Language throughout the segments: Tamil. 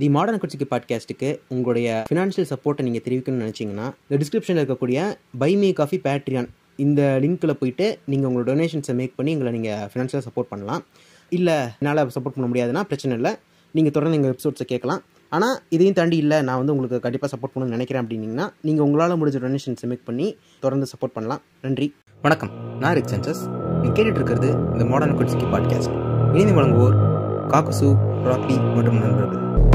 தி மாடர்ன் கட்சிக்கு பாட்காஸ்ட்டுக்கு உங்களுடைய ஃபினான்ஷியல் சப்போர்ட்டை நீங்கள் தெரிவிக்கணும்னு நினச்சிங்கன்னா இந்த டிஸ்கிரிப்ஷனில் இருக்கக்கூடிய பை மீ காஃபி பேட்ரியான் இந்த லிங்க்கில் போயிட்டு நீங்கள் உங்கள் டொனேஷன்ஸை மேக் பண்ணி எங்களை நீங்கள் ஃபினான்ஷியலாக சப்போர்ட் பண்ணலாம் இல்லை என்னால் சப்போர்ட் பண்ண முடியாதுன்னா பிரச்சனை இல்லை நீங்கள் தொடர்ந்து எங்கள் எபிசோட்ஸை கேட்கலாம் ஆனால் இதையும் தாண்டி இல்லை நான் வந்து உங்களுக்கு கண்டிப்பாக சப்போர்ட் பண்ணணும்னு நினைக்கிறேன் அப்படின்னிங்கன்னா நீங்கள் உங்களால் முடிஞ்ச டொனேஷன்ஸை மேக் பண்ணி தொடர்ந்து சப்போர்ட் பண்ணலாம் நன்றி வணக்கம் நான் ரிக் சென்சஸ் நீங்கள் கேட்டுட்டு இருக்கிறது இந்த மாடர்ன் கட்சிக்கு பாட்காஸ்ட் இணைந்து வழங்குவோர் காக்கசு ராக்கி மற்றும் நண்பர்கள்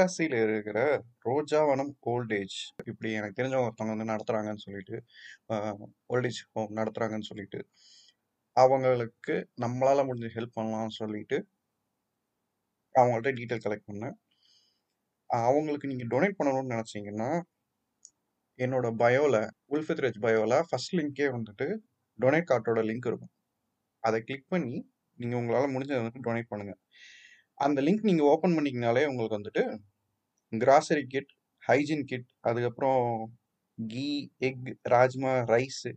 தென்காசியில் இருக்கிற ரோஜாவனம் ஓல்ட் ஏஜ் இப்படி எனக்கு தெரிஞ்சவங்க ஒருத்தவங்க வந்து நடத்துகிறாங்கன்னு சொல்லிட்டு ஓல்ட் ஏஜ் ஹோம் நடத்துகிறாங்கன்னு சொல்லிட்டு அவங்களுக்கு நம்மளால் முடிஞ்ச ஹெல்ப் பண்ணலாம்னு சொல்லிட்டு அவங்கள்ட்ட டீட்டெயில் கலெக்ட் பண்ணேன் அவங்களுக்கு நீங்கள் டொனேட் பண்ணணும்னு நினச்சிங்கன்னா என்னோட பயோவில் உல்ஃபித்ரேஜ் பயோவில் ஃபஸ்ட் லிங்கே வந்துட்டு டொனேட் கார்டோட லிங்க் இருக்கும் அதை கிளிக் பண்ணி நீங்கள் உங்களால் முடிஞ்சது வந்து டொனேட் பண்ணுங்கள் அந்த லிங்க் நீங்கள் ஓப்பன் பண்ணிக்கனாலே உங்களுக்கு வந்துட்டு கிராசரி கிட் ஹைஜீன் கிட் அதுக்கப்புறம் கீ எக் ராஜ்மா ரைஸு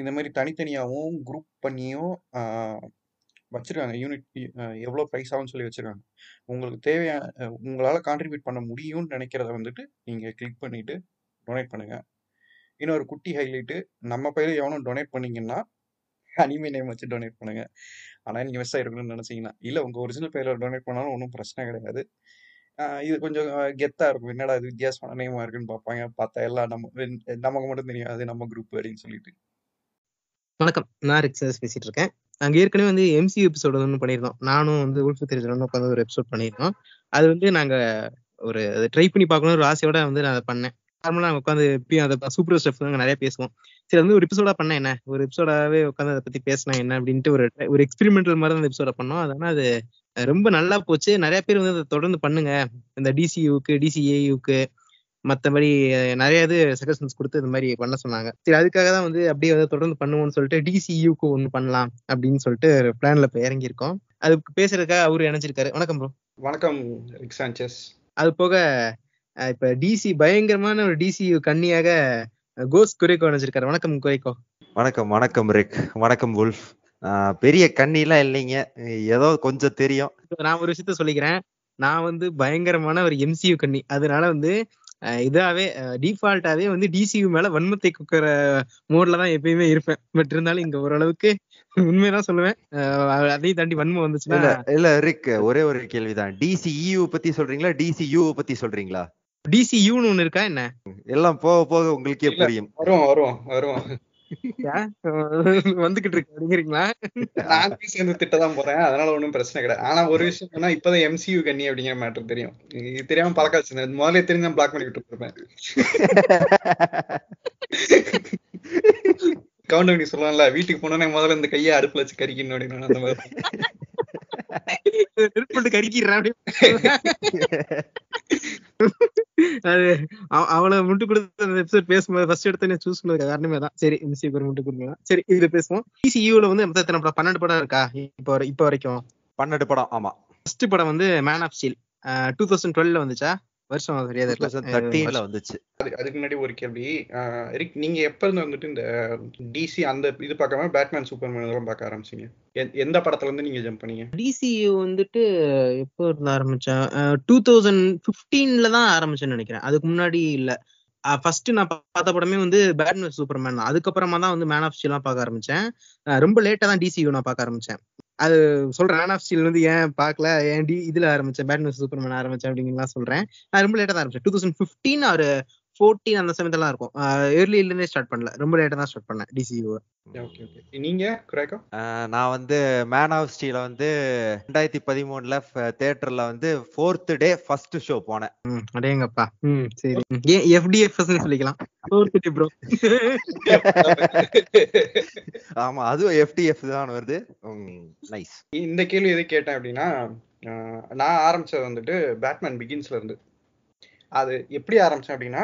இந்த மாதிரி தனித்தனியாகவும் குரூப் பண்ணியும் வச்சுருக்காங்க யூனிட் எவ்வளோ ப்ரைஸ் ஆகும்னு சொல்லி வச்சுருக்காங்க உங்களுக்கு தேவையான உங்களால் கான்ட்ரிபியூட் பண்ண முடியும்னு நினைக்கிறத வந்துட்டு நீங்கள் கிளிக் பண்ணிவிட்டு டொனேட் பண்ணுங்கள் இன்னொரு குட்டி ஹைலைட்டு நம்ம பையில் எவனும் டொனேட் பண்ணிங்கன்னா அனிமே நேம் வச்சு டொனேட் பண்ணுங்கள் ஆனால் நீங்கள் மிஸ் ஆகிருக்கணும்னு நினச்சிங்கன்னா இல்லை உங்கள் ஒரிஜினல் பேரில் டொனேட் பண்ணாலும் ஒன்றும் பிரச்சனை கிடையாது இது கொஞ்சம் கெத்தாக இருக்கும் என்னடா இது வித்தியாசமான நேமாக இருக்குன்னு பார்ப்பாங்க பார்த்தா எல்லாம் நம்ம நமக்கு மட்டும் தெரியும் அது நம்ம குரூப் அப்படின்னு சொல்லிட்டு வணக்கம் நான் ரிக்ஸ் பேசிட்டு இருக்கேன் நாங்கள் ஏற்கனவே வந்து எம்சி எபிசோடு ஒன்று பண்ணியிருந்தோம் நானும் வந்து உல்ஃபு தெரிஞ்சிடணும் உட்காந்து ஒரு எபிசோட் பண்ணியிருந்தோம் அது வந்து நாங்கள் ஒரு ட்ரை பண்ணி பார்க்கணும் ஒரு ஆசையோட வந்து நான் அதை பண்ணேன் நார்மலா உட்காந்து உட்காந்து அதை சூப்பர் ஸ்டெப் தான் நிறைய பேசுவோம் சரி வந்து ஒரு எபிசோடா பண்ண என்ன ஒரு எபிசோடாவே உட்காந்து அதை பத்தி பேசினா என்ன அப்படின்ட்டு ஒரு ஒரு எக்ஸ்பிரிமெண்டல் மாதிரி அந்த எபிசோட பண்ணோம் அதனால அது ரொம்ப நல்லா போச்சு நிறைய பேர் வந்து அதை தொடர்ந்து பண்ணுங்க இந்த டிசியூக்கு டிசிஏயூக்கு மற்றபடி நிறைய இது சஜஷன்ஸ் கொடுத்து இந்த மாதிரி பண்ண சொன்னாங்க சரி அதுக்காக தான் வந்து அப்படியே வந்து தொடர்ந்து பண்ணுவோம்னு சொல்லிட்டு டிசியூக்கு ஒன்று பண்ணலாம் அப்படின்னு சொல்லிட்டு ஒரு பிளான்ல இப்போ இறங்கியிருக்கோம் அதுக்கு பேசுறதுக்காக அவரு இணைஞ்சிருக்காரு வணக்கம் ப்ரோ வணக்கம் அது போக இப்ப டிசி பயங்கரமான ஒரு டிசி கண்ணியாக கோஸ் குறைக்கோ நினைச்சிருக்காரு வணக்கம் குறைக்கோ வணக்கம் வணக்கம் ரிக் வணக்கம் உல்ஃப் பெரிய எல்லாம் இல்லைங்க ஏதோ கொஞ்சம் தெரியும் நான் ஒரு விஷயத்த சொல்லிக்கிறேன் நான் வந்து பயங்கரமான ஒரு எம்சியூ கண்ணி அதனால வந்து இதாவே டிஃபால்ட்டாவே வந்து டிசியூ மேல வன்மத்தை குக்கிற மோட்ல தான் எப்பயுமே இருப்பேன் பட் இருந்தாலும் இங்க ஓரளவுக்கு உண்மைதான் சொல்லுவேன் அதையும் தாண்டி வன்மம் வந்துச்சுன்னா இல்ல இருக்கு ஒரே ஒரு கேள்விதான் டிசிஇ e பத்தி சொல்றீங்களா யூ பத்தி சொல்றீங்களா டிசியூன்னு ஒண்ணு இருக்கா என்ன எல்லாம் போக போக உங்களுக்கே புரியும் வரும் வரும் வரும் வந்துகிட்டு இருக்கு அப்படிங்கிறீங்களா நான் சேர்ந்து திட்டதான் போறேன் அதனால ஒன்றும் பிரச்சனை கிடையாது ஆனா ஒரு விஷயம் என்ன இப்பதான் எம்சியூ கண்ணி அப்படிங்கிற மேட்டர் தெரியும் இது தெரியாம பழக்க வச்சிருந்தேன் முதல்ல தெரிஞ்சு பிளாக் பண்ணிட்டு இருப்பேன் கவுண்ட் பண்ணி சொல்லலாம்ல வீட்டுக்கு போனோன்னே முதல்ல இந்த கையை அடுப்புல வச்சு கறிக்கணும் அப்படின்னு அந்த மாதிரி நெருப்புட்டு கடிக்கிறான் அது அவளை முட்டு கொடுத்த அந்த எபிசோட் பேசும்போது ஃபர்ஸ்ட் எடுத்தனே சூஸ் பண்ணது காரணமே தான் சரி இந்த சீக்கிரம் முட்டு கொடுங்க சரி இதுல பேசுவோம் டிசியூல வந்து எத்தனை படம் பன்னெண்டு படம் இருக்கா இப்ப இப்ப வரைக்கும் பன்னெண்டு படம் ஆமா ஃபர்ஸ்ட் படம் வந்து man of steel two thousand டுவெல்ல வந்துச்சா வருஷம் தெரியாது தெரியல வந்துச்சு அதுக்கு முன்னாடி ஒரு கேள்வி நீங்க எப்ப இருந்து வந்துட்டு இந்த டிசி அந்த இது பார்க்காம பேட்மேன் சூப்பர்மேன் எல்லாம் பார்க்க ஆரம்பிச்சீங்க எந்த படத்துல இருந்து நீங்க ஜம்ப் பண்ணீங்க டிசி வந்துட்டு எப்போ இருந்து ஆரம்பிச்சேன் டூ தௌசண்ட் பிப்டீன்ல தான் ஆரம்பிச்சேன்னு நினைக்கிறேன் அதுக்கு முன்னாடி இல்ல ஃபர்ஸ்ட் நான் பார்த்த படமே வந்து பேட்மேன் சூப்பர்மேன் அதுக்கப்புறமா தான் வந்து மேன் ஆஃப் ஸ்டீலாம் பார்க்க ஆரம்பிச்சேன் ரொம்ப லேட்டா தான் டிசியூ நான் பார்க்க ஆரம்பிச்சேன் அது சொல்றேன் ஆன் ஆஃப் ஸ்டீல் வந்து ஏன் பார்க்கல ஏன் டி இதுல ஆரம்பிச்சேன் பேட்மேன் சூப்பர்மேன் ஆரம்பிச்சேன் அப்படிங்கலாம் சொல்றேன் நான் ரொம்ப லேட்டா தான் ஆரம்பிச்சேன் டூ தௌசண்ட் ஃபிஃப்டீன் ஒரு ஃபோர்டீன் அந்த சமயத்தெல்லாம் இருக்கும் ஏர்லி இல்லனே ஸ்டார்ட் பண்ணல ரொம்ப லேட்டா தான் ஸ்டார்ட் பண்ண டிசி ஓகே ஓகே நீங்க நான் வந்து மேன் ஆஃப் ஸ்டீல வந்து ரெண்டாயிரத்தி பதிமூணுல தியேட்டர்ல வந்து 4th டே ஃபர்ஸ்ட் ஷோ போனேன் அடேங்கப்பா ம் சரி ஏன் னு சொல்லிக்கலாம் ஃபோர்த் டே ப்ரோ ஆமா அதுவும் எஃப்டிஎஃப் தான் வருது நைஸ் இந்த கேள்வி எது கேட்டேன் அப்படின்னா நான் ஆரம்பிச்சது வந்துட்டு பேட்மேன் பிகின்ஸ்ல இருந்து அது எப்படி ஆரம்பிச்சேன் அப்படின்னா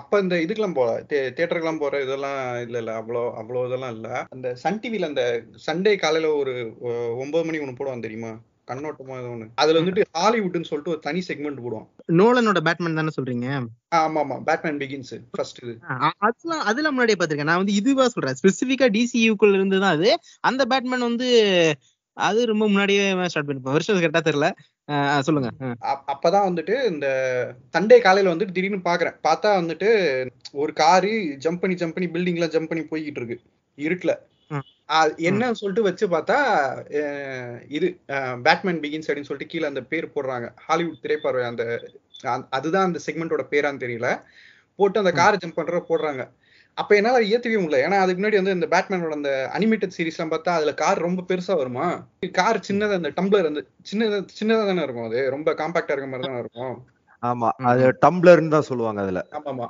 அப்ப இந்த இதுக்கெல்லாம் போல தேட்டருக்கெல்லாம் போற இதெல்லாம் இல்ல இல்ல அவ்வளோ அவ்வளோ இதெல்லாம் இல்ல அந்த சன் டிவில அந்த சண்டே காலையில ஒரு ஒன்பது மணி ஒண்ணு போடுவான் தெரியுமா கண்ணோட்டமா ஏதோ ஒண்ணு அதுல வந்துட்டு ஹாலிவுட்னு சொல்லிட்டு ஒரு தனி செக்மெண்ட் போடுவோம் நோலனோட பேட்மேன் தானே சொல்றீங்க ஆமா ஆமா பேட்மேன் பிகின்ஸ் ஃபர்ஸ்ட் இது அதெல்லாம் அதெல்லாம் முன்னாடியே பாத்திருக்கேன் நான் வந்து இதுவா சொல்றேன் ஸ்பெசிபிக்கா டிசியூக்குள்ள இருந்து தான் அது அந்த பேட்மேன் வந்து அது ரொம்ப முன்னாடியே ஸ்டார்ட் பண்ணிருப்போம் வருஷம் கரெக்டா தெரியல சொல்லுங்க அப்பதான் வந்துட்டு இந்த சண்டே காலையில வந்துட்டு திடீர்னு பாக்குறேன் பார்த்தா வந்துட்டு ஒரு காரு ஜம்ப் பண்ணி ஜம்ப் பண்ணி பில்டிங்ல ஜம்ப் பண்ணி போய்கிட்டு இருக்கு இருட்டுல என்ன சொல்லிட்டு வச்சு பார்த்தா இது பேட்மேன் பிகின்ஸ் அப்படின்னு சொல்லிட்டு கீழே அந்த பேர் போடுறாங்க ஹாலிவுட் திரைப்பார்வை அந்த அதுதான் அந்த செக்மெண்டோட பேரான்னு தெரியல போட்டு அந்த காரை ஜம்ப் பண்ற போடுறாங்க அப்ப என்னால ஏத்துக்கவே முடியல ஏன்னா அதுக்கு முன்னாடி வந்து இந்த பேட்மேனோட அந்த அனிமேட்டட் சீரிஸ் எல்லாம் பார்த்தா அதுல கார் ரொம்ப பெருசா வருமா கார் சின்னதா இந்த டம்ளர் அந்த சின்னதா சின்னதா தானே இருக்கும் அது ரொம்ப காம்பாக்டா இருக்க மாதிரி தானே இருக்கும் ஆமா அது டம்ளர்னு தான் சொல்லுவாங்க அதுல ஆமாமா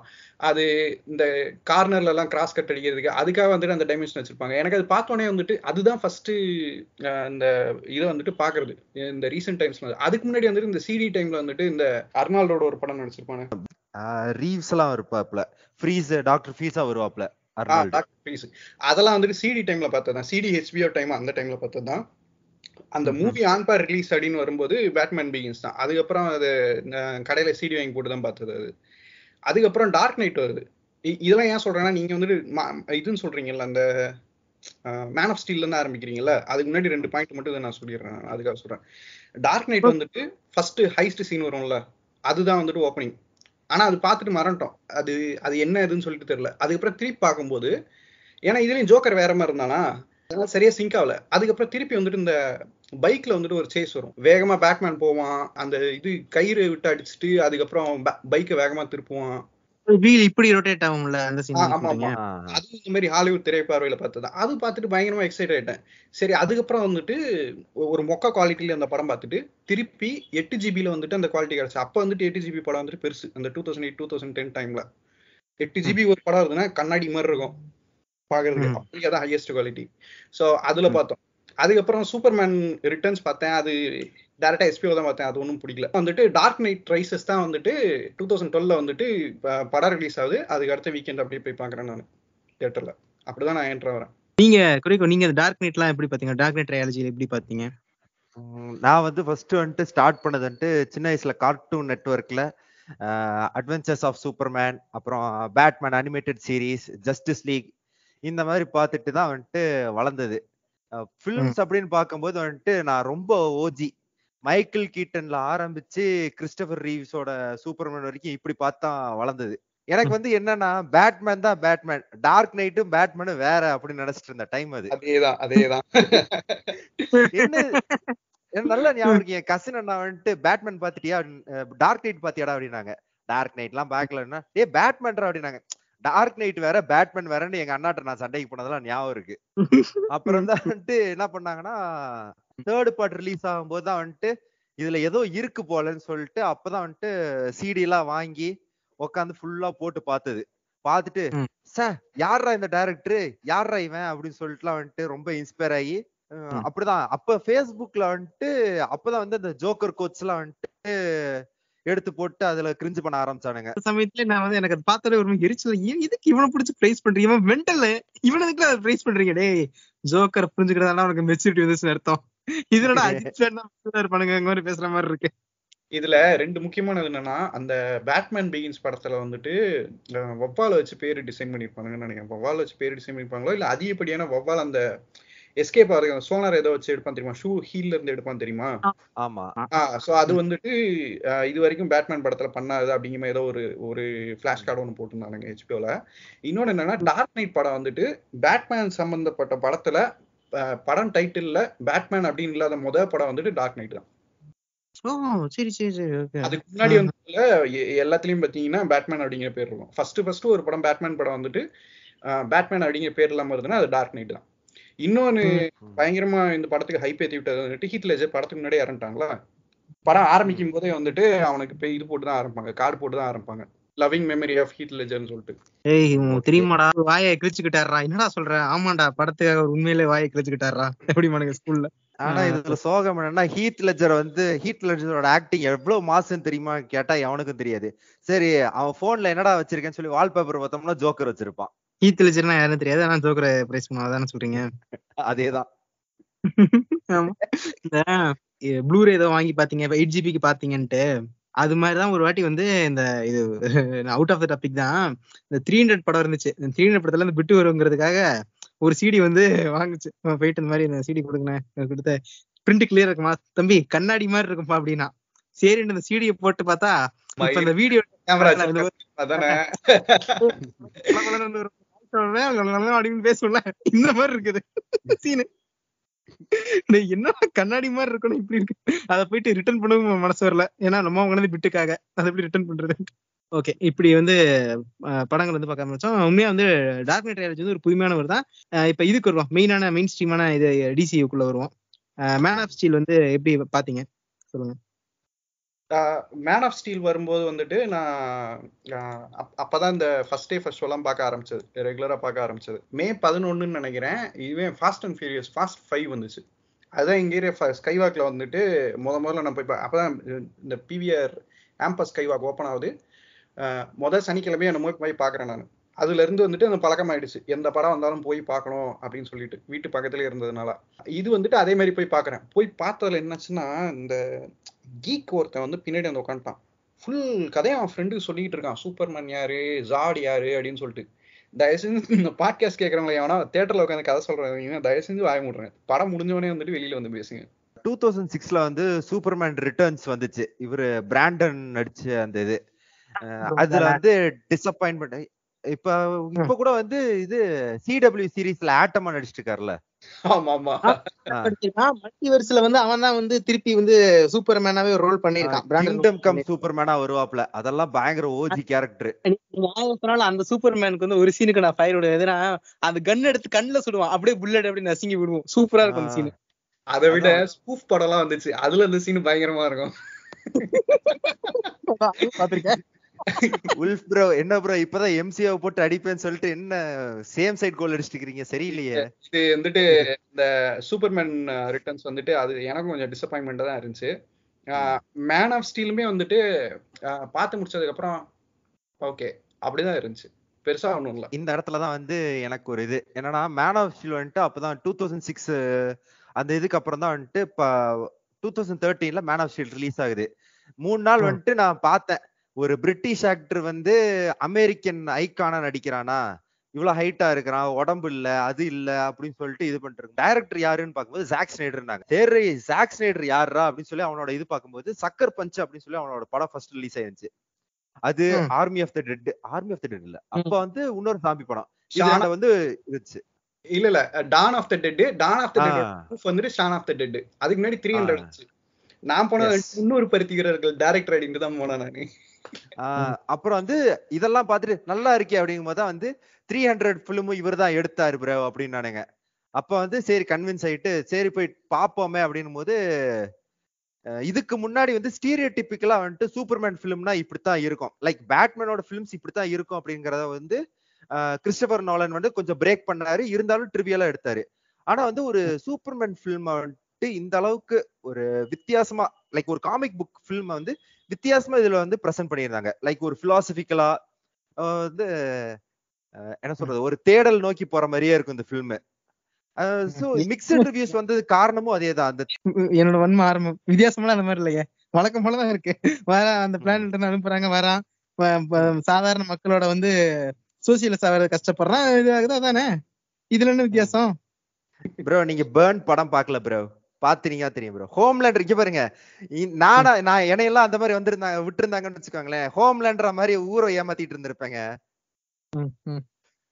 அது இந்த கார்னர்ல எல்லாம் கிராஸ் கட் அடிக்கிறதுக்கு அதுக்காக வந்துட்டு அந்த டைமென்ஷன் வச்சிருப்பாங்க எனக்கு அது பார்த்தோன்னே வந்துட்டு அதுதான் ஃபர்ஸ்ட் இந்த இதை வந்துட்டு பாக்குறது இந்த ரீசெண்ட் டைம்ஸ்ல அதுக்கு முன்னாடி வந்துட்டு இந்த சிடி டைம்ல வந்துட்டு இந்த அர்னால்டோட ஒரு படம் நடிச்சிருப்பாங்க ரீவ்ஸ் எல்லாம் இருப்பாப்ல ஃப்ரீஸ் டாக்டர் ஃபீஸா வருவாப்ல டாக்டர் ஃபீஸ் அதெல்லாம் வந்துட்டு சிடி டைம்ல பார்த்ததான் சிடி ஹெச்பிஓ டைம் அந்த டைம்ல பார்த்ததுதான் அந்த மூவி ஆன் பார் ரிலீஸ் அப்படின்னு வரும்போது பேட்மேன் பிகின்ஸ் தான் அதுக்கப்புறம் அது கடையில சிடி வாங்கி போட்டு தான் பார்த்தது அது அதுக்கப்புறம் டார்க் நைட் வருது இதெல்லாம் ஏன் சொல்றேன்னா நீங்க வந்துட்டு இதுன்னு சொல்றீங்கல்ல அந்த மேன் ஆஃப் ஸ்டீல்ல இருந்து ஆரம்பிக்கிறீங்கல்ல அதுக்கு முன்னாடி ரெண்டு பாயிண்ட் மட்டும் நான் சொல்லிடுறேன் அதுக்காக சொல்றேன் டார்க் நைட் வந்துட்டு ஃபர்ஸ்ட் ஹைஸ்ட் சீன் வரும்ல அதுதான் வந்துட்டு ஓப்பனிங் ஆனா அது பார்த்துட்டு மறந்துட்டோம் அது அது என்ன இதுன்னு சொல்லிட்டு தெரியல அதுக்கப்புறம் திருப்பி பார்க்கும்போது ஏன்னா இதுலயும் ஜோக்கர் வேற மாதிரி இருந்தானா அதெல்லாம் சரியா சிங்க் ஆகல அதுக்கப்புறம் திருப்பி வந்துட்டு இந்த பைக்ல வந்துட்டு ஒரு சேஸ் வரும் வேகமா பேக்மேன் போவான் அந்த இது கயிறு விட்டு அடிச்சுட்டு அதுக்கப்புறம் பைக்கை வேகமா திருப்புவான் வீல் இப்படி ரொட்டேட் ஆகும்ல அந்த சீன் அது இந்த மாதிரி ஹாலிவுட் திரைப்பார்வையில பார்த்தது அது பார்த்துட்டு பயங்கரமா எக்ஸைட் ஆயிட்டேன் சரி அதுக்கப்புறம் வந்துட்டு ஒரு மொக்க குவாலிட்டியில அந்த படம் பார்த்துட்டு திருப்பி எட்டு ஜிபில வந்துட்டு அந்த குவாலிட்டி கிடைச்சு அப்ப வந்துட்டு எட்டு ஜிபி படம் வந்துட்டு பெருசு அந்த two thousand eight two thousand ten டைம்ல எட்டு ஜிபி ஒரு படம் இருந்ததுன்னா கண்ணாடி மாதிரி இருக்கும் பாக்குறதுக்கு அப்படி அதான் ஹையஸ்ட் குவாலிட்டி சோ அதுல பார்த்தோம் அதுக்கப்புறம் சூப்பர்மேன் ரிட்டர்ன்ஸ் பார்த்தேன் அது டேரக்டா எஸ்பியோ தான் பார்த்தேன் அது ஒன்றும் பிடிக்கல வந்துட்டு டார்க் நைட் ரைசஸ் தான் வந்துட்டு டூ தௌசண்ட் டுவெல்ல வந்துட்டு படம் ரிலீஸ் ஆகுது அதுக்கு அடுத்த வீக்கெண்ட் அப்படியே போய் பார்க்குறேன் நான் தியேட்டர்ல அப்படிதான் நான் என்ட்ரு வரேன் நீங்க குறிக்கும் நீங்க டார்க் நைட்லாம் எப்படி பாத்தீங்க டார்க் நைட் ரயாலஜி எப்படி பாத்தீங்க நான் வந்து ஃபர்ஸ்ட் வந்துட்டு ஸ்டார்ட் பண்ணது வந்துட்டு சின்ன வயசுல கார்ட்டூன் நெட்ஒர்க்ல அட்வென்ச்சர்ஸ் ஆஃப் சூப்பர்மேன் அப்புறம் Batman animated series justice league இந்த மாதிரி பார்த்துட்டு தான் வந்துட்டு வளர்ந்தது ஃபிலிம்ஸ் அப்படின்னு பார்க்கும்போது வந்துட்டு நான் ரொம்ப ஓஜி மைக்கேல் கீட்டன்ல ஆரம்பிச்சு கிறிஸ்டபர் ரீவ்ஸோட சூப்பர்மேன் வரைக்கும் இப்படி பார்த்தா வளர்ந்தது எனக்கு வந்து என்னன்னா பேட்மேன் தான் பேட்மேன் டார்க் நைட்டும் பேட்மேனும் வேற அப்படின்னு நினைச்சிட்டு இருந்த டைம் அது அதேதான் அதேதான் என்ன நல்லா ஞாபகம் என் கசின் அண்ணா வந்துட்டு பேட்மேன் பாத்துட்டியா டார்க் நைட் பாத்தியாடா அப்படின்னாங்க டார்க் நைட் எல்லாம் பாக்கலன்னா ஏ பேட்மேன்டா அப்படின்னாங்க டார்க் நைட் வேற பேட்மேன் வேறன்னு எங்க அண்ணாட்ட நான் சண்டைக்கு போனதெல்லாம் ஞாபகம் இருக்கு அப்புறம் தான் வந்துட்டு என்ன பண்ணாங்கன்னா தேர்ட் பார்ட் ரிலீஸ் ஆகும்போது தான் வந்துட்டு இதுல ஏதோ இருக்கு போலன்னு சொல்லிட்டு அப்பதான் வந்துட்டு சிடி எல்லாம் வாங்கி உட்காந்து ஃபுல்லா போட்டு பார்த்தது பார்த்துட்டு சார் யார்ரா இந்த டைரக்டர் யார்ரா இவன் அப்படின்னு எல்லாம் வந்துட்டு ரொம்ப இன்ஸ்பயர் ஆகி அப்படிதான் அப்ப ஃபேஸ்புக்ல வந்துட்டு அப்பதான் வந்து அந்த ஜோக்கர் கோச் எல்லாம் வந்துட்டு எடுத்து போட்டு அதுல கிரிஞ்சு பண்ண ஆரம்பிச்சானுங்க சமயத்துல நான் வந்து எனக்கு பார்த்தாலே ஒரு எரிச்சல் ஏன் இதுக்கு இவனை பிடிச்சி பிரைஸ் பண்றீங்க இவன் மென்டல் இவனுக்கு பிரைஸ் பண்றீங்க டே ஜோக்கர் புரிஞ்சுக்கிறதால அவனுக்கு மெச்சூரிட்டி வந்து அர்த்தம் இதுலடா இருப்பானுங்க மாதிரி பேசுற மாதிரி இருக்கு இதுல ரெண்டு முக்கியமானது என்னன்னா அந்த பேட்மேன் பிகின்ஸ் படத்துல வந்துட்டு வவ்வால வச்சு பேர் டிசைன் பண்ணிருப்பாங்கன்னு நினைக்கிறேன் வவ்வால வச்சு பேர் டிசைன் பண்ணிருப்பாங்களோ இல்ல அதிகப்படியான வவ்வால் அந்த எஸ்கேப் ஆகிற சோனார் ஏதோ வச்சு எடுப்பான் தெரியுமா ஷூ ஹீல்ல இருந்து எடுப்பான் தெரியுமா ஆமா சோ அது வந்துட்டு இது வரைக்கும் பேட்மேன் படத்துல பண்ணாது அப்படிங்கிற மாதிரி ஏதோ ஒரு ஒரு பிளாஷ் கார்டு ஒன்று போட்டிருந்தானுங்க ஹெச்பிஓல இன்னொன்னு என்னன்னா டார்க் நைட் படம் வந்துட்டு பேட்மேன் சம்பந்தப்பட்ட படத்துல படம் டைட்டில்ல பேட்மேன் அப்படின்னு இல்லாத முத படம் வந்துட்டு டார்க் நைட் தான் சரி சரி சரி அதுக்கு முன்னாடி வந்து எல்லாத்துலயும் பாத்தீங்கன்னா பேட்மேன் அப்படிங்கிற பேர் இருக்கும் ஃபர்ஸ்ட் ஃபர்ஸ்ட் ஒரு படம் பேட்மேன் படம் வந்துட்டு பேட்மேன் அப்படிங்கிற பேர் இல்லாம இருந்ததுன்னா அது டார்க் நைட் தான் இன்னொன்னு பயங்கரமா இந்த படத்துக்கு ஹைப் ஏத்தி விட்டது வந்துட்டு ஹீத் லெஜர் படத்துக்கு முன்னாடி இறந்துட்டாங்களா படம் ஆரம்பிக்கும் போதே வந்துட்டு அவனுக்கு போய் இது போட்டு தான் ஆரம்பிப்பாங்க கார்டு போட்டு தான் ஆரம்பிப்பாங்க லவ்விங் மெமரி ஆஃப் ஹீட் லெஜர்னு சொல்லிட்டு ஏய் தெரியுமாடா வாயை கிழிச்சுக்கிட்டாருடா என்னடா சொல்ற ஆமாண்டா படத்துக்காக உண்மையிலே வாயை கிழிச்சுக்கிட்டாரா எப்படி மனுங்க ஸ்கூல்ல ஆனா இதுல சோகம் என்னன்னா ஹீட் லெஜர் வந்து ஹீட் லெஜரோட ஆக்டிங் எவ்வளவு மாசுன்னு தெரியுமா கேட்டா எவனுக்கும் தெரியாது சரி அவன் போன்ல என்னடா வச்சிருக்கேன்னு சொல்லி வால்பேப்பர் பார்த்தோம்னா ஜோக்கர் வச்சிருப்பான் ஹீத் லெஜர்னா யாரும் தெரியாது ஆனா ஜோக்கர் பிரைஸ் பண்ணுவாதானு சொல்றீங்க அதேதான் ப்ளூரே ஏதோ வாங்கி பாத்தீங்க எயிட் ஜிபிக்கு பாத்தீங்கன்ட்டு அது மாதிரிதான் ஒரு வாட்டி வந்து இந்த இது அவுட் ஆஃப் த டாபிக் தான் இந்த த்ரீ ஹண்ட்ரட் படம் இருந்துச்சு இந்த த்ரீ ஹண்ட்ரட் படத்துல இந்த பிட்டு வருங்கிறதுக்காக ஒரு சிடி வந்து வாங்குச்சு போயிட்டு இந்த மாதிரி சிடி கொடுங்கண்ணே கொடுத்த பிரிண்ட் கிளியர் இருக்குமா தம்பி கண்ணாடி மாதிரி இருக்கும்பா அப்படின்னா சரி இந்த சிடியை போட்டு பார்த்தா இப்ப இந்த வீடியோ அப்படின்னு பேசல இந்த மாதிரி இருக்குது சீனு என்ன கண்ணாடி மாதிரி இருக்கணும் இப்படி இருக்கு அதை போயிட்டு ரிட்டர்ன் பண்ணவும் மனசு வரல ஏன்னா நம்ம வந்து பிட்டுக்காக அதை எப்படி ரிட்டர்ன் பண்றது ஓகே இப்படி வந்து படங்கள் வந்து பார்க்க ஆரம்பிச்சோம் உண்மையா வந்து டார்க் நைட் வந்து ஒரு புதுமையானவர் தான் இப்ப இதுக்கு வருவோம் மெயினான மெயின் ஸ்ட்ரீமான இது டிசியுக்குள்ள வருவோம் மேன் ஆஃப் ஸ்டீல் வந்து எப்படி பாத்தீங்க சொல்லுங்க மேன் ஆஃப் ஸ்டீல் வரும்போது வந்துட்டு நான் அப்பதான் இந்த ஃபர்ஸ்ட் டே ஃபர்ஸ்ட் ஷோலாம் பார்க்க ஆரம்பிச்சது ரெகுலராக பார்க்க ஆரம்பிச்சது மே பதினொன்றுன்னு நினைக்கிறேன் இதுவே Fast and Furious Fast Five வந்துச்சு அதுதான் ஸ்கை ஸ்கைவாக்கில் வந்துட்டு முத முதல்ல நான் போய் அப்போதான் இந்த பிவிஆர் ஆம்பஸ் ஸ்கைவாக் ஓப்பன் ஆகுது மொதல் சனிக்கிழமையே நம்ம போய் பார்க்குறேன் நான் அதுல இருந்து வந்துட்டு அந்த பழக்கம் ஆயிடுச்சு எந்த படம் வந்தாலும் போய் பார்க்கணும் அப்படின்னு சொல்லிட்டு வீட்டு பக்கத்துல இருந்ததுனால இது வந்துட்டு அதே மாதிரி போய் பாக்குறேன் போய் பார்த்ததுல என்னச்சுன்னா இந்த கீக் ஒருத்தன் வந்து பின்னாடி வந்து உட்காந்துட்டான் ஃபுல் கதையை அவன் ஃப்ரெண்டுக்கு சொல்லிக்கிட்டு இருக்கான் சூப்பர்மேன் யாரு ஜாட் யாரு அப்படின்னு சொல்லிட்டு தயவு செஞ்சு இந்த பாட்காஸ்ட் கேட்கறவங்கள எவனா தேட்டர்ல உட்காந்து கதை சொல்றவங்க தயவு செஞ்சு வாய முடுறேன் படம் முடிஞ்சவனே வந்துட்டு வெளியில வந்து பேசுங்க டூ தௌசண்ட் சிக்ஸ்ல வந்து சூப்பர்மேன் ரிட்டர்ன்ஸ் வந்துச்சு இவரு பிராண்டன் நடிச்ச அந்த இது அதுல வந்து டிசப்பாயின்மெண்ட் இப்ப இப்ப கூட வந்து இது சிடபிள்யூ சீரீஸ்ல ஆட்டமா நடிச்சிட்டு இருக்காருல்ல வந்து வந்து திருப்பி வந்து ஒரு ரோல் பண்ணிருக்கான் வருவாப்ல அதெல்லாம் பயங்கர ஓஜி கேரக்டர் சொன்னாலும் அந்த சூப்பர்மேனுக்கு வந்து ஒரு சீனுக்கு நான் எதுனா அந்த கண்ணுல அப்படியே புல்லட் நசுங்கி விடுவோம் சூப்பரா இருக்கும் சீன் அதை விட வந்துச்சு அதுல அந்த சீன் பயங்கரமா இருக்கும் உல்ஃப் ப்ரோ என்ன ப்ரோ இப்பதான் எம்சிஓ போட்டு அடிப்பேன் சொல்லிட்டு என்ன சேம் சைட் கோல் அடிச்சிட்டு இருக்கீங்க சரியில்லையே இது வந்துட்டு இந்த சூப்பர்மேன் ரிட்டர்ன்ஸ் uh, வந்துட்டு அது எனக்கும் கொஞ்சம் டிசப்பாயின்மெண்ட் தான் இருந்துச்சு மேன் ஆஃப் ஸ்டீலுமே வந்துட்டு uh, பார்த்து முடிச்சதுக்கு அப்புறம் ஓகே அப்படிதான் இருந்துச்சு பெருசா ஒண்ணும் இல்லை இந்த இடத்துல தான் வந்து எனக்கு ஒரு இது என்னன்னா மேன் ஆஃப் ஸ்டீல் வந்துட்டு அப்பதான் டூ தௌசண்ட் சிக்ஸ் அந்த இதுக்கு அப்புறம் தான் வந்துட்டு இப்போ டூ தௌசண்ட் தேர்ட்டீன்ல மேன் ஆஃப் ஸ்டீல் ரிலீஸ் ஆகுது மூணு நாள் வந்துட்டு நான் பார்த்தேன் ஒரு பிரிட்டிஷ் ஆக்டர் வந்து அமெரிக்கன் ஐக்கானா நடிக்கிறானா இவ்வளவு ஹைட்டா இருக்கிறான் உடம்பு இல்ல அது இல்ல அப்படின்னு சொல்லிட்டு இது பண்ணிருக்கு டைரக்டர் யாருன்னு பாக்கும்போது ஜாக் ஸ்னேடர்னாங்க சரி ஜாக் ஸ்னேடர் யாரா அப்படின்னு சொல்லி அவனோட இது பாக்கும்போது சக்கர் பஞ்ச் அப்படின்னு சொல்லி அவனோட படம் ஃபர்ஸ்ட் ரிலீஸ் ஆயிருந்துச்சு அது army of the dead army of the dead இல்ல அப்ப வந்து இன்னொரு சாம்பி படம் வந்து இருந்துச்சு இல்ல இல்ல dawn of the dead dawn of the dead வந்துட்டு ஷான் ஆஃப் த டெட் அதுக்கு முன்னாடி த்ரீ ஹண்ட்ரட் நான் போன இன்னொரு பருத்தி டைரக்டர் அடின்னு தான் போனேன் நானு அப்புறம் வந்து இதெல்லாம் பார்த்துட்டு நல்லா இருக்கே அப்படிங்கும் போது வந்து த்ரீ ஹண்ட்ரட் ஃபிலிமும் இவர் தான் எடுத்தாரு ப்ரோ அப்படின்னு நானுங்க அப்ப வந்து சரி கன்வின்ஸ் ஆயிட்டு சரி போய் பார்ப்போமே அப்படின்னும் போது இதுக்கு முன்னாடி வந்து ஸ்டீரியோ டிப்பிக்கலா வந்துட்டு சூப்பர்மேன் ஃபிலிம்னா இப்படித்தான் இருக்கும் லைக் பேட்மேனோட ஃபிலிம்ஸ் இப்படித்தான் இருக்கும் அப்படிங்கிறத வந்து கிறிஸ்டபர் நாலன் வந்து கொஞ்சம் பிரேக் பண்ணாரு இருந்தாலும் ட்ரிவியலா எடுத்தாரு ஆனா வந்து ஒரு சூப்பர்மேன் ஃபிலிம் வந்துட்டு இந்த அளவுக்கு ஒரு வித்தியாசமா லைக் ஒரு காமிக் புக் ஃபிலிம் வந்து வித்தியாசமா இதுல வந்து ப்ரெசென்ட் பண்ணியிருந்தாங்க லைக் ஒரு பிலாசபிக்கலா வந்து என்ன சொல்றது ஒரு தேடல் நோக்கி போற மாதிரியே இருக்கும் இந்த ஃபில்ம் மிக்சட் ரிவ்யூஸ் வந்தது காரணமும் அதே தான் அந்த என்னோட வன்மை ஆரம்பம் வித்தியாசமெல்லாம் அந்த மாதிரி இல்லையே வழக்கம் போலதான் இருக்கு வர அந்த பிளானட் அனுப்புறாங்க வரான் சாதாரண மக்களோட வந்து சோசியலிஸ்ட் ஆகிறது கஷ்டப்படுறான் இது தானே இதுல என்ன வித்தியாசம் ப்ரோ நீங்க பேர்ன் படம் பாக்கல ப்ரோ பாத்துறீங்க தெரியும் ப்ரோ ஹோம்லேண்ட் இருக்க பாருங்க நானா நான் என்னையெல்லாம் அந்த மாதிரி வந்திருந்தாங்க விட்டுருந்தாங்கன்னு வச்சுக்கோங்களேன் ஹோம்லேண்டர் மாதிரி ஊரை ஏமாத்திட்டு இருந்திருப்பேங்க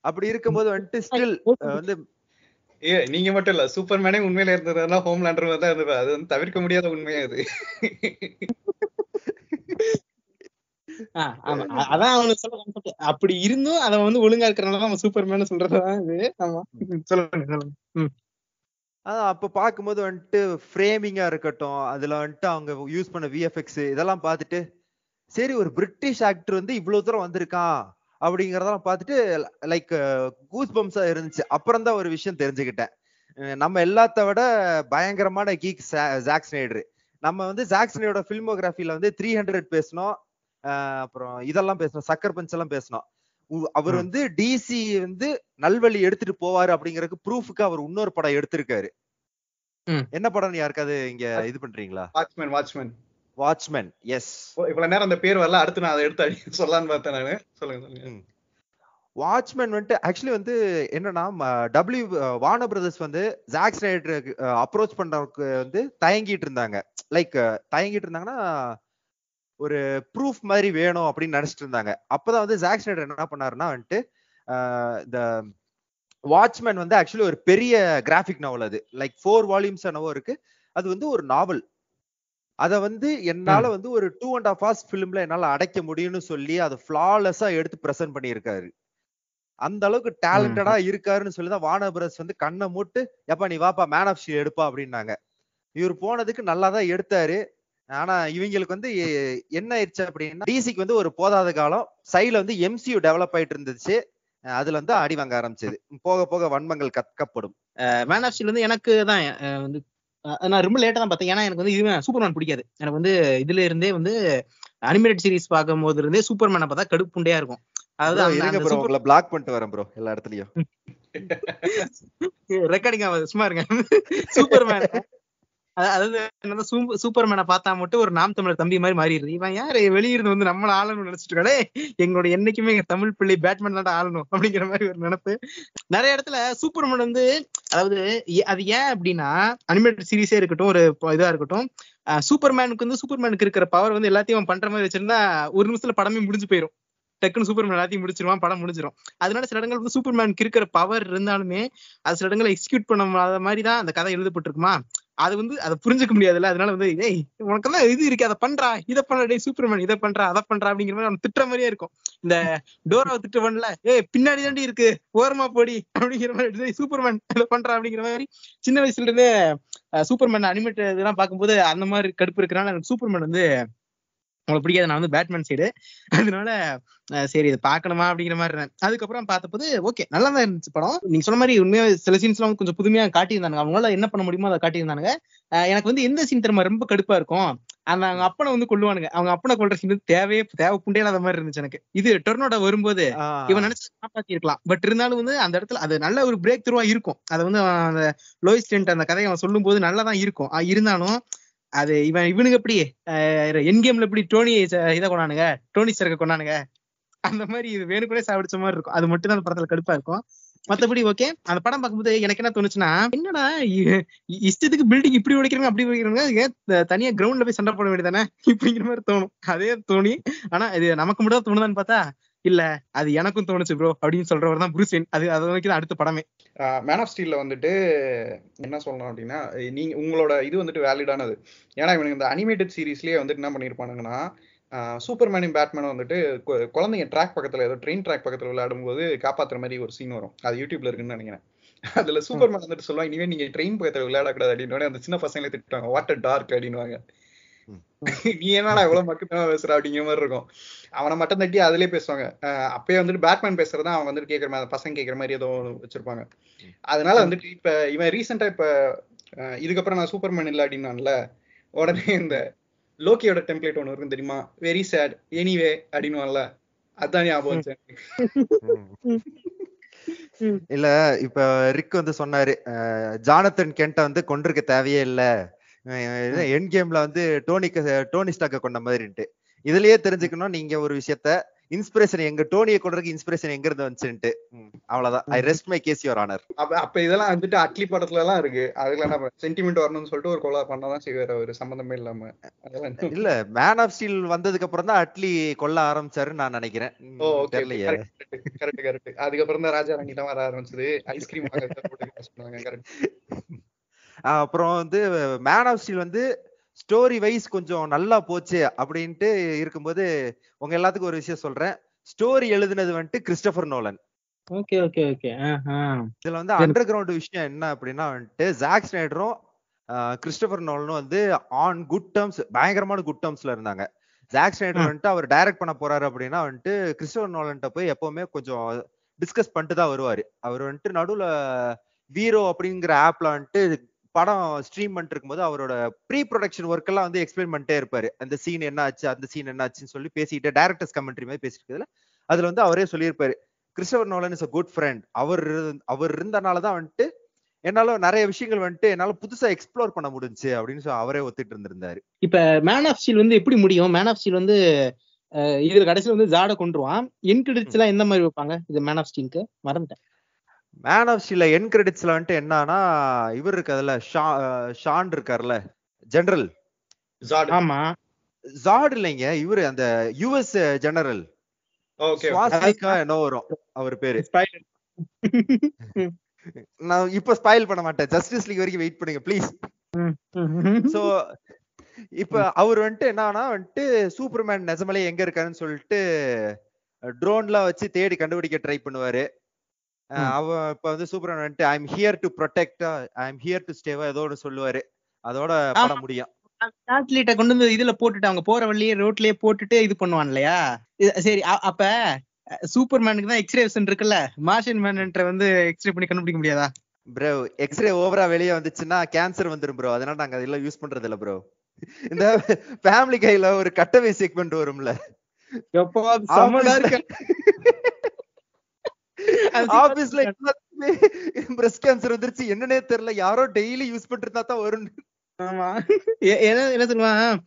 அப்படி இருக்கும்போது வந்துட்டு ஸ்டில் வந்து நீங்க மட்டும் இல்ல சூப்பர் மேனே உண்மையில இருந்ததுன்னா ஹோம்லேண்டர் தான் இருந்தது அது வந்து தவிர்க்க முடியாத உண்மையா அது அதான் அவனுக்கு சொல்ல அப்படி இருந்தும் அதை வந்து ஒழுங்கா இருக்கிறனால சூப்பர் சூப்பர்மேன் சொல்றதுதான் இது ஆமா சொல்லுங்க சொல்லுங்க அதான் அப்ப பாக்கும்போது வந்துட்டு ஃப்ரேமிங்காக இருக்கட்டும் அதில் வந்துட்டு அவங்க யூஸ் பண்ண விஎஃப்எக்ஸ் இதெல்லாம் பார்த்துட்டு சரி ஒரு பிரிட்டிஷ் ஆக்டர் வந்து இவ்வளோ தூரம் வந்திருக்கான் அப்படிங்கிறதெல்லாம் பார்த்துட்டு லைக் கூஸ் பம்ஸாக இருந்துச்சு அப்புறம் தான் ஒரு விஷயம் தெரிஞ்சுக்கிட்டேன் நம்ம எல்லாத்த விட பயங்கரமான கீக் ஜாக் ஸ்னைடரு நம்ம வந்து ஜாக்ஸ்னேடோட ஃபில்மோகிராஃபியில் வந்து த்ரீ ஹண்ட்ரட் பேசணும் அப்புறம் இதெல்லாம் பேசணும் சக்கர் பஞ்ச் எல்லாம் பேசணும் அவர் வந்து டிசி வந்து நல்வழி எடுத்துட்டு போவாரு அப்படிங்கறதுக்கு ப்ரூஃபுக்கு அவர் இன்னொரு படம் எடுத்திருக்காரு என்ன படம் யாருக்காவது இங்க இது பண்றீங்களா வாட்ச்மேன் வாட்ச்மேன் வாட்ச்மேன் எஸ் இவ்வளவு நேரம் அந்த பேர் வரல அடுத்து நான் அதை எடுத்து சொல்லலாம்னு பார்த்தேன் நானு சொல்லுங்க வாட்ச்மேன் வந்துட்டு ஆக்சுவலி வந்து என்னன்னா டபிள்யூ வான பிரதர்ஸ் வந்து ஜாக்ஸ் ரைடருக்கு அப்ரோச் பண்றவருக்கு வந்து தயங்கிட்டு இருந்தாங்க லைக் தயங்கிட்டு இருந்தாங்கன்னா ஒரு ப்ரூஃப் மாதிரி வேணும் அப்படின்னு நினைச்சிட்டு இருந்தாங்க அப்பதான் வந்து ஜாக் ஸ்னைடர் என்ன பண்ணாருன்னா வந்துட்டு இந்த வாட்ச்மேன் வந்து ஆக்சுவலி ஒரு பெரிய கிராஃபிக் நாவல் அது லைக் ஃபோர் வால்யூம்ஸ் என்னவோ இருக்கு அது வந்து ஒரு நாவல் அதை வந்து என்னால வந்து ஒரு டூ அண்ட் ஆஃப் ஹார்ஸ் ஃபிலிம்ல என்னால அடைக்க முடியும்னு சொல்லி அதை ஃபிளாலெஸ்ஸா எடுத்து ப்ரெசென்ட் பண்ணியிருக்காரு அந்த அளவுக்கு டேலண்டடா இருக்காருன்னு சொல்லி தான் வானபரஸ் வந்து கண்ணை மூட்டு எப்பா நீ வாப்பா மேன் ஆஃப் ஷீல் எடுப்பா அப்படின்னாங்க இவர் போனதுக்கு நல்லா தான் எடுத்தாரு ஆனா இவங்களுக்கு வந்து என்ன ஆயிடுச்சு அப்படின்னா டிசிக்கு வந்து ஒரு போதாத காலம் சைட்ல வந்து எம்சியூ டெவலப் ஆயிட்டு இருந்துச்சு அதுல வந்து அடி வாங்க ஆரம்பிச்சது போக போக வன்மங்கள் கற்கப்படும் மேன் ஆஃப் வந்து எனக்கு தான் வந்து நான் ரொம்ப லேட்டா தான் பார்த்தேன் ஏன்னா எனக்கு வந்து இதுவே மேன் பிடிக்காது எனக்கு வந்து இதுல இருந்தே வந்து அனிமேட் சீரிஸ் பார்க்கும் போது இருந்தே மேன் பார்த்தா கடுப்புண்டையா இருக்கும் அதாவது ப்ரோ உங்களை பிளாக் பண்ணிட்டு வரேன் ப்ரோ எல்லா இடத்துலயும் ரெக்கார்டிங் ஆகாது சும்மா இருங்க சூப்பர்மேன் அதாவது என்னன்னா சூப்பர்மேனை பார்த்தா மட்டும் ஒரு நாம் தமிழர் தம்பி மாதிரி மாறிடுது இவன் யார் வெளியிருந்து வந்து நம்மள ஆளணும்னு நினைச்சிட்டு கடை எங்களோட என்னைக்குமே எங்க தமிழ் பிள்ளை பேட்மேன் தான் ஆளணும் அப்படிங்கிற மாதிரி ஒரு நினைப்பு நிறைய இடத்துல சூப்பர்மேன் வந்து அதாவது அது ஏன் அப்படின்னா அனிமேட்டட் சீரீஸே இருக்கட்டும் ஒரு இதா இருக்கட்டும் சூப்பர்மேனுக்கு வந்து சூப்பர்மேனுக்கு இருக்கிற பவர் வந்து எல்லாத்தையும் பண்ற மாதிரி வச்சிருந்தா ஒரு நிமிஷத்துல படமே முடிஞ்சு போயிடும் டக்குன்னு சூப்பர்மேன் எல்லாத்தையும் முடிச்சிருவான் படம் முடிஞ்சிடும் அதனால சில இடங்கள் வந்து சூப்பர்மேனுக்கு இருக்கிற பவர் இருந்தாலுமே அது சில இடங்களை எக்ஸிக்யூட் பண்ண மாதிரி தான் அந்த கதை எழுதப்பட்டிருக்குமா அது வந்து அதை புரிஞ்சுக்க முடியாதுல்ல அதனால வந்து ஏய் உனக்கெல்லாம் இது இருக்கு அதை பண்றா இதை பண்ற டே சூப்பர்மேன் இதை பண்றா அதை பண்றா அப்படிங்கிற மாதிரி அவன் திட்ட மாதிரியே இருக்கும் இந்த டோராவை திட்டு பண்ணல ஏய் பின்னாடி தாண்டி இருக்கு ஓரமா போடி அப்படிங்கிற மாதிரி சூப்பர்மேன் இதை பண்றா அப்படிங்கிற மாதிரி சின்ன வயசுல இருந்தே சூப்பர்மேன் அனிமேட்டட் இதெல்லாம் பார்க்கும்போது அந்த மாதிரி கடுப்பு இருக்கிறனால எனக்கு சூப்பர்மேன் வந்து உங்களுக்கு பிடிக்காது நான் வந்து பேட்மேன் சைடு அதனால சரி இதை பார்க்கணுமா அப்படிங்கிற மாதிரி இருந்தேன் அதுக்கப்புறம் பார்த்தபோது ஓகே நல்லா தான் இருந்துச்சு படம் நீங்க சொன்ன மாதிரி உண்மையா சில சீன்ஸ் எல்லாம் கொஞ்சம் புதுமையாக காட்டியிருந்தாங்க அவங்களால என்ன பண்ண முடியுமோ அதை காட்டியிருந்தாங்க எனக்கு வந்து எந்த சீன் திறமை ரொம்ப கடுப்பா இருக்கும் அந்த அவங்க அப்பனை வந்து கொள்ளுவானுங்க அவங்க அப்பனை கொள்ற சீன் தேவையே தேவை புண்டே இல்லாத மாதிரி இருந்துச்சு எனக்கு இது டொர்னோட வரும்போது இவன் நினைச்சு காப்பாத்தி இருக்கலாம் பட் இருந்தாலும் வந்து அந்த இடத்துல அது நல்ல ஒரு பிரேக் த்ரூவா இருக்கும் அதை வந்து அந்த லோயிஸ்டன்ட் அந்த கதையை அவன் சொல்லும் போது நல்லா தான் இருக்கும் இருந்தாலும் அது இவன் இவனுங்க எப்படி என் கேம்ல எப்படி டோனி இதை கொண்டானுங்க டோனி சரக்கு கொண்டானுங்க அந்த மாதிரி இது கூட சாப்பிடிச்ச மாதிரி இருக்கும் அது மட்டும் தான் அந்த படத்துல கடுப்பா இருக்கும் மத்தபடி ஓகே அந்த படம் பார்க்கும்போது எனக்கு என்ன தோணுச்சுன்னா என்னடா இஷ்டத்துக்கு பில்டிங் இப்படி உடைக்கிறாங்க அப்படி உடைக்கிறாங்க தனியா கிரவுண்ட்ல போய் சண்டை போட வேண்டியதானே இப்படிங்கிற மாதிரி தோணும் அதே தோணி ஆனா இது நமக்கு மட்டும் தான் தோணுதான்னு பார்த்தா இல்ல அது எனக்கும் தோணுச்சு ப்ரோ அப்படின்னு சொல்றவர் தான் புருசின் அது அதை தான் அடுத்த படமே மேன் ஆஃப் ஸ்டீல்ல வந்துட்டு என்ன சொல்லணும் அப்படின்னா நீங்க உங்களோட இது வந்துட்டு வேலிடானது ஏன்னா இவனுக்கு இந்த அனிமேட்டட் சீரீஸ்லயே வந்துட்டு என்ன பண்ணிருப்பானுங்கன்னா சூப்பர்மேனும் பேட்மேனும் வந்துட்டு குழந்தைங்க ட்ராக் பக்கத்துல ஏதோ ட்ரெயின் ட்ராக் பக்கத்துல விளையாடும் போது காப்பாத்துற மாதிரி ஒரு சீன் வரும் அது யூடியூப்ல இருக்குன்னு நினைக்கிறேன் அதுல சூப்பர்மேன் வந்துட்டு சொல்லுவாங்க இனிமே நீங்க ட்ரெயின் பக்கத்துல விளையாடக்கூடாது அப்படின்னு அந்த சின்ன பசங்களை திட்டுவாங்க வாட்டர் டார்க் அப்படின்னு நீ என்னடா எவ்வளவு மட்டுமே பேசுற அப்படிங்கிற மாதிரி இருக்கும் அவனை மட்டும் தட்டி அதுலயே பேசுவாங்க அப்பயே வந்துட்டு பேட்மேன் பேசுறதா அவன் வந்துட்டு கேட்கற மாதிரி பசங்க கேட்கற மாதிரி ஏதோ வச்சிருப்பாங்க அதனால வந்துட்டு இப்ப இவன் ரீசெண்டா இப்ப இதுக்கப்புறம் நான் சூப்பர்மேன் இல்லை அப்படின்னான்ல உடனே இந்த லோக்கியோட டெம்ப்ளேட் ஒண்ணு இருக்கும் தெரியுமா வெரி சேட் எனிவே அப்படின்னுவான்ல அதான் ஞாபகம் இல்ல இப்ப ரிக் வந்து சொன்னாரு ஜானத்தன் கென்ட்ட வந்து கொண்டிருக்க தேவையே இல்லை என் கேம்ல வந்து டோனிக்கு டோனி ஸ்டாக்க கொண்ட மாதிரின்ட்டு இதுலயே தெரிஞ்சுக்கணும் நீங்க ஒரு விஷயத்த இன்ஸ்பிரேஷன் எங்க டோனியை கொடுறதுக்கு இன்ஸ்பிரேஷன் எங்க இருந்து வந்துச்சுட்டு அவ்வளவுதான் I rest my case your honour அப்ப இதெல்லாம் வந்துட்டு அட்லி படத்துல எல்லாம் இருக்கு அதுல நம்ம சென்டிமெண்ட் வரணும்னு சொல்லிட்டு ஒரு கொலை பண்ணதான் செய்வார் ஒரு சம்பந்தமே இல்லாம இல்ல மேன் ஆஃப் ஸ்டீல் வந்ததுக்கு அப்புறம் தான் அட்லி கொல்ல ஆரம்பிச்சாருன்னு நான் நினைக்கிறேன் கரெக்ட் கரெக்ட் அதுக்கப்புறம் தான் ராஜா ரங்கிதான் வர ஆரம்பிச்சது ஐஸ்கிரீம் கரெக்ட் அப்புறம் வந்து மேன் ஆஃப் ஸ்டீல் வந்து ஸ்டோரி வைஸ் கொஞ்சம் நல்லா போச்சு அப்படின்ட்டு இருக்கும்போது உங்க எல்லாத்துக்கும் ஒரு விஷயம் சொல்றேன் ஸ்டோரி எழுதுனது வந்துட்டு Christopher Nolan okay okay okay இதுல வந்து அண்டர் கிரவுண்ட் விஷயம் என்ன அப்படின்னா வந்துட்டு ஜாக் ஸ்னைடரும் கிறிஸ்டபர் நோலனும் வந்து ஆன் குட் டேர்ம்ஸ் பயங்கரமான குட் டேர்ம்ஸ்ல இருந்தாங்க ஜாக் ஸ்னைடர் வந்துட்டு அவர் டைரக்ட் பண்ண போறாரு அப்படின்னா வந்துட்டு கிறிஸ்டபர் நோலன்ட்ட போய் எப்பவுமே கொஞ்சம் டிஸ்கஸ் பண்ணிட்டு தான் வருவாரு அவர் வந்துட்டு நடுவுல வீரோ அப்படிங்கிற ஆப்ல வந்துட்டு படம் ஸ்ட்ரீம் பண்ணிட்டு இருக்கும்போது அவரோட ப்ரீ ப்ரொடக்ஷன் ஒர்க் எல்லாம் வந்து எக்ஸ்பிளைன் பண்ணிட்டே இருப்பாரு அந்த சீன் என்ன ஆச்சு அந்த சீன் என்ன ஆச்சுன்னு சொல்லி பேசிட்டு டேரக்டர்ஸ் கமெண்ட்ரி மாதிரி பேசிட்டு அதுல வந்து அவரே சொல்லியிருப்பாரு Christopher Nolan is a good friend அவர் அவர் இருந்தனால தான் வந்துட்டு என்னால நிறைய விஷயங்கள் வந்துட்டு என்னால புதுசா எக்ஸ்ப்ளோர் பண்ண முடிஞ்சு அப்படின்னு சொல்லி அவரே ஒத்துட்டு இருந்திருந்தாரு இப்ப மேன் ஆஃப் ஸ்டீல் வந்து எப்படி முடியும் மேன் ஆஃப் ஸ்டீல் வந்து இதுல கடைசியில் வந்து ஜாட கொண்டுருவான் என்கிரிடிட்ஸ் எல்லாம் எந்த மாதிரி வைப்பாங்க இது மேன் ஆஃப் ஸ்டீலுக்கு மறந்துட்டேன் மேன் ஆஃப் ஸ்டீல என் கிரெடிட்ஸ்ல வந்துட்டு என்னன்னா இவர் இருக்காதுல்ல ஷான் இருக்கார்ல ஜெனரல் ஆமா ஜாட் இல்லைங்க இவரு அந்த யுஎஸ் ஜெனரல் என்னோ வரும் அவர் பேரு நான் இப்ப ஸ்பைல் பண்ண மாட்டேன் ஜஸ்டிஸ் லீக் வரைக்கும் வெயிட் பண்ணுங்க ப்ளீஸ் சோ இப்ப அவர் வந்துட்டு என்னன்னா வந்துட்டு சூப்பர்மேன் நிஜமலே எங்க இருக்காருன்னு சொல்லிட்டு ட்ரோன்லாம் வச்சு தேடி கண்டுபிடிக்க ட்ரை பண்ணுவாரு அவ இப்ப வந்து சூப்பரன் வந்துட்டு I am here to protect I am here to ஸ்டேவா ஏதோ சொல்லுவாரு அதோட பட முடியும் டிரான்ஸ்லேட்டை கொண்டு வந்து இதுல போட்டுட்டு அவங்க போற வழியே ரோட்லயே போட்டுட்டு இது பண்ணுவான் இல்லையா சரி அப்ப சூப்பர்மேனுக்கு தான் எக்ஸ்ரே விஷன் இருக்குல்ல மார்ஷியன் மேன்ன்ற வந்து எக்ஸ்ரே பண்ணி கண்டுபிடிக்க முடியாதா ப்ரோ எக்ஸ்ரே ஓவரா வெளியே வந்துச்சுன்னா கேன்சர் வந்துரும் ப்ரோ அதனால நாங்க அதெல்லாம் யூஸ் பண்றது இல்ல ப்ரோ இந்த ஃபேமிலி கையில ஒரு கட்டவே செக்மெண்ட் வரும்ல ஆபீஸ்ல பிரஸ்ட் கேன்சர் வந்துருச்சு என்னன்னே தெரியல யாரோ டெய்லி யூஸ் பண்ணிட்டு தான் வரும் ஆமா என்ன என்ன சொல்லுவான்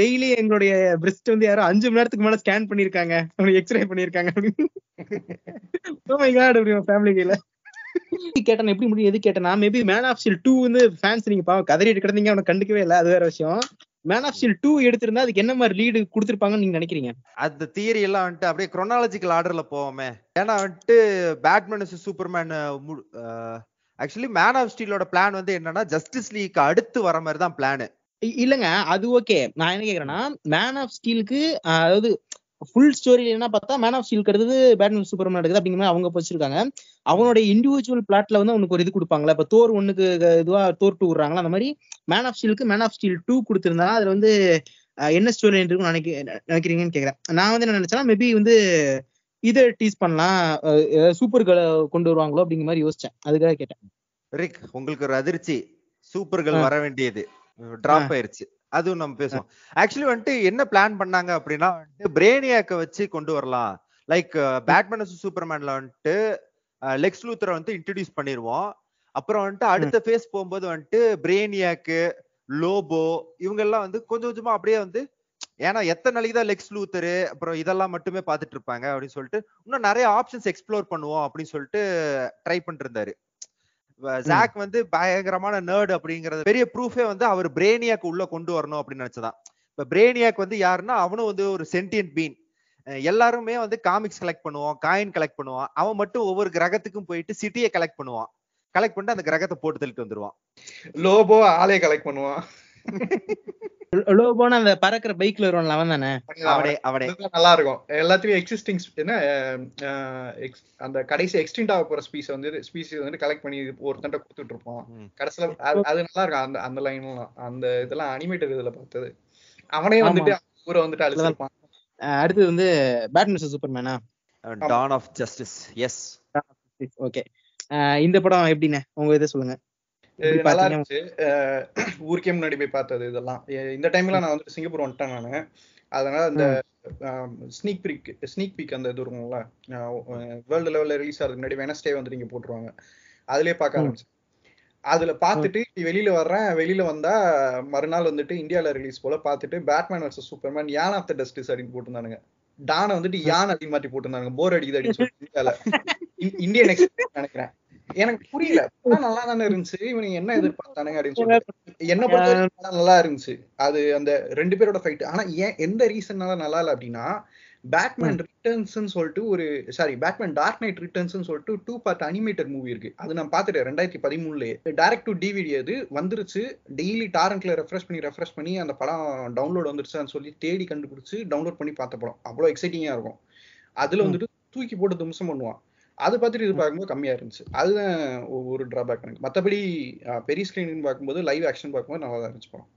டெய்லி எங்களுடைய பிரெஸ்ட் வந்து யாரும் அஞ்சு மணி நேரத்துக்கு மேல ஸ்கேன் பண்ணிருக்காங்க எக்ஸ்ரே பண்ணிருக்காங்க ஃபேமிலியில oh கேட்டேன் எப்படி முடியும் எது கேட்டேன் maybe man of steel two வந்து ஃபேன்ஸ் நீங்க பாவம் கதறிட்டு கிடந்தீங்க அவனை கண்டுக்கவே இல்ல அது வேற விஷயம் மேன் ஆஃப் ஸ்டீல் டூ எடுத்திருந்தா அதுக்கு என்ன மாதிரி லீடு கொடுத்துருப்பாங்கன்னு நீங்க நினைக்கிறீங்க அந்த தியரி எல்லாம் வந்துட்டு அப்படியே குரோனாலஜிக்கல் ஆர்டர்ல போவோமே ஏன்னா வந்துட்டு Batman Superman actually man of ஸ்டீலோட பிளான் வந்து என்னன்னா ஜஸ்டிஸ் லீக் அடுத்து வர மாதிரி தான் பிளான் இல்லங்க அது ஓகே நான் என்ன கேக்குறேன்னா மேன் ஆஃப் ஸ்டீலுக்கு அதாவது ஃபுல் ஸ்டோரி என்ன பார்த்தா மேன் ஆஃப் ஸ்டீல் கருது பேட்மேன் மேன் எடுக்குது அப்படிங்கிற மாதிரி அவங்க வச்சிருக்காங்க அவனுடைய இண்டிவிஜுவல் பிளாட்ல வந்து அவனுக்கு ஒரு இது கொடுப்பாங்களா இப்போ தோர் ஒன்னுக்கு இதுவா தோர் டூ விடுறாங்களா அந்த மாதிரி மேன் ஆஃப் ஸ்டீலுக்கு மேன் ஆஃப் ஸ்டீல் டூ கொடுத்திருந்தா அதுல வந்து என்ன ஸ்டோரி இருக்கும் நினைக்க நினைக்கிறீங்கன்னு கேட்கறேன் நான் வந்து என்ன நினைச்சேன்னா மேபி வந்து இதை டீஸ் பண்ணலாம் சூப்பர் கொண்டு வருவாங்களோ அப்படிங்கிற மாதிரி யோசிச்சேன் அதுக்காக கேட்டேன் ரிக் உங்களுக்கு ஒரு அதிர்ச்சி சூப்பர்கள் வர வேண்டியது டிராப் ஆயிருச்சு அதுவும் நம்ம பேசுவோம் ஆக்சுவலி வந்துட்டு என்ன பிளான் பண்ணாங்க அப்படின்னா வந்துட்டு பிரேனியாக்க வச்சு கொண்டு வரலாம் லைக் பேட்மேன் சூப்பர்மேன்ல வந்துட்டு லெக்ஸ் லூத்தரை வந்துட்டு இன்ட்ரடியூஸ் பண்ணிடுவோம் அப்புறம் வந்துட்டு அடுத்த ஃபேஸ் போகும்போது வந்துட்டு பிரேனியாக்கு லோபோ இவங்க எல்லாம் வந்து கொஞ்சம் கொஞ்சமா அப்படியே வந்து ஏன்னா எத்தனை நாளைக்கு தான் லெக்ஸ் லூத்தரு அப்புறம் இதெல்லாம் மட்டுமே பாத்துட்டு இருப்பாங்க அப்படின்னு சொல்லிட்டு இன்னும் நிறைய ஆப்ஷன்ஸ் எக்ஸ்ப்ளோர் பண்ணுவோம் அப்படின்னு சொல்லிட்டு ட்ரை பண்ணிட்டு இருந்தாரு ஜாக் வந்து பயங்கரமான நேர்டு அப்படிங்கறது பெரிய ப்ரூஃபே வந்து அவர் பிரேனியாக்கு உள்ள கொண்டு வரணும் அப்படின்னு நினைச்சதான் இப்ப பிரேனியாக் வந்து யாருன்னா அவனும் வந்து ஒரு சென்டியன்ட் பீன் எல்லாருமே வந்து காமிக்ஸ் கலெக்ட் பண்ணுவான் காயின் கலெக்ட் பண்ணுவான் அவன் மட்டும் ஒவ்வொரு கிரகத்துக்கும் போயிட்டு சிட்டியை கலெக்ட் பண்ணுவான் கலெக்ட் பண்ணிட்டு அந்த கிரகத்தை போட்டு தள்ளிட்டு வந்துருவான் லோபோ ஆலையை கலெக்ட் பண்ணுவான் லோபோன அந்த பறக்குற பைக்ல வரும்ல அவன் தானே நல்லா இருக்கும் எல்லாத்தையும் எக்ஸிஸ்டிங் என்ன அந்த கடைசி எக்ஸ்டிங்ட் ஆக போற ஸ்பீஸ் வந்து ஸ்பீசிஸ் வந்து கலெக்ட் பண்ணி ஒருத்தன்ட்ட கொடுத்துட்டு இருப்போம் கடைசியில அது நல்லா இருக்கும் அந்த அந்த லைன்லாம் அந்த இதெல்லாம் அனிமேட்டட் இதுல பார்த்தது அவனே வந்துட்டு ஊரை வந்துட்டு அழிச்சிருப்பான் அடுத்தது வந்து பேட்மிண்டன் சூப்பர்மேனா dawn of justice yes okay இந்த படம் எப்படிண்ணே உங்க இதை சொல்லுங்க நல்லா இருந்துச்சு ஊருக்கே முன்னாடி போய் பார்த்தது இதெல்லாம் இந்த டைம்ல நான் வந்து சிங்கப்பூர் வந்துட்டேன் நானு அதனால அந்த ஸ்னீக் பிரிக் ஸ்னீக் பீக் அந்த இது இருக்கும்ல வேர்ல்டு லெவல்ல ரிலீஸ் ஆகுது முன்னாடி வெனஸ்டே வந்து இங்க போட்டுருவாங்க அதுலயே பார்க்க ஆரம்பிச்சேன் அதுல பாத்துட்டு வெளியில வர்றேன் வெளியில வந்தா மறுநாள் வந்துட்டு இந்தியால ரிலீஸ் போல பாத்துட்டு பேட்மேன் வர்சஸ் சூப்பர்மேன் யான் ஆஃப் த டஸ்டிஸ் அப்படின்னு போட்டிருந்தானுங்க டான வந்துட்டு யான் அப்படின்னு மாத்தி போட்டிருந்தாங்க போர் அடிக்குது அப்படின்னு சொல்லிட்டு இந்தியால இந்தியன் எக்ஸ்பிரஸ் நினைக்கிறேன் எனக்கு புரியல நல்லா தானே இருந்துச்சு இவனுக்கு என்ன எதிர்பார்த்தானுங்க அப்படின்னு சொல்லிட்டு என்ன படம் நல்லா இருந்துச்சு அது அந்த ரெண்டு பேரோட ஃபைட் ஆனா ஏன் எந்த ரீசன்னால நல்லா இல்லை அப்படின்னா பேட்மேன் ரிட்டர்ன்ஸ் சொல்லிட்டு ஒரு sorry Batman dark knight returns சொல்லிட்டு டூ பார்ட் அனிமேட்டட் மூவி இருக்கு அது நான் பாத்துட்டேன் ரெண்டாயிரத்தி பதிமூணுலயே டேரக்ட் டு டிவிடி அது வந்துருச்சு டெய்லி டாரண்ட்ல ரெஃப்ரெஷ் பண்ணி ரெஃப்ரெஷ் பண்ணி அந்த படம் டவுன்லோட் வந்துருச்சான்னு சொல்லி தேடி கண்டுபிடிச்சு டவுன்லோட் பண்ணி பார்த்த படம் அவ்வளோ எக்ஸைட்டிங்கா இருக்கும் அதுல வந்துட்டு தூக்கி போட்டு தும்சம் பண்ணுவான் அதை பார்த்துட்டு இது பார்க்கும்போது கம்மியாக இருந்துச்சு அதுதான் ஒரு ட்ராபேக் எனக்கு மற்றபடி பெரிய ஸ்க்ரீன் பார்க்கும்போது லைவ் ஆக்ஷன் பார்க்கும்போது நல்லா தான் இருந்துச்சு படம்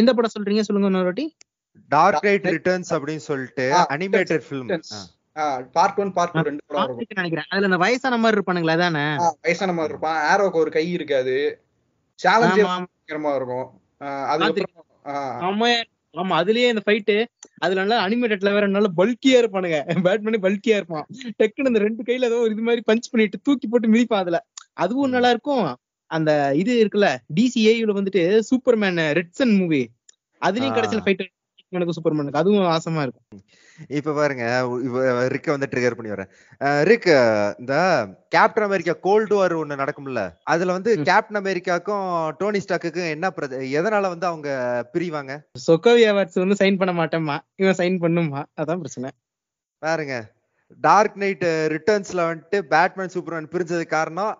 எந்த படம் சொல்றீங்க சொல்லுங்க இன்னொரு வாட்டி டார்க் நைட் ரிட்டர்ன்ஸ் அப்படின்னு சொல்லிட்டு animated film part one part two ரெண்டு படம் நினைக்கிறேன் அதுல அந்த வயசான மாதிரி இருப்பானுங்களா தானே வயசான மாதிரி இருப்பான் ஆரோக்கு ஒரு கை இருக்காது சேலஞ்ச் பயங்கரமா இருக்கும் அதுக்கப்புறம் ஆமா அதுலயே இந்த ஃபைட்டு அதுல நல்லா அனிமேட்டட்ல வேற நல்ல பல்கியா இருப்பானுங்க பேட்மேன் பல்கியா இருப்பான் டெக்குன்னு இந்த ரெண்டு கையில ஏதோ ஒரு இது மாதிரி பஞ்ச் பண்ணிட்டு தூக்கி போட்டு மிதிப்பான் அதுல அதுவும் நல்லா இருக்கும் அந்த இது இருக்குல்ல டிசிஏயுல வந்துட்டு சூப்பர்மேன் ரெட்சன் மூவி அதுலயும் கடைசியில ஃபைட் எனக்கு மேனுக்கு அதுவும் ஆசமா இருக்கும் இப்ப பாருங்க ரிக்க வந்து ட்ரிகர் பண்ணி வரேன் ரிக் இந்த கேப்டன் அமெரிக்கா கோல்டு வார் ஒண்ணு நடக்கும்ல அதுல வந்து கேப்டன் அமெரிக்காக்கும் டோனி ஸ்டாக்குக்கும் என்ன எதனால வந்து அவங்க பிரிவாங்க சொக்கோவி அவார்ட்ஸ் வந்து சைன் பண்ண மாட்டேம்மா இவன் சைன் பண்ணுமா அதான் பிரச்சனை பாருங்க டார்க் நைட் ரிட்டர்ன்ஸ்ல வந்துட்டு பேட்மேன் சூப்பர்மேன் பிரிஞ்சது காரணம்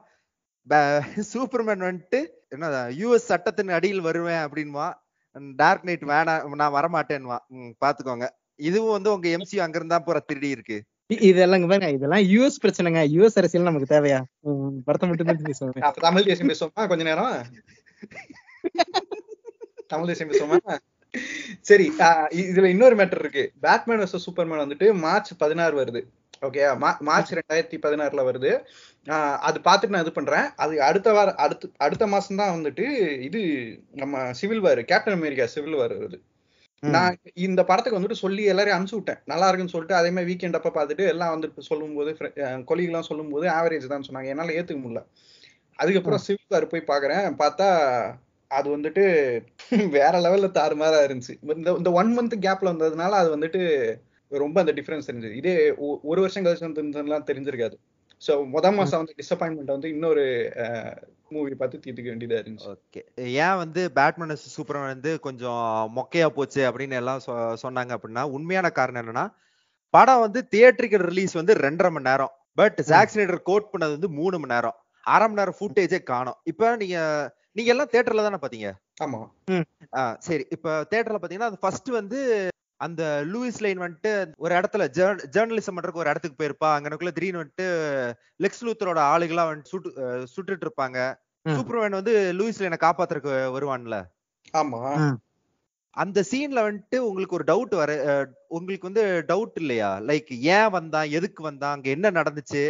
சூப்பர்மேன் வந்துட்டு என்ன யூஎஸ் சட்டத்தின் அடியில் வருவேன் அப்படின்வா டார்க் நைட் வேணாம் நான் வரமாட்டேன்வா பாத்துக்கோங்க இதுவும் வந்து உங்க எம்சி அங்க இருந்தா போற திருடி இருக்கு இதெல்லாம் பாருங்க இதெல்லாம் யூஎஸ் பிரச்சனைங்க யூஎஸ் அரசியல் நமக்கு தேவையா படத்தை மட்டும் தான் பேசுவோம் தமிழ் தேசியம் பேசுவோமா கொஞ்ச நேரம் தமிழ் தேசியம் பேசுவோமா சரி இதுல இன்னொரு மேட்டர் இருக்கு பேட்மேன் சூப்பர்மேன் வந்துட்டு மார்ச் பதினாறு வருது ஓகே மார்ச் ரெண்டாயிரத்தி பதினாறுல வருது அது பார்த்துட்டு நான் இது பண்றேன் அது அடுத்த வார அடுத்து அடுத்த மாசம் தான் வந்துட்டு இது நம்ம civil war captain America civil war வருது நான் இந்த படத்துக்கு வந்துட்டு சொல்லி எல்லாரையும் அனுப்பிச்சு விட்டேன் நல்லா இருக்குன்னு சொல்லிட்டு அதே மாதிரி வீக்கெண்ட் அப்ப பார்த்துட்டு எல்லாம் வந்துட்டு சொல்லும்போது கொலிகெல்லாம் சொல்லும்போது ஆவரேஜ் தான் சொன்னாங்க என்னால ஏத்துக்க முடியல அதுக்கப்புறம் சிவில் வார் போய் பாக்குறேன் பார்த்தா அது வந்துட்டு வேற லெவல்ல தாறுமாறா இருந்துச்சு இந்த இந்த ஒன் மந்த் கேப்ல வந்ததுனால அது வந்துட்டு ரொம்ப அந்த டிஃபரன்ஸ் தெரிஞ்சது இதே ஒரு வருஷம் கழிச்சுலாம் தெரிஞ்சிருக்காது ஸோ மொத மாசம் வந்து டிசப்பாயின்மெண்ட் வந்து இன்னொரு மூவி பார்த்து தீர்த்துக்க வேண்டியதா இருந்துச்சு ஓகே ஏன் வந்து பேட்மேன் சூப்பர் வந்து கொஞ்சம் மொக்கையா போச்சு அப்படின்னு எல்லாம் சொன்னாங்க அப்படின்னா உண்மையான காரணம் என்னன்னா படம் வந்து தியேட்டருக்கு ரிலீஸ் வந்து ரெண்டரை மணி நேரம் பட் ஜாக்சினேட்டர் கோட் பண்ணது வந்து மூணு மணி நேரம் அரை மணி நேரம் ஃபுட்டேஜே காணும் இப்ப நீங்க நீங்க எல்லாம் தேட்டர்ல தானே பாத்தீங்க ஆமா சரி இப்ப தேட்டர்ல பாத்தீங்கன்னா அது ஃபர்ஸ்ட் வந்து அந்த லூயிஸ் லைன் வந்துட்டு ஒரு இடத்துல ஜேர்னலிசம் பண்றதுக்கு ஒரு இடத்துக்கு போயிருப்பா அங்கனக்குள்ள திடீர்னு வந்துட்டு லெக்ஸ் லூத்தரோட ஆளுகளா வந்துட்டு சுட்டு சுட்டுட்டு இருப்பாங்க சூப்பர்மேன் வந்து லூயிஸ் லைனை காப்பாத்துறதுக்கு வருவான்ல ஆமா அந்த சீன்ல வந்துட்டு உங்களுக்கு ஒரு டவுட் வர உங்களுக்கு வந்து டவுட் இல்லையா லைக் ஏன் வந்தான் எதுக்கு வந்தான் அங்க என்ன நடந்துச்சு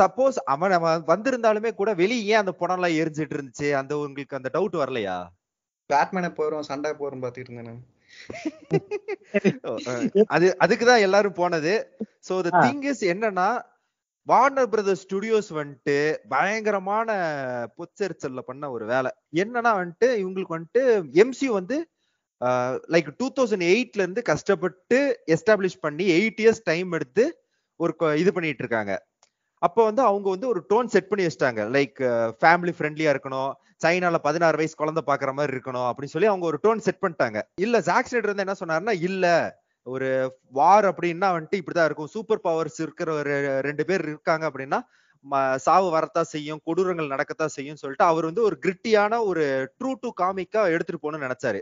சப்போஸ் அவன் வந்திருந்தாலுமே கூட வெளியே ஏன் அந்த புடம் எல்லாம் எரிஞ்சிட்டு இருந்துச்சு அந்த உங்களுக்கு அந்த டவுட் வரலையா பேட்மேனை போயிடும் சண்டை போறோம் பாத்துட்டு இருந்தேன் அது அதுக்குதான் எல்லாரும் போனது சோ தி திங் இஸ் என்னன்னா வார்னர் பிரதர்ஸ் ஸ்டுடியோஸ் வந்துட்டு பயங்கரமான பொச்சரிச்சல்ல பண்ண ஒரு வேலை என்னன்னா வந்துட்டு இவங்களுக்கு வந்துட்டு எம்சி வந்து லைக் டூ தௌசண்ட் எயிட்ல இருந்து கஷ்டப்பட்டு எஸ்டாப்ளிஷ் பண்ணி எயிட் இயர்ஸ் டைம் எடுத்து ஒரு இது பண்ணிட்டு இருக்காங்க அப்ப வந்து அவங்க வந்து ஒரு டோன் செட் பண்ணி வச்சிட்டாங்க லைக் ஃபேமிலி ஃப்ரெண்ட்லியா இருக்கணும் சைனால பதினாறு வயசு குழந்தை பாக்குற மாதிரி இருக்கணும் அப்படின்னு சொல்லி அவங்க ஒரு டோன் செட் பண்ணிட்டாங்க இல்ல ஜாக்ஸ்னேட் வந்து என்ன சொன்னாருன்னா இல்ல ஒரு வார் அப்படின்னா வந்துட்டு இப்படிதான் இருக்கும் சூப்பர் பவர்ஸ் இருக்கிற ஒரு ரெண்டு பேர் இருக்காங்க அப்படின்னா சாவு வரத்தான் செய்யும் கொடூரங்கள் நடக்கத்தான் செய்யும் சொல்லிட்டு அவர் வந்து ஒரு கிரிட்டியான ஒரு ட்ரூ டு காமிக்கா எடுத்துட்டு போகணும்னு நினைச்சாரு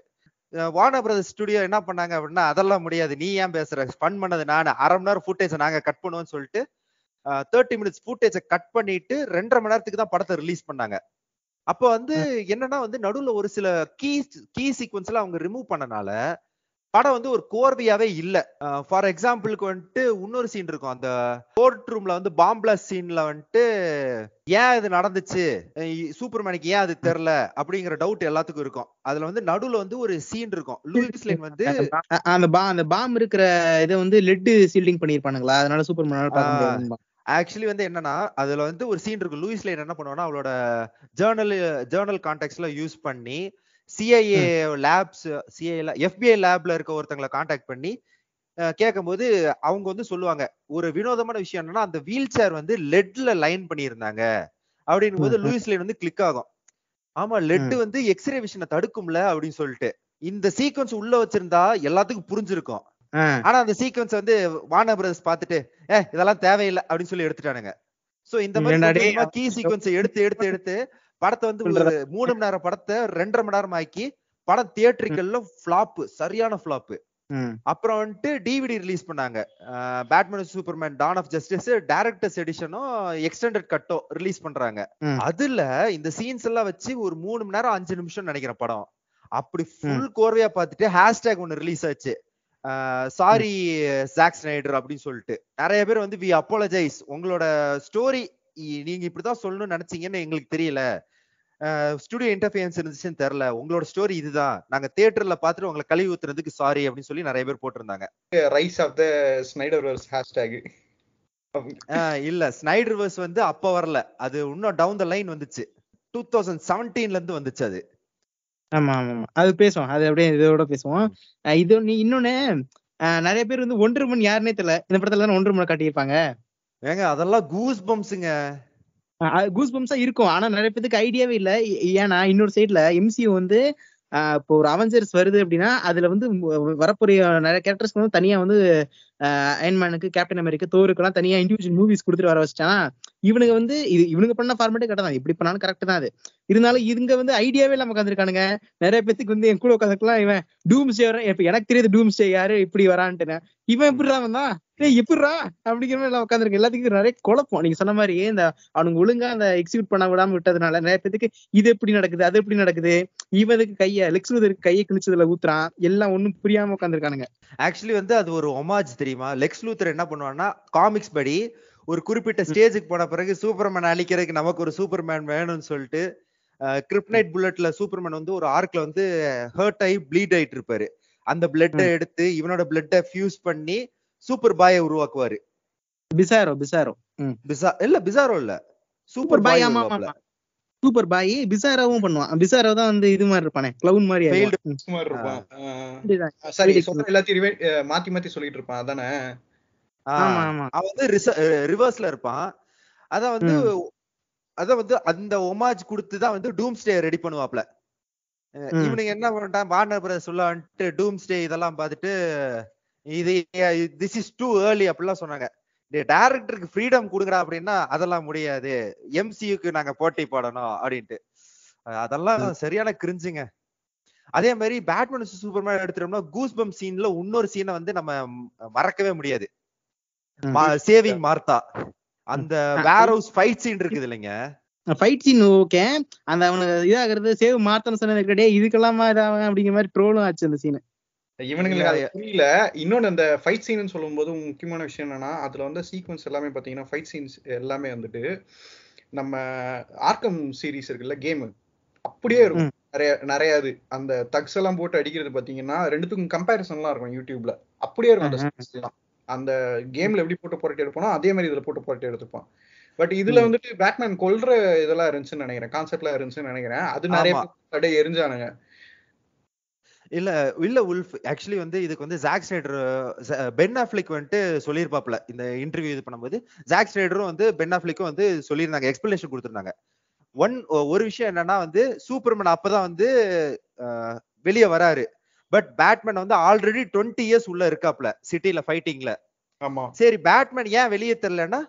வார்னர் பிரதர் ஸ்டுடியோ என்ன பண்ணாங்க அப்படின்னா அதெல்லாம் முடியாது நீ ஏன் பேசுற ஃபன் பண்ணது நானு அரை மணி நேரம் ஃபுட்டேஜ் நாங்க கட் பண்ணுவோம்னு சொல்லிட்டு தேர்ட்டி மினிட்ஸ் ஃபூட்டேஜை கட் பண்ணிட்டு ரெண்டரை மணி நேரத்துக்கு தான் படத்தை ரிலீஸ் பண்ணாங்க அப்ப வந்து என்னன்னா வந்து நடுவுல ஒரு சில கீ கீ சீக்வன்ஸ்ல அவங்க ரிமூவ் பண்ணனால படம் வந்து ஒரு கோர்வையாவே இல்ல ஃபார் எக்ஸாம்பிளுக்கு வந்துட்டு இன்னொரு சீன் இருக்கும் அந்த கோர்ட் ரூம்ல வந்து பாம்பிளாஸ் சீன்ல வந்துட்டு ஏன் இது நடந்துச்சு மேனுக்கு ஏன் அது தெரியல அப்படிங்கிற டவுட் எல்லாத்துக்கும் இருக்கும் அதுல வந்து நடுவுல வந்து ஒரு சீன் இருக்கும் லூயிஸ் லைன் வந்து அந்த பா அந்த பாம் இருக்கிற இதை வந்து லெட் சீல்டிங் பண்ணிருப்பானுங்களா அதனால மேன் ஆக்சுவலி வந்து என்னன்னா அதுல வந்து ஒரு சீன் இருக்கு லூயிஸ் லைன் என்ன பண்ணுவானா அவளோட ஜேர்னல் ஜேர்னல் கான்டாக்ட்ஸ்ல யூஸ் பண்ணி சிஐஏ லேப்ஸ் சிஐஏ எஃபிஐ லேப்ல இருக்க ஒருத்தங்களை கான்டாக்ட் பண்ணி கேட்கும்போது அவங்க வந்து சொல்லுவாங்க ஒரு வினோதமான விஷயம் என்னன்னா அந்த வீல் சேர் வந்து லெட்ல லைன் பண்ணியிருந்தாங்க அப்படின் போது லூயிஸ் லைன் வந்து கிளிக் ஆகும் ஆமா லெட் வந்து எக்ஸ்ரே விஷனை தடுக்கும்ல அப்படின்னு சொல்லிட்டு இந்த சீக்வன்ஸ் உள்ள வச்சிருந்தா எல்லாத்துக்கும் புரிஞ்சிருக்கும் ஆனா அந்த சீக்வன்ஸ் வந்து வானர் பிரதர்ஸ் பாத்துட்டு ஏ இதெல்லாம் தேவையில்லை அப்படின்னு சொல்லி எடுத்துட்டானுங்க சோ இந்த மாதிரி கீ சீக்வன்ஸ் எடுத்து எடுத்து எடுத்து படத்தை வந்து மூணு மணி நேரம் படத்தை ரெண்டரை மணி நேரம் ஆக்கி படம் தியேட்டருக்குள்ள ஃபிளாப்பு சரியான ஃபிளாப்பு அப்புறம் வந்துட்டு டிவிடி ரிலீஸ் பண்ணாங்க Batman Superman dawn of justice directors எடிஷனும் எக்ஸ்டெண்டட் கட்டோ ரிலீஸ் பண்றாங்க அதுல இந்த சீன்ஸ் எல்லாம் வச்சு ஒரு மூணு மணி நேரம் அஞ்சு நிமிஷம் நினைக்கிற படம் அப்படி ஃபுல் கோர்வையா பார்த்துட்டு ஹேஷ்டேக் ஒன்னு ரிலீஸ் ஆச்சு சாரி ஜாக் ஸ்னைடர் அப்படின்னு சொல்லிட்டு நிறைய பேர் வந்து வி அப்பாலஜைஸ் உங்களோட ஸ்டோரி நீங்க இப்படிதான் சொல்லணும்னு நினைச்சீங்கன்னு எங்களுக்கு தெரியல ஸ்டுடியோ இன்டர்ஃபியன்ஸ் இருந்துச்சுன்னு தெரியல உங்களோட ஸ்டோரி இதுதான் நாங்க தியேட்டர்ல பாத்துட்டு உங்களை கழுவி ஊத்துறதுக்கு சாரி அப்படின்னு சொல்லி நிறைய பேர் போட்டிருந்தாங்க rise of the Snyder verse hashtag இல்ல ஸ்னைடர் வர்ஸ் வந்து அப்ப வரல அது இன்னும் டவுன் த லைன் வந்துச்சு டூ தௌசண்ட் செவன்டீன்ல இருந்து வந்துச்சு அது ஆமா ஆமா அது பேசுவோம் அது அப்படியே இதோட பேசுவோம் இது நீ இன்னொன்னு நிறைய பேர் வந்து ஒன்று மணி யாருன்னே தெரியல இந்த படத்துல ஒன்று மண் காட்டியிருப்பாங்க ஏங்க அதெல்லாம் கூஸ் பம்ஸுங்க கூஸ் பம்ஸா இருக்கும் ஆனா நிறைய பேருக்கு ஐடியாவே இல்ல ஏன்னா இன்னொரு சைடுல எம்சியூ வந்து இப்போ ஒரு அவெஞ்சர்ஸ் வருது அப்படின்னா அதுல வந்து வரக்கூடிய நிறைய கேரக்டர்ஸ்க்கு வந்து தனியா வந்து அயன்மேனுக்கு கேப்டன் அமெரிக்கா தோருக்கெல்லாம் தனியா இண்டிவிஜுவல் மூவிஸ் கொடுத்துட்டு வர வச்சிட்டானா இவனுங்க வந்து இது இவனுங்க பண்ண ஃபார்மேட்டே கரெக்ட் தான் எப்படி பண்ணாலும் கரெக்ட் தான் அது இருந்தாலும் இதுங்க வந்து ஐடியாவே இல்லாம உட்காந்துருக்கானுங்க நிறைய பேத்துக்கு வந்து என் கூட உட்காந்துக்கலாம் இவன் டூம்ஸ் ஸ்டேவர் இப்ப எனக்கு தெரியாது டூம்ஸ்டே யாரு இப்படி வரான்ட்டுனேன் இவன் எப்படிடா வந்தா ஏ எப்படிடா அப்படிங்கிற மாதிரி நான் உட்காந்துருக்கு எல்லாத்துக்கும் நிறைய குழப்பம் நீங்க சொன்ன மாதிரி இந்த அவனுக்கு ஒழுங்கா அந்த எக்ஸிக்யூட் பண்ண விடாம விட்டதுனால நிறைய பேத்துக்கு இது எப்படி நடக்குது அது எப்படி நடக்குது இவனுக்கு கைய லெக்ஸ்லூதருக்கு கையை கிழிச்சதுல ஊத்துறான் எல்லாம் ஒண்ணும் புரியாம உட்காந்துருக்கானுங்க ஆக்சுவலி வந்து அது ஒரு ஒமாஜ் தெரியுமா லெக்ஸ் லூத்தர் என்ன பண்ணுவான்னா காமிக்ஸ் படி ஒரு குறிப்பிட்ட ஸ்டேஜுக்கு போன பிறகு சூப்பர்மேன் அழிக்கிறதுக்கு நமக்கு ஒரு சூப்பர்மேன் வேணும்னு சொல்லிட்டு கிரிப்னைட் புல்லட்ல சூப்பர்மேன் வந்து ஒரு ஆர்க்ல வந்து ஹர்ட் ஆகி ப்ளீட் ஆயிட்டு இருப்பாரு அந்த பிளட்டை எடுத்து இவனோட பிளட்டை ஃபியூஸ் பண்ணி சூப்பர் பாயை உருவாக்குவாரு பிசாரோ பிசாரோ பிசா இல்ல பிசாரோ இல்ல சூப்பர் பாய் ஆமா சூப்பர் பாய் பிசாராவும் பண்ணுவான் பிசாரோ தான் வந்து இது மாதிரி இருப்பானே கிளவுன் மாதிரி இருப்பான் சரி சொல்ற எல்லாத்தையும் மாத்தி மாத்தி சொல்லிட்டு இருப்பான் அதானே அவன் வந்து ரிவர்ஸ்ல இருப்பான் அதான் வந்து அத வந்து அந்த ஒமாஜ் கொடுத்து தான் வந்து டூம்ஸ்டே ரெடி பண்ணுவாப்ல இவனுக்கு என்ன பண்ணிட்டான் வார்னர் சொல்ல வந்துட்டு டூம்ஸ்டே இதெல்லாம் பார்த்துட்டு இது திஸ் இஸ் டூ ஏர்லி அப்படிலாம் சொன்னாங்க டேரக்டருக்கு ஃப்ரீடம் கொடுக்குறா அப்படின்னா அதெல்லாம் முடியாது எம்சியுக்கு நாங்க போட்டி போடணும் அப்படின்ட்டு அதெல்லாம் சரியான கிரிஞ்சுங்க அதே மாதிரி பேட்மேன் சூப்பர்மேன் எடுத்துட்டோம்னா பம் சீன்ல இன்னொரு சீனை வந்து நம்ம மறக்கவே முடியாது சேவிங் மார்த்தா அந்த வேர் ஹவுஸ் ஃபைட் சீன் இருக்குது இல்லைங்க ஃபைட் சீன் ஓகே அந்த அவனுக்கு இதாகிறது சேவ் மாத்தன சொன்னது கிடையாது இதுக்கெல்லாமா இதாவாங்க அப்படிங்கிற மாதிரி ட்ரோலும் ஆச்சு அந்த சீனு இவனுங்களுக்கு அது புரியல இன்னொன்று அந்த ஃபைட் சீன் சொல்லும்போது முக்கியமான விஷயம் என்னன்னா அதுல வந்து சீக்வன்ஸ் எல்லாமே பாத்தீங்கன்னா ஃபைட் சீன்ஸ் எல்லாமே வந்துட்டு நம்ம ஆர்கம் சீரீஸ் இருக்குல்ல கேம் அப்படியே இருக்கும் நிறைய நிறைய அது அந்த தக்ஸ் எல்லாம் போட்டு அடிக்கிறது பாத்தீங்கன்னா ரெண்டுத்துக்கும் கம்பேரிசன்லாம் இருக்கும் யூடியூப்ல அப்படியே இருக்கும் அந்த அந்த கேம்ல எப்படி போட்டு புரட்டி எடுப்போம் அதே மாதிரி இதுல போட்டு புரட்டி எடுத்துப்பான் பட் இதுல வந்துட்டு பேட்மேன் கொல்ற இதெல்லாம் இருந்துச்சுன்னு நினைக்கிறேன் கான்செப்ட்லாம் இருந்துச்சுன்னு நினைக்கிறேன் அது நிறைய அப்படியே எரிஞ்சானுங்க இல்ல இல்ல உல்ஃப் ஆக்சுவலி வந்து இதுக்கு வந்து ஜாக் ஸ்னைடர் பென் ஆஃப்லிக் வந்துட்டு சொல்லியிருப்பாப்ல இந்த இன்டர்வியூ இது பண்ணும்போது ஜாக் ஸ்னைடரும் வந்து பென் ஆஃப்லிக்கும் வந்து சொல்லியிருந்தாங்க எக்ஸ்பிளனேஷன் கொடுத்துருந்தாங்க ஒன் ஒரு விஷயம் என்னன்னா வந்து சூப்பர்மேன் அப்பதான் வந்து வெளியே வராரு பட் பேட்மேன் வந்து ஆல்ரெடி டுவெண்ட்டி இயர்ஸ் உள்ள இருக்காப்ல சிட்டில ஃபைட்டிங்ல ஆமா சரி பேட்மேன் ஏன் வெளியே தெரியலன்னா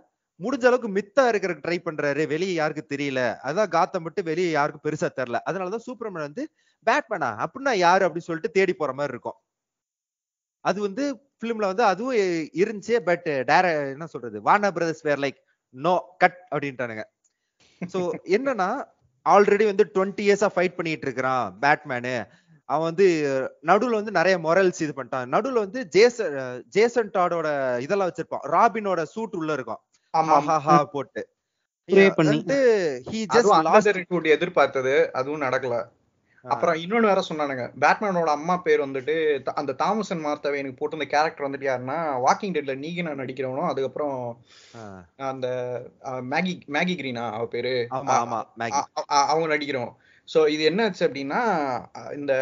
முடிஞ்ச அளவுக்கு மித்தா இருக்கிறதுக்கு ட்ரை பண்றாரு வெளியே யாருக்கு தெரியல அதான் காத்தம் மட்டும் வெளியே யாருக்கும் பெருசா தெரியல அதனாலதான் சூப்பர்மேன் வந்து பேட்மேனா அப்படின்னா யாரு அப்படின்னு சொல்லிட்டு தேடி போற மாதிரி இருக்கும் அது வந்து பிலிம்ல வந்து அதுவும் இருந்துச்சு பட் டேர என்ன சொல்றது வானா Brothers were like no cut அப்படின்ட்டானுங்க சோ என்னன்னா ஆல்ரெடி வந்து டுவெண்ட்டி இயர்ஸா ஃபைட் பண்ணிட்டு இருக்கிறான் பேட்மேனு அவன் வந்து நடுவுல வந்து நிறைய மொரல்ஸ் இது பண்ணிட்டான் நடுவுல வந்து ஜேசன் ஜேசன் டாடோட இதெல்லாம் வச்சிருப்பான் ராபினோட சூட் உள்ள இருக்கும் போட்டு எதிர்பார்த்தது அதுவும் நடக்கல அப்புறம் இன்னொன்னு வேற சொன்னானுங்க பேட்மேனோட அம்மா பேர் வந்துட்டு அந்த தாமசன் மார்த்தவை எனக்கு போட்டிருந்த கேரக்டர் வந்துட்டு யாருன்னா வாக்கிங் டெட்ல நான் நடிக்கிறவனும் அதுக்கப்புறம் அந்த மேகி மேகி கிரீனா அவ பேரு அவங்க நடிக்கிறோம் சோ இது என்ன ஆச்சு அப்படின்னா இந்த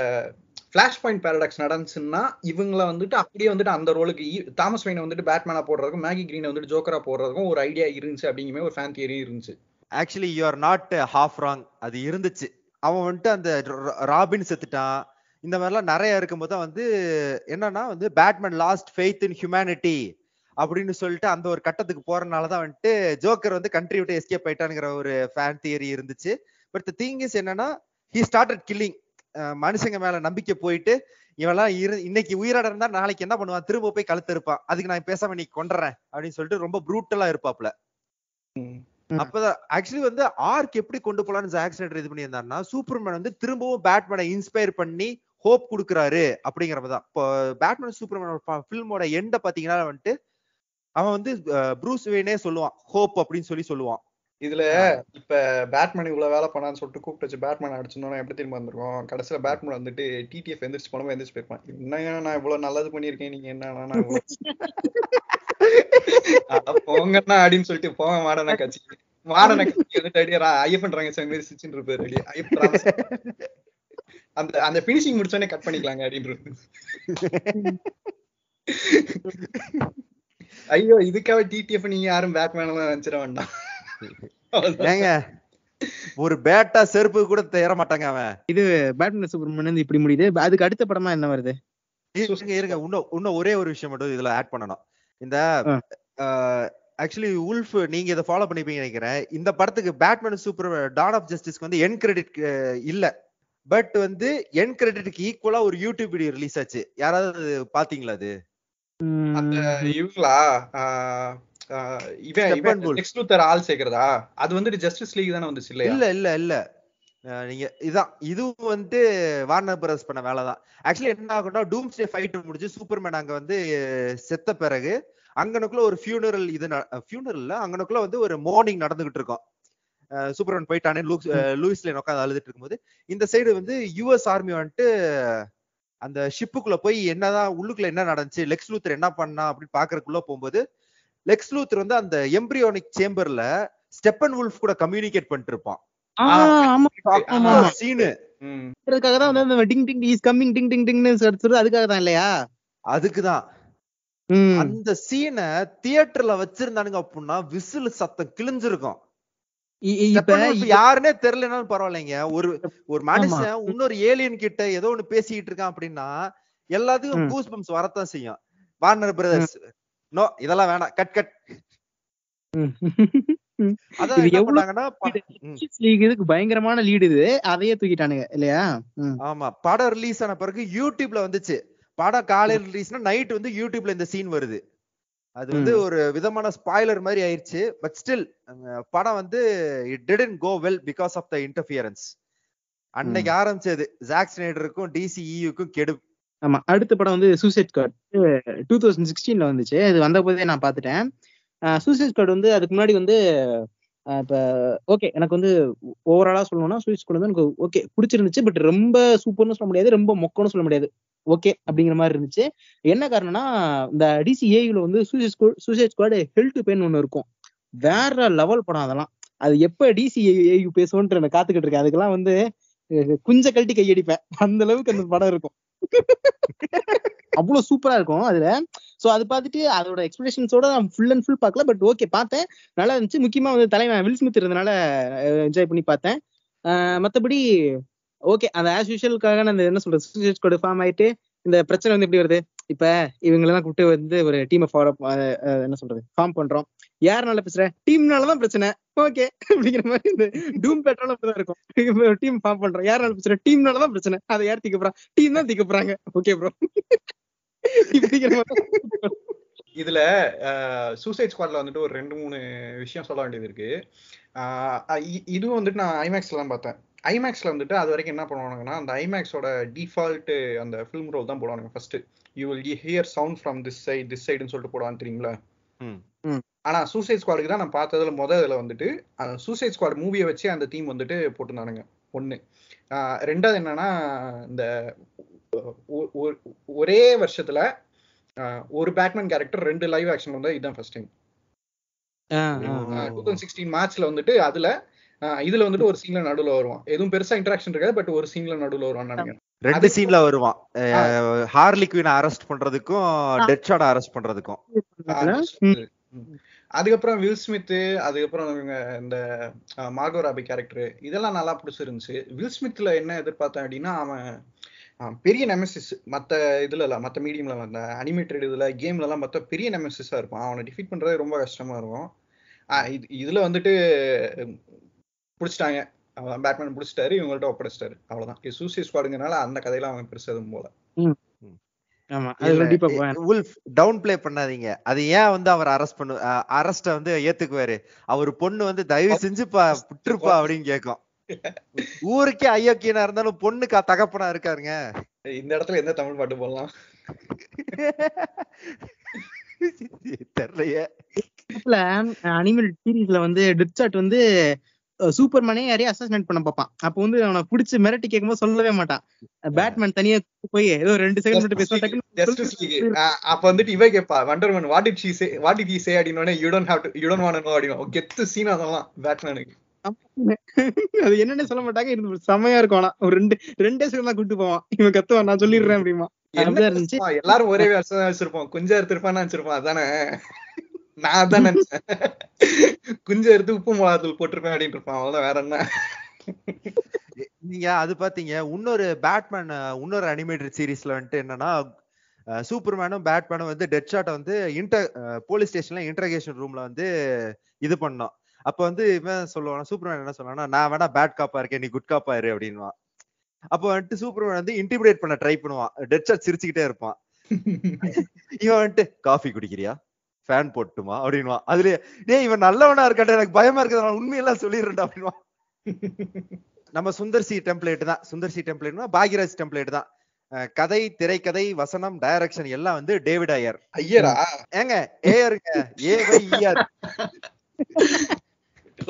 ஃப்ளாஷ் பாயிண்ட் பேரடாக்ஸ் நடந்துச்சுன்னா இவங்களை வந்துட்டு அப்படியே வந்துட்டு அந்த ரோலுக்கு தாமஸ் வைனை வந்துட்டு பேட்மேனா போடுறதுக்கும் மேகி கிரீனை வந்துட்டு ஜோக்கரா போடுறதுக்கும் ஒரு ஐடியா இருந்துச்சு அப்படிங்குமே ஒரு ஃபேன் தியரி இருந்துச்சு actually you are not half wrong அது இருந்துச்சு அவன் வந்துட்டு அந்த ராபின் செத்துட்டான் இந்த மாதிரிலாம் நிறைய இருக்கும்போது வந்து என்னன்னா வந்து Batman lost faith in humanity அப்படின்னு சொல்லிட்டு அந்த ஒரு கட்டத்துக்கு போறதுனால தான் வந்துட்டு ஜோக்கர் வந்து கண்ட்ரி விட்டு எஸ்கேப் ஆயிட்டானுங்கிற ஒரு ஃபேன் தியரி இருந்துச்சு பட் திங் இஸ் என்னன்னா ஹி ஸ்டார்டட் கில்லிங் மனுஷங்க மேல நம்பிக்கை போயிட்டு இவெல்லாம் இன்னைக்கு உயிரோட இருந்தா நாளைக்கு என்ன பண்ணுவான் திரும்ப போய் கழுத்து இருப்பான் அதுக்கு நான் பேசாம இன்னைக்கு கொண்டுறேன் அப்படின்னு சொல்லிட்டு ரொம்ப ப்ரூட்டலா இருப்பாப்ல அப்பதான் ஆக்சுவலி வந்து ஆர்க் எப்படி கொண்டு போலான்னு ஆக்சிடென்ட் இது பண்ணியிருந்தாருன்னா சூப்பர்மேன் வந்து திரும்பவும் பேட்மேனை இன்ஸ்பயர் பண்ணி ஹோப் கொடுக்குறாரு அப்படிங்கிறப்ப தான் இப்போ பேட்மேன் சூப்பர்மேன் ஃபில்மோட எண்டை பாத்தீங்கன்னா வந்துட்டு அவன் வந்து ப்ரூஸ் வேனே சொல்லுவான் ஹோப் அப்படின்னு சொல்லி சொல்லுவான் இதுல இப்ப பேட்மேன் இவ்வளவு வேலை பண்ணான்னு சொல்லிட்டு கூப்பிட்டு வச்சு பேட்மேன் அடிச்சிருந்தோம் எப்படி திரும்ப வந்திருக்கோம் கடைசியில பேட்மேன் வந்துட்டு டிடிஎஃப் எந்திரிச்சு போனவன் எந்திரிச்சு போயிருப்பான் என்ன நான் இவ்வளவு நல்லது பண்ணிருக்கேன் நீங்க என்னன்னா போங்கண்ணா அப்படின்னு சொல்லிட்டு போங்க மாடனா கட்சி மாடனா கட்சி வந்துட்டு அடியா ஐயப்பன் இருப்பாரு அடி ஐயப்பன் அந்த அந்த பினிஷிங் முடிச்சோடனே கட் பண்ணிக்கலாங்க அப்படின்னு ஐயோ இதுக்காக டிடிஎஃப் நீங்க யாரும் பேட்மேன் எல்லாம் நினைச்சிட வேண்டாம் ஏங்க ஒரு பேட்டா செருப்பு கூட தேர மாட்டாங்க அவன் இது பேட்மிண்டன் சுப்பிரமணியன் இப்படி முடியுது அதுக்கு அடுத்த படமா என்ன வருது இருங்க இருங்க இன்னும் ஒரே ஒரு விஷயம் மட்டும் இதுல ஆட் பண்ணணும் இந்த ஆக்சுவலி உல்ஃப் நீங்க இதை ஃபாலோ பண்ணிப்பீங்க நினைக்கிறேன் இந்த படத்துக்கு பேட்மேன் சூப்பர் டான் ஆஃப் ஜஸ்டிஸ்க்கு வந்து என் கிரெடிட் இல்ல பட் வந்து என் கிரெடிட்க்கு ஈக்குவலா ஒரு யூடியூப் வீடியோ ரிலீஸ் ஆச்சு யாராவது பாத்தீங்களா அது இவங்களா இவன் இவன் எக்ஸ் லூத்தர் ஆள் சேர்க்கறதா அது வந்து ஜஸ்டிஸ் லீக் தானே வந்துச்சு இல்லையா இல்ல இல்ல இல்ல நீங்க இதான் இதுவும் வந்து வார்னர் பிரஸ் பண்ண வேலை தான் ஆக்சுவலி என்ன ஆகும்னா டூம்ஸ்டே ஃபைட் முடிஞ்சு சூப்பர்மேன் அங்க வந்து செத்த பிறகு அங்கனுக்குள்ள ஒரு ஃபியூனரல் இது ஃபியூனரல்ல அங்கனுக்குள்ள வந்து ஒரு மார்னிங் நடந்துகிட்டு இருக்கோம் சூப்பர்மேன் போயிட்டானே லூக் லூயிஸ்ல உட்காந்து அழுதுட்டு இருக்கும்போது இந்த சைடு வந்து யூஎஸ் ஆர்மி வந்துட்டு அந்த ஷிப்புக்குள்ள போய் என்னதான் உள்ளுக்குள்ள என்ன நடந்துச்சு லெக்ஸ் லூத்தர் என்ன பண்ணா அப்படின்னு பாக்குறதுக்குள்ள போகும்போது லெக்ஸ் லூத்தர் வந்து அந்த எம்பிரியோனிக் சேம்பர்ல ஸ்டெப்பன் வுல்ஃப் கூட கம்யூனிகேட் பண்ணிட்டு இருப்பான் சீனு அதுக்காக தான் வந்து டிங் இஸ் கம்மிங் டிங் டிங் டிங்னு எடுத்துறது அதுக்காக தான் இல்லையா அதுக்குதான் அந்த சீனை தியேட்டர்ல வச்சிருந்தானுங்க அப்படின்னா விசில் சத்தம் கிழிஞ்சிருக்கும் யாருன்னே தெரியலனாலும் பரவாயில்லைங்க ஒரு ஒரு மனுஷன் இன்னொரு ஏலியன் கிட்ட ஏதோ ஒண்ணு பேசிக்கிட்டு இருக்கான் அப்படின்னா எல்லாத்துக்கும் கூஸ் வரத்தான் செய்யும் வார்னர் பிரதர்ஸ் நோ இதெல்லாம் வேணாம் கட் கட் இதுக்கு பயங்கரமான லீடு இது அதையே தூக்கிட்டானுங்க இல்லையா ஆமா படம் ரிலீஸ் ஆன பிறகு யூடியூப்ல வந்துச்சு படம் காலையில் ரிலீஸ்னா நைட் வந்து யூடியூப்ல இந்த சீன் வருது அது வந்து ஒரு விதமான ஸ்பாய்லர் மாதிரி ஆயிருச்சு பட் ஸ்டில் படம் வந்து it didn't go well because of the interference அன்னைக்கு ஆரம்பிச்சது ஜாக் ஸ்னைடருக்கும் டிசிஇக்கும் e கெடு ஆமா அடுத்த படம் வந்து சூசைட் கார்டு டூ தௌசண்ட் சிக்ஸ்டீன்ல வந்துச்சு அது வந்த போதே நான் பார்த்துட்டேன் சூசைட் கார்டு வந்து அதுக்கு முன்னாடி வந்து இப்போ ஓகே எனக்கு வந்து ஓவராலாக சொல்லணும்னா சூசைட் கார்டு வந்து எனக்கு ஓகே பிடிச்சிருந்துச்சு பட் ரொம்ப சூப்பர்னு சொல்ல முடியாது ரொம்ப மொக்கன்னு சொல்ல முடியாது ஓகே அப்படிங்கிற மாதிரி இருந்துச்சு என்ன காரணம்னா இந்த டிசிஏயுல வந்து சூசைட் சூசைட் ஸ்குவாடு ஹெல்த் பெயின் ஒன்று இருக்கும் வேற லெவல் படம் அதெல்லாம் அது எப்போ ஏயு பேசுவோன்ற நான் காத்துக்கிட்டு இருக்கேன் அதுக்கெல்லாம் வந்து குஞ்ச கழட்டி கையடிப்பேன் அந்த அளவுக்கு அந்த படம் இருக்கும் அவ்வளவு சூப்பரா இருக்கும் அதுல சோ அது பார்த்துட்டு அதோட எக்ஸ்பிரஷன்ஸோட நான் ஃபுல் அண்ட் ஃபுல் பார்க்கல பட் ஓகே பார்த்தேன் நல்லா இருந்துச்சு முக்கியமா வந்து தலைவன் வில் ஸ்மித் இருந்தனால என்ஜாய் பண்ணி பார்த்தேன் மத்தபடி ஓகே அந்த ஆஸ் யூஷுவலுக்காக நான் என்ன சொல்றது ஃபார்ம் ஆயிட்டு இந்த பிரச்சனை வந்து எப்படி வருது இப்ப எல்லாம் கூப்பிட்டு வந்து ஒரு டீமை ஃபாலோ என்ன சொல்றது ஃபார்ம் பண்றோம் யார் யாருனால பேசுற டீம்னாலதான் பிரச்சனை ஓகே அப்படிங்கிற மாதிரி இந்த டூம் பெட்ரோல் அப்படிதான் இருக்கும் டீம் ஃபார்ம் பண்றோம் யாருனால பேசுற டீம்னாலதான் பிரச்சனை அதை யார் தீக்க டீம் தான் தீக்க ஓகே ப்ரோ இதுல சூசைட் ஸ்குவாட்ல வந்துட்டு ஒரு ரெண்டு மூணு விஷயம் சொல்ல வேண்டியது இருக்கு இதுவும் வந்துட்டு நான் ஐமேக்ஸ்ல தான் பார்த்தேன் ஐமேக்ஸில் வந்துட்டு அது வரைக்கும் என்ன பண்ணுவானுங்கன்னா அந்த ஐமேக்ஸோட டிஃபால்ட்டு அந்த ஃபிலிம் ரோல் தான் போடுவானுங்க first you will hear sound from this side this சைடுன்னு சொல்லிட்டு போடுவான் தெரியுங்களா ஆனா சூசைட் ஸ்குவாடுக்கு தான் நான் பார்த்ததுல முதல் இதுல வந்துட்டு சூசைட் ஸ்குவாட் மூவியை வச்சு அந்த தீம் வந்துட்டு போட்டிருந்தானுங்க ஒன்று ரெண்டாவது என்னன்னா இந்த ஒரே வருஷத்துல ஒரு பேட்மேன் கேரக்டர் ரெண்டு லைவ் ஆக்ஷன் வந்தா இதுதான் first time two thousand sixteen மார்ச்ல வந்துட்டு அதுல இதுல வந்துட்டு ஒரு சீன்ல நடுவுல வருவான் எதுவும் பெருசா இன்டராக்ஷன் இருக்காது பட் ஒரு சீன்ல நடுவுல வருவான் நினைக்கிறேன் ரெண்டு சீன்ல வருவான் ஹார்லி குயின் அரெஸ்ட் பண்றதுக்கும் டெட் ஷாட் அரெஸ்ட் பண்றதுக்கும் அதுக்கப்புறம் வில் ஸ்மித் அதுக்கப்புறம் இந்த மாகோராபி கேரக்டர் இதெல்லாம் நல்லா பிடிச்சிருந்துச்சு வில் ஸ்மித்ல என்ன எதிர்பார்த்தேன் அப்படின்னா அவன் பெரிய நெமசிஸ் மத்த இதுல இல்ல மத்த மீடியம்ல அந்த அனிமேட்டட் இதுல கேம்ல எல்லாம் மத்த பெரிய நெமசிஸா இருப்பான் அவனை டிஃபீட் பண்றதே ரொம்ப கஷ்டமா இருக்கும் இதுல வந்துட்டு பிடிச்சிட்டாங்க அவ்வளோதான் பேட்மேன் பிடிச்சிட்டாரு இவங்கள்ட்ட ஒப்படைச்சிட்டாரு அவ்வளவுதான் சூசி ஸ்குவாடுங்கனால அந்த கதையெல்லாம் அவன் பெருசதும் போல டவுன் பிளே பண்ணாதீங்க அது ஏன் வந்து அவர் அரெஸ்ட் பண்ணு அரெஸ்ட வந்து ஏத்துக்குவாரு அவர் பொண்ணு வந்து தயவு செஞ்சு விட்டுருப்பா அப்படின்னு கேட்கும் ஊருக்கே ஐயோக்கியனா இருந்தாலும் பொண்ணுக்கு தகப்பனா இருக்காருங்க இந்த இடத்துல எந்த தமிழ் பாட்டு போடலாம் தெரியலையே அனிமல் சீரீஸ்ல வந்து டிப்சாட் வந்து சூப்பர்மேனே யாரையும் அசாசினேட் பண்ண பார்ப்பான் அப்ப வந்து அவனை பிடிச்சி மிரட்டி கேட்கும்போது சொல்லவே மாட்டான் பேட்மேன் தனியா போய் ஏதோ ரெண்டு செகண்ட் மட்டும் பேசுவான் அப்ப வந்துட்டு இவன் கேப்பா வண்டர் வண்டர்மன் what it she say what it he say அப்படினே you don't have to you don't want no அப்படினா கெத்து சீன் அதெல்லாம் பேட்மேனுக்கு அது என்னன்னு சொல்ல மாட்டாங்க இருந்து செமையா இருக்கும் ஆனா ஒரு ரெண்டு ரெண்டே செகண்ட் தான் கூட்டு போவான் இவன் கத்துவான் நான் சொல்லிடுறேன் அப்படிமா எல்லாரும் ஒரே வச்சிருப்போம் கொஞ்சம் எடுத்திருப்பான்னு வச்சிருப்பான் அதானே நான் தான் நினைச்சேன் குஞ்சு எடுத்து உப்பு தூள் போட்டிருப்பேன் அப்படின்னு இருப்பான் அவ்வளவுதான் வேற என்ன நீங்க அது பாத்தீங்க இன்னொரு பேட்மேன் இன்னொரு அனிமேட்டட் சீரீஸ்ல வந்துட்டு என்னன்னா சூப்பர்மேனும் பேட்மேனும் வந்து டெட் ஷாட்டை வந்து இன்டர் போலீஸ் ஸ்டேஷன்ல இன்டர்கேஷன் ரூம்ல வந்து இது பண்ணோம் அப்ப வந்து இவன் சொல்லுவான் சூப்பர்மேன் என்ன சொல்லானா நான் வேணா பேட் காப்பா இருக்கேன் நீ குட் காப்பா இரு அப்படின்வான் அப்ப வந்துட்டு சூப்பர்மேன் வந்து இன்டிமிடேட் பண்ண ட்ரை பண்ணுவான் டெட் ஷாட் சிரிச்சுக்கிட்டே இருப்பான் இவன் வந்துட்டு காஃபி குடிக்கிறியா ஃபேன் போட்டுமா அப்படின்வா அதுலயே டே இவன் நல்லவனா இருக்காட்ட எனக்கு பயமா இருக்கு நான் உண்மையெல்லாம் சொல்லிடுறேன் அப்படின்வா நம்ம சுந்தர்சி டெம்ப்ளேட் தான் சுந்தர்சி டெம்ப்ளேட்னா பாகிராஜ் டெம்ப்ளேட் தான் கதை திரைக்கதை வசனம் டைரக்ஷன் எல்லாம் வந்து டேவிட் ஐயர் ஐயரா ஏங்க ஏஆருங்க ஏ பை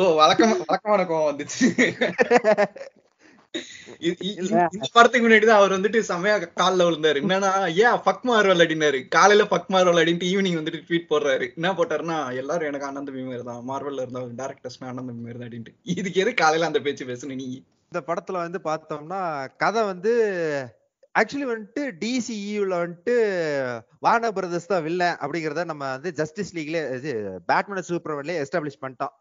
ஓ வழக்கமா வழக்கமான கோவம் வந்துச்சு இந்த படத்துக்கு முன்னாடி அவர் வந்துட்டு செமையா கால்ல விழுந்தாரு என்னன்னா ஏன் ஃபக் மார்வல் அடினாரு காலையில ஃபக் மார்வல் அடின்ட்டு ஈவினிங் வந்துட்டு ட்வீட் போடுறாரு என்ன போட்டாருன்னா எல்லாரும் எனக்கு அண்ணந்த மீமேர் தான் மார்வல்ல இருந்தவங்க டேரக்டர்ஸ்னா அண்ணந்த மீமேர் தான் அப்படின்ட்டு இதுக்கு எது காலையில அந்த பேச்சு பேசணும் நீ இந்த படத்துல வந்து பார்த்தோம்னா கதை வந்து ஆக்சுவலி வந்துட்டு டிசிஇல e வந்துட்டு வார்னர் பிரதர்ஸ் தான் வில்ல அப்படிங்கிறத நம்ம வந்து ஜஸ்டிஸ் லீக்ல இது பேட்மேன் சூப்பர்மேன்ல எஸ்டாப்ளிஷ் பண்ணிட்டோம்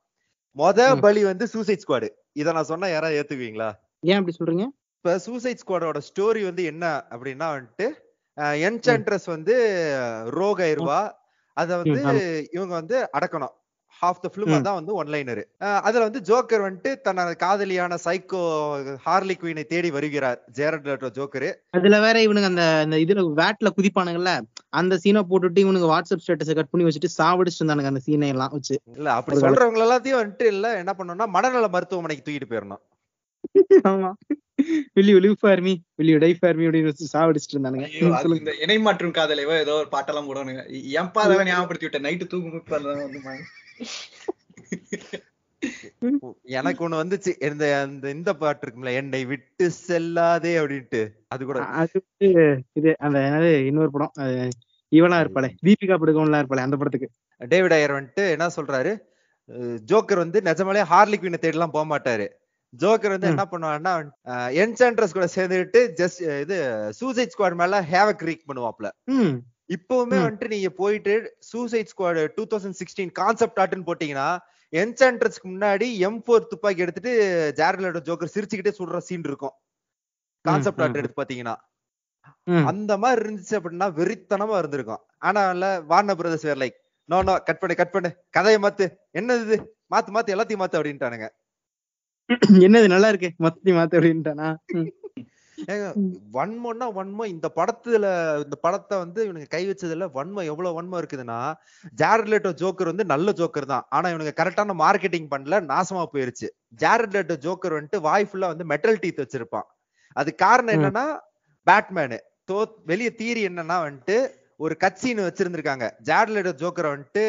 மொத பலி வந்து சூசைட் ஸ்குவாடு இதை நான் சொன்னா யாராவது ஏத்துக்குவீங்களா ஏன் அப்படி சொல்றீங்க இப்ப சூசைட் ஸ்குவாடோட ஸ்டோரி வந்து என்ன அப்படின்னா வந்துட்டு என்சான்ட்ரஸ் வந்து ரோக் ஆயிருவா அத வந்து இவங்க வந்து அடக்கணும் ஹாஃப் த ஃபிலிம் தான் வந்து ஒன்லைனர் அதுல வந்து ஜோக்கர் வந்துட்டு தன்னோட காதலியான சைக்கோ ஹார்லி குவீனை தேடி வருகிறார் ஜேரட் ஜோக்கர் ஜோக்கரு அதுல வேற இவனுங்க அந்த அந்த இதுல வேட்ல குதிப்பானுங்கல்ல அந்த சீனை போட்டுட்டு இவனுக்கு வாட்ஸ்அப் ஸ்டேட்டஸ் கட் பண்ணி வச்சுட்டு சாவடிச்சு அந்த சீனை எல்லாம் வச்சு இல்ல அப்படி சொல்றவங்க எல்லாத்தையும் வந்துட்டு இல்ல என்ன பண்ணோம்னா மனநல மருத்துவமனைக்கு தூக்கிட்டு போயிடணும் ஆமா வெளி ஒளிவு ஃபார் மீ வெளி டை ஃபார் மீ அப்படின்னு சாவடிச்சிட்டு இருந்தானுங்க இந்த இணை மாற்றும் காதலைவோ ஏதோ ஒரு பாட்டெல்லாம் போடுவானுங்க என் பாதவ ஞாபகப்படுத்தி விட்டேன் நைட்டு வந்து எனக்கு ஒண்ணு வந்துச்சு இந்த அந்த இந்த பாட்டு இருக்கும்ல என்னை விட்டு செல்லாதே அப்படின்ட்டு அது கூட அது இது அந்த இன்னொரு படம் இவனா இருப்பாளே தீபிகா படுகோன்லாம் இருப்பாளே அந்த படத்துக்கு டேவிட் ஐயர் வந்துட்டு என்ன சொல்றாரு ஜோக்கர் வந்து நிஜமாலே ஹார்லிக் வீணை தேடிலாம் போக மாட்டாரு ஜோக்கர் வந்து என்ன பண்ணுவான்னா என்சாண்ட்ரஸ் கூட சேர்ந்துட்டு ஜஸ்ட் இது சூசைட் ஸ்குவாட் மேல ஹேவ கிரீக் பண்ணுவாப்ல இப்பவுமே வந்துட்டு நீங்க போயிட்டு suicide squad two thousand sixteen concept ஆட்டுன்னு போட்டீங்கன்னா என்சாண்ட்ரஸ்க்கு முன்னாடி எம் ஃபோர் துப்பாக்கி எடுத்துட்டு ஜாரலோட ஜோக்கர் சிரிச்சுக்கிட்டே சுடுற சீன் இருக்கும் கான்செப்ட் ஆட் எடுத்து பாத்தீங்கன்னா அந்த மாதிரி இருந்துச்சு அப்படின்னா வெறித்தனமா இருந்திருக்கும் ஆனா Warner Brothers were like no no cut பண்ணு கட் பண்ணு கதையை மாத்து என்னது மாத்து மாத்து எல்லாத்தையும் மாத்து அப்படின்ட்டானுங்க என்னது நல்லா இருக்கு மத்தி அப்படின்ட்டா ஏங்க வன்மம்னா வன்மம் இந்த படத்துல இந்த படத்தை வந்து இவனுக்கு கை வச்சதுல வன்மம் எவ்வளவு வன்மம் இருக்குதுன்னா ஜாரட்லேட்டோ ஜோக்கர் வந்து நல்ல ஜோக்கர் தான் ஆனா இவனுக்கு கரெக்டான மார்க்கெட்டிங் பண்ணல நாசமா போயிருச்சு ஜாரட்லேட்டோ ஜோக்கர் வந்துட்டு வாய் ஃபுல்லா வந்து மெட்டல் டீத் வச்சிருப்பான் அது காரணம் என்னன்னா பேட்மேனு தோ வெளிய தீரி என்னன்னா வந்துட்டு ஒரு கட்சின்னு வச்சிருந்திருக்காங்க ஜாரட்லேட்டோ ஜோக்கரை வந்துட்டு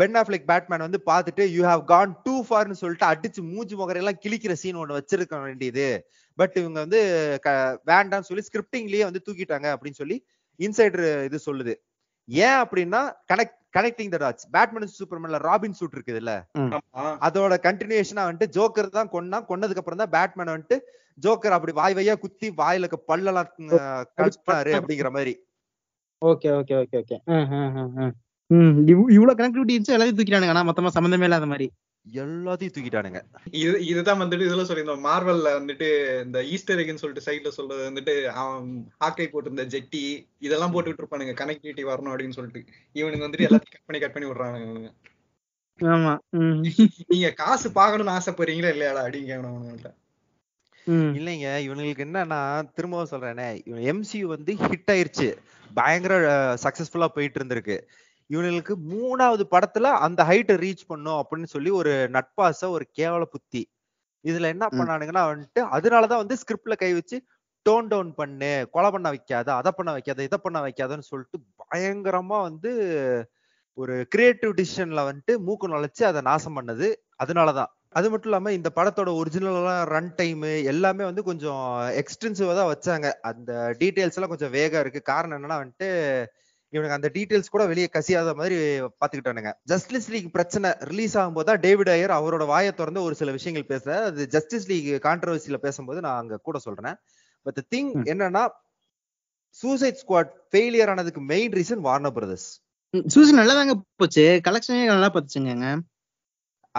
பென் ஆஃப்லிக் பேட்மேன் வந்து பார்த்துட்டு யூ ஹவ் கான் டூ ஃபார்னு சொல்லிட்டு அடிச்சு மூஞ்சி முகரையெல்லாம் கிழிக்கிற சீன் ஒன்று வச்சிருக்க வேண்டியது பட் இவங்க வந்து வேண்டாம்னு சொல்லி ஸ்கிரிப்டிங்லயே வந்து தூக்கிட்டாங்க அப்படின்னு சொல்லி இன்சைடர் இது சொல்லுது ஏன் அப்படின்னா connect connecting the dots Batman சூப்பர்மேன்ல ராபின் சூட் இருக்குது இல்ல அதோட கண்டினியூஷனா வந்துட்டு ஜோக்கர் தான் கொன்னா கொன்னதுக்கு அப்புறம் தான் பேட்மேன் வந்துட்டு ஜோக்கர் அப்படி வாய் வாயா குத்தி வாயில பல்லெல்லாம் அப்படிங்கிற மாதிரி ஓகே ஓகே ஓகே ஓகே இவ்வளவு கனெக்டிவிட்டி இருந்துச்சு எல்லாத்தையும் தூக்கிட்டானுங்க ஆனா மொத்தமா சம்பந்தமே இல்லாத மாதிரி எல்லாத்தையும் தூக்கிட்டானுங்க இது இதுதான் வந்துட்டு இதுல சொல்லியிருந்தோம் மார்வல்ல வந்துட்டு இந்த ஈஸ்டர் சொல்லிட்டு சைட்ல சொல்றது வந்துட்டு அவன் ஹாக்கை போட்டிருந்த ஜெட்டி இதெல்லாம் போட்டுட்டு இருப்பானுங்க கனெக்டிவிட்டி வரணும் அப்படின்னு சொல்லிட்டு இவனுங்க வந்துட்டு எல்லாத்தையும் கட் பண்ணி கட் பண்ணி விடுறானுங்க ஆமா நீங்க காசு பாக்கணும்னு ஆசைப்படுறீங்களா இல்லையாடா அப்படின்னு கேட்கணும் இல்லைங்க இவங்களுக்கு என்னன்னா திரும்பவும் சொல்றேனே எம்சியு வந்து ஹிட் ஆயிருச்சு பயங்கர சக்சஸ்ஃபுல்லா போயிட்டு இருந்திருக்கு இவனுக்கு மூணாவது படத்துல அந்த ஹைட்டை ரீச் பண்ணும் அப்படின்னு சொல்லி ஒரு நட்பாச ஒரு கேவல புத்தி இதுல என்ன பண்ணானுங்கன்னா வந்துட்டு அதனாலதான் வந்து ஸ்கிரிப்ட்ல கை வச்சு டோன் டவுன் பண்ணு கொலை பண்ண வைக்காத அதை பண்ண வைக்காத இதை பண்ண வைக்காதன்னு சொல்லிட்டு பயங்கரமா வந்து ஒரு கிரியேட்டிவ் டிசிஷன்ல வந்துட்டு மூக்கு நுழைச்சு அதை நாசம் பண்ணது அதனாலதான் அது மட்டும் இல்லாம இந்த படத்தோட ஒரிஜினலாம் ரன் டைம் எல்லாமே வந்து கொஞ்சம் எக்ஸ்டென்சிவா தான் வச்சாங்க அந்த டீட்டெயில்ஸ் எல்லாம் கொஞ்சம் வேகம் இருக்கு காரணம் என்னன்னா வந்துட்டு இவனுக்கு அந்த டீட்டெயில்ஸ் கூட வெளியே கசியாத மாதிரி பாத்துக்கிட்டானுங்க ஜஸ்டிஸ் லீக் பிரச்சனை ரிலீஸ் ஆகும்போது தான் டேவிட் ஐயர் அவரோட வாயை திறந்து ஒரு சில விஷயங்கள் பேச அது ஜஸ்டிஸ் லீக் கான்ட்ரவர்சியில பேசும்போது நான் அங்க கூட சொல்றேன் பட் திங் என்னன்னா சூசைட் ஸ்குவாட் ஃபெயிலியர் ஆனதுக்கு main reason Warner Brothers suicide நல்லா தாங்க போச்சு கலெக்ஷனே நல்லா பார்த்துச்சுங்க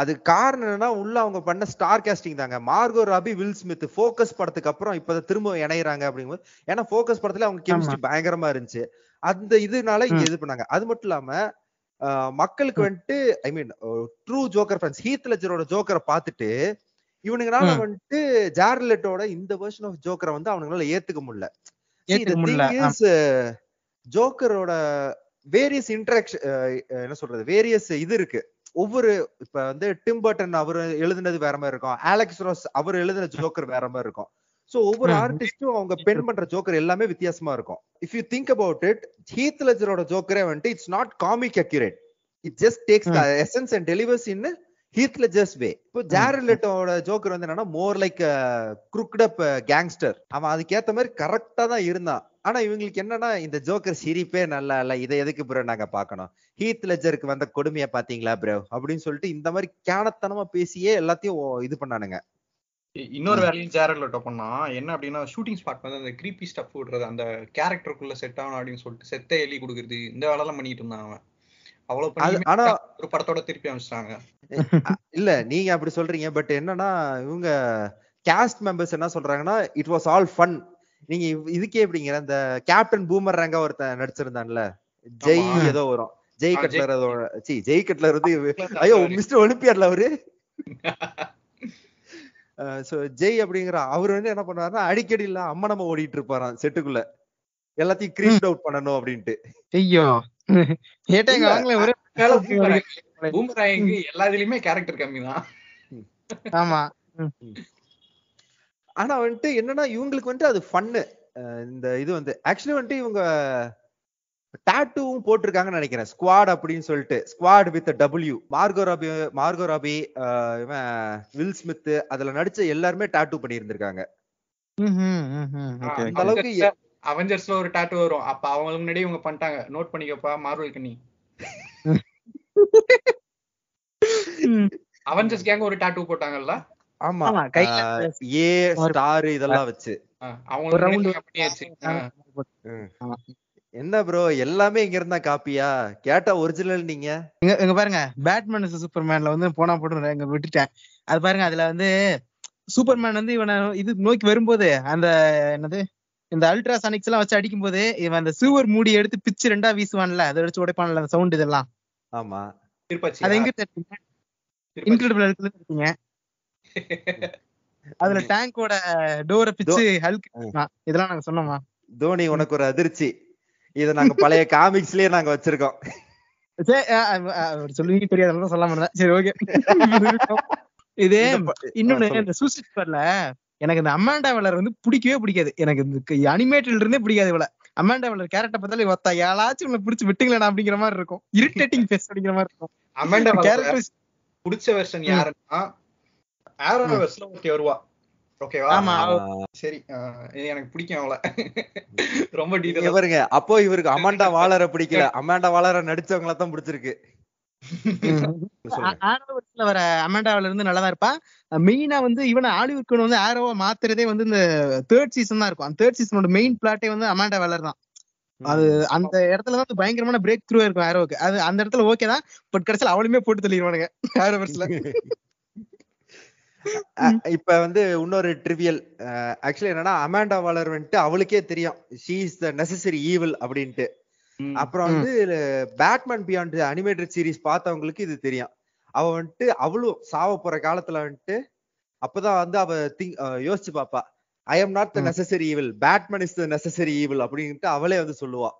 அது காரணம் என்னன்னா உள்ள அவங்க பண்ண ஸ்டார் கேஸ்டிங் தாங்க Margot Robbie Will Smith focus படத்துக்கு அப்புறம் இப்பதான் திரும்ப இணையறாங்க அப்படிங்கும்போது ஏன்னா போக்கஸ் படத்துல அவங்க கெமிஸ்ட்ரி பயங்கரமா இருந்துச்சு அந்த இதனால இங்க இது பண்ணாங்க அது மட்டும் இல்லாம மக்களுக்கு வந்துட்டு I mean true Joker fans Heath லெஜரோட ஜோக்கரை பார்த்துட்டு இவனுங்களால வந்துட்டு ஜார்லெட்டோட இந்த வெர்ஷன் ஆஃப் ஜோக்கரை வந்து அவனுங்களால ஏத்துக்க முடியல ஜோக்கரோட வேரியஸ் இன்ட்ராக்ஷன் என்ன சொல்றது வேரியஸ் இது இருக்கு ஒவ்வொரு இப்ப வந்து டிம்பர்டன் அவர் எழுதுனது வேற மாதிரி இருக்கும் ஆலெக்ஸ் ரோஸ் அவர் எழுதுன ஜோக்கர் வேற மாதிரி இருக்கும் சோ ஒவ்வொரு ஆர்டிஸ்டும் அவங்க பென் பண்ற ஜோக்கர் எல்லாமே வித்தியாசமா இருக்கும் if you think about it Heath லெஜரோட ஜோக்கரே வந்துட்டு it's not comic accurate it just takes essence and delivers in Heath Ledger's way இப்போ ஜாரட் லெட்டோட ஜோக்கர் வந்து என்னன்னா மோர் லைக் குருக்ட் அப் கேங்ஸ்டர் அவன் அதுக்கேத்த மாதிரி கரெக்டா தான் இருந்தான் ஆனா இவங்களுக்கு என்னன்னா இந்த ஜோக்கர் சிரிப்பே நல்லா இல்ல இதை எதுக்கு ப்ரோ நாங்க பாக்கணும் ஹீத் லெஜருக்கு வந்த கொடுமையை பாத்தீங்களா ப்ரோ அப்படின்னு சொல்லிட்டு இந்த மாதிரி கேனத்தனமா பேசியே எல்லாத்தையும் இது பண்ணானுங்க இன்னொரு வேலையும் ஜேரட்ல பண்ணா என்ன அப்படின்னா ஷூட்டிங் ஸ்பாட் வந்து அந்த கிரீப்பி ஸ்டப் விடுறது அந்த கேரக்டருக்குள்ள செட் ஆகணும் அப்படின்னு சொல்லிட்டு செத்த எலி கொடுக்குறது இந்த வேலை எல்லாம் பண்ணிட்டு இருந்தாங்க அவன் அவ்வளவு ஆனா ஒரு படத்தோட திருப்பி அமைச்சிட்டாங்க இல்ல நீங்க அப்படி சொல்றீங்க பட் என்னன்னா இவங்க கேஸ்ட் மெம்பர்ஸ் என்ன சொல்றாங்கன்னா இட் வாஸ் ஆல் ஃபன் நீங்க இதுக்கே எப்படிங்கிற அந்த கேப்டன் பூமர் ரேங்கா ஒருத்தன் நடிச்சிருந்தான்ல ஜெய் ஏதோ வரும் ஜெய் கட்லர் ஏதோ சி ஜெய் கட்லர் வந்து ஐயோ மிஸ்டர் ஒலிம்பியாட்ல அவரு ஸோ ஜெய் அப்படிங்கிற அவர் வந்து என்ன பண்ணுவாருன்னா அடிக்கடி இல்ல அம்மா நம்ம ஓடிட்டு இருப்பாராம் செட்டுக்குள்ள எல்லாத்தையும் கிரீம் அவுட் பண்ணணும் அப்படின்ட்டு ஐயோ எல்லாத்துலயுமே கேரக்டர் கம்மி தான் ஆமா ஆனா வந்துட்டு என்னன்னா இவங்களுக்கு வந்துட்டு அது ஃபன்னு இந்த இது வந்து ஆக்சுவலி வந்துட்டு இவங்க டாட்டூவும் போட்டிருக்காங்கன்னு நினைக்கிறேன் ஸ்குவாட் அப்படின்னு சொல்லிட்டு squad with W Margot Robbie Margot Robbie Will Smith அதுல நடிச்ச எல்லாருமே டாட்டூ பண்ணியிருந்திருக்காங்க அந்த அளவுக்கு அவெஞ்சர்ஸ்ல ஒரு டாட்டூ வரும் அப்ப அவங்களுக்கு முன்னாடி இவங்க பண்ணிட்டாங்க நோட் பண்ணிக்கப்பா மார்வலுக்கு நீ அவெஞ்சர்ஸ் கேங்க ஒரு டாட்டூ போட்டாங்கல்ல ஆமா கை ஏ ஸ்டார் இதெல்லாம் வச்சு அவங்க என்ன ப்ரோ எல்லாமே இங்க இருந்தா காப்பியா கேட்டா ஒரிஜினல் நீங்க இங்க பாருங்க பேட்மேன் சூப்பர்மேன்ல வந்து போனா போட்டு இங்க விட்டுட்டேன் அது பாருங்க அதுல வந்து சூப்பர்மேன் வந்து இவனை இது நோக்கி வரும்போது அந்த என்னது இந்த அல்ட்ரா சானிக்ஸ் எல்லாம் வச்சு அடிக்கும் போது இவன் அந்த சூவர் மூடி எடுத்து பிச்சு ரெண்டா வீசுவான்ல அதை வச்சு உடைப்பான்ல அந்த சவுண்ட் இதெல்லாம் ஆமா அது எங்க இருக்கீங்க அதுல டேங்கோட டோரை பிச்சு ஹல்க் இதெல்லாம் நாங்க சொன்னோமா தோனி உனக்கு ஒரு அதிர்ச்சி இத நாங்க பழைய காமிக்ஸ்லயே நாங்க வச்சிருக்கோம் சொல்லி சொல்ல மாட்டேன் சரி ஓகே இதே இன்னொன்னு இந்த சூசைட் ஸ்குவாட்ல எனக்கு இந்த அமாண்டா வளர் வந்து பிடிக்கவே பிடிக்காது எனக்கு இந்த அனிமேட்டட்ல இருந்தே பிடிக்காது இவள அமாண்டா வளர் கேரக்டர் பார்த்தாலே ஒத்தா யாராச்சும் உங்களை பிடிச்சி விட்டுங்களா அப்படிங்கிற மாதிரி இருக்கும் இரிட்டேட்டிங் ஃபேஸ் அப்படிங்கிற மாதிரி இருக்கும் அமாண்டா கேரக்டர் பிடிச்ச வெர்ஷன் யாருன்னா ஆரோனா வெர்ஷன் வருவா சரி எனக்கு பிடிக்கும் அவள ரொம்ப பாருங்க அப்போ இவருக்கு அமாண்டா அமாண்டா இருந்து இருப்பா மெயினா வந்து வந்து ஆரோவா மாத்துறதே வந்து இந்த தேர்ட் சீசன் தான் இருக்கும் அந்த தேர்ட் சீசனோட மெயின் பிளாட்டே வந்து அமாண்டா தான் அது அந்த இடத்துல பயங்கரமான பிரேக் த்ரூ இருக்கும் அது அந்த இடத்துல ஓகே பட் கடைசியில் அவளுமே போட்டு தள்ளிடுவானுங்க இப்ப வந்து இன்னொரு ட்ரிவியல் ஆக்சுவலி என்னன்னா அமாண்டா வாலர் வந்துட்டு அவளுக்கே தெரியும் she is the necessary evil அப்படின்ட்டு அப்புறம் வந்து பேட்மேன் பியாண்ட் அனிமேட்டட் சீரீஸ் பார்த்தவங்களுக்கு இது தெரியும் அவ வந்துட்டு அவளும் சாவ போற காலத்துல வந்துட்டு அப்பதான் வந்து அவ திங் யோசிச்சு பாப்பா I am not the necessary evil Batman is the necessary evil அப்படின்ட்டு அவளே வந்து சொல்லுவா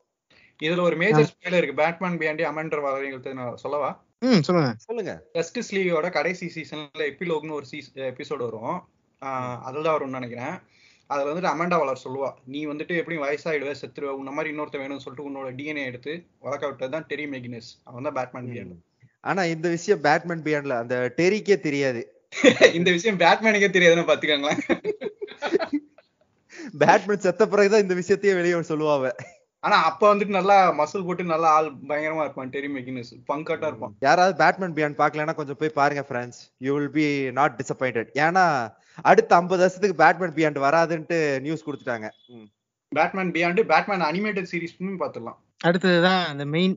இதுல ஒரு மேஜர் ஸ்பெயில் இருக்கு பேட்மேன் பியாண்டி அமெண்டர் வாரங்கிறது நான் சொல்லவா ம் சொல்லுங்க சொல்லுங்க ஜஸ்டிஸ் லீவோட கடைசி சீசன்ல எபிலோக்னு ஒரு சீஸ் எபிசோடு வரும் அதுதான் வரும்னு நினைக்கிறேன் அதுல வந்துட்டு அமெண்டா வளர் சொல்லுவா நீ வந்துட்டு எப்படியும் வயசாயிடுவ செத்துருவ உன்ன மாதிரி இன்னொருத்த வேணும்னு சொல்லிட்டு உன்னோட டிஎன்ஏ எடுத்து வளர்க்க விட்டது தான் டெரி மெகினஸ் அவன் தான் பேட்மேன் பியாண்ட் ஆனா இந்த விஷயம் பேட்மேன் பியாண்ட்ல அந்த டெரிக்கே தெரியாது இந்த விஷயம் பேட்மேனுக்கே தெரியாதுன்னு பாத்துக்கோங்களேன் பேட்மேன் செத்த பிறகுதான் இந்த விஷயத்தையே வெளியே சொல்லுவாவ ஆனா அப்ப வந்துட்டு நல்லா மசில் போட்டு நல்லா ஆள் பயங்கரமா இருப்பான் டெரி மெக்கினஸ் பங்காட்டா இருப்பான் யாராவது பேட்மேன் பியான் பாக்கலன்னா கொஞ்சம் போய் பாருங்க friends you will be not disappointed ஏன்னா அடுத்த ஐம்பது வருஷத்துக்கு பேட்மேன் பியாண்ட் வராதுன்ட்டு நியூஸ் கொடுத்துட்டாங்க Batman Beyond Batman animated series பாத்துடலாம் அடுத்ததுதான் அந்த main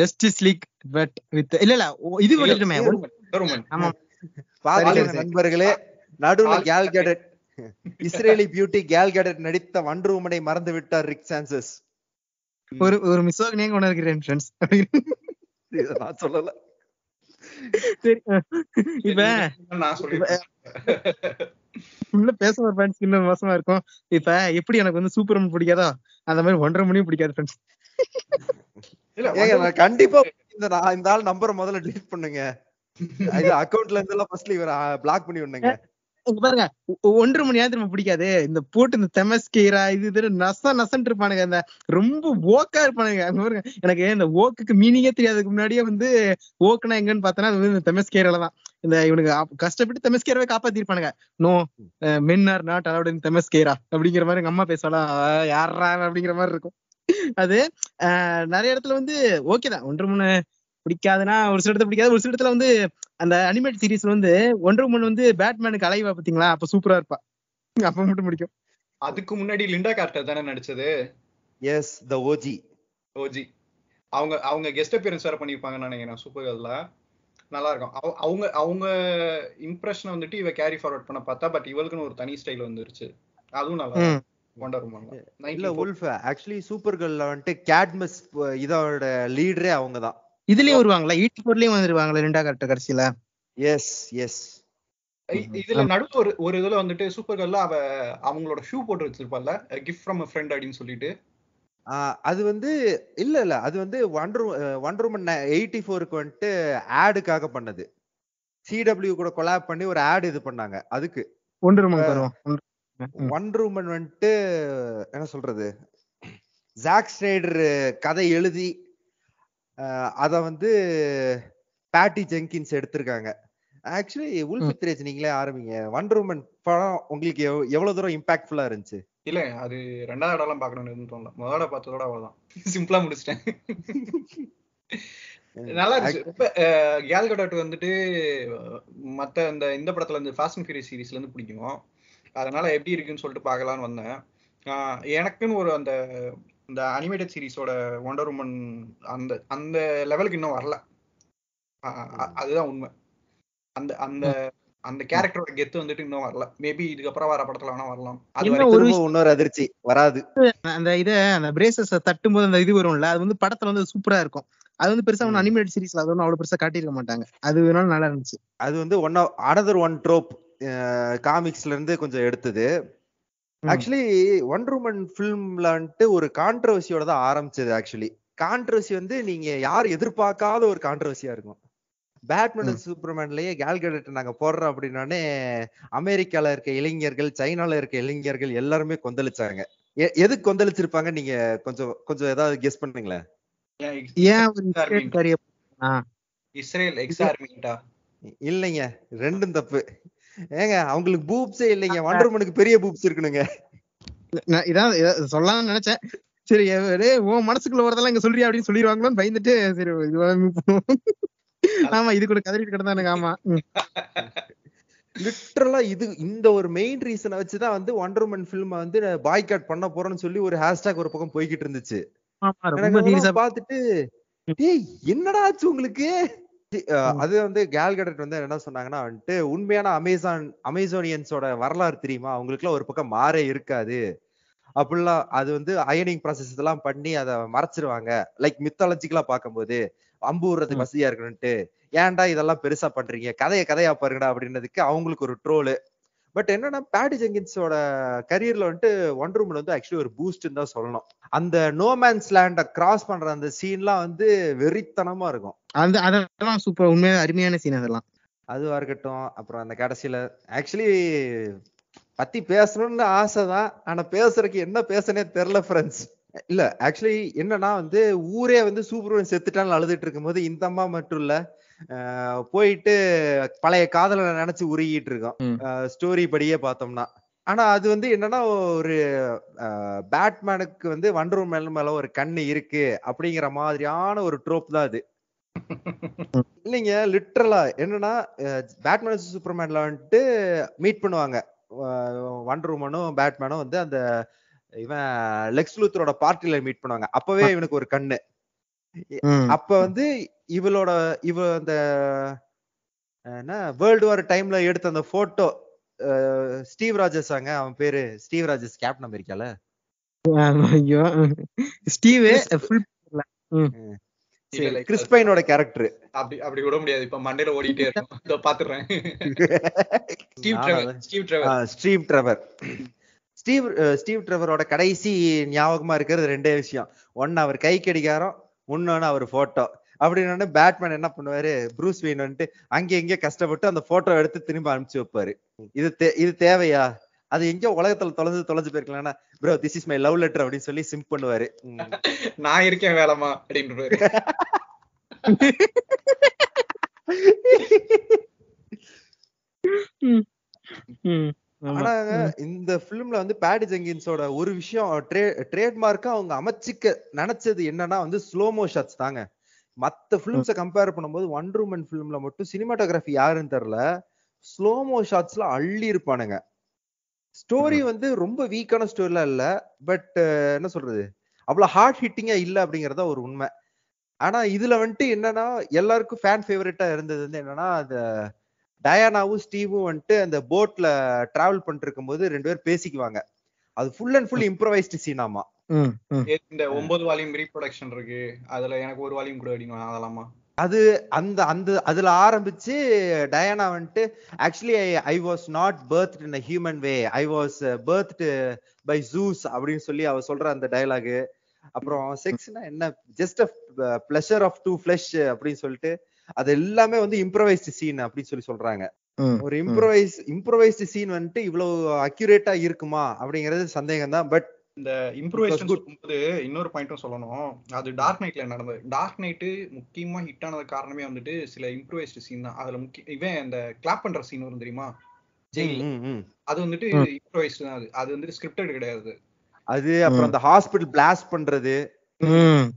Justice League but with இல்ல இல்ல இது விட்டுட்டுமே ஆமா பாருங்க நண்பர்களே நடுவுல கேல் இஸ்ரேலி பியூட்டி கேல் நடித்த வண்டர் உமனை மறந்து விட்டார் ரிக் சான்சஸ் ஒரு ஒரு மிஸ்வாக் நீங்க ஒண்ணு இருக்கிறேன் ஃப்ரெண்ட்ஸ் நான் சொல்லல சரி இப்ப உள்ள பேச ஒரு இன்னும் மோசமா இருக்கும் இப்ப எப்படி எனக்கு வந்து சூப்பர்மன் பிடிக்காதோ அந்த மாதிரி ஒன்றரை மணியும் பிடிக்காது ஃப்ரெண்ட்ஸ் ஏங்க கண்டிப்பா இந்த இந்த ஆள் நம்பரை முதல்ல டிலீட் பண்ணுங்க இது அக்கவுண்ட்ல இருந்து எல்லாம் ஃபர்ஸ்ட்ல இவர பிளாக் பண்ணி விடுங்க பாருங்க ஒன்று மணி நேரத்துக்கு பிடிக்காது இந்த போட்டு இந்த தெமஸ்கீரா இது இது நச நசன்ட்டு இருப்பானுங்க அந்த ரொம்ப ஓக்கா இருப்பானுங்க பாருங்க எனக்கு இந்த ஓக்குக்கு மீனிங்கே தெரியாதுக்கு முன்னாடியே வந்து ஓக்குனா எங்கன்னு பார்த்தோன்னா அது வந்து இந்த தெமஸ்கீரால தான் இந்த இவனுக்கு கஷ்டப்பட்டு தெமஸ்கேராவே காப்பாத்திருப்பானுங்க no men are not allowed in Themyscira அப்படிங்கிற மாதிரி எங்க அம்மா பேசலாம் யாரா அப்படிங்கிற மாதிரி இருக்கும் அது நிறைய இடத்துல வந்து ஓகே தான் ஒன்று மூணு பிடிக்காதுன்னா ஒரு சில இடத்துல பிடிக்காது ஒரு சில இடத்துல வந்து அந்த அனிமேட் சீரீஸ்ல வந்து ஒன்றரை மண் வந்து பேட்மேனுக்கு அலைவா பாத்தீங்களா அப்ப சூப்பரா இருப்பா அப்ப மட்டும் பிடிக்கும் அதுக்கு முன்னாடி லிண்டா கார்டர் தானே நடிச்சது எஸ் த ஓஜி ஓஜி அவங்க அவங்க கெஸ்ட் அப்பியரன்ஸ் வேற பண்ணியிருப்பாங்கன்னு நினைக்கிறேன் சூப்பர் கேர்ல நல்லா இருக்கும் அவங்க அவங்க இம்ப்ரெஷனை வந்துட்டு இவ கேரி ஃபார்வர்ட் பண்ண பார்த்தா பட் இவளுக்குன்னு ஒரு தனி ஸ்டைல் வந்துருச்சு அதுவும் நல்லா இல்ல உல்ஃப் ஆக்சுவலி சூப்பர் கேர்ல வந்துட்டு கேட்மஸ் இதோட லீடரே அவங்க தான் இதுலயும் வருவாங்களா ஈட்டு பொருளையும் வந்துருவாங்களா ரெண்டா கரெக்ட் கடைசியில எஸ் எஸ் இதுல நடுவு ஒரு ஒரு இதுல வந்துட்டு சூப்பர் கல்ல அவ அவங்களோட ஷூ போட்டு வச்சிருப்பாள் கிஃப்ட் ஃப்ரம் ஃப்ரெண்ட் அப்படின்னு சொல்லிட்டு அது வந்து இல்ல இல்ல அது வந்து ஒண்டர் ஒண்டர் உமன் எயிட்டி ஃபோருக்கு வந்துட்டு ஆடுக்காக பண்ணது சிடபிள்யூ கூட கொலாப் பண்ணி ஒரு ஆடு இது பண்ணாங்க அதுக்கு ஒன்று உமன் உமன் வந்துட்டு என்ன சொல்றது ஜாக் ஸ்னைடர் கதை எழுதி அதை வந்து பேட்டி ஜெங்கின்ஸ் எடுத்திருக்காங்க ஆக்சுவலி உல்பித் ரேஜ் நீங்களே ஆரம்பிங்க வண்டர் உமன் படம் உங்களுக்கு எவ்வளவு தூரம் இம்பாக்ட்ஃபுல்லா இருந்துச்சு இல்ல அது ரெண்டாவது இடம்லாம் பாக்கணும்னு தோணல முதல்ல பார்த்ததோட அவ்வளவுதான் சிம்பிளா முடிச்சிட்டேன் நல்லா இருந்துச்சு இப்ப கேல் வந்துட்டு மத்த இந்த இந்த படத்துல இருந்து ஃபாஸ்ட் அண்ட் ஃபியூரியஸ் சீரீஸ்ல இருந்து பிடிக்கும் அதனால எப்படி இருக்குன்னு சொல்லிட்டு பார்க்கலான்னு வந்தேன் எனக்குன்னு ஒரு அந்த இந்த அனிமேட்டட் சீரிஸோட ஒண்டர் உமன் அந்த அந்த லெவலுக்கு இன்னும் வரல அதுதான் உண்மை அந்த அந்த அந்த கேரக்டரோட கெத்து வந்துட்டு இன்னும் வரல மேபி இதுக்கப்புறம் வர படத்துல வேணா வரலாம் அது ஒரு இன்னொரு அதிர்ச்சி வராது அந்த இத அந்த பிரேசஸ் தட்டும் போது அந்த இது வரும்ல அது வந்து படத்துல வந்து சூப்பரா இருக்கும் அது வந்து பெருசா ஒன்னு அனிமேட் சீரிஸ்ல அது வந்து அவ்வளவு பெருசா காட்டிருக்க மாட்டாங்க அது நல்லா இருந்துச்சு அது வந்து ஒன் அனதர் ஒன் ட்ரோப் காமிக்ஸ்ல இருந்து கொஞ்சம் எடுத்தது ஆக்சுவலி ஒன் ரூமன் ஃபிலிம்லான்ட்டு ஒரு கான்ட்ரவர்சியோட தான் ஆரம்பிச்சது ஆக்சுவலி கான்ட்ரவர்சி வந்து நீங்க யார் எதிர்பார்க்காத ஒரு கான்ட்ரவர்சியா இருக்கும் பேட்மிண்டன் சூப்பர்மேன்லயே கேல்கடேட் நாங்க போடுறோம் அப்படின்னானே அமெரிக்கால இருக்க இளைஞர்கள் சைனால இருக்க இளைஞர்கள் எல்லாருமே கொந்தளிச்சாங்க எதுக்கு கொந்தளிச்சிருப்பாங்க நீங்க கொஞ்சம் கொஞ்சம் ஏதாவது கெஸ் பண்ணுங்களேன் இஸ்ரேல் எக்ஸ் ஆர்மிட்டா இல்லைங்க ரெண்டும் தப்பு ஏங்க அவங்களுக்கு பூப்ஸே இல்லைங்க வண்டர்மனுக்கு பெரிய பூப்ஸ் இருக்கணுங்க இதான் சொல்லலாம்னு நினைச்சேன் சரி உன் மனசுக்குள்ள வரதெல்லாம் இங்க சொல்றியா அப்படின்னு சொல்லிடுவாங்களோன்னு பயந்துட்டு சரி ஆமா இது கூட கதறிட்டு கிடந்தானுங்க ஆமா லிட்டரலா இது இந்த ஒரு மெயின் ரீசனை வச்சுதான் வந்து வண்டர்மன் பிலிம் வந்து பாய்காட் பண்ண போறேன்னு சொல்லி ஒரு ஹேஷ்டாக் ஒரு பக்கம் போய்கிட்டு இருந்துச்சு பாத்துட்டு டேய் என்னடா ஆச்சு உங்களுக்கு அது வந்து கேல் கடட் வந்து என்ன சொன்னாங்கன்னா வந்துட்டு உண்மையான அமேசான் அமேசோனியன்ஸோட வரலாறு தெரியுமா அவங்களுக்குலாம் ஒரு பக்கம் மாறே இருக்காது அப்படிலாம் அது வந்து அயனிங் ப்ராசஸ் இதெல்லாம் பண்ணி அதை மறைச்சிருவாங்க லைக் மித்தாலஜிக்கெல்லாம் பார்க்கும்போது அம்பு விடுறதுக்கு வசதியா இருக்கணும்ட்டு ஏன்டா இதெல்லாம் பெருசா பண்றீங்க கதையை கதையா பாருங்கடா அப்படின்றதுக்கு அவங்களுக்கு ஒரு ட்ரோலு பட் என்னன்னா பேடி ஜெங்கின்ஸோட கரியர்ல வந்துட்டு ஒன் ரூம்ல வந்து ஆக்சுவலி ஒரு பூஸ்ட் தான் சொல்லணும் அந்த நோமேன்ஸ் லேண்ட கிராஸ் பண்ற அந்த சீன்லாம் வந்து வெறித்தனமா இருக்கும் அது அதெல்லாம் சூப்பர் உண்மையாக அருமையான சீன் அதெல்லாம் அதுவா இருக்கட்டும் அப்புறம் அந்த கடைசியில ஆக்சுவலி பத்தி பேசணும்னு ஆசை தான் ஆனா பேசுறதுக்கு என்ன பேசனே தெரில ஃப்ரெண்ட்ஸ் இல்ல ஆக்சுவலி என்னன்னா வந்து ஊரே வந்து சூப்பர் செத்துட்டான்னு அழுதுட்டு இருக்கும்போது இந்த அம்மா மட்டும் இல்ல போயிட்டு பழைய காதலை நினைச்சு உருகிட்டு இருக்கோம் ஸ்டோரி படியே பார்த்தோம்னா ஆனா அது வந்து என்னன்னா ஒரு பேட்மேனுக்கு வந்து வண்டர் மேல மேல ஒரு கண்ணு இருக்கு அப்படிங்கிற மாதிரியான ஒரு ட்ரோப் தான் அது இல்லைங்க லிட்ரலா என்னன்னா பேட்மேன் சூப்பர்மேன்ல வந்துட்டு மீட் பண்ணுவாங்க வண்டர் உமனும் பேட்மேனும் வந்து அந்த இவன் லெக்ஸ் லூத்தரோட பார்ட்டில மீட் பண்ணுவாங்க அப்பவே இவனுக்கு ஒரு கண்ணு அப்ப வந்து இவளோட இவ அந்த என்ன வேர்ல்டு வார் டைம்ல எடுத்த அந்த போட்டோ ஸ்டீவ் ராஜஸ் அங்க அவன் பேரு ஸ்டீவ் ராஜஸ் கேப்டன் அமெரிக்கால ஐயோ ஸ்டீவ் ஃபுல் கிறிஸ் பைனோட கேரக்டர் அப்படி அப்படி விட முடியாது இப்ப மண்டையில ஓடிட்டே இருக்கும் பாத்துறேன் Steve Trevor Steve Steve Trevor Steve Steve ட்ரெவரோட கடைசி ஞாபகமா இருக்கிறது ரெண்டே விஷயம் ஒன்னு அவர் கை கடிகாரம் இன்னொன்னு அவர் போட்டோ அப்படின்னு பேட்மேன் என்ன பண்ணுவாரு ப்ரூஸ் வீன் வந்துட்டு அங்கே எங்கே கஷ்டப்பட்டு அந்த போட்டோ எடுத்து திரும்ப அனுப்பிச்சு வைப்பாரு இது இது தேவையா அது எங்க உலகத்துல தொலைஞ்சு தொலைஞ்சு போயிருக்கலாம் bro this is my love letter அப்படின்னு சொல்லி சிம் பண்ணுவாரு நான் இருக்கேன் வேலைமா அப்படின்னு ஆனா இந்த பிலிம்ல வந்து பேடி ஜங்கின்ஸோட ஒரு விஷயம் ட்ரேட்மார்க்கா அவங்க அமைச்சிக்க நினைச்சது என்னன்னா வந்து ஸ்லோமோ ஷாட்ஸ் தாங்க மத்த ஃபிலிம்ஸை கம்பேர் பண்ணும்போது ஒன் ரூமன் ஃபிலிம்ல மட்டும் சினிமாட்டோகிராஃபி யாருன்னு தெரியல ஸ்லோமோ ஷாட்ஸ்ல அள்ளி இருப்பானுங்க ஸ்டோரி வந்து ரொம்ப வீக்கான ஸ்டோரிலாம் இல்ல பட் என்ன சொல்றது அவ்வளவு ஹார்ட் ஹிட்டிங்கா இல்ல அப்படிங்கறத ஒரு உண்மை ஆனா இதுல வந்துட்டு என்னன்னா எல்லாருக்கும் ஃபேன் ஃபேவரட்டா இருந்தது வந்து என்னன்னா அந்த டயானாவும் ஸ்டீவும் வந்துட்டு அந்த போட்ல டிராவல் பண்ணிட்டு இருக்கும்போது ரெண்டு பேரும் பேசிக்குவாங்க அது ஃபுல் அண்ட் ஃபுல் இம்ப்ரவைஸ்டு சீனாமா இந்த ஒன்பது வால்யூம் ரீப்ரொடக்ஷன் இருக்கு அதுல எனக்கு ஒரு வால்யூம் கூட அடிக்கணும் அதெல்லாமா அது அந்த அந்த அதுல ஆரம்பிச்சு டயானா வந்துட்டு actually I I was not birth in a human way I was birth by Zeus அப்படின்னு சொல்லி அவ சொல்ற அந்த டயலாகு அப்புறம் செக்ஸ்னா என்ன just a pleasure of two plush அப்படின்னு சொல்லிட்டு அது எல்லாமே வந்து இம்ப்ரவைஸ்டு சீன் அப்படின்னு சொல்லி சொல்றாங்க ஒரு இம்ப்ரவைஸ் இம்ப்ரவைஸ்டு சீன் வந்துட்டு இவ்வளவு அக்யூரேட்டா இருக்குமா அப்படிங்கறது சந்தேகம் தான் பட் இந்த இம்ப்ரூவேஷன் சொல்லும்போது இன்னொரு பாயிண்ட்டும் சொல்லணும் அது டார்க் நைட்ல நடந்தது டார்க் நைட்டு முக்கியமா ஹிட் ஆனது காரணமே வந்துட்டு சில இம்ப்ரூவைஸ்டு சீன் தான் அதுல முக்கிய இவன் அந்த கிளாப் பண்ற சீன் வரும் தெரியுமா ஜெயில் அது வந்துட்டு இம்ப்ரூவைஸ்டு தான் அது அது வந்துட்டு ஸ்கிரிப்டட் கிடையாது அது அப்புறம் அந்த ஹாஸ்பிடல் பிளாஸ்ட் பண்றது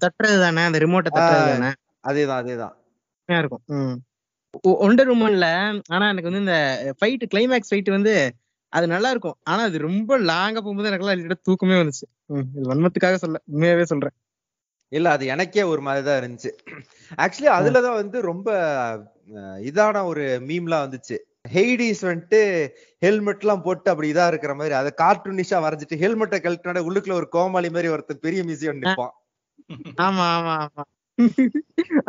தட்டுறது தானே அந்த ரிமோட்டை தட்டுறது தானே அதேதான் அதேதான் இருக்கும் ஒண்டர் உமன்ல ஆனா எனக்கு வந்து இந்த ஃபைட் கிளைமேக்ஸ் ஃபைட் வந்து அது நல்லா இருக்கும் ஆனா அது ரொம்ப லாங்கா போகும்போது எல்லாம் லிட்டா தூக்கமே வந்துச்சு இது வன்மத்துக்காக சொல்ல உண்மையாவே சொல்றேன் இல்ல அது எனக்கே ஒரு மாதிரிதான் இருந்துச்சு ஆக்சுவலி அதுலதான் வந்து ரொம்ப இதான ஒரு மீம்லாம் வந்துச்சு ஹெய்டிஸ் வந்துட்டு ஹெல்மெட் எல்லாம் போட்டு அப்படி இதா இருக்கிற மாதிரி அதை கார்ட்டூனிஷா வரைஞ்சிட்டு ஹெல்மெட்டை கழட்டினாட உள்ளுக்குள்ள ஒரு கோமாளி மாதிரி ஒருத்தர் பெரிய மியூசியம் நிற்பான் ஆமா ஆமா ஆமா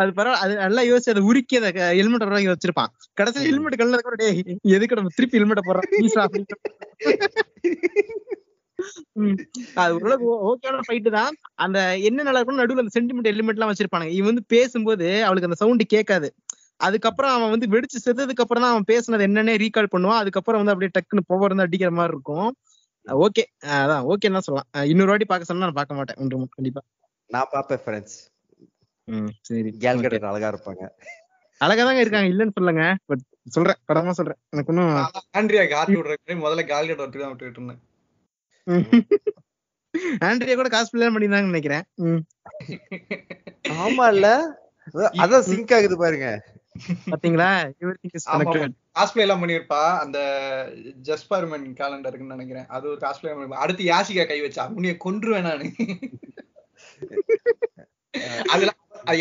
அது பரவாயில்ல அது நல்லா யோசிச்சு அதை உருக்கி அதை ஹெல்மெட் வாங்கி வச்சிருப்பான் கடைசியில் ஹெல்மெட் கல்ல கூட டேய் எதுக்கு நம்ம திருப்பி ஹெல்மெட் போடுறோம் அது ஓரளவு ஓகேவான ஃபைட்டு தான் அந்த என்ன நல்லா இருக்கும் நடுவில் அந்த சென்டிமெண்ட் எலிமெண்ட் எல்லாம் வச்சிருப்பாங்க இவன் வந்து பேசும்போது அவளுக்கு அந்த சவுண்ட் கேட்காது அதுக்கப்புறம் அவன் வந்து வெடிச்சு செத்ததுக்கு அப்புறம் தான் அவன் பேசுனது என்னன்னே ரீகால் பண்ணுவான் அதுக்கப்புறம் வந்து அப்படியே டக்குன்னு பவர் வந்து அடிக்கிற மாதிரி இருக்கும் ஓகே அதான் ஓகே தான் சொல்லலாம் இன்னொரு வாட்டி பார்க்க சொன்னா நான் பார்க்க மாட்டேன் ஒன்று கண்டிப்பா நான் பார்ப்பேன் ஃப்ரெண்ட்ஸ் சரி கேள் கட்டர் அழகா இருப்பாங்க அழகா தாங்க இருக்காங்க இல்லன்னு சொல்லுங்க பட் சொல்றேன் படமா சொல்றேன் எனக்கு இன்னும் ஆண்ட்ரியா காட்டி விடுறேன் முதல்ல கேள் கட்டர் விட்டு தான் விட்டுட்டு இருந்தேன் ஆண்ட்ரியா கூட காசு பிள்ளை பண்ணிருந்தாங்கன்னு நினைக்கிறேன் ஆமா இல்ல அதான் சிங்க் ஆகுது பாருங்க பாத்தீங்களா காஸ்பிளே எல்லாம் பண்ணிருப்பா அந்த ஜஸ்பர்மன் காலண்டருக்குன்னு நினைக்கிறேன் அது ஒரு காஸ்பிளே அடுத்து யாசிகா கை வச்சா உன்னைய கொன்றுவேன் நானு அதுல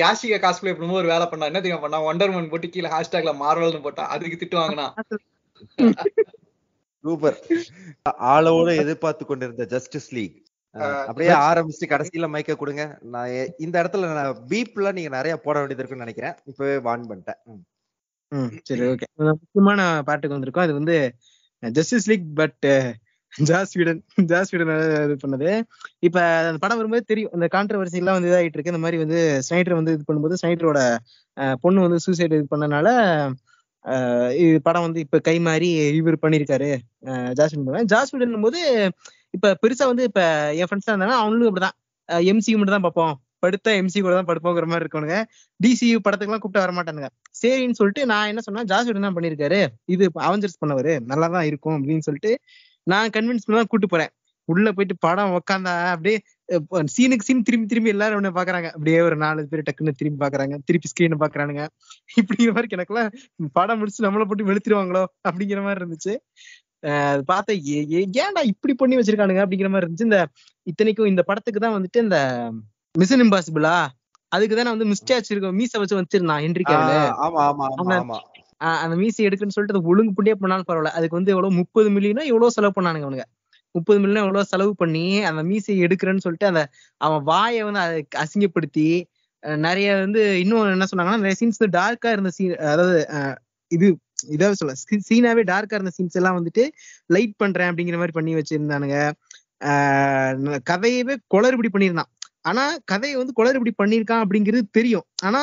யாசிகா காஸ்பிளே பண்ணும்போது ஒரு வேலை பண்ணா என்ன தெரியுமா பண்ணா ஒண்டர்மன் போட்டு கீழே ஹேஷ்டேக்ல மார்வல்னு போட்டா அதுக்கு திட்டு வாங்கினா சூப்பர் ஆளோட எதிர்பார்த்து கொண்டிருந்த ஜஸ்டிஸ் லீக் அப்படியே ஆரம்பிச்சு கடைசியில மைக்க கொடுங்க நான் இந்த இடத்துல நான் பீப்ல நீங்க நிறைய போட வேண்டியது இருக்குன்னு நினைக்கிறேன் இப்பவே வான் பண்ணிட்டேன் சரி ஓகே முக்கியமான பாட்டுக்கு வந்திருக்கோம் அது வந்து Justice League but Joss Whedon Joss Whedon இது பண்ணது இப்ப அந்த படம் வரும்போது தெரியும் இந்த கான்ட்ரவர்சி எல்லாம் வந்து இதாகிட்டு இருக்கு இந்த மாதிரி வந்து ஸ்னைடர் வந்து இது பண்ணும்போது ஸ்னைடரோட பொண்ணு வந்து சூசைட் இது பண்ணனால இது படம் வந்து இப்ப கை மாறி இவர் பண்ணிருக்காரு ஜாஸ்வீடன் ஜாஸ்வீடன் போது இப்ப பெருசா வந்து இப்ப என் ஃப்ரெண்ட்ஸ் இருந்தாங்க அவங்களும் இப்படிதான் எம்சியூ மட்டும் தான் பார்ப்போம் படுத்த எம்சி கூட தான் படுப்போங்கிற மாதிரி இருக்கணுங்க டிசியு படத்துக்குலாம் கூப்பிட்டு வர மாட்டானுங்க சரின்னு சொல்லிட்டு நான் என்ன சொன்னா ஜாஸ்வீடன் தான் பண்ணிருக்காரு இது அவஞ்சர்ஸ் பண்ணவரு நல்லா தான் இருக்கும் அப்படின்னு சொல்லிட்டு நான் கன்வின்ஸ் பண்ணி தான் கூட்டு போறேன் உள்ள போயிட்டு படம் உக்காந்தா அப்படியே சீனுக்கு சீன் திரும்பி திரும்பி எல்லாரும் உடனே பாக்குறாங்க அப்படியே ஒரு நாலு பேர் டக்குன்னு திரும்பி பாக்குறாங்க திருப்பி ஸ்கிரீன் பாக்குறானுங்க இப்படிங்கிற மாதிரி எனக்குலாம் படம் முடிச்சு நம்மள போட்டு வெளுத்துருவாங்களோ அப்படிங்கிற மாதிரி இருந்துச்சு பார்த்தா ஏன்டா இப்படி பண்ணி வச்சிருக்கானுங்க அப்படிங்கிற மாதிரி இருந்துச்சு இந்த இத்தனைக்கும் இந்த படத்துக்கு தான் வந்துட்டு இந்த மிஷன் இம்பாசிபிளா அதுக்கு வந்து மிஸ்டேச் இருக்கும் மீச வச்சு வச்சிருந்தான் ஹென்ரி கேவல அந்த மீசி எடுக்குன்னு சொல்லிட்டு ஒழுங்கு பண்ணியே பண்ணாலும் பரவாயில்ல அதுக்கு வந்து எவ்வளவு முப்பது மில்லியனா எவ்வளவு செலவு பண்ணானுங்க அவனுங்க முப்பது மில்லியன் எவ்வளவு செலவு பண்ணி அந்த மீசையை எடுக்கிறேன்னு சொல்லிட்டு அந்த அவன் வாயை வந்து அதை அசிங்கப்படுத்தி நிறைய வந்து இன்னும் என்ன சொன்னாங்கன்னா நிறைய சீன்ஸ் டார்க்கா இருந்த சீன் அதாவது இது இதாவது சொல்ல சீனாவே டார்க்கா இருந்த சீன்ஸ் எல்லாம் வந்துட்டு லைட் பண்றேன் அப்படிங்கிற மாதிரி பண்ணி வச்சிருந்தானுங்க கதையவே குளறுபடி பண்ணியிருந்தான் ஆனா கதையை வந்து குளறு இப்படி பண்ணியிருக்கான் அப்படிங்கிறது தெரியும் ஆனா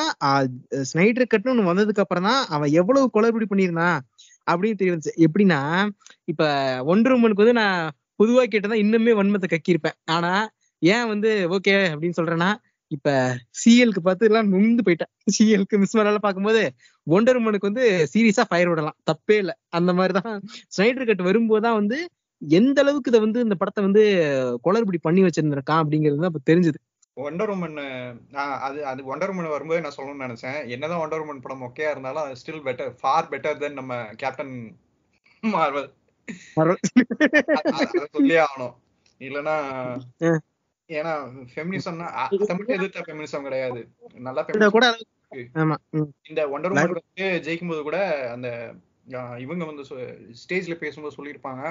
ஸ்னைடர் கட்னு ஒண்ணு வந்ததுக்கு அப்புறம் தான் அவன் எவ்வளவு குளறுபடி பண்ணியிருந்தான் அப்படின்னு வந்துச்சு எப்படின்னா இப்ப ஒன்றரை வந்து நான் பொதுவா கேட்டதான் இன்னுமே வன்மத்தை கக்கியிருப்பேன் ஆனா ஏன் வந்து ஓகே அப்படின்னு சொல்றேன்னா இப்ப சிஎலுக்கு பார்த்து எல்லாம் நுந்து போயிட்டேன் சிஎலுக்கு மிஸ் மரால பார்க்கும்போது ஒண்டர் உமனுக்கு வந்து சீரியஸா ஃபயர் விடலாம் தப்பே இல்லை அந்த மாதிரிதான் ஸ்னைடர் கட் வரும்போதுதான் வந்து எந்த அளவுக்கு இதை வந்து இந்த படத்தை வந்து குளறுபடி பண்ணி வச்சிருந்திருக்கான் அப்படிங்கிறது தான் இப்ப தெரிஞ்சது ஒண்டர் உமன் அது அது ஒண்டர் உமன் வரும்போது நான் சொல்லணும்னு நினைச்சேன் என்னதான் ஒண்டர் உமன் படம் ஓகேயா இருந்தாலும் அது still better for better then நம்ம கேப்டன் மார்வல் சொல்லியே ஆகணும் இல்லைன்னா ஏன்னா ஃபெமினிசம்னா எதிர்த்த ஃபெமினிசம் கிடையாது நல்லா இந்த ஒண்டர் உமன் வந்து கூட அந்த இவங்க வந்து ஸ்டேஜ்ல பேசும்போது சொல்லியிருப்பாங்க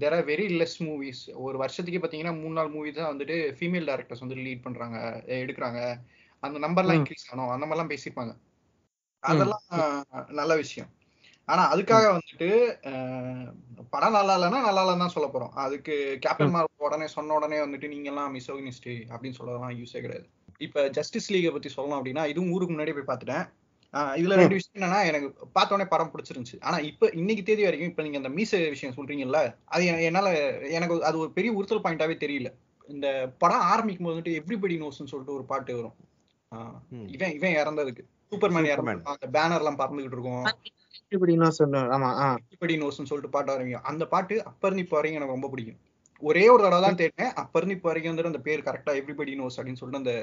there are very less movies ஒரு வருஷத்துக்கு பார்த்தீங்கன்னா மூணு நாள் மூவி தான் வந்துட்டு ஃபீமேல் டேரக்டர்ஸ் வந்து லீட் பண்றாங்க எடுக்கிறாங்க அந்த நம்பர்லாம் இன்க்ரீஸ் ஆனோம் அந்த மாதிரிலாம் பேசிப்பாங்க அதெல்லாம் நல்ல விஷயம் ஆனா அதுக்காக வந்துட்டு படம் நல்லா இல்லைன்னா நல்லா இல்லைன்னு தான் சொல்ல போறோம் அதுக்கு கேப்டன் மார்க் உடனே சொன்ன உடனே வந்துட்டு நீங்க எல்லாம் மிசோகினிஸ்ட் அப்படின்னு சொல்லலாம் யூஸே கிடையாது இப்ப ஜஸ்டிஸ் லீகை பத்தி சொல்லணும் அப்படின்னா இதுவும் ஊருக்கு முன்னாடி போய் பார்த்துட்டேன் இதுல ரெண்டு விஷயம் என்னன்னா எனக்கு பார்த்தோன்னே படம் பிடிச்சிருந்துச்சு ஆனா இப்ப இன்னைக்கு தேதி வரைக்கும் இப்ப நீங்க அந்த மீச விஷயம் சொல்றீங்கல்ல அது என்னால எனக்கு அது ஒரு பெரிய உறுத்தல் பாயிண்டாவே தெரியல இந்த படம் ஆரம்பிக்கும் போது எவ்ரிபடி நோஸ்ன்னு சொல்லிட்டு ஒரு பாட்டு வரும் இவன் இவன் இறந்ததுக்கு சூப்பர்மேன் இறந்து அந்த பேனர் எல்லாம் பறந்துகிட்டு இருக்கும் இப்படி நோஸ்ன்னு சொல்லிட்டு பாட்டு ஆரம்பிக்கும் அந்த பாட்டு அப்பர்னி இப்போ வரைக்கும் எனக்கு ரொம்ப பிடிக்கும் ஒரே ஒரு தடவை தான் தேடினேன் அப்பர்னி இப்போ வரைக்கும் வந்துட்டு அந்த பேர் கரெக்டா எவ்ரிபடி நோஸ் அப்படின்னு சொல்லிட்டு அந்த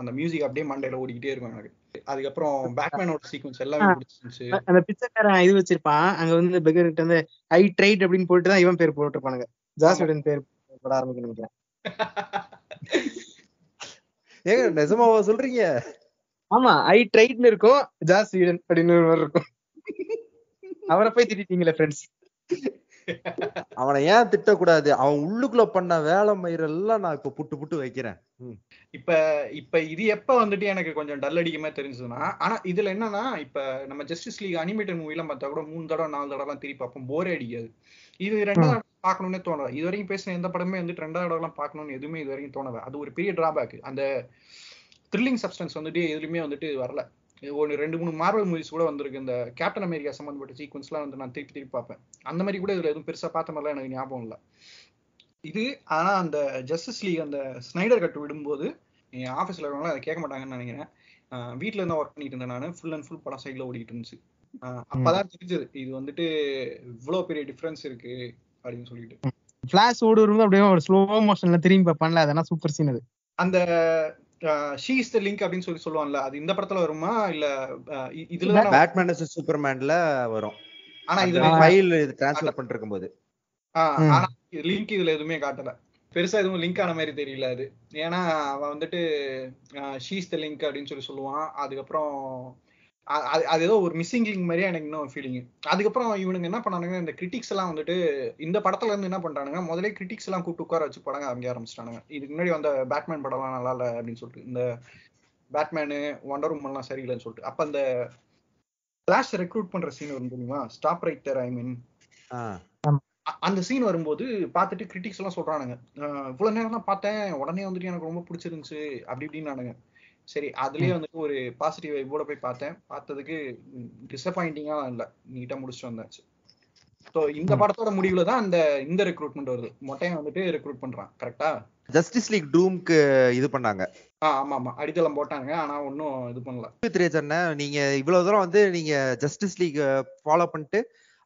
அந்த மியூசிக் அப்படியே மண்டையில ஓடிக்கிட்டே இருக்கும் எனக்கு அதுக்கப்புறம் பேட்மேனோட சீக்வன்ஸ் எல்லாமே பிடிச்சிருந்துச்சு அந்த பிச்சைக்காரன் இது வச்சிருப்பான் அங்க வந்து கிட்ட வந்து ஐ ட்ரைட் அப்படின்னு போட்டு தான் இவன் பேர் போட்டுருப்பானுங்க ஜாஸ்டன் பேர் போட ஆரம்பிக்கணும் நினைக்கிறேன் ஏங்க நிஜமாவா சொல்றீங்க ஆமா ஐ ட்ரைட்னு இருக்கும் ஜாஸ் அப்படின்னு இருக்கும் அவரை போய் திட்டிட்டீங்களே ஃப்ரெண்ட்ஸ் அவனை ஏன் திட்டக்கூடாது அவன் உள்ளுக்குள்ள பண்ண வேலை மயிரெல்லாம் நான் இப்ப புட்டு புட்டு வைக்கிறேன் இப்ப இப்ப இது எப்ப வந்துட்டு எனக்கு கொஞ்சம் டல் அடிக்குமே தெரிஞ்சதுன்னா ஆனா இதுல என்னன்னா இப்ப நம்ம ஜஸ்டிஸ் லீக் அனிமேட்டட் மூவி எல்லாம் பார்த்தா கூட மூணு தடவை நாலு தடவை எல்லாம் திருப்பி பார்ப்போம் போரே அடிக்காது இது ரெண்டாவது பாக்கணும்னே தோணல இது வரைக்கும் பேசின எந்த படமே வந்துட்டு ரெண்டாவது தடவை எல்லாம் பாக்கணும்னு எதுவுமே இது வரைக்கும் தோணல அது ஒரு பெரிய டிராபேக் அந்த த்ரில்லிங் சப்ஸ்டன்ஸ் வந்துட்டு எதுலையுமே வந்துட்டு வரல ஒரு ரெண்டு மூணு மார்வல் மூவிஸ் கூட வந்திருக்கு இந்த கேப்டன் அமெரிக்கா சம்மந்தப்பட்ட சீக்வன்ஸ்லாம் வந்து நான் திருப்பி திருப்பி பார்ப்பேன் அந்த மாதிரி கூட இதில் எதுவும் பெருசாக பார்த்த மாதிரிலாம் எனக்கு ஞாபகம் இல்லை இது ஆனால் அந்த ஜஸ்டிஸ் லீக் அந்த ஸ்னைடர் கட்டு விடும்போது என் ஆஃபீஸில் இருக்கவங்களாம் அதை கேட்க மாட்டாங்கன்னு நினைக்கிறேன் வீட்டில் இருந்தால் ஒர்க் பண்ணிட்டு இருந்தேன் நான் ஃபுல் அண்ட் ஃபுல் படம் சைடில் ஓடிட்டு இருந்துச்சு அப்பதான் தெரிஞ்சது இது வந்துட்டு இவ்வளவு பெரிய டிஃப்ரென்ஸ் இருக்கு அப்படின்னு சொல்லிட்டு பிளாஷ் ஓடுறது அப்படியே ஒரு ஸ்லோ மோஷன்ல திரும்பி பண்ணல அதெல்லாம் சூப்பர் சீன் அது அந்த ஷீஸ் த லிங்க் அப்படின்னு சொல்லி சொல்லுவான்ல அது இந்த படத்துல வருமா இல்ல இதுல பேட்மேன் சூப்பர்மேன்ல வரும் ஆனா இது ஃபைல் இது ட்ரான்ஸ்ஃபர் பண்ணிருக்கும் போது ஆனா லிங்க் இதுல எதுவுமே காட்டல பெருசா எதுவும் லிங்க் ஆன மாதிரி தெரியல அது ஏன்னா அவன் வந்துட்டு ஷீஸ் த லிங்க் அப்படின்னு சொல்லி சொல்லுவான் அதுக்கப்புறம் அது ஏதோ ஒரு மிஸ்ஸிங் லிங்க் மாதிரியே எனக்கு இன்னும் ஃபீலிங் அதுக்கப்புறம் இவனுங்க என்ன பண்ணானுங்க இந்த கிரிட்டிக்ஸ் எல்லாம் வந்துட்டு இந்த படத்துல இருந்து என்ன பண்றானுங்க முதலே கிரிட்டிக்ஸ் எல்லாம் கூப்பிட்டு உட்கார வச்சு படங்க அவங்க ஆரம்பிச்சிட்டானுங்க இதுக்கு முன்னாடி வந்த பேட்மேன் படம்லாம் நல்லா இல்லை அப்படின்னு சொல்லிட்டு இந்த பேட்மேனு ஒண்டர் உமன்லாம் சரியில்லைன்னு சொல்லிட்டு அப்ப அந்த ஃபிளாஷ் ரெக்ரூட் பண்ற சீன் வரும் தெரியுமா ஸ்டாப் ரைட் தர் ஐ மீன் அந்த சீன் வரும்போது பார்த்துட்டு கிரிட்டிக்ஸ் எல்லாம் சொல்றானுங்க இவ்வளவு நேரம் தான் பார்த்தேன் உடனே வந்துட்டு எனக்கு ரொம்ப பிடிச்சிருந்துச்சு அப்படி இப்படின்னானுங்க சரி அதுலயே வந்துட்டு ஒரு பாசிட்டிவ் வைப்போட போய் பார்த்தேன் பார்த்ததுக்கு டிசப்பாயிண்டிங்கா இல்லை நீட்டா முடிச்சுட்டு வந்தாச்சு ஸோ இந்த படத்தோட முடிவுல தான் அந்த இந்த ரெக்ரூட்மெண்ட் வருது மொட்டையன் வந்துட்டு ரெக்ரூட் பண்றான் கரெக்டா ஜஸ்டிஸ் லீக் டூம்க்கு இது பண்ணாங்க ஆ ஆமா ஆமா அடித்தளம் போட்டாங்க ஆனா ஒன்னும் இது பண்ணல திரேச்சன்ன நீங்க இவ்வளவு தூரம் வந்து நீங்க ஜஸ்டிஸ் லீக் ஃபாலோ பண்ணிட்டு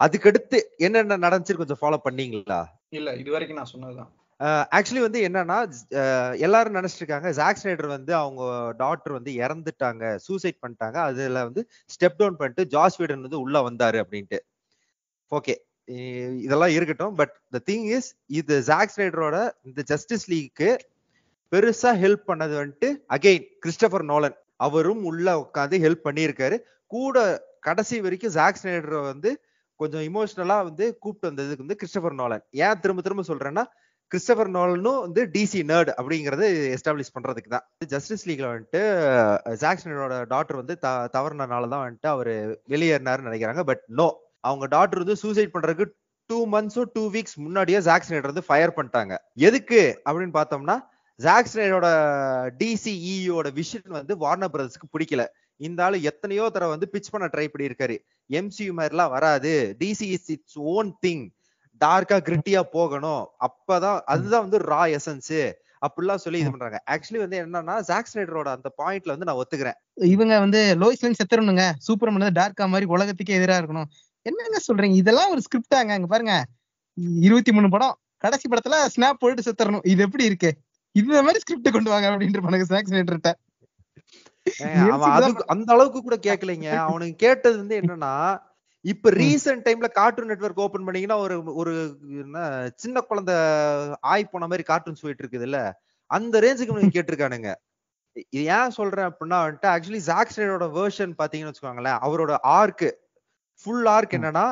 அதுக்கடுத்து என்னென்ன நடந்துச்சு கொஞ்சம் ஃபாலோ பண்ணீங்களா இல்ல இது வரைக்கும் நான் சொன்னதுதான் ஆக்சுவலி வந்து என்னன்னா எல்லாரும் நினைச்சிட்டு இருக்காங்க ஜாக் வந்து அவங்க டாக்டர் வந்து இறந்துட்டாங்க சூசைட் பண்ணிட்டாங்க அதுல வந்து ஸ்டெப் டவுன் பண்ணிட்டு ஜாஸ் வீடன் வந்து உள்ள வந்தாரு அப்படின்ட்டு ஓகே இதெல்லாம் இருக்கட்டும் பட் த திங் இஸ் இது ஜாக் இந்த ஜஸ்டிஸ் லீக்கு பெருசா ஹெல்ப் பண்ணது வந்துட்டு அகெயின் கிறிஸ்டபர் நோலன் அவரும் உள்ள உட்காந்து ஹெல்ப் பண்ணியிருக்காரு கூட கடைசி வரைக்கும் ஜாக் வந்து கொஞ்சம் இமோஷனலா வந்து கூப்பிட்டு வந்ததுக்கு வந்து கிறிஸ்டபர் நோலன் ஏன் திரும்ப திரும்ப சொல்றேன்னா கிறிஸ்டபர் நோலனும் வந்து டிசி நர்ட் அப்படிங்கறது எஸ்டாப்ளிஷ் பண்றதுக்கு தான் ஜஸ்டிஸ் லீக்ல வந்துட்டு ஜாக்சனோட டாக்டர் வந்து த தவறினால தான் வந்துட்டு அவர் வெளியேறினாருன்னு நினைக்கிறாங்க பட் நோ அவங்க டாக்டர் வந்து சூசைட் பண்றதுக்கு டூ மந்த்ஸோ டூ வீக்ஸ் முன்னாடியே ஜாக்சினேட்டர் வந்து ஃபயர் பண்ணிட்டாங்க எதுக்கு அப்படின்னு பார்த்தோம்னா ஜாக்சனோட டிசிஇயோட விஷன் வந்து வார்னர் பிரதர்ஸ்க்கு பிடிக்கல இந்த ஆளு எத்தனையோ தடவை வந்து பிச் பண்ண ட்ரை பண்ணியிருக்காரு எம்சியூ மாதிரிலாம் வராது DC is its own thing டார்க்கா கிரிட்டியா போகணும் அப்பதான் அதுதான் வந்து ரா எசன்ஸ் அப்படிலாம் சொல்லி இது பண்றாங்க ஆக்சுவலி வந்து என்னன்னா ஜாக்ஸ்னைடரோட அந்த பாயிண்ட்ல வந்து நான் ஒத்துக்கிறேன் இவங்க வந்து லோயிஸ்லன் செத்துறணுங்க சூப்பர் வந்து டார்க்கா மாதிரி உலகத்துக்கே எதிரா இருக்கணும் என்னங்க சொல்றீங்க இதெல்லாம் ஒரு ஸ்கிரிப்டாங்க அங்க பாருங்க இருபத்தி மூணு படம் கடைசி படத்துல ஸ்னாப் போட்டு செத்துறணும் இது எப்படி இருக்கு இந்த மாதிரி ஸ்கிரிப்ட் கொண்டு வாங்க அப்படின்ற பணக்கு ஜாக்ஸ்னைடர்கிட்ட அந்த அளவுக்கு கூட கேட்கலைங்க அவனுக்கு கேட்டது வந்து என்னன்னா இப்ப ரீசெண்ட் டைம்ல கார்ட்டூன் நெட்ஒர்க் ஓபன் பண்ணீங்கன்னா ஒரு ஒரு சின்ன குழந்தை ஆய் போன மாதிரி கார்ட்டூன்ஸ் போயிட்டு இருக்குது இல்ல அந்த ரேஞ்சுக்கு நீங்க கேட்டிருக்கானுங்க இது ஏன் சொல்றேன் அப்படின்னா வந்துட்டு ஆக்சுவலி ஜாக்ஸ்டரோட வேர்ஷன் பாத்தீங்கன்னு வச்சுக்கோங்களேன் அவரோட ஆர்க்கு ஃபுல் ஆர்க் என்னன்னா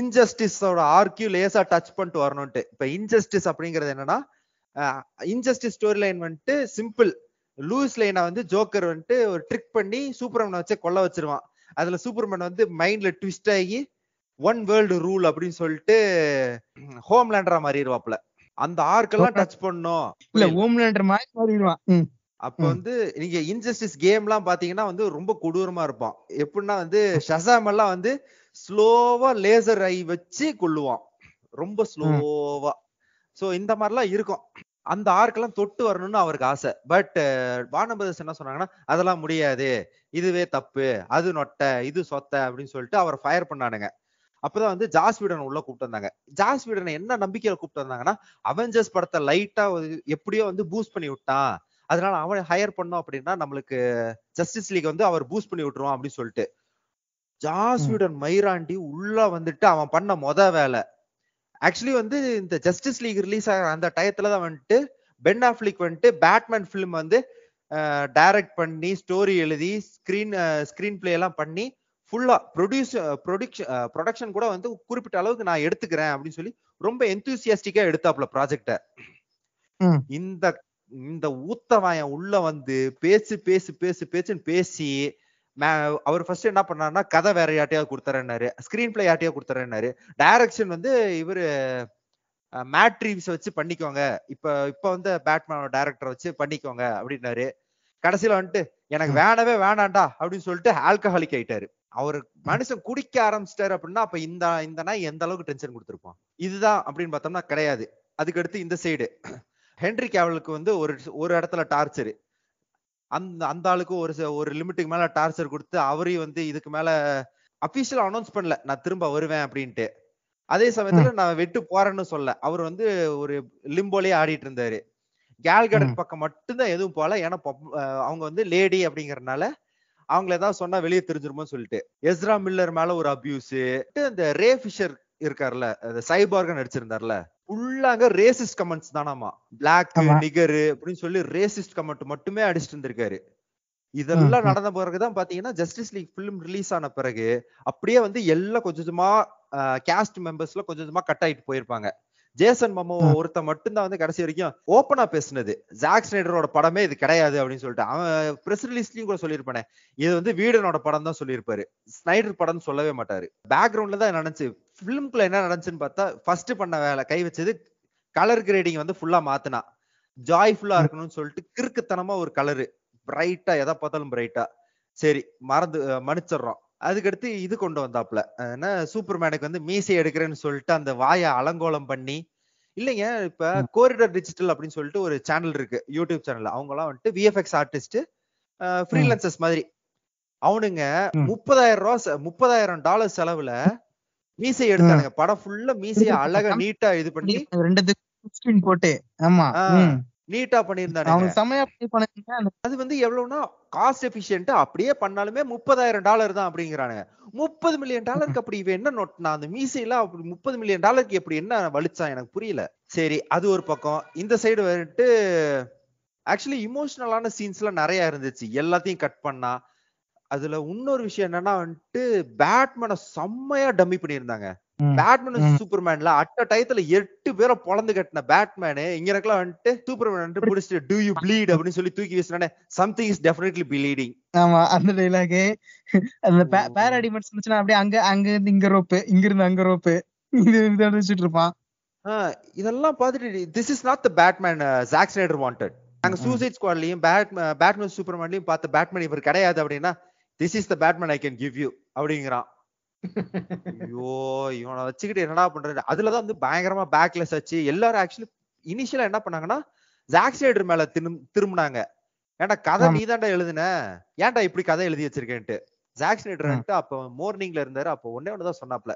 இன்ஜஸ்டிஸோட ஆர்க்கியூ லேசா டச் பண்ணிட்டு வரணும்ட்டு இப்ப இன்ஜஸ்டிஸ் அப்படிங்கிறது என்னன்னா இன்ஜஸ்டிஸ் ஸ்டோரி லைன் வந்துட்டு சிம்பிள் லூஸ் லைனை வந்து ஜோக்கர் வந்துட்டு ஒரு ட்ரிக் பண்ணி சூப்பரமனை வச்சு கொல்ல வச்சிருவான் அதுல சூப்பர்மேன் வந்து மைண்ட்ல ட்விஸ்ட் ஆகி ஒன் வேர்ல்டு ரூல் அப்படின்னு சொல்லிட்டு ஹோம்லேண்டரா மாறிடுவாப்ல அந்த ஆர்க்கெல்லாம் டச் பண்ணும் இல்ல ஹோம்லேண்டர் மாதிரி மாறிடுவான் அப்ப வந்து நீங்க இன்ஜஸ்டிஸ் கேம் எல்லாம் பாத்தீங்கன்னா வந்து ரொம்ப கொடூரமா இருப்பான் எப்படின்னா வந்து ஷசாம் எல்லாம் வந்து ஸ்லோவா லேசர் ஐ வச்சு கொள்ளுவான் ரொம்ப ஸ்லோவா சோ இந்த மாதிரி எல்லாம் இருக்கும் அந்த ஆர்க்கெல்லாம் தொட்டு வரணும்னு அவருக்கு ஆசை பட் வானபதஸ் என்ன சொன்னாங்கன்னா அதெல்லாம் முடியாது இதுவே தப்பு அது நொட்டை இது சொத்தை அப்படின்னு சொல்லிட்டு அவரை ஃபயர் பண்ணானுங்க அப்பதான் வந்து ஜாஸ் வீடன் உள்ள கூப்பிட்டு வந்தாங்க ஜாஸ் வீடனை என்ன நம்பிக்கையில கூப்பிட்டு வந்தாங்கன்னா அவெஞ்சர்ஸ் படத்தை லைட்டா எப்படியோ வந்து பூஸ்ட் பண்ணி விட்டான் அதனால அவன் ஹையர் பண்ணோம் அப்படின்னா நம்மளுக்கு ஜஸ்டிஸ் லீக் வந்து அவர் பூஸ்ட் பண்ணி விட்டுருவான் அப்படின்னு சொல்லிட்டு ஜாஸ் வீடன் மைராண்டி உள்ள வந்துட்டு அவன் பண்ண மொத வேலை ஆக்சுவலி வந்து இந்த ஜஸ்டிஸ் லீக் ரிலீஸ் ஆகிற அந்த டயத்துல தான் வந்துட்டு பென் ஆஃப்லிக் வந்துட்டு பேட்மேன் ஃபிலிம் வந்து டைரக்ட் பண்ணி ஸ்டோரி எழுதி ஸ்க்ரீன் ஸ்க்ரீன் பிளே எல்லாம் பண்ணி ஃபுல்லா ப்ரொடியூஸ் ப்ரொடக்ஷன் ப்ரொடக்ஷன் கூட வந்து குறிப்பிட்ட அளவுக்கு நான் எடுத்துக்கிறேன் அப்படின்னு சொல்லி ரொம்ப எந்தூசியாஸ்டிக்கா எடுத்தாப்ல ப்ராஜெக்ட இந்த இந்த ஊத்தவாயன் உள்ள வந்து பேசு பேசு பேசு பேசுன்னு பேசி அவர் ஃபர்ஸ்ட் என்ன பண்ணாருன்னா கதை வேற யாட்டையாவது கொடுத்துறேன்னாரு ஸ்கிரீன் பிளே யாட்டையா கொடுத்துறேன்னாரு டைரக்ஷன் வந்து இவரு மேட் வச்சு பண்ணிக்கோங்க இப்ப இப்ப வந்து பேட்மேனோட டேரக்டரை வச்சு பண்ணிக்கோங்க அப்படின்னாரு கடைசியில வந்துட்டு எனக்கு வேணவே வேணாண்டா அப்படின்னு சொல்லிட்டு ஆல்கஹாலிக் ஆயிட்டாரு அவர் மனுஷன் குடிக்க ஆரம்பிச்சிட்டாரு அப்படின்னா அப்ப இந்த இந்த நாய் எந்த அளவுக்கு டென்ஷன் கொடுத்துருப்பான் இதுதான் அப்படின்னு பார்த்தோம்னா கிடையாது அதுக்கடுத்து இந்த சைடு ஹென்ரி கேவலுக்கு வந்து ஒரு ஒரு இடத்துல டார்ச்சரு அந்த அந்த ஆளுக்கு ஒரு ஒரு லிமிட்டுக்கு மேல டார்ச்சர் கொடுத்து அவரையும் வந்து இதுக்கு மேல அபிஷியல் அனௌன்ஸ் பண்ணல நான் திரும்ப வருவேன் அப்படின்ட்டு அதே சமயத்துல நான் வெட்டு போறேன்னு சொல்ல அவர் வந்து ஒரு லிம்போலயே ஆடிட்டு இருந்தாரு கேல்கடன் பக்கம் மட்டும்தான் எதுவும் போல ஏன்னா அவங்க வந்து லேடி அப்படிங்கறதுனால அவங்கள ஏதாவது சொன்னா வெளியே தெரிஞ்சிருமோ சொல்லிட்டு எஸ்ரா மில்லர் மேல ஒரு அபியூஸ் இந்த ரே பிஷர் இருக்காருல்ல சைபார்க நடிச்சிருந்தாருல ஃபுல்லாங்க ரேசிஸ்ட் கமெண்ட்ஸ் தானாமா பிளாக் நிகரு அப்படின்னு சொல்லி ரேசிஸ்ட் கமெண்ட் மட்டுமே அடிச்சிட்டு இருந்திருக்காரு இதெல்லாம் நடந்த பிறகுதான் பாத்தீங்கன்னா ஜஸ்டிஸ் லீக் பிலிம் ரிலீஸ் ஆன பிறகு அப்படியே வந்து எல்லாம் கொஞ்சம் கொஞ்சமா கேஸ்ட் மெம்பர்ஸ்ல கொஞ்சம் கொஞ்சமா கட் ஆயிட்டு போயிருப்பாங்க ஜேசன் மமோ ஒருத்த மட்டும்தான் வந்து கடைசி வரைக்கும் ஓப்பனா பேசுனது ஜாக் நைடரோட படமே இது கிடையாது அப்படின்னு சொல்லிட்டு அவன் பிரஸ் ரிலீஸ்லயும் கூட சொல்லியிருப்பானே இது வந்து வீடனோட படம் தான் சொல்லியிருப்பாரு ஸ்னைடர் படம்னு சொல்லவே மாட்டாரு பேக்ரவுண்ட்ல தான் நினைச்சு ஃபிலிம்குள்ள என்ன நடந்துச்சுன்னு பார்த்தா ஃபர்ஸ்ட் பண்ண வேலை கை வச்சது கலர் கிரேடிங் வந்து ஃபுல்லா மாத்தினா ஜாய்ஃபுல்லா இருக்கணும்னு சொல்லிட்டு கிறுக்குத்தனமா ஒரு கலரு பிரைட்டா எதை பார்த்தாலும் பிரைட்டா சரி மறந்து மன்னிச்சிடுறோம் அதுக்கடுத்து இது கொண்டு வந்தாப்ல ஏன்னா சூப்பர் மேனுக்கு வந்து மீசை எடுக்கிறேன்னு சொல்லிட்டு அந்த வாயை அலங்கோலம் பண்ணி இல்லைங்க இப்ப கோரிடர் டிஜிட்டல் அப்படின்னு சொல்லிட்டு ஒரு சேனல் இருக்கு யூடியூப் சேனல் அவங்க எல்லாம் வந்துட்டு விஎஃப்எக்ஸ் ஆர்டிஸ்ட் ஃப்ரீலன்சஸ் மாதிரி அவனுங்க முப்பதாயிரம் ரூபா முப்பதாயிரம் டாலர் செலவுல மீசையை எடுத்தானுங்க படம் ஃபுல்லா மீசைய அழகா நீட்டா இது பண்ணி ரெண்டு போட்டு ஆமா நீட்டா பண்ணிருந்தாங்க அது வந்து எவ்வளவுனா காஸ்ட் எஃபிஷியன்ட் அப்படியே பண்ணாலுமே முப்பதாயிரம் டாலர் தான் அப்படிங்கிறானுங்க முப்பது மில்லியன் டாலருக்கு அப்படி இவன் என்ன நோட்னா அந்த மீசையில அப்படி முப்பது மில்லியன் டாலருக்கு எப்படி என்ன வலிச்சான் எனக்கு புரியல சரி அது ஒரு பக்கம் இந்த சைடு வந்துட்டு ஆக்சுவலி இமோஷனலான சீன்ஸ் எல்லாம் நிறைய இருந்துச்சு எல்லாத்தையும் கட் பண்ணா அதுல இன்னொரு விஷயம் என்னன்னா வந்துட்டு பேட்மேனை செம்மையா டம்மி பண்ணியிருந்தாங்க பேட்மேன் சூப்பர்மேன்ல அட்ட டயத்துல எட்டு பேரை பொழந்து கட்டின பேட்மேனு இங்க இருக்கலாம் வந்துட்டு சூப்பர்மேன் வந்துட்டு பிடிச்சிட்டு டூ யூ ப்ளீட் அப்படின்னு சொல்லி தூக்கி வீசினானே சம்திங் இஸ் டெஃபினெட்லி ப்ளீடிங் ஆமா அந்த டைலாக் அந்த பேராடி மட்டும் அப்படியே அங்க அங்க இருந்து இங்க ரோப்பு இங்க இருந்து அங்க ரோப்பு இது நினைச்சிட்டு இருப்பான் இதெல்லாம் பாத்துட்டு this is not the Batman Zack Snyder wanted நாங்க சூசைட் ஸ்குவாட்லயும் பேட் பேட்மேன் சூப்பர்மேன்லயும் பார்த்த பேட்மேன் இவர் கிடையாது அப்படின்னா this is the Batman I can give you அப்படிங்கிறான் ஐயோ இவனை வச்சுக்கிட்டு என்னடா பண்றது அதுலதான் வந்து பயங்கரமா பேக்லெஸ் ஆச்சு எல்லாரும் ஆக்சுவலி இனிஷியலா என்ன பண்ணாங்கன்னா ஜாக்ஸைடர் மேல திரும் திரும்பினாங்க ஏன்டா கதை நீ தாண்டா எழுதுன ஏன்டா இப்படி கதை எழுதி வச்சிருக்கேன்ட்டு ஜாக்ஸைடர்ன்ட்டு அப்ப மார்னிங்ல இருந்தாரு அப்ப ஒன்னே ஒண்ணுதான் சொன்னாப்ல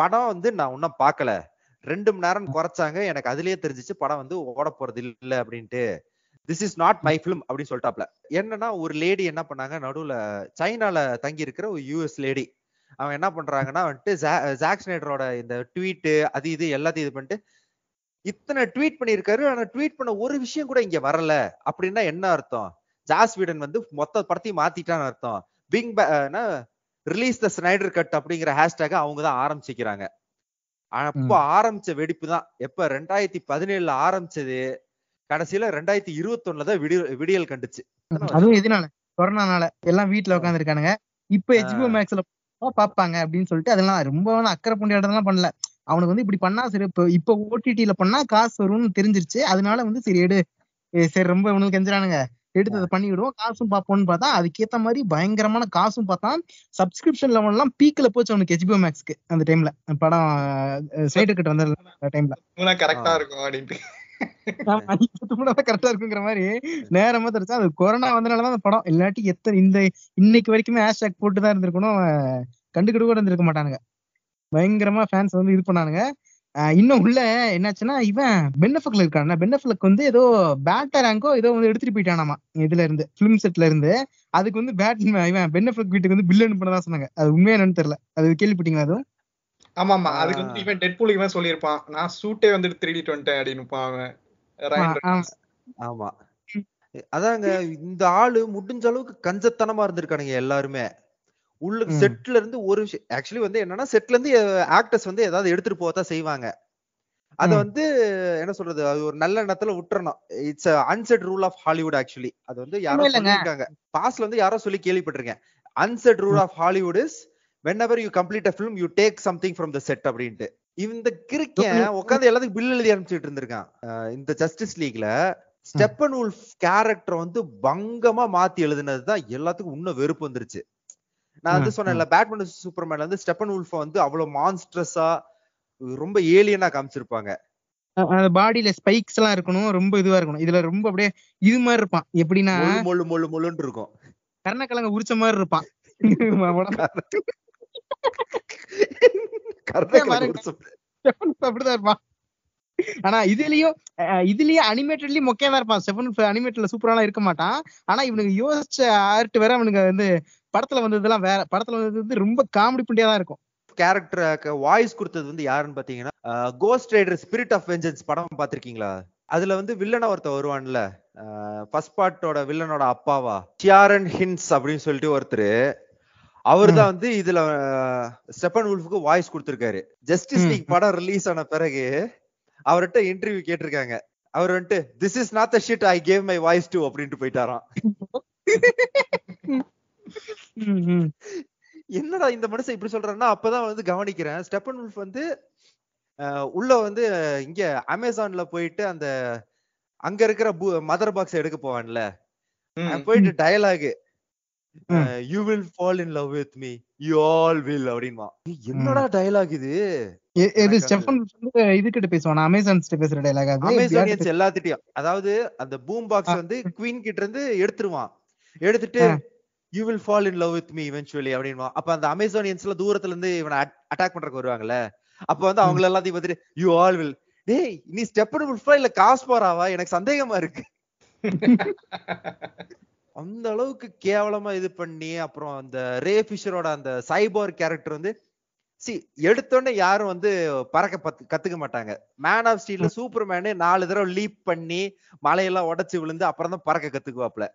படம் வந்து நான் ஒன்னும் பாக்கல ரெண்டு மணி நேரம் குறைச்சாங்க எனக்கு அதுலயே தெரிஞ்சிச்சு படம் வந்து ஓட போறது இல்ல அப்படின்ட்டு this is not my film அப்படின்னு சொல்லிட்டாப்ல என்னன்னா ஒரு லேடி என்ன பண்ணாங்க நடுவுல சைனால தங்கி இருக்கிற ஒரு யூஎஸ் லேடி அவன் என்ன பண்றாங்கன்னா வந்துட்டு ஜாக்ஸ்னேட்டரோட இந்த ட்வீட்டு அது இது எல்லாத்தையும் இது பண்ணிட்டு இத்தனை ட்வீட் பண்ணியிருக்காரு ஆனா ட்வீட் பண்ண ஒரு விஷயம் கூட இங்க வரல அப்படின்னா என்ன அர்த்தம் ஜாஸ் வீடன் வந்து மொத்த படத்தையும் மாத்திட்டான்னு அர்த்தம் பிங் ரிலீஸ் த ஸ்னைடர் கட் அப்படிங்கிற ஹேஷ்டாக அவங்க தான் ஆரம்பிச்சுக்கிறாங்க அப்போ ஆரம்பிச்ச வெடிப்பு தான் எப்ப ரெண்டாயிரத்தி பதினேழுல ஆரம்பிச்சது கடைசியில ரெண்டாயிரத்தி இருபத்தி ஒண்ணுலதான் விடியல் கண்டுச்சு அதுவும் எதுனால கொரோனானால எல்லாம் வீட்டுல உட்கார்ந்து இருக்கானுங்க இப்ப ஹெச்பிஓ மேக்ஸ்ல பாப்பாங்க அப்படின்னு சொல்லிட்டு அதெல்லாம் ரொம்ப அக்கறை பண்ணி இடம்லாம் பண்ணல அவனுக்கு வந்து இப்படி பண்ணா சரி இப்ப இப்ப ஓடிடியில பண்ணா காசு வரும்னு தெரிஞ்சிருச்சு அதனால வந்து சரி எடு சரி ரொம்ப இவனுக்கு கெஞ்சுறானுங்க எடுத்து அதை பண்ணிவிடுவோம் காசும் பார்ப்போம்னு பார்த்தா அதுக்கேத்த மாதிரி பயங்கரமான காசும் பார்த்தா சப்ஸ்கிரிப்ஷன் லெவல் எல்லாம் பீக்ல போச்சு அவனுக்கு ஹெச்பிஓ மேக்ஸ்க்கு அந்த டைம்ல படம் சைடு கிட்ட வந்த டைம்ல கரெக்டா இருக்கும் அப்படின்ட்டு கரெக்டா இருக்குங்கிற மாதிரி நேரமா தெரிஞ்சா அது கொரோனா வந்தனாலதான் அந்த படம் இல்லாட்டி எத்தனை இந்த இன்னைக்கு வரைக்குமே ஹேஷ்டாக் போட்டு தான் இருந்திருக்கணும் கண்டுக்கிட்டு கூட இருந்திருக்க மாட்டானுங்க பயங்கரமா ஃபேன்ஸ் வந்து இது பண்ணானுங்க இன்னும் உள்ள என்னாச்சுன்னா இவன் பென்னஃபக்ல இருக்கான பென்னஃபலக் வந்து ஏதோ பேட்டர் ரேங்கோ ஏதோ வந்து எடுத்துட்டு போயிட்டானாமா இதுல இருந்து பிலிம் செட்ல இருந்து அதுக்கு வந்து பேட் இவன் பென்னஃபலக் வீட்டுக்கு வந்து பில் அனுப்பினதான் சொன்னாங்க அது உண்மையா என்னன்னு தெரியல அது கேள்விப்பட்டீங்களா அதுவும் ஆமா ஆமா அதுக்கு வந்து இவன் டெட் பூலுக்கு இவன் சொல்லியிருப்பான் நான் சூட்டே வந்துட்டு திருடிட்டு வந்துட்டேன் அப்படின்னு ஆமா அதாங்க இந்த ஆளு முடிஞ்ச அளவுக்கு கஞ்சத்தனமா இருந்திருக்கானுங்க எல்லாருமே உள்ள செட்ல இருந்து ஒரு ஆக்சுவலி வந்து என்னன்னா செட்ல இருந்து ஆக்டர்ஸ் வந்து ஏதாவது எடுத்துட்டு போக செய்வாங்க அத வந்து என்ன சொல்றது அது ஒரு நல்ல எண்ணத்துல விட்டுறணும் it's unsaid rule of Hollywood actually அது வந்து யாரோ சொல்லியிருக்காங்க பாஸ்ல வந்து யாரோ சொல்லி கேள்விப்பட்டிருக்கேன் unsaid rule of Hollywood is whenever you complete a film you take something from the set அப்படின்ட்டு இந்த கிரிக்கன் உட்காந்து எல்லாத்துக்கும் பில் எழுதி அனுப்பிச்சுட்டு இருந்திருக்கான் இந்த ஜஸ்டிஸ் லீக்ல ஸ்டெப்பன் உல்ஃப் கேரக்டர் வந்து பங்கமா மாத்தி எழுதுனது தான் எல்லாத்துக்கும் இன்னும் வெறுப்பு வந்துருச்சு நான் வந்து சொன்னேன்ல பேட்மேன் சூப்பர்மேன்ல வந்து ஸ்டெப்பன் உல்ஃப வந்து அவ்வளவு மான்ஸ்ட்ரஸா ரொம்ப ஏலியனா காமிச்சிருப்பாங்க அந்த பாடியில ஸ்பைக்ஸ் எல்லாம் இருக்கணும் ரொம்ப இதுவா இருக்கணும் இதுல ரொம்ப அப்படியே இது மாதிரி இருப்பான் எப்படின்னா மொழு மொழு மொழுன்னு இருக்கும் கருணக்கிழங்க உரிச்ச மாதிரி இருப்பான் அப்படிதான் இருப்பான் ஆனா இதுலயும் இதுலயும் அனிமேட்டட்லயும் மொக்கையா இருப்பான் செவன் அனிமேட்டட்ல சூப்பராலாம் இருக்க மாட்டான் ஆனா இவனுக்கு யோசிச்ச ஆர்ட் வேற அவனுக்கு வந்து படத்துல வந்ததெல்லாம் வேற படத்துல வந்தது வந்து ரொம்ப காமெடி பண்ணியா இருக்கும் கேரக்டருக்கு வாய்ஸ் கொடுத்தது வந்து யாருன்னு பாத்தீங்கன்னா Ghost Rider Spirit of Vengeance படம் பாத்திருக்கீங்களா அதுல வந்து வில்லனா ஒருத்தர் வருவான்ல ஃபர்ஸ்ட் பார்ட்டோட வில்லனோட அப்பாவா சியாரன் ஹின்ஸ் அப்படின்னு சொல்லிட்டு ஒருத்தர் அவர் தான் வந்து இதுல ஸ்டெபன் உல்ஃபுக்கு வாய்ஸ் கொடுத்திருக்காரு ஜஸ்டிஸ் லீக் படம் ரிலீஸ் ஆன பிறகு அவர்கிட்ட இன்டர்வியூ கேட்டிருக்காங்க அவர் வந்துட்டு this is not the shit I gave my voice to அப்படின்ட்டு போயிட்டாராம் என்னடா இந்த மனுஷன் இப்படி சொல்றேன்னா அப்பதான் வந்து கவனிக்கிறேன் ஸ்டெபன் உல்ஃப் வந்து உள்ள வந்து இங்க அமேசான்ல போயிட்டு அந்த அங்க இருக்கிற மதர் பாக்ஸ் எடுக்க போவான்ல போயிட்டு dialogue you will fall in love with me you all will அப்படின்வான் என்னடா டயலாக் இது இது ஸ்டெஃபன் இது கிட்ட பேசுவான் அமேசான் கிட்ட பேசுற டயலாக் அது அமேசானியன்ஸ் எல்லாத்திட்டயும் அதாவது அந்த பூம் பாக்ஸ் வந்து குவீன் கிட்ட இருந்து எடுத்துருவான் எடுத்துட்டு you will fall in love with me eventually அப்படின்வான் அப்ப அந்த அமேசானியன்ஸ்ல தூரத்துல இருந்து இவனை அட்டாக் பண்றதுக்கு வருவாங்கல்ல அப்ப வந்து அவங்க எல்லாத்தையும் பார்த்துட்டு யூ ஆல் வில் டேய் நீ ஸ்டெப்பன் உல்ஃபா இல்ல காஸ்பாராவா எனக்கு சந்தேகமா இருக்கு அந்த அளவுக்கு கேவலமா இது பண்ணி அப்புறம் அந்த ரே பிஷரோட அந்த சைபர் கேரக்டர் வந்து சி எடுத்தோடனே யாரும் வந்து பறக்க பத்து கத்துக்க மாட்டாங்க மேன் ஆஃப் சூப்பர் மேனு நாலு தடவை லீப் பண்ணி மலையெல்லாம் உடச்சு விழுந்து அப்புறம் தான் பறக்க கத்துக்குவாப்ல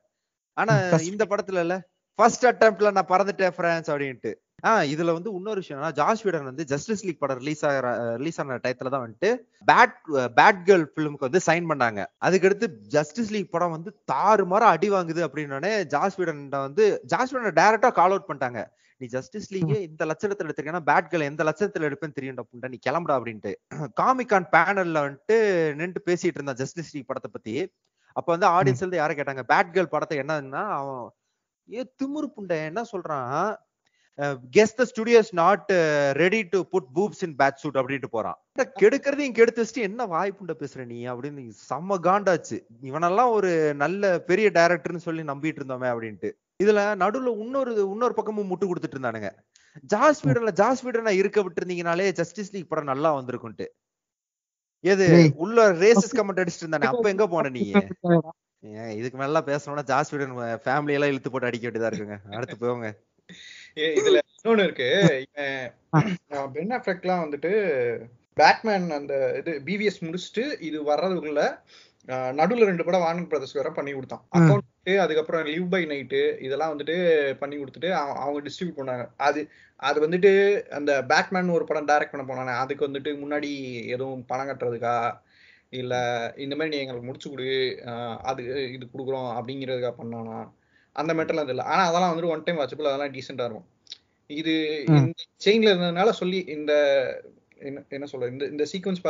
ஆனா இந்த படத்துல இல்ல ஃபர்ஸ்ட் அட்டம்ப்ட்ல நான் பறந்துட்டேன் ஃப்ரான்ஸ் அப்படின்ட்டு ஆஹ் இதுல வந்து இன்னொரு விஷயம் என்னன்னா ஜாஸ் வீடன் வந்து ஜஸ்டிஸ் லீக் படம் ரிலீஸ் ஆகிற ரிலீஸ் ஆன டயத்துல தான் வந்துட்டு பேட் பேட் கேர்ள் ஃபிலிமுக்கு வந்து சைன் பண்ணாங்க அதுக்கடுத்து ஜஸ்டிஸ் லீக் படம் வந்து தாறு தாறுமாற அடி வாங்குது அப்படின்னே ஜாஸ் வீடன் வந்து ஜாஸ் வீடன் டேரக்டா கால் அவுட் பண்ணிட்டாங்க நீ ஜஸ்டிஸ் லீகே இந்த லட்சணத்துல எடுத்திருக்கேன்னா பேட் கேர்ள் எந்த லட்சணத்துல எடுப்பேன்னு தெரியும்டா புண்டா நீ கிளம்புடா அப்படின்ட்டு காமிக்கான் பேனல்ல வந்துட்டு நின்று பேசிட்டு இருந்தான் ஜஸ்டிஸ் லீக் படத்தை பத்தி அப்ப வந்து ஆடியன்ஸ் இருந்து யாரை கேட்டாங்க பேட் கேர்ள் படத்தை என்னன்னா அவன் ஏ திமுரு புண்டை என்ன சொல்றான் guess the studios not ready to put boobs in bat suit அப்படின்ட்டு போறான் கெடுக்கிறது இங்க எடுத்து வச்சுட்டு என்ன வாய்ப்புண்ட பேசுற நீ அப்படின்னு செம்ம காண்டாச்சு இவனெல்லாம் ஒரு நல்ல பெரிய டைரக்டர்னு சொல்லி நம்பிட்டு இருந்தோமே அப்படின்ட்டு இதுல நடுவுல இன்னொரு இன்னொரு பக்கமும் முட்டு கொடுத்துட்டு இருந்தானுங்க ஜாஸ் வீடன்ல ஜாஸ் வீடனை இருக்க விட்டுருந்தீங்கனாலே ஜஸ்டிஸ் லீக் படம் நல்லா வந்திருக்கும்ட்டு எது உள்ள ரேசஸ் கமெண்ட் அடிச்சிட்டு இருந்தானே அப்ப எங்க போன நீ இதுக்கு மேல பேசணும்னா ஜாஸ் வீடன் ஃபேமிலி எல்லாம் இழுத்து போட்டு அடிக்க வேண்டியதா இருக்குங்க அடுத்து போங்க இதுல இன்னொன்னு இருக்கு பென் அஃப்லெக்லாம் வந்துட்டு பேட்மேன் அந்த இது பிவிஎஸ் முடிச்சுட்டு இது வர்றதுக்குள்ள நடுவுல ரெண்டு படம் வானன் பிரதர்ஸ் வேற பண்ணி கொடுத்தான் அக்கௌண்ட் அதுக்கப்புறம் லீவ் பை நைட்டு இதெல்லாம் வந்துட்டு பண்ணி கொடுத்துட்டு அவங்க டிஸ்ட்ரிபியூட் பண்ணாங்க அது அது வந்துட்டு அந்த பேட்மேன் ஒரு படம் டைரக்ட் பண்ண போனாங்க அதுக்கு வந்துட்டு முன்னாடி எதுவும் பணம் கட்டுறதுக்கா இல்ல இந்த மாதிரி நீ எங்களுக்கு முடிச்சு கொடு அது இது கொடுக்குறோம் அப்படிங்கிறதுக்கா பண்ணானா அந்த மெட்டர்லாம் இல்லை ஆனால் அதெல்லாம் வந்துட்டு ஒன் டைம் வாட்சபிள் அதெல்லாம் டீசெண்டாக இருக்கும் இது இந்த செயின்ல இருந்ததுனால சொல்லி இந்த என்ன சொல்ல இந்த இந்த சீக்வன்ஸ்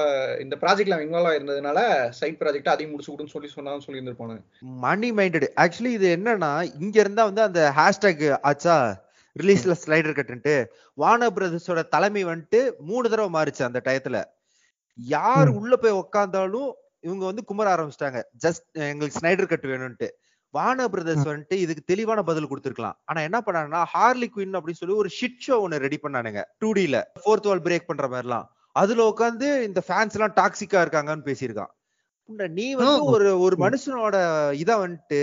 இந்த ப்ராஜெக்ட்ல இன்வால்வ் ஆயிருந்ததுனால சைட் ப்ராஜெக்ட் அதையும் முடிச்சு விடுன்னு சொல்லி சொன்னாலும் சொல்லி இருந்திருப்பானு மணி மைண்டட் ஆக்சுவலி இது என்னன்னா இங்க இருந்தா வந்து அந்த ஹேஷ்டேக் ஆச்சா ரிலீஸ்ல ஸ்லைடர் கட்டுன்ட்டு வான பிரதர்ஸோட தலைமை வந்துட்டு மூணு தடவை மாறுச்சு அந்த டயத்துல யார் உள்ள போய் உக்காந்தாலும் இவங்க வந்து குமர ஆரம்பிச்சிட்டாங்க ஜஸ்ட் எங்களுக்கு ஸ்னைடர் கட் வேணும்ட்டு வான பிரதர்ஸ் வந்துட்டு இதுக்கு தெளிவான பதில் கொடுத்துருக்கலாம் ஆனா என்ன பண்ணாங்கன்னா ஹார்லி குயின் அப்படின்னு சொல்லி ஒரு ஷிட் ஷோ ஒன்னு ரெடி பண்ணானுங்க டூ டில ஃபோர்த் வால் பிரேக் பண்ற மாதிரி எல்லாம் அதுல உட்காந்து இந்த ஃபேன்ஸ் எல்லாம் டாக்ஸிக்கா இருக்காங்கன்னு பேசியிருக்கான் நீ வந்து ஒரு ஒரு மனுஷனோட இத வந்துட்டு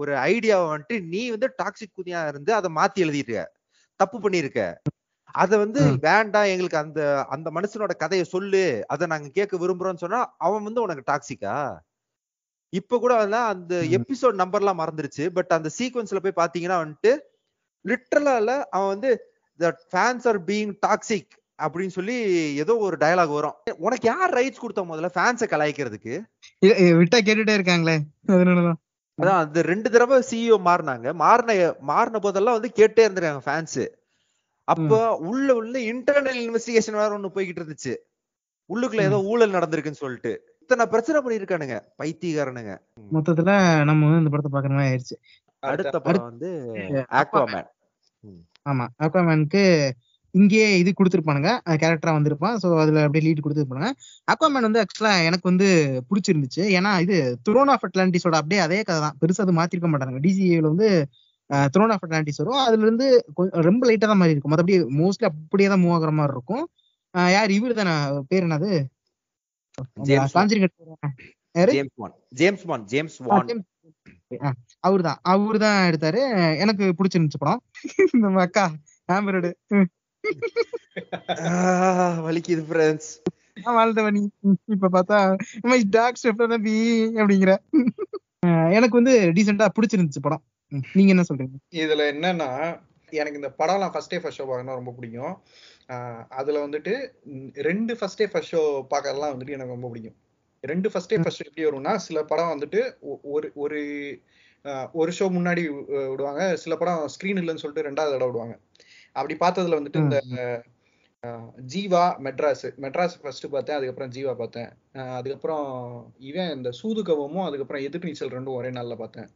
ஒரு ஐடியாவை வந்துட்டு நீ வந்து டாக்ஸிக் குதியா இருந்து அதை மாத்தி எழுதிட்டு தப்பு பண்ணிருக்க அத வந்து வேண்டாம் எங்களுக்கு அந்த அந்த மனுஷனோட கதையை சொல்லு அதை நாங்க கேட்க விரும்புறோம்னு சொன்னா அவன் வந்து உனக்கு டாக்ஸிக்கா இப்ப கூட வந்து அந்த எபிசோட் நம்பர்லாம் மறந்துருச்சு பட் அந்த சீக்வன்ஸ்ல போய் பாத்தீங்கன்னா வந்துட்டு லிட்ரலால அவன் வந்து the fans are being toxic அப்படின்னு சொல்லி ஏதோ ஒரு டயலாக் வரும் உனக்கு யார் ரைட்ஸ் கொடுத்த முதல்ல ஃபேன்ஸை கலாய்க்கிறதுக்கு விட்டா கேட்டுட்டே இருக்காங்களே அதனாலதான் அதான் அந்த ரெண்டு தடவை சிஇஓ e மாறினாங்க மாறின மாறின போதெல்லாம் வந்து கேட்டே இருந்திருக்காங்க ஃபேன்ஸ் அப்ப உள்ள உள்ள இன்டர்னல் இன்வெஸ்டிகேஷன் வேற ஒண்ணு போய்கிட்டு இருந்துச்சு உள்ளுக்குள்ள ஏதோ ஊழல் நடந்திருக்குன்னு சொல்லிட்டு இத்தனை பிரச்சனை பண்ணிருக்கானுங்க பைத்தியக்காரனுங்க மொத்தத்துல நம்ம வந்து இந்த படத்தை பாக்குற மாதிரி ஆயிடுச்சு அடுத்த படம் வந்து ஆக்வாமேன் ஆமா ஆக்வாமேனுக்கு இங்கேயே இது கொடுத்துருப்பானுங்க கேரக்டரா வந்திருப்பான் ஸோ அதுல அப்படியே லீட் கொடுத்துருப்பாங்க அக்வாமேன் வந்து ஆக்சுவலா எனக்கு வந்து பிடிச்சிருந்துச்சு ஏன்னா இது துரோன் ஆஃப் அட்லாண்டிஸோட அப்படியே அதே கதை தான் பெருசா அது மாத்திருக்க மாட்டாங்க டிசிஏல வந்து துரோன் ஆஃப் அட்லாண்டிஸ் வரும் அதுல இருந்து ரொம்ப லைட்டா தான் மாதிரி இருக்கும் மற்றபடி மோஸ்ட்லி அப்படியே தான் மூவ் ஆகுற மாதிரி இருக்கும் யார் இவரு தானே பேர் என்னது அவர்தான் அவர்தான் எடுத்தாரு எனக்கு பிடிச்சிருந்துச்சு படம் அக்கா ஆம்பரோடு வலிக்குது ஃப்ரெண்ட்ஸ் வாழ்ந்தவனி இப்ப பார்த்தா மை டாக் ஸ்டெப்ல பி அப்படிங்கிற எனக்கு வந்து டீசெண்டா பிடிச்சிருந்துச்சு படம் நீங்க என்ன சொல்றீங்க இதுல என்னன்னா எனக்கு இந்த படம்லாம் ஃபர்ஸ்ட் டே ஃபர்ஸ்ட் ஷோ பார்க்கணும் ரொம்ப பிடிக்கும் அதுல வந்துட்டு ரெண்டு ஃபர்ஸ்ட் டே ஃபர்ஸ்ட் ஷோ பார்க்கறதுலாம் வந்துட்டு எனக்கு ரொம்ப பிடிக்கும் ரெண்டு ஃபர்ஸ்ட் டே ஃபர்ஸ்ட் எப்படி வரும்னா சில படம் வந்துட்டு ஒரு ஒரு ஒரு ஷோ முன்னாடி விடுவாங்க சில படம் ஸ்க்ரீன் இல்லைன்னு சொல்லிட்டு ரெண்டாவது தடவை விடுவாங்க அப்படி பார்த்ததுல வந்துட்டு இந்த ஜீவா மெட்ராஸ் மெட்ராஸ் ஃபர்ஸ்ட் பார்த்தேன் அதுக்கப்புறம் ஜீவா பார்த்தேன் அதுக்கப்புறம் இவன் இந்த சூது கவமும் அதுக்கப்புறம் எதிர்நீச்சல் ரெண்டும் ஒரே நாளில் பார்த்தேன்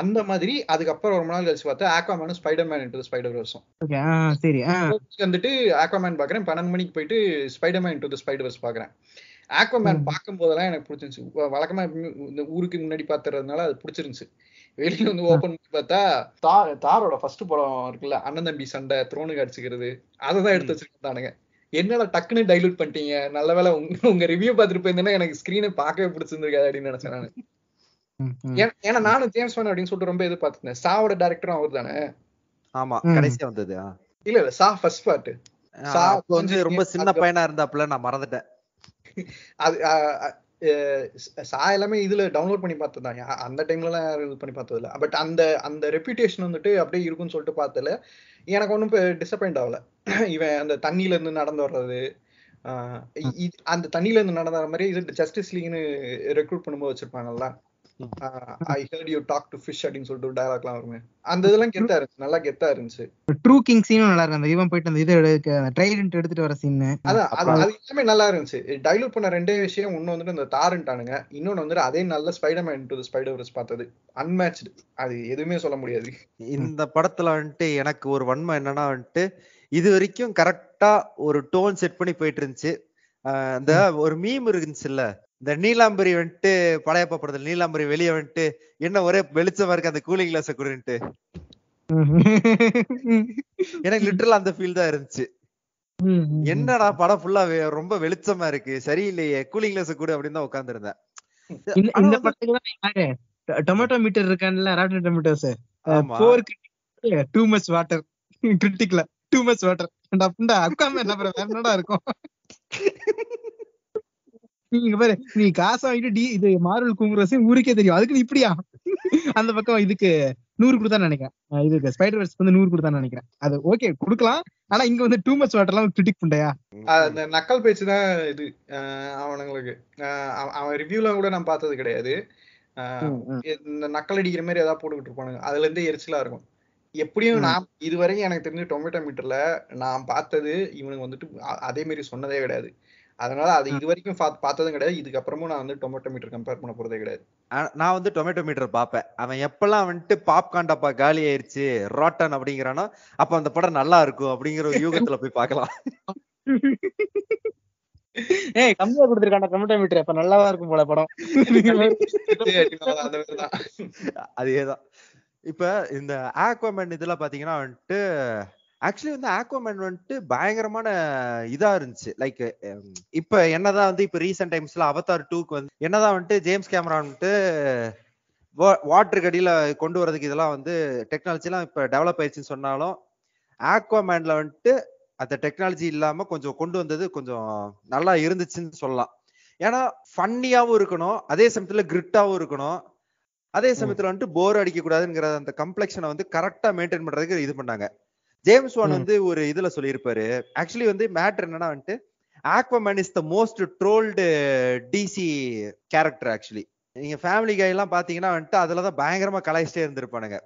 அந்த மாதிரி அதுக்கப்புறம் ரொம்ப நாள் கழிச்சு பார்த்தா ஆக்வாமேனும் ஸ்பைடர்மேன் இன்டு ஸ்பைடர் வருஷம் வந்துட்டு ஆக்வாமேன் பாக்குறேன் பன்னெண்டு மணிக்கு போயிட்டு ஸ்பைடர்மேன் இன்டு ஸ்பைடர் வர்ஸ் பாக்குறேன் ஆக்வாமேன் பார்க்கும் போதெல்லாம் எனக்கு பிடிச்சிருந்துச்சு வழக்கமா இந்த ஊருக்கு முன்னாடி பாத்துறதுனால அது பிடிச்சிருந்துச்சு வெளியில வந்து ஓப்பன் பண்ணி பார்த்தா தார் தாரோட ஃபர்ஸ்ட் படம் இருக்குல்ல அண்ணன் தம்பி சண்டை த்ரோனு அடிச்சுக்கிறது அதை தான் எடுத்து வச்சிருந்தானுங்க என்னால டக்குன்னு டைலூட் பண்ணிட்டீங்க நல்ல வேலை உங்க உங்க ரிவ்யூ பார்த்துட்டு போயிருந்தேன்னா எனக்கு ஸ்கிரீனை பார்க்கவே பிடிச்சிருந்துருக்காது அப்படின்னு நினைச்சேன் நான் ஏன்னா நானும் ஜேம்ஸ் மேன் அப்படின்னு சொல்லிட்டு ரொம்ப எதிர்பார்த்திருந்தேன் சாவோட டைரக்டரும் அவர் தானே ஆமா கடைசியா வந்தது இல்ல இல்ல சா ஃபர்ஸ்ட் பார்ட் சா வந்து ரொம்ப சின்ன பையனா இருந்தாப்ல நான் மறந்துட்டேன் அது சா எல்லாமே இதுல டவுன்லோட் பண்ணி பார்த்ததான் அந்த டைம்ல எல்லாம் இது பண்ணி பார்த்தது இல்லை பட் அந்த அந்த ரெப்யூட்டேஷன் வந்துட்டு அப்படியே இருக்கும்னு சொல்லிட்டு பார்த்தல எனக்கு ஒன்றும் டிசப்பாயிண்ட் ஆகல இவன் அந்த தண்ணியில இருந்து நடந்து வர்றது அந்த தண்ணியில இருந்து நடந்த மாதிரி இது ஜஸ்டிஸ் லீக்னு ரெக்ரூட் பண்ணும்போது வச்சிருப்பாங்கல்ல I heard you talk to fish அப்படின்னு சொல்லிட்டு ஒரு டயலாக்லாம் வருமே அந்த இதெல்லாம் கெத்தா இருந்துச்சு நல்லா கெத்தா இருந்துச்சு ட்ரூ கிங் சீனும் நல்லா இருக்கு அந்த இவன் போயிட்டு அந்த இது ட்ரைடன்ட் எடுத்துட்டு வர சீன் அதான் அது எல்லாமே நல்லா இருந்துச்சு டைலூட் பண்ண ரெண்டே விஷயம் ஒன்னு வந்துட்டு அந்த தாருன்ட்டானுங்க இன்னொன்னு வந்துட்டு அதே நல்ல ஸ்பைடர்மேன் டு ஸ்பைடர் வர்ஸ் பார்த்தது அன்மேட்ச்டு அது எதுவுமே சொல்ல முடியாது இந்த படத்துல வந்துட்டு எனக்கு ஒரு வன்மை என்னன்னா வந்துட்டு இது வரைக்கும் கரெக்டா ஒரு டோன் செட் பண்ணி போயிட்டு இருந்துச்சு அந்த ஒரு மீம் இருந்துச்சு இல்ல இந்த நீலாம்பரி வந்துட்டு படையப்பா படத்துல நீலாம்பரி வெளியே வந்துட்டு என்ன ஒரே வெளிச்சமா இருக்கு அந்த கூலிங் கிளாஸ் குடுன்ட்டு எனக்கு லிட்டரல் அந்த ஃபீல் தான் இருந்துச்சு என்னடா படம் ஃபுல்லா ரொம்ப வெளிச்சமா இருக்கு சரியில்லையே கூலிங் கிளாஸ் கூட அப்படின்னு தான் உட்காந்துருந்தேன் இந்த படத்துக்கு டொமேட்டோ மீட்டர் இருக்கான்ல Rotten Tomatoes four too much water கிரிட்டிக்ல டூ மச் வாட்டர் அப்படின்னா அக்காம என்ன வேற என்னடா இருக்கும் நீங்க பாரு நீ காசு வாங்கிட்டு டி இது மார்வல் குங்குரஸ் ஊருக்கே தெரியும் அதுக்கு இப்படியா அந்த பக்கம் இதுக்கு நூறு கொடுத்தா நினைக்கிறேன் இதுக்கு ஸ்பைடர் வெர்ஸ் வந்து நூறு கொடுத்தா நினைக்கிறேன் அது ஓகே கொடுக்கலாம் ஆனா இங்க வந்து டூ மச் வாட்டர்லாம் எல்லாம் கிரிட்டிக் பண்ணையா அந்த நக்கல் பேச்சு தான் இது அவனுங்களுக்கு அவன் ரிவ்யூலாம் கூட நான் பார்த்தது கிடையாது இந்த நக்கல் அடிக்கிற மாதிரி ஏதாவது போட்டுக்கிட்டு இருப்பானுங்க அதுல இருந்து எரிச்சலா இருக்கும் எப்படியும் நான் இதுவரைக்கும் எனக்கு தெரிஞ்சு டொமேட்டோ மீட்டர்ல நான் பார்த்தது இவனுக்கு வந்துட்டு அதே மாதிரி சொன்னதே கிடையாது அதனால அது இது வரைக்கும் பார்த்ததும் கிடையாது இதுக்கப்புறமும் நான் வந்து டொமேட்டோ மீட்டர் கம்பேர் பண்ண போறதே கிடையாது நான் வந்து டொமேட்டோ மீட்டர் பார்ப்பேன் அவன் எப்பெல்லாம் வந்துட்டு பாப் காலி ஆயிருச்சு ரோட்டன் அப்படிங்கிறானோ அப்ப அந்த படம் நல்லா இருக்கும் அப்படிங்கிற ஒரு யூகத்துல போய் பார்க்கலாம் ஏய் கம்மியா கொடுத்திருக்கான டொமேட்டோ மீட்டர் அப்ப நல்லாவா இருக்கும் போல படம் அதேதான் இப்ப இந்த ஆக்வாமேன் இதுல பாத்தீங்கன்னா வந்துட்டு ஆக்சுவலி வந்து ஆக்வாமேன் வந்துட்டு பயங்கரமான இதா இருந்துச்சு லைக் um, இப்ப என்னதான் வந்து இப்ப ரீசெண்ட் டைம்ஸ்ல அவத்தார் டூக்கு வந்து என்னதான் வந்துட்டு ஜேம்ஸ் கேமரா வந்துட்டு வாட்டருக்கு கடியில கொண்டு வரதுக்கு இதெல்லாம் வந்து டெக்னாலஜிலாம் இப்ப டெவலப் ஆயிடுச்சுன்னு சொன்னாலும் ஆக்வாமேன்ல வந்துட்டு அந்த டெக்னாலஜி இல்லாம கொஞ்சம் கொண்டு வந்தது கொஞ்சம் நல்லா இருந்துச்சுன்னு சொல்லலாம் ஏன்னா ஃபன்னியாவும் இருக்கணும் அதே சமயத்துல கிரிட்டாவும் இருக்கணும் அதே சமயத்துல வந்துட்டு போர் அடிக்க கூடாதுங்கிற அந்த கம்ப்ளெக்ஷனை வந்து கரெக்டா மெயின்டைன் பண்றதுக்கு இது பண்ணாங்க ஜேம்ஸ் வான் வந்து ஒரு இதுல சொல்லியிருப்பாரு ஆக்சுவலி வந்து மேட்ரு என்னன்னா வந்துட்டு Aquaman is the most trolled DC character actually நீங்க ஃபேமிலி கை எல்லாம் பாத்தீங்கன்னா வந்துட்டு அதுலதான் பயங்கரமா கலாய்ச்சிட்டே இருந்திருப்பானுங்க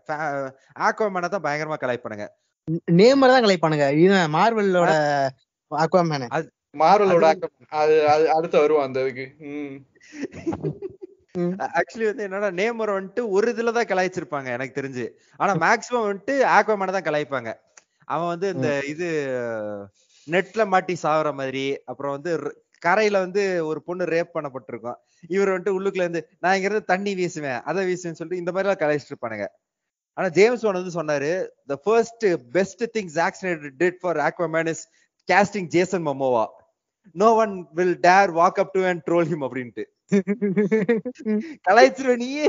ஆக்வாமேனை தான் பயங்கரமா கலாய்ப்பானுங்க நேம் தான் கலாய்ப்பானுங்க இது மார்வலோட ஆக்வாமேன் மார்வலோட அது அடுத்து வருவான் அந்த இதுக்கு ஆக்சுவலி வந்து என்னன்னா நேமர் வந்துட்டு ஒரு இதுலதான் கலாய்ச்சிருப்பாங்க எனக்கு தெரிஞ்சு ஆனா மேக்சிமம் வந்துட்டு ஆக்வாமேனை தான் கலாய்ப்பாங்க அவன் வந்து இந்த இது நெட்ல மாட்டி சாகுற மாதிரி அப்புறம் வந்து கரையில வந்து ஒரு பொண்ணு ரேப் பண்ணப்பட்டிருக்கும் இவர் வந்துட்டு உள்ளுக்குள்ள இருந்து நான் இங்க இருந்து தண்ணி வீசுவேன் அதை வீசுவேன்னு சொல்லிட்டு இந்த மாதிரி எல்லாம் கலாய்ச்சிட்டு இருப்பானுங்க ஆனா ஜேம்ஸ் ஒன் வந்து சொன்னாரு the first best thing accident did for Aquaman is casting Jason Momoa no one will dare walk up to and troll him அப்படின்ட்டு கலாய்ச்சிருவ நீயே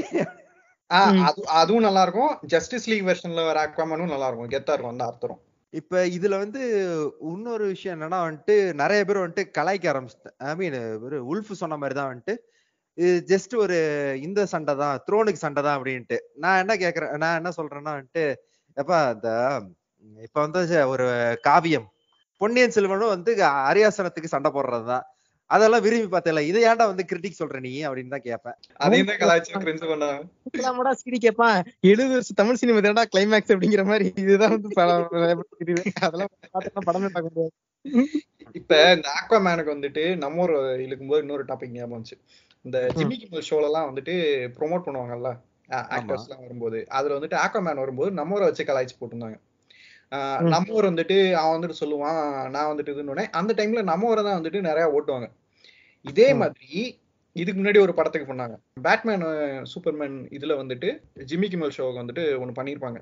அதுவும் நல்லா இருக்கும் ஜஸ்டிஸ் லீக் வெர்ஷன்ல வர அக்வாமனும் நல்லா இருக்கும் கெத்தா இருக்கும் அந்த அர்த்தம் இப்ப இதுல வந்து இன்னொரு விஷயம் என்னன்னா வந்துட்டு நிறைய பேர் வந்துட்டு கலாய்க்க ஆரம்பிச்சு ஐ மீன் ஒரு உல்ஃப் சொன்ன மாதிரி தான் வந்துட்டு இது ஜஸ்ட் ஒரு இந்த சண்டை தான் த்ரோனுக்கு சண்டை தான் அப்படின்ட்டு நான் என்ன கேக்குறேன் நான் என்ன சொல்றேன்னா வந்துட்டு எப்பா இந்த இப்ப வந்து ஒரு காவியம் பொன்னியின் செல்வனும் வந்து அரியாசனத்துக்கு சண்டை போடுறதுதான் அதெல்லாம் விரும்பி பார்த்தல இதை ஏன்டா வந்து கிரிட்டிக் சொல்ற நீ அப்படின்னு தான் கேட்பேன் அதையும் தான் கலாய்ச்சி சிடி கேப்பேன் எழுபது வருஷம் தமிழ் சினிமா தான்டா கிளைமேக்ஸ் அப்படிங்கிற மாதிரி இதுதான் வந்து அதெல்லாம் படமே பார்க்க முடியாது இப்ப இந்த ஆக்வாமேனுக்கு வந்துட்டு நம்ம ஒரு இழுக்கும்போது இன்னொரு டாபிக் ஞாபகம் வந்துச்சு இந்த ஜிம்மி கிமல் எல்லாம் வந்துட்டு ப்ரொமோட் பண்ணுவாங்கல்ல ஆக்டர்ஸ் எல்லாம் வரும்போது அதுல வந்துட்டு மேன் வரும்போது நம்ம ஒரு வச்சு கலாய்ச்சி போட்டிருந்தாங்க நம்மூர் வந்துட்டு அவன் வந்துட்டு சொல்லுவான் நான் வந்துட்டு இதுன்னு அந்த டைம்ல நம்மூரை தான் வந்துட்டு நிறைய ஓட்டுவாங்க இதே மாதிரி இதுக்கு முன்னாடி ஒரு படத்துக்கு பண்ணாங்க பேட்மேன் சூப்பர்மேன் இதுல வந்துட்டு ஜிம்மி கிமல் ஷோவுக்கு வந்துட்டு ஒன்னு பண்ணியிருப்பாங்க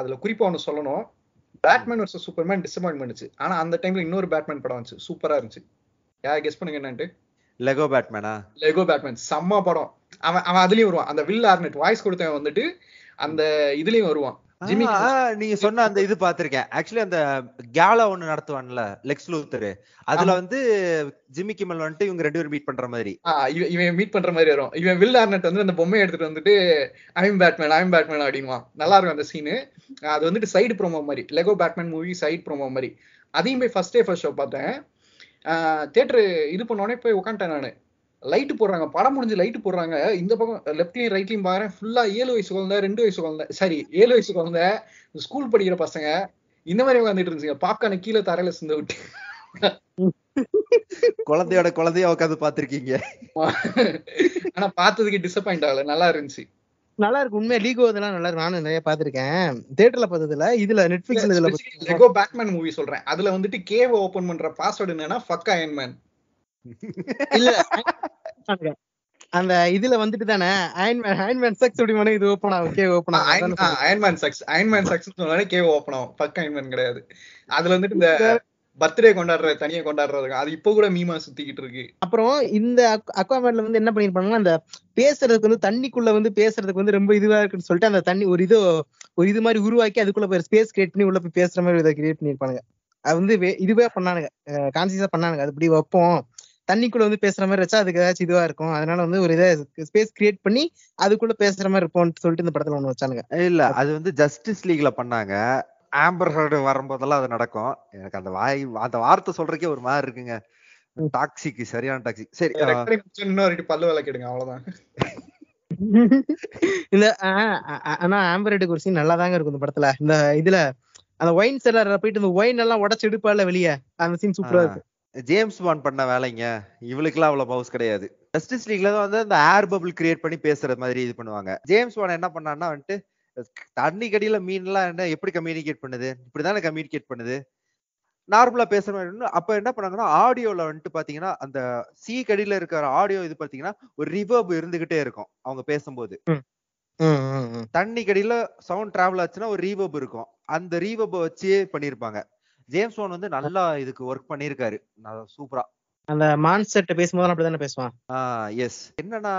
அதுல குறிப்பா ஒன்று சொல்லணும் பேட்மேன் வர்சஸ் சூப்பர்மேன் டிசப்பாயின்ட் பண்ணுச்சு ஆனா அந்த டைம்ல இன்னொரு பேட்மேன் படம் வந்துச்சு சூப்பரா இருந்துச்சு யார் கெஸ் பண்ணுங்க என்னன்ட்டு லெகோ பேட்மேனா லெகோ பேட்மேன் செம்ம படம் அவன் அவன் அதுலயும் வருவான் அந்த வில் ஆர்னெட் வாய்ஸ் கொடுத்தவன் வந்துட்டு அந்த இதுலயும் வருவான் நீங்க சொன்ன அந்த இது பாத்திருக்கேன் ஆக்சுவலி அந்த கேலா ஒண்ணு நடத்துவான்ல லெக்ஸ் லூத்தர் அதுல வந்து ஜிம்மி கிமல் வந்துட்டு இவங்க ரெண்டு பேரும் மீட் பண்ற மாதிரி இவன் மீட் பண்ற மாதிரி வரும் இவன் வில் ஆர்னட் வந்து அந்த பொம்மையை எடுத்துட்டு வந்துட்டு ஐம் பேட்மேன் ஐம் பேட்மேன் அப்படிங்குவான் நல்லா இருக்கும் அந்த சீனு அது வந்துட்டு சைடு ப்ரோமோ மாதிரி Lego Batman movie side promo மாதிரி அதையும் போய் ஃபர்ஸ்ட் டே ஃபர்ஸ்ட் ஷோ பார்த்தேன் தேட்டரு இது பண்ண உடனே போய் உட்காந்துட்டேன் நான் லைட்டு போடுறாங்க படம் முடிஞ்சு லைட்டு போடுறாங்க இந்த பக்கம் லெப்ட்லையும் ரைட்லையும் பாக்குறேன் ஃபுல்லா ஏழு வயசு குழந்த ரெண்டு வயசு குழந்த சாரி ஏழு வயசு குழந்த ஸ்கூல் படிக்கிற பசங்க இந்த மாதிரி உட்காந்துட்டு இருந்துச்சு பாப்கார்னை கீழே தரையில சிந்த விட்டு குழந்தையோட குழந்தைய உட்காந்து பாத்திருக்கீங்க ஆனா பார்த்ததுக்கு டிசப்பாயிண்ட் ஆகல நல்லா இருந்துச்சு நல்லா இருக்கு உண்மையா லீகோ இதெல்லாம் நல்லா இருக்கு நானும் நிறைய பாத்திருக்கேன் தேட்டர்ல பார்த்ததுல இதுல நெட்ஃபிளிக்ஸ் லெகோ பேட்மேன் மூவி சொல்றேன் அதுல வந்துட்டு கேவ் ஓபன் பண்ற பாஸ்வேர்டு என்னன்னா ஃபக் அயன்மேன் இல்ல அந்த இதுல வந்துட்டு தானே அயன் அயன் மேன் சக்ஸ் அப்படிமான இது ஓபன் ஆகும் கே ஓபன் ஆகும் man sucks Iron Man sucks சொன்னாலே கே ஓபன் ஆகும் அயன் மேன் கிடையாது அதுல வந்துட்டு இந்த பர்த்டே கொண்டாடுற தனியா கொண்டாடுறது அது இப்போ கூட மீமா சுத்திக்கிட்டு இருக்கு அப்புறம் இந்த அக்வாமேட்ல வந்து என்ன பண்ணிருப்பாங்கன்னா அந்த பேசுறதுக்கு வந்து தண்ணிக்குள்ள வந்து பேசுறதுக்கு வந்து ரொம்ப இதுவா இருக்குன்னு சொல்லிட்டு அந்த தண்ணி ஒரு இதோ ஒரு இது மாதிரி உருவாக்கி அதுக்குள்ள போய் ஸ்பேஸ் கிரியேட் பண்ணி உள்ள போய் பேசுற மாதிரி இதை கிரியேட் பண்ணிருப்பானுங்க அது வந்து இதுவே பண்ணானுங்க கான்சியஸா பண்ணானுங்க அது இப்படி வைப்போம் தண்ணிக்குள்ள வந்து பேசுற மாதிரி வச்சா அதுக்கு ஏதாச்சும் இதுவா இருக்கும் அதனால வந்து ஒரு இதை ஸ்பேஸ் கிரியேட் பண்ணி அதுக்குள்ள பேசுற மாதிரி இருப்போம்னு சொல்லிட்டு இந்த படத்துல ஒண்ணு வச்சானுங்க இல்ல அது வந்து ஜஸ்டிஸ் லீக்ல பண்ணாங்க ஆம்பர் வரும்போதெல்லாம் அது நடக்கும் எனக்கு அந்த வாய் அந்த வார்த்தை சொல்றதுக்கே ஒரு மாதிரி இருக்குங்க டாக்ஸிக்கு சரியான டாக்ஸி சரி இன்னொரு பல்லு விளக்கிடுங்க அவ்வளவுதான் இந்த ஆனா ஆம்பரேட்டுக்கு ஒரு சீன் நல்லா தாங்க இருக்கும் இந்த படத்துல இந்த இதுல அந்த ஒயின் செல்லர் போயிட்டு இந்த ஒயின் எல்லாம் உடச்சு எடுப்பாள் வெளியே அந்த சீன் சூப்பரா இருக்கு ஜேம்ஸ் பாண்ட் பண்ண வேலைங்க இவளுக்குலாம் அவ்வளவு பவுஸ் கிடையாது ஜஸ்டிஸ் லீக்ல தான் வந்து அந்த ஏர் பபிள் கிரியேட் பண்ணி பேசுற மாதிரி இது பண்ணுவாங்க ஜேம்ஸ் பாண்ட் என்ன பண்ணான்னா வந்துட்டு தண்ணி கடியில மீன்லாம் என்ன எப்படி கம்யூனிகேட் பண்ணுது இப்படிதானே கம்யூனிகேட் பண்ணுது நார்மலா பேசுற மாதிரி அப்ப என்ன பண்ணாங்கன்னா ஆடியோல வந்துட்டு பாத்தீங்கன்னா அந்த சி கடியில இருக்கிற ஆடியோ இது பாத்தீங்கன்னா ஒரு ரிவர்ப் இருந்துகிட்டே இருக்கும் அவங்க பேசும்போது தண்ணி கடியில சவுண்ட் டிராவல் ஆச்சுன்னா ஒரு ரீவப் இருக்கும் அந்த ரீவப் வச்சே பண்ணிருப்பாங்க ஜேம்ஸ் ஒன் வந்து நல்லா இதுக்கு ஒர்க் பண்ணியிருக்காரு சூப்பரா அந்த மான்செட் பேசும்போது அப்படி தானே பேசுவான் எஸ் என்னன்னா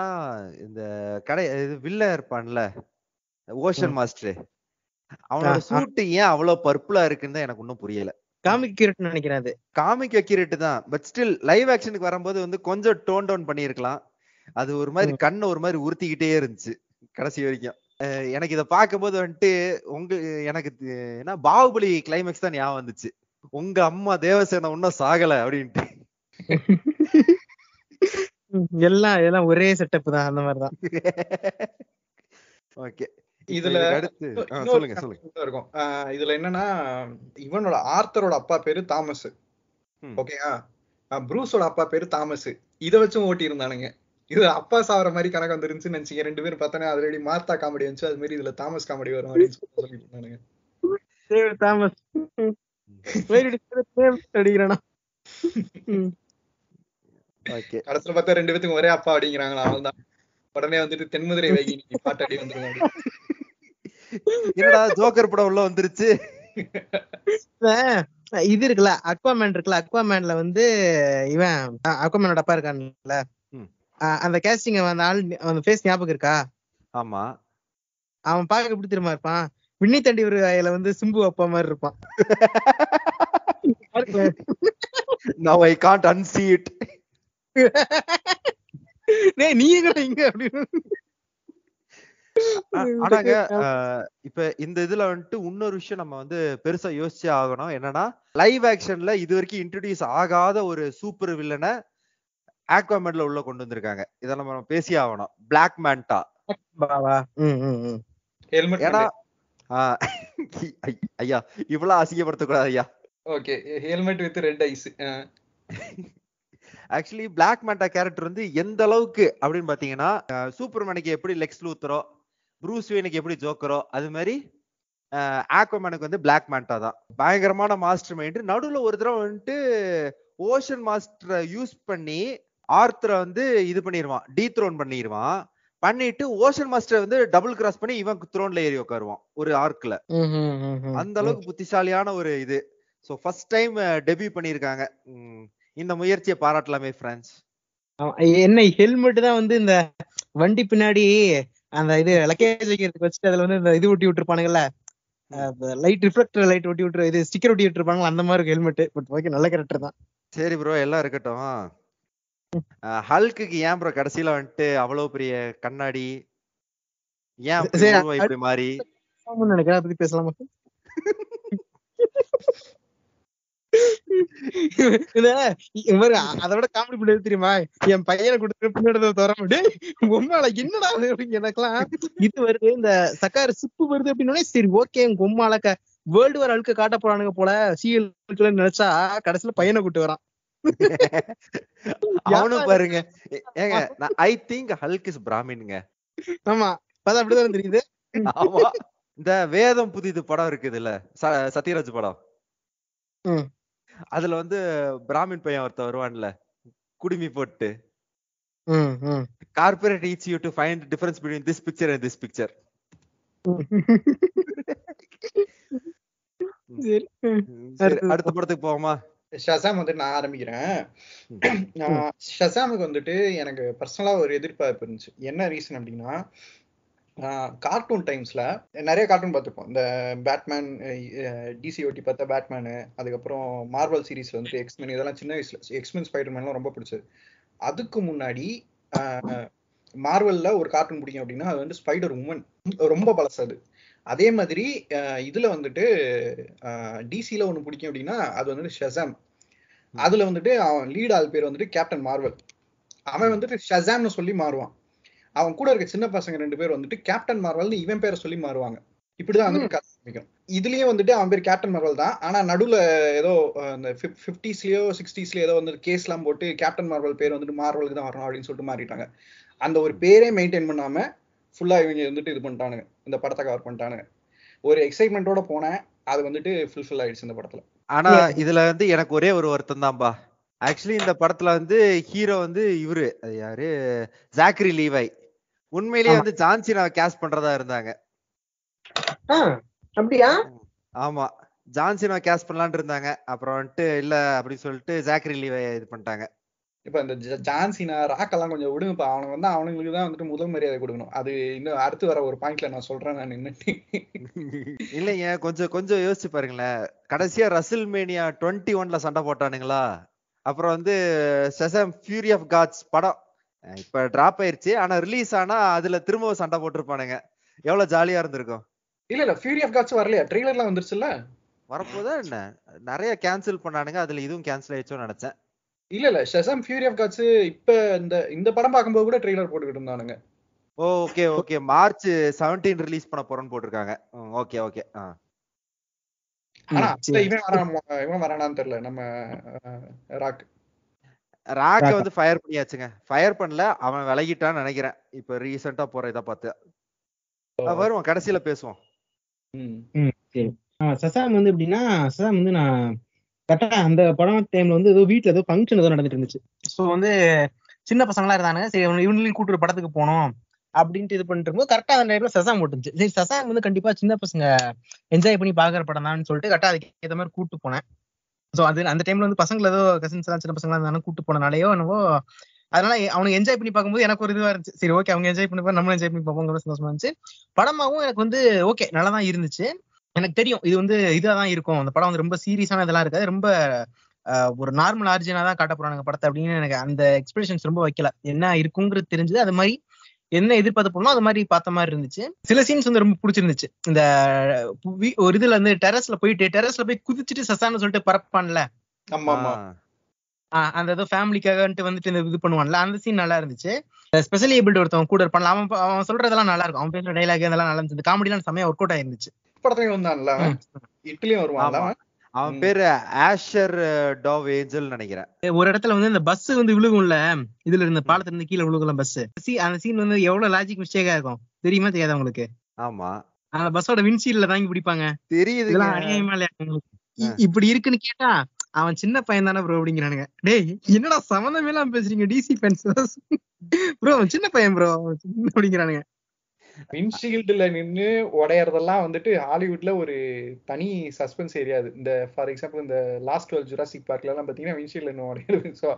இந்த கடை இது வில்ல இருப்பான்ல ஓஷன் மாஸ்டர் அவனோட சூட் ஏன் அவ்வளவு பர்புலா இருக்குன்னு எனக்கு ஒன்னும் புரியல காமிக் அக்யூரேட் நினைக்கிறேன் காமிக் அக்யூரேட் தான் பட் ஸ்டில் லைவ் ஆக்ஷனுக்கு வரும்போது வந்து கொஞ்சம் டோன் டவுன் பண்ணியிருக்கலாம் அது ஒரு மாதிரி கண்ணு ஒரு மாதிரி உறுத்திக்கிட்டே இருந்துச்சு கடைசி வரைக்கும் எனக்கு இதை பார்க்கும்போது வந்துட்டு உங்க எனக்கு என்ன பாகுபலி கிளைமேக்ஸ் தான் ஞாபகம் வந்துச்சு உங்க அம்மா தேவசேனா ஒன்னும் சாகல அப்படின்ட்டு எல்லாம் எல்லாம் ஒரே செட்டப் தான் அந்த மாதிரிதான் ஓகே இதுல சொல்லுங்க சொல்லுங்க இருக்கும் இதுல என்னன்னா இவனோட ஆர்த்தரோட அப்பா பேரு தாமஸ் ஓகேயா ப்ரூஸோட அப்பா பேரு தாமஸ் இத வச்சும் ஓட்டி இருந்தானுங்க இது அப்பா சாவர மாதிரி கணக்கு வந்துருந்துச்சுன்னு நினைச்சீங்க ரெண்டு பேரும் பார்த்தோன்னா ஆல்ரெடி மார்த்தா காமெடி வந்துச்சு அது மாதிரி இதுல தாமஸ் காமெடி வரும் அப்படின்னு சொல்லி இருந்தானுங்க தாமஸ் ரெண்டு ஒரே அப்பா அப்படிங்கிறாங்களா உடனே வந்துட்டு பாட்டு அடி ஜோக்கர் உள்ள வந்துருச்சு இது இருக்குல்ல அக்வாமேன் இருக்குல்ல அக்வாமேன்ல வந்து இவன் அக்வாமேனோட அப்பா இருக்கான்ல அந்த கேஸ்டிங் அந்த ஆள் அந்த ஃபேஸ் ஞாபகம் இருக்கா ஆமா அவன் பாக்க எப்படி திரும்ப இருப்பான் பின்னி தண்டி ஒரு வாயில வந்து சிம்பு வைப்ப மாதிரி இருப்பான் now I can't unsee it நீ எங்கடா இங்க ஆனாங்க இப்ப இந்த இதுல வந்துட்டு இன்னொரு விஷயம் நம்ம வந்து பெருசா யோசிச்சு ஆகணும் என்னன்னா லைவ் ஆக்ஷன்ல இது வரைக்கும் இன்ட்ரடியூஸ் ஆகாத ஒரு சூப்பர் வில்லனை ஆக்வாமெட்ல உள்ள கொண்டு வந்திருக்காங்க இதெல்லாம் நம்ம பேசி ஆகணும் பிளாக் மேண்டா ஏன்னா ஐயா இவ்வளவு அசிங்கப்படுத்தக்கூடாது ஐயா okay helmet with red eyes actually black Manta character வந்து எந்த அளவுக்கு அப்படின்னு பாத்தீங்கன்னா மேனுக்கு எப்படி லெக்ஸ் லூத்தரோ ப்ரூஸ் வேனுக்கு எப்படி ஜோக்கரோ அது மாதிரி ஆக்வமேனுக்கு வந்து பிளாக் மேண்டா தான் பயங்கரமான மாஸ்டர் மைண்ட் நடுவில் ஒரு தடவை வந்துட்டு ஓஷன் மாஸ்டரை யூஸ் பண்ணி ஆர்த்தரை வந்து இது பண்ணிடுவான் டீத்ரோன் பண்ணிடுவான் பண்ணிட்டு ஓஷன் மாஸ்டர் வந்து டபுள் கிராஸ் பண்ணி இவன் த்ரோன்ல ஏறி உட்காருவான் ஒரு ஆர்க்ல அந்த அளவுக்கு புத்திசாலியான ஒரு இது சோ ஃபர்ஸ்ட் டைம் டெபியூ பண்ணிருக்காங்க இந்த முயற்சியை பாராட்டலாமே பிரான்ஸ் என்ன ஹெல்மெட் தான் வந்து இந்த வண்டி பின்னாடி அந்த இது லக்கேஜ் வைக்கிறதுக்கு வச்சுட்டு அதுல வந்து இந்த இது ஒட்டி விட்டுருப்பானுங்கல்ல லைட் ரிஃப்ளெக்டர் லைட் ஒட்டி விட்டுரு இது ஸ்டிக்கர் ஒட்டி விட்டுருப்பாங்களா அந்த மாதிரி ஹெல்மெட் பட் ஓகே நல்ல கேரக்டர் தான் சரி ப்ரோ எல்லாம் இருக்கட்டும் ஹல்க்குக்கு ஏன் ப்ரோ கடைசியில வந்துட்டு அவ்வளவு பெரிய கண்ணாடி ஏன் இப்படி மாறி நினைக்கிறேன் அதை பத்தி பேசலாமா அதோட காமெடி பண்ணது தெரியுமா என் பையனை கொடுத்து பின்னாடி தர முடியும் உம்மால என்னடா எனக்கெல்லாம் இது வருது இந்த சக்கார சிப்பு வருது அப்படின்னு சரி ஓகே உங்க வேர்ல்டு வார் அழுக்க காட்ட போறானுங்க போல சிஎல் நினைச்சா கடைசியில பையனை கூட்டு வரான் அவனும் பாருங்க ஏங்க ஐ திங்க் ஹல்க் இஸ் பிராமின்ங்க ஆமா பார்த்தா அப்படிதான் தெரியுது ஆமா இந்த வேதம் புதிது படம் இருக்குதுல்ல சத்யராஜ் படம் அதுல வந்து பிராமின் பையன் ஒருத்த வருவான்ல குடுமி போட்டு corporate each you to find difference between this picture and this picture அடுத்த படத்துக்கு போவோமா ஷசாம் வந்துட்டு நான் ஆரம்பிக்கிறேன் ஷசாமுக்கு வந்துட்டு எனக்கு பர்சனலா ஒரு எதிர்பார்ப்பு இருந்துச்சு என்ன ரீசன் அப்படின்னா கார்ட்டூன் டைம்ஸ்ல நிறைய கார்ட்டூன் பார்த்துருப்போம் இந்த பேட்மேன் டிசி ஓட்டி பார்த்தா பேட்மேனு அதுக்கப்புறம் மார்வல் சீரீஸ்ல வந்து எக்ஸ்மென் இதெல்லாம் சின்ன வயசுல எக்ஸ்மென் ஸ்பைடர்மேன்லாம் ரொம்ப பிடிச்சது அதுக்கு முன்னாடி மார்வல்ல ஒரு கார்ட்டூன் பிடிக்கும் அப்படின்னா அது வந்து ஸ்பைடர் உமன் ரொம்ப பழசது அதே மாதிரி இதுல வந்துட்டு டிசில ஒன்று பிடிக்கும் அப்படின்னா அது வந்துட்டு ஷசாம் அதுல வந்துட்டு அவன் லீட் ஆள் பேர் வந்துட்டு கேப்டன் மார்வல் அவன் வந்துட்டு ஷசாம்னு சொல்லி மாறுவான் அவன் கூட இருக்க சின்ன பசங்க ரெண்டு பேர் வந்துட்டு கேப்டன் மார்வல்னு இவன் பேரை சொல்லி மாறுவாங்க இப்படிதான் வந்துட்டு கதை ஆரம்பிக்கும் இதுலயே வந்துட்டு அவன் பேர் கேப்டன் மார்வல் தான் ஆனா நடுவுல ஏதோ இந்த பிப்டிஸ்லயோ சிக்ஸ்டீஸ்லயோ ஏதோ வந்து கேஸ் எல்லாம் போட்டு கேப்டன் மார்வல் பேர் வந்துட்டு மார்வலுக்கு தான் வரணும் அப்படின்னு சொல்லிட்டு மாறிட்டாங்க அந்த ஒரு பேரே மெயின்டைன் பண்ணாம ஃபுல்லாக இவங்க வந்துட்டு இது பண்ணிட்டானுங்க இந்த படத்தை கவர் பண்ணிட்டானுங்க ஒரு எக்ஸைட்மெண்ட்டோட போனேன் அது வந்துட்டு ஃபுல்ஃபில் ஆயிடுச்சு இந்த படத்துல ஆனா இதுல வந்து எனக்கு ஒரே ஒரு வருத்தம் தான்பா ஆக்சுவலி இந்த படத்துல வந்து ஹீரோ வந்து இவரு அது யாரு ஜாக்ரி லீவாய் உண்மையிலேயே வந்து ஜான்சினா கேஸ் பண்றதா இருந்தாங்க அப்படியா ஆமா ஜான்சினா கேஸ் பண்ணலான் இருந்தாங்க அப்புறம் வந்துட்டு இல்ல அப்படின்னு சொல்லிட்டு ஜாக்ரி லீவை இது பண்ணிட்டாங்க இப்ப இந்த ஜான்சினா ராக்கெல்லாம் கொஞ்சம் விடுங்கப்பா அவனுக்கு வந்து அவனுங்களுக்கு தான் வந்துட்டு முதல் மரியாதை கொடுக்கணும் அது இன்னும் அடுத்து வர ஒரு பாயிண்ட்ல நான் சொல்றேன் நான் நின்னுட்டு இல்லைங்க கொஞ்சம் கொஞ்சம் யோசிச்சு பாருங்களேன் கடைசியா ரசில் மேனியா டுவெண்ட்டி ஒன்ல சண்டை போட்டானுங்களா அப்புறம் வந்து செசம் ஃபியூரி ஆஃப் காட்ஸ் படம் இப்ப டிராப் ஆயிருச்சு ஆனா ரிலீஸ் ஆனா அதுல திரும்பவும் சண்டை போட்டிருப்பானுங்க எவ்வளவு ஜாலியா இருந்திருக்கும் இல்ல இல்ல ஃபியூரி ஆஃப் காட்ஸ் வரலையா ட்ரெய்லர்லாம் வந்துருச்சுல்ல வரப்போதா என்ன நிறைய கேன்சல் பண்ணானுங்க அதுல இதுவும் கேன்சல் ஆயிடுச்சோன்னு நினைச்சேன் இல்ல இல்ல ஷசம் ஃபியூரி ஆஃப் காட்ஸ் இப்ப இந்த இந்த படம் பார்க்கும்போது கூட ட்ரெய்லர் போட்டுக்கிட்டு இருந்தானுங்க okay okay March seventeen release பண்ண போறோம்னு போட்டுருக்காங்க ஓகே ஓகே ஆனா இவன் வரான் இவன் வரானான்னு தெரியல நம்ம ராக் ராக்க வந்து ஃபயர் பண்ணியாச்சுங்க ஃபயர் பண்ணல அவன் விலகிட்டான்னு நினைக்கிறேன் இப்ப ரீசெண்டா போற இதை பார்த்து வருவோம் கடைசியில பேசுவோம் சசாம் வந்து எப்படின்னா சசாம் வந்து நான் கரெக்டா அந்த படம் டைம்ல வந்து ஏதோ வீட்டுல ஏதோ ஃபங்க்ஷன் ஏதோ நடந்துட்டு இருந்துச்சு ஸோ வந்து சின்ன பசங்களா இருந்தாங்க சரி இவங்களையும் கூட்டுற படத்துக்கு போனோம் அப்படின்ட்டு இது பண்ணிட்டு இருக்கும்போது கரெக்டா அந்த டைம்ல சசாம் போட்டுருந்துச்சு சரி சசாம் வந்து கண்டிப்பா சின்ன பசங்க என்ஜாய் பண்ணி பாக்குற படம் தான் சொல்லிட்டு கரெக்டா அதுக்கு ஏற்ற மாதிரி கூட்டு போனேன் ஸோ அது அந்த டைம்ல வந்து பசங்களை ஏதோ கசின்ஸ் எல்லாம் சின்ன பசங்க இருந்தாலும் கூட்டு போனனாலேயோ என்னவோ அதனால அவனுக்கு என்ஜாய் பண்ணி பார்க்கும்போது எனக்கு ஒரு இதுவா இருந்துச்சு சரி ஓகே அவங்க என்ஜாய் பண்ணி நம்மளும் என்ஜாய் பண்ணி பார்ப்போம் சந்தோஷமா இருந்துச்சு படமாவும் எனக்கு வந்து ஓகே நல்லா தான் இருந்துச்சு எனக்கு தெரியும் இது வந்து இதாக தான் இருக்கும் அந்த படம் வந்து ரொம்ப சீரியஸான இதெல்லாம் இருக்காது ரொம்ப ஒரு நார்மல் ஆர்ஜினா தான் காட்ட போறாங்க படத்தை அப்படின்னு எனக்கு அந்த எக்ஸ்பிரஷன்ஸ் ரொம்ப வைக்கல என்ன இருக்குங்கிறது தெரிஞ்சது அது மாதிரி என்ன எதிர்பார்த்து போனோம் அது மாதிரி பார்த்த மாதிரி இருந்துச்சு சில சீன்ஸ் வந்து ரொம்ப பிடிச்சிருந்துச்சு இந்த ஒரு இதுல வந்து டெரஸ்ல போயிட்டு டெரஸ்ல போய் குதிச்சுட்டு சசான்னு சொல்லிட்டு பரப்பான்ல அந்த ஏதோ ஃபேமிலிக்காகன்ட்டு வந்துட்டு இந்த இது பண்ணுவான்ல அந்த சீன் நல்லா இருந்துச்சு ஸ்பெஷலி ஏபிள்டு ஒருத்தவன் கூட இருப்பான் அவன் அவன் சொல்றதெல்லாம் நல்லா இருக்கும் அவன் பேசுற டைலாக் அதெல்லாம் நல்லா இருந்துச்சு எல்லாம் செம்மையா ஒர்க் அவுட் ஆயிருந்துச்சு படத்துலயும் வந்தான்ல இட்லியும் வருவான் அவன் பேரு ஆஷர் டாவ் ஏஞ்சல் நினைக்கிறேன் ஒரு இடத்துல வந்து இந்த பஸ் வந்து விழுகும்ல இதுல இருந்து பாலத்துல இருந்து கீழே விழுகலாம் பஸ் அந்த சீன் வந்து எவ்வளவு லாஜிக் மிஸ்டேக்கா இருக்கும் தெரியுமா தெரியாத உங்களுக்கு ஆமா அந்த பஸ்ஸோட விண்சீல்ல தாங்கி பிடிப்பாங்க தெரியுது அநியாயமா இல்லையா இப்படி இருக்குன்னு கேட்டா அவன் சின்ன பையன் தானே ப்ரோ அப்படிங்கிறானுங்க டேய் என்னடா சம்மந்தமே எல்லாம் பேசுறீங்க டிசி ஃபேன்ஸ் ப்ரோ அவன் சின்ன பையன் ப்ரோ அப்படிங்கிறானுங்க விண்ட்ஷீல்டுல நின்று உடையறதெல்லாம் வந்துட்டு ஹாலிவுட்ல ஒரு தனி சஸ்பென்ஸ் ஏரியாது இந்த ஃபார் எக்ஸாம்பிள் இந்த லாஸ்ட் டுவெல் ஜுராசிக் பார்க்ல எல்லாம் பாத்தீங்கன்னா விண்ட்ஷீல்டு இன்னும் உடையிறது ஸோ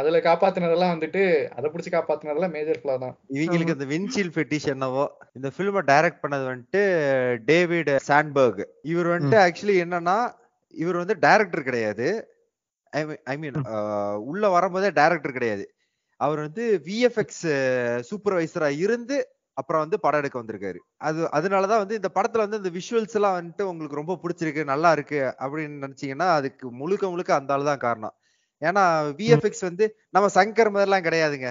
அதுல காப்பாத்தினதெல்லாம் வந்துட்டு அதை பிடிச்சி காப்பாத்தினதெல்லாம் மேஜர் ஃபிளா தான் இவங்களுக்கு இந்த விண்ட்ஷீல்ட் பெட்டிஷ் என்னவோ இந்த பிலிமை டைரக்ட் பண்ணது வந்துட்டு டேவிட் சாண்ட்பர்க் இவர் வந்துட்டு ஆக்சுவலி என்னன்னா இவர் வந்து டைரக்டர் கிடையாது ஐ மீன் உள்ள வரும்போதே டைரக்டர் கிடையாது அவர் வந்து விஎஃப்எக்ஸ் சூப்பர்வைசரா இருந்து அப்புறம் வந்து படம் எடுக்க வந்திருக்காரு அது அதனாலதான் வந்து இந்த படத்துல வந்து இந்த விஷுவல்ஸ் எல்லாம் வந்துட்டு உங்களுக்கு ரொம்ப பிடிச்சிருக்கு நல்லா இருக்கு அப்படின்னு நினைச்சீங்கன்னா அதுக்கு முழுக்க முழுக்க அந்த ஆள் தான் காரணம் ஏன்னா விஎஃப்எக்ஸ் வந்து நம்ம சங்கர் முதல்லாம் கிடையாதுங்க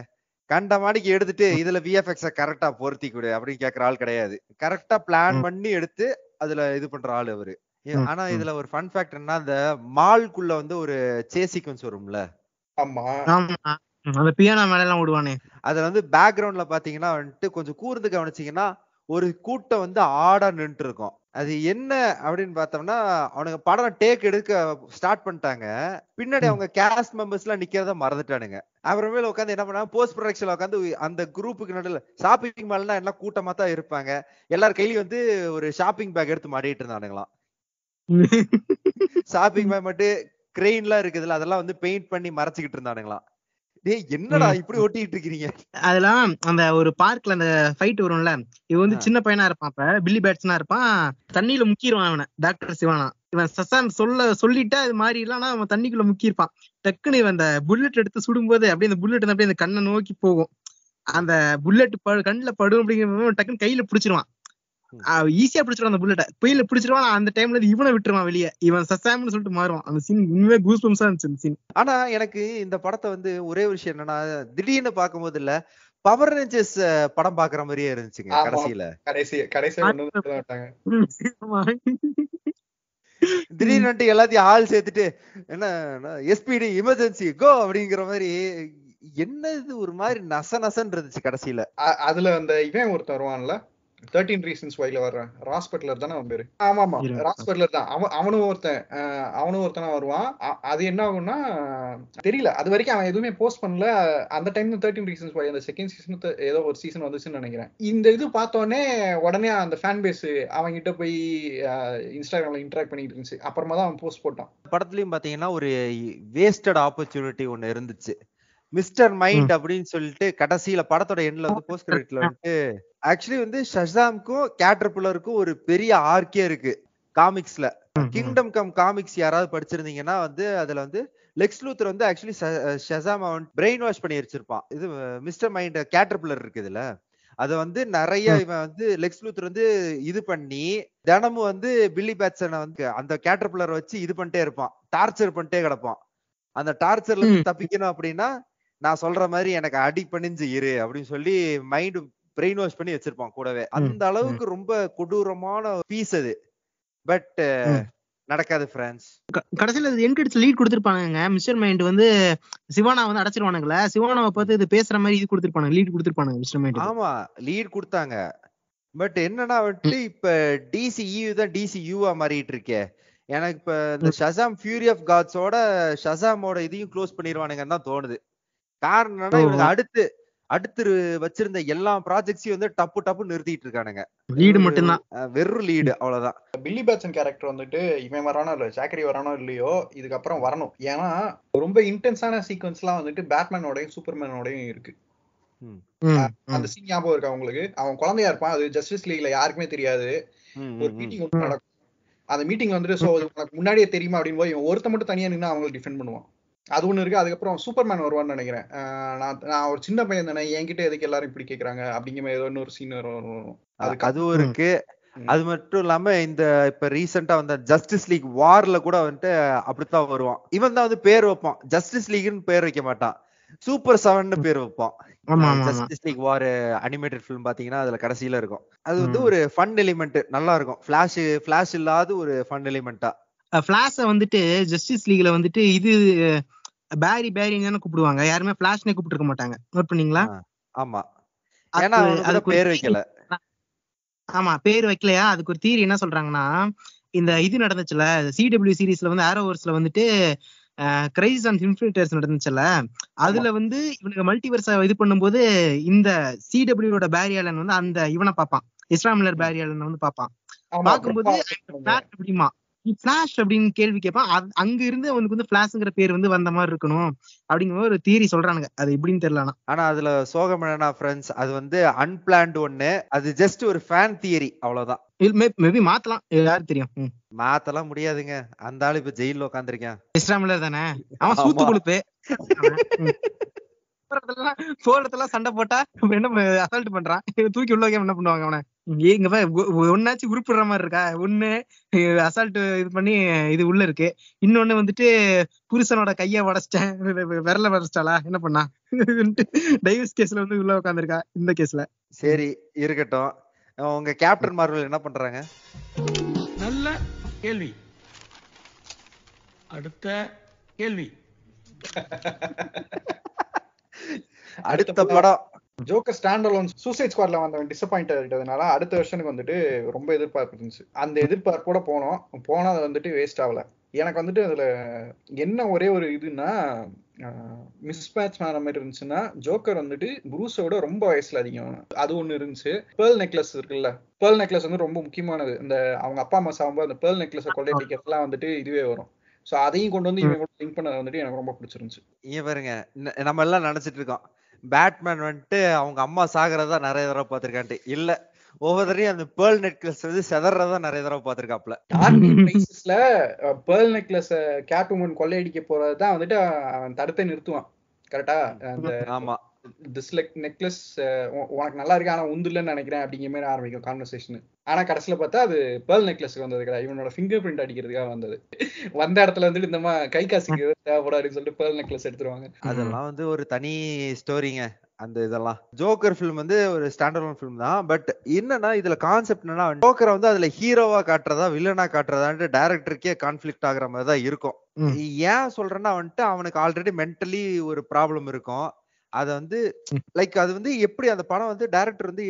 கண்ட மாடிக்கு எடுத்துட்டு இதுல விஎஃப்எக்ஸ கரெக்டா பொருத்தி கொடு அப்படின்னு கேக்குற ஆள் கிடையாது கரெக்டா பிளான் பண்ணி எடுத்து அதுல இது பண்ற ஆள் அவரு ஆனா இதுல ஒரு ஃபன் ஃபேக்ட் என்ன அந்த மால்குள்ள வந்து ஒரு சே சீக்வன்ஸ் வரும்ல ஆமா அந்த பியானா மேல எல்லாம் ஓடுவானே அதுல வந்து பேக்ரவுண்ட்ல பாத்தீங்கன்னா வந்துட்டு கொஞ்சம் கூறுது கவனிச்சீங்கன்னா ஒரு கூட்டம் வந்து ஆடா நின்று இருக்கும் அது என்ன அப்படின்னு பார்த்தோம்னா அவனுங்க படம் டேக் எடுக்க ஸ்டார்ட் பண்ணிட்டாங்க பின்னாடி அவங்க கேஸ்ட் மெம்பர்ஸ் எல்லாம் நிக்கிறத மறந்துட்டானுங்க அப்புறமேல உட்காந்து என்ன பண்ணா போஸ்ட் ப்ரொடக்ஷன்ல உட்காந்து அந்த குரூப்புக்கு நடுவில் ஷாப்பிங் மால்னா எல்லாம் கூட்டமா தான் இருப்பாங்க எல்லார் கையிலயும் வந்து ஒரு ஷாப்பிங் பேக் எடுத்து மாட்டிட்டு இருந்தானுங்களாம் ஷாப்பிங் பேக் மட்டும் கிரெயின்லாம் இருக்குதுல்ல அதெல்லாம் வந்து பெயிண்ட் பண்ணி மறைச்சிக்கிட்டு இருந்தானுங்களாம் டேய் என்னடா இப்படி ஓட்டிட்டு இருக்கீங்க அதெல்லாம் அந்த ஒரு பார்க்ல அந்த ஃபைட் வரும்ல இவன் வந்து சின்ன பையனா இருப்பான் அப்ப பில்லி பேட்ஸ்னா இருப்பான் தண்ணியில முக்கிடுவான் அவன டாக்டர் சிவானா இவன் சசான் சொல்ல சொல்லிட்டா அது மாதிரி இல்லைன்னா அவன் தண்ணிக்குள்ள முக்கியிருப்பான் டக்குனு இவன் அந்த புல்லட் எடுத்து சுடும்போது அப்படியே அந்த புல்லட் அப்படியே அந்த கண்ணை நோக்கி போகும் அந்த புல்லட் படு கண்ணில் படும் அப்படிங்கிற டக்குன்னு கையில புடிச்சிருவான் ஈஸியா பிடிச்சிருவான் அந்த புல்லட்ட புயல பிடிச்சிருவான் அந்த டைம்ல இவனை விட்டுருவான் வெளியே இவன் சசாம்னு சொல்லிட்டு மாறுவான் அந்த சீன் இன்னுமே கூஸ் பம்ஸா இருந்துச்சு சீன் ஆனா எனக்கு இந்த படத்தை வந்து ஒரே விஷயம் என்னன்னா திடீர்னு போது இல்ல பவர் ரேஞ்சர்ஸ் படம் பாக்குற மாதிரியே இருந்துச்சுங்க கடைசியில கடைசி கடைசி திடீர்னு எல்லாத்தையும் ஆள் சேர்த்துட்டு என்ன எஸ்பிடி எமர்ஜென்சி கோ அப்படிங்கிற மாதிரி என்னது ஒரு மாதிரி நச நசன் இருந்துச்சு கடைசியில அதுல அந்த இவன் ஒருத்தன் வருவான்ல தேர்ட்டீன் ரீசன்ஸ் வயல வர்றான் ராஸ்பெட்லர் தானே அவன் பேரு ஆமா ஆமா ராஸ்பெட்லர் தான் அவனும் ஒருத்தன் அவனும் ஒருத்தனா வருவான் அது என்ன ஆகும்னா தெரியல அது வரைக்கும் அவன் எதுவுமே போஸ்ட் பண்ணல அந்த டைம் தேர்ட்டீன் ரீசன்ஸ் வை அந்த செகண்ட் சீசன் ஏதோ ஒரு சீசன் வந்துச்சுன்னு நினைக்கிறேன் இந்த இது பார்த்தோடனே உடனே அந்த ஃபேன் பேஸ் அவன்கிட்ட போய் இன்ஸ்டாகிராம்ல இன்டராக்ட் பண்ணிட்டு இருந்துச்சு அப்புறமா தான் அவன் போஸ்ட் போட்டான் படத்துலயும் பாத்தீங்கன்னா ஒரு வேஸ்டட் ஆப்பர்ச்சுனிட்டி ஒன்னு இருந்துச்சு மிஸ்டர் மைண்ட் அப்படின்னு சொல்லிட்டு கடைசியில படத்தோட எண்ட்ல வந்து போஸ்ட் கிரெடிட்ல வந்துட்டு ஆக்சுவலி வந்து ஷசாம்க்கும் கேட்டர்புலருக்கும் ஒரு பெரிய ஆர்க்கே இருக்கு காமிக்ஸ்ல கிங்டம் கம் காமிக்ஸ் யாராவது படிச்சிருந்தீங்கன்னா வந்து அதுல வந்து லெக்ஸ் லூத்தர் வந்து ஆக்சுவலி ஷசாம் அவன் பிரெயின் வாஷ் பண்ணி வச்சிருப்பான் இது மிஸ்டர் மைண்ட் கேட்டர்பில்லர் இருக்கு இதுல அத வந்து நிறைய இவன் வந்து லெக்ஸ் லூத்தர் வந்து இது பண்ணி தினமும் வந்து பில்லி பேட்சனை வந்து அந்த கேட்டர்பில்லர் வச்சு இது பண்ணிட்டே இருப்பான் டார்ச்சர் பண்ணிட்டே கிடப்பான் அந்த டார்ச்சர்ல தப்பிக்கணும் அப்படின்னா நான் சொல்ற மாதிரி எனக்கு அடி பணிஞ்சு இரு அப்படின்னு சொல்லி மைண்ட் பிரெயின் வாஷ் பண்ணி வச்சிருப்பான் கூடவே அந்த அளவுக்கு ரொம்ப கொடூரமான பீஸ் அது பட் நடக்காது பிரான்ஸ் கடைசியில அது எண்ட் அடிச்சு லீட் கொடுத்துருப்பாங்க மிஸ்டர் மைண்ட் வந்து சிவானா வந்து அடைச்சிருவானுங்கள சிவானாவை பார்த்து இது பேசுற மாதிரி இது கொடுத்துருப்பாங்க லீட் கொடுத்துருப்பாங்க மிஸ்டர் மைண்ட் ஆமா லீட் கொடுத்தாங்க பட் என்னன்னா வந்துட்டு இப்ப டிசிஇ e தான் டிசியூவா மாறிட்டு இருக்கே எனக்கு இப்ப இந்த ஷசாம் ஃபியூரி ஆஃப் காட்ஸோட ஷசாமோட இதையும் க்ளோஸ் பண்ணிடுவானுங்கன்னு தான் தோணுது காரணம்னா இவனுக்கு அடுத்து அடுத்து வச்சிருந்த எல்லா ப்ராஜெக்ட்ஸையும் வந்து டப்பு டப்பு நிறுத்திட்டு இருக்கானுங்க லீடு மட்டும்தான் வெறும் லீடு அவ்வளவுதான் பில்லி பேட்சன் கேரக்டர் வந்துட்டு இவன் வரானோ இல்ல ஜாக்கரி வரானோ இல்லையோ இதுக்கப்புறம் வரணும் ஏன்னா ரொம்ப இன்டென்ஸான சீக்வன்ஸ் எல்லாம் வந்துட்டு பேட்மேனோடயும் சூப்பர்மேனோடயும் இருக்கு அந்த சீன் ஞாபகம் இருக்கு அவங்களுக்கு அவன் குழந்தையா இருப்பான் அது ஜஸ்டிஸ் லீக்ல யாருக்குமே தெரியாது ஒரு மீட்டிங் ஒன்று நடக்கும் அந்த மீட்டிங் வந்துட்டு சோ உனக்கு முன்னாடியே தெரியுமா அப்படின்னு போய் இவன் ஒருத்த மட்டும் தனியா நின்று அவங்களை டிஃபெண்ட் பண்ணுவான் அது ஒன்று இருக்கு அதுக்கப்புறம் சூப்பர்மேன் வருவான்னு நினைக்கிறேன் நான் நான் ஒரு சின்ன பையன் தானே என்கிட்ட எதுக்கு எல்லாரும் இப்படி கேக்குறாங்க அப்படிங்கிற மாதிரி ஏதோ ஒரு சீன் வரும் அதுக்கு அதுவும் இருக்கு அது மட்டும் இல்லாம இந்த இப்ப ரீசெண்டா வந்த ஜஸ்டிஸ் லீக் வார்ல கூட வந்துட்டு அப்படித்தான் வருவான் இவன் தான் வந்து பேர் வைப்பான் ஜஸ்டிஸ் லீக்னு பேர் வைக்க மாட்டான் சூப்பர் செவன் பேர் வைப்பான் justice league war animated film பாத்தீங்கன்னா அதுல கடைசியில இருக்கும் அது வந்து ஒரு ஃபன் எலிமெண்ட் நல்லா இருக்கும் பிளாஷ் பிளாஷ் இல்லாத ஒரு ஃபன் எலிமெண்டா பிளாஷ வந்துட்டு ஜஸ்டிஸ் லீக்ல வந்துட்டு இது பேரி பேரின்னு தானே கூப்பிடுவாங்க யாருமே பிளாஷ்னே கூப்பிட்டு இருக்க மாட்டாங்க நோட் பண்ணீங்களா ஆமா ஏன்னா அது பேர் வைக்கல ஆமா பேர் வைக்கலையா அதுக்கு ஒரு தீரி என்ன சொல்றாங்கன்னா இந்த இது நடந்துச்சுல சிடபிள்யூ சீரீஸ்ல வந்து ஆரோவர்ஸ்ல வந்துட்டு கிரைசிஸ் அண்ட் இன்ஃபில்ட்ரேட்ஸ் நடந்துச்சுல அதுல வந்து இவனுக்கு மல்டிவர்ஸ் இது பண்ணும்போது இந்த சிடபிள்யூட பேரியலன் வந்து அந்த இவனை பார்ப்பான் இஸ்லாமியர் பேரியலன் வந்து பார்ப்பான் பார்க்கும்போது அப்படிமா பிளாஷ் அப்படின்னு கேள்வி கேட்பான் அங்க இருந்து அவனுக்கு வந்து பிளாஷ்ங்கிற பேர் வந்து வந்த மாதிரி இருக்கணும் அப்படிங்கிற ஒரு தியரி சொல்றானுங்க அது எப்படின்னு தெரியல ஆனா அதுல சோகம் என்னன்னா ஃப்ரெண்ட்ஸ் அது வந்து அன்பிளான்டு ஒண்ணு அது ஜஸ்ட் ஒரு ஃபேன் தியரி அவ்வளவுதான் மேபி மாத்தலாம் யாரும் தெரியும் மாத்தலாம் முடியாதுங்க அந்த ஆளு இப்ப ஜெயில உட்காந்துருக்கேன் இஸ்லாமில தானே அவன் சூத்து கொழுப்பு போறதெல்லாம் சண்டை போட்டா என்ன அசால்ட் பண்றான் தூக்கி உள்ள என்ன பண்ணுவாங்க அவனை ஏங்க ஒன்னாச்சும் உருப்பிடுற மாதிரி இருக்கா ஒண்ணு அசால்ட் இது பண்ணி இது உள்ள இருக்கு இன்னொன்னு வந்துட்டு புருஷனோட கைய உடச்சிட்டேன் விரல உடச்சிட்டாளா என்ன பண்ணா டைவர்ஸ் கேஸ்ல வந்து உள்ள உட்காந்துருக்கா இந்த கேஸ்ல சரி இருக்கட்டும் உங்க கேப்டன் மார்வல் என்ன பண்றாங்க நல்ல கேள்வி அடுத்த கேள்வி அடுத்த படம் ஜோக்கர் ஸ்டாண்ட் அலோன் சூசைட் ஸ்குவாட்ல வந்தவன் டிசப்பாயிண்ட் ஆகிட்டதுனால அடுத்த வருஷனுக்கு வந்துட்டு ரொம்ப எதிர்பார்ப்பு இருந்துச்சு அந்த எதிர்பார்ப்போட போனோம் போனால் அது வந்துட்டு வேஸ்ட் ஆகல எனக்கு வந்துட்டு அதுல என்ன ஒரே ஒரு இதுன்னா மிஸ்மேட்ச் ஆன மாதிரி இருந்துச்சுன்னா ஜோக்கர் வந்துட்டு புரூஸோட ரொம்ப வயசுல அதிகம் அது ஒண்ணு இருந்துச்சு பேர்ல் நெக்லஸ் இருக்குல்ல பேர்ல் நெக்லஸ் வந்து ரொம்ப முக்கியமானது இந்த அவங்க அப்பா அம்மா சாகும்போது அந்த பேர்ல் நெக்லஸ் கொள்ளையடிக்கிறதுலாம் வந்துட்டு இதுவே வரும் சோ அதையும் கொண்டு வந்து இவங்க கூட லிங்க் பண்ணது வந்துட்டு எனக்கு ரொம்ப பிடிச்சிருந்துச்சு இங்க பாருங்க நம்ம எல்லாம் நினைச்சிட்டு இருக்கோம் பேட்மேன் வந்துட்டு அவங்க அம்மா சாகிறதா நிறைய தடவை பார்த்திருக்கான்ட்டு இல்ல ஒவ்வொருத்தரையும் அந்த பேர்ல் நெக்லஸ் வந்து செதறதா நிறைய தடவை பார்த்திருக்காப்ல டார்க்ல பேர்ல் நெக்லஸ் கேட் உமன் கொள்ளையடிக்க போறதுதான் வந்துட்டு அவன் தடுத்து நிறுத்துவான் கரெக்டா ஆமா திஸ் லைக் நெக்லஸ் உனக்கு நல்லா இருக்கு ஆனா உந்துலன்னு நினைக்கிறேன் அப்படிங்கிற மாதிரி ஆரம்பிக்கும் கான்வெர்சேஷன் ஆனா கடைசியில பார்த்தா அது பேர்ல் நெக்லஸ்க்கு வந்தது கிடையாது இவனோட ஃபிங்கர் பிரிண்ட் அடிக்கிறதுக்காக வந்தது வந்த இடத்துல வந்துட்டு இந்த மாதிரி கை காசுக்கு தேவைப்படாதுன்னு சொல்லிட்டு பேர்ல் நெக்லஸ் எடுத்துருவாங்க அதெல்லாம் வந்து ஒரு தனி ஸ்டோரிங்க அந்த இதெல்லாம் ஜோக்கர் ஃபிலிம் வந்து ஒரு ஸ்டாண்டர்ட் ஃபிலிம் தான் பட் என்னன்னா இதுல கான்செப்ட் என்னன்னா ஜோக்கரை வந்து அதுல ஹீரோவா காட்டுறதா வில்லனா காட்டுறதான்ட்டு டேரக்டருக்கே கான்ஃபிளிக்ட் ஆகுற மாதிரி தான் இருக்கும் ஏன் சொல்றேன்னா வந்துட்டு அவனுக்கு ஆல்ரெடி மென்டலி ஒரு ப்ராப்ளம் இருக்கும் அதை வந்து லைக் அது வந்து எப்படி அந்த படம் வந்து டைரக்டர் வந்து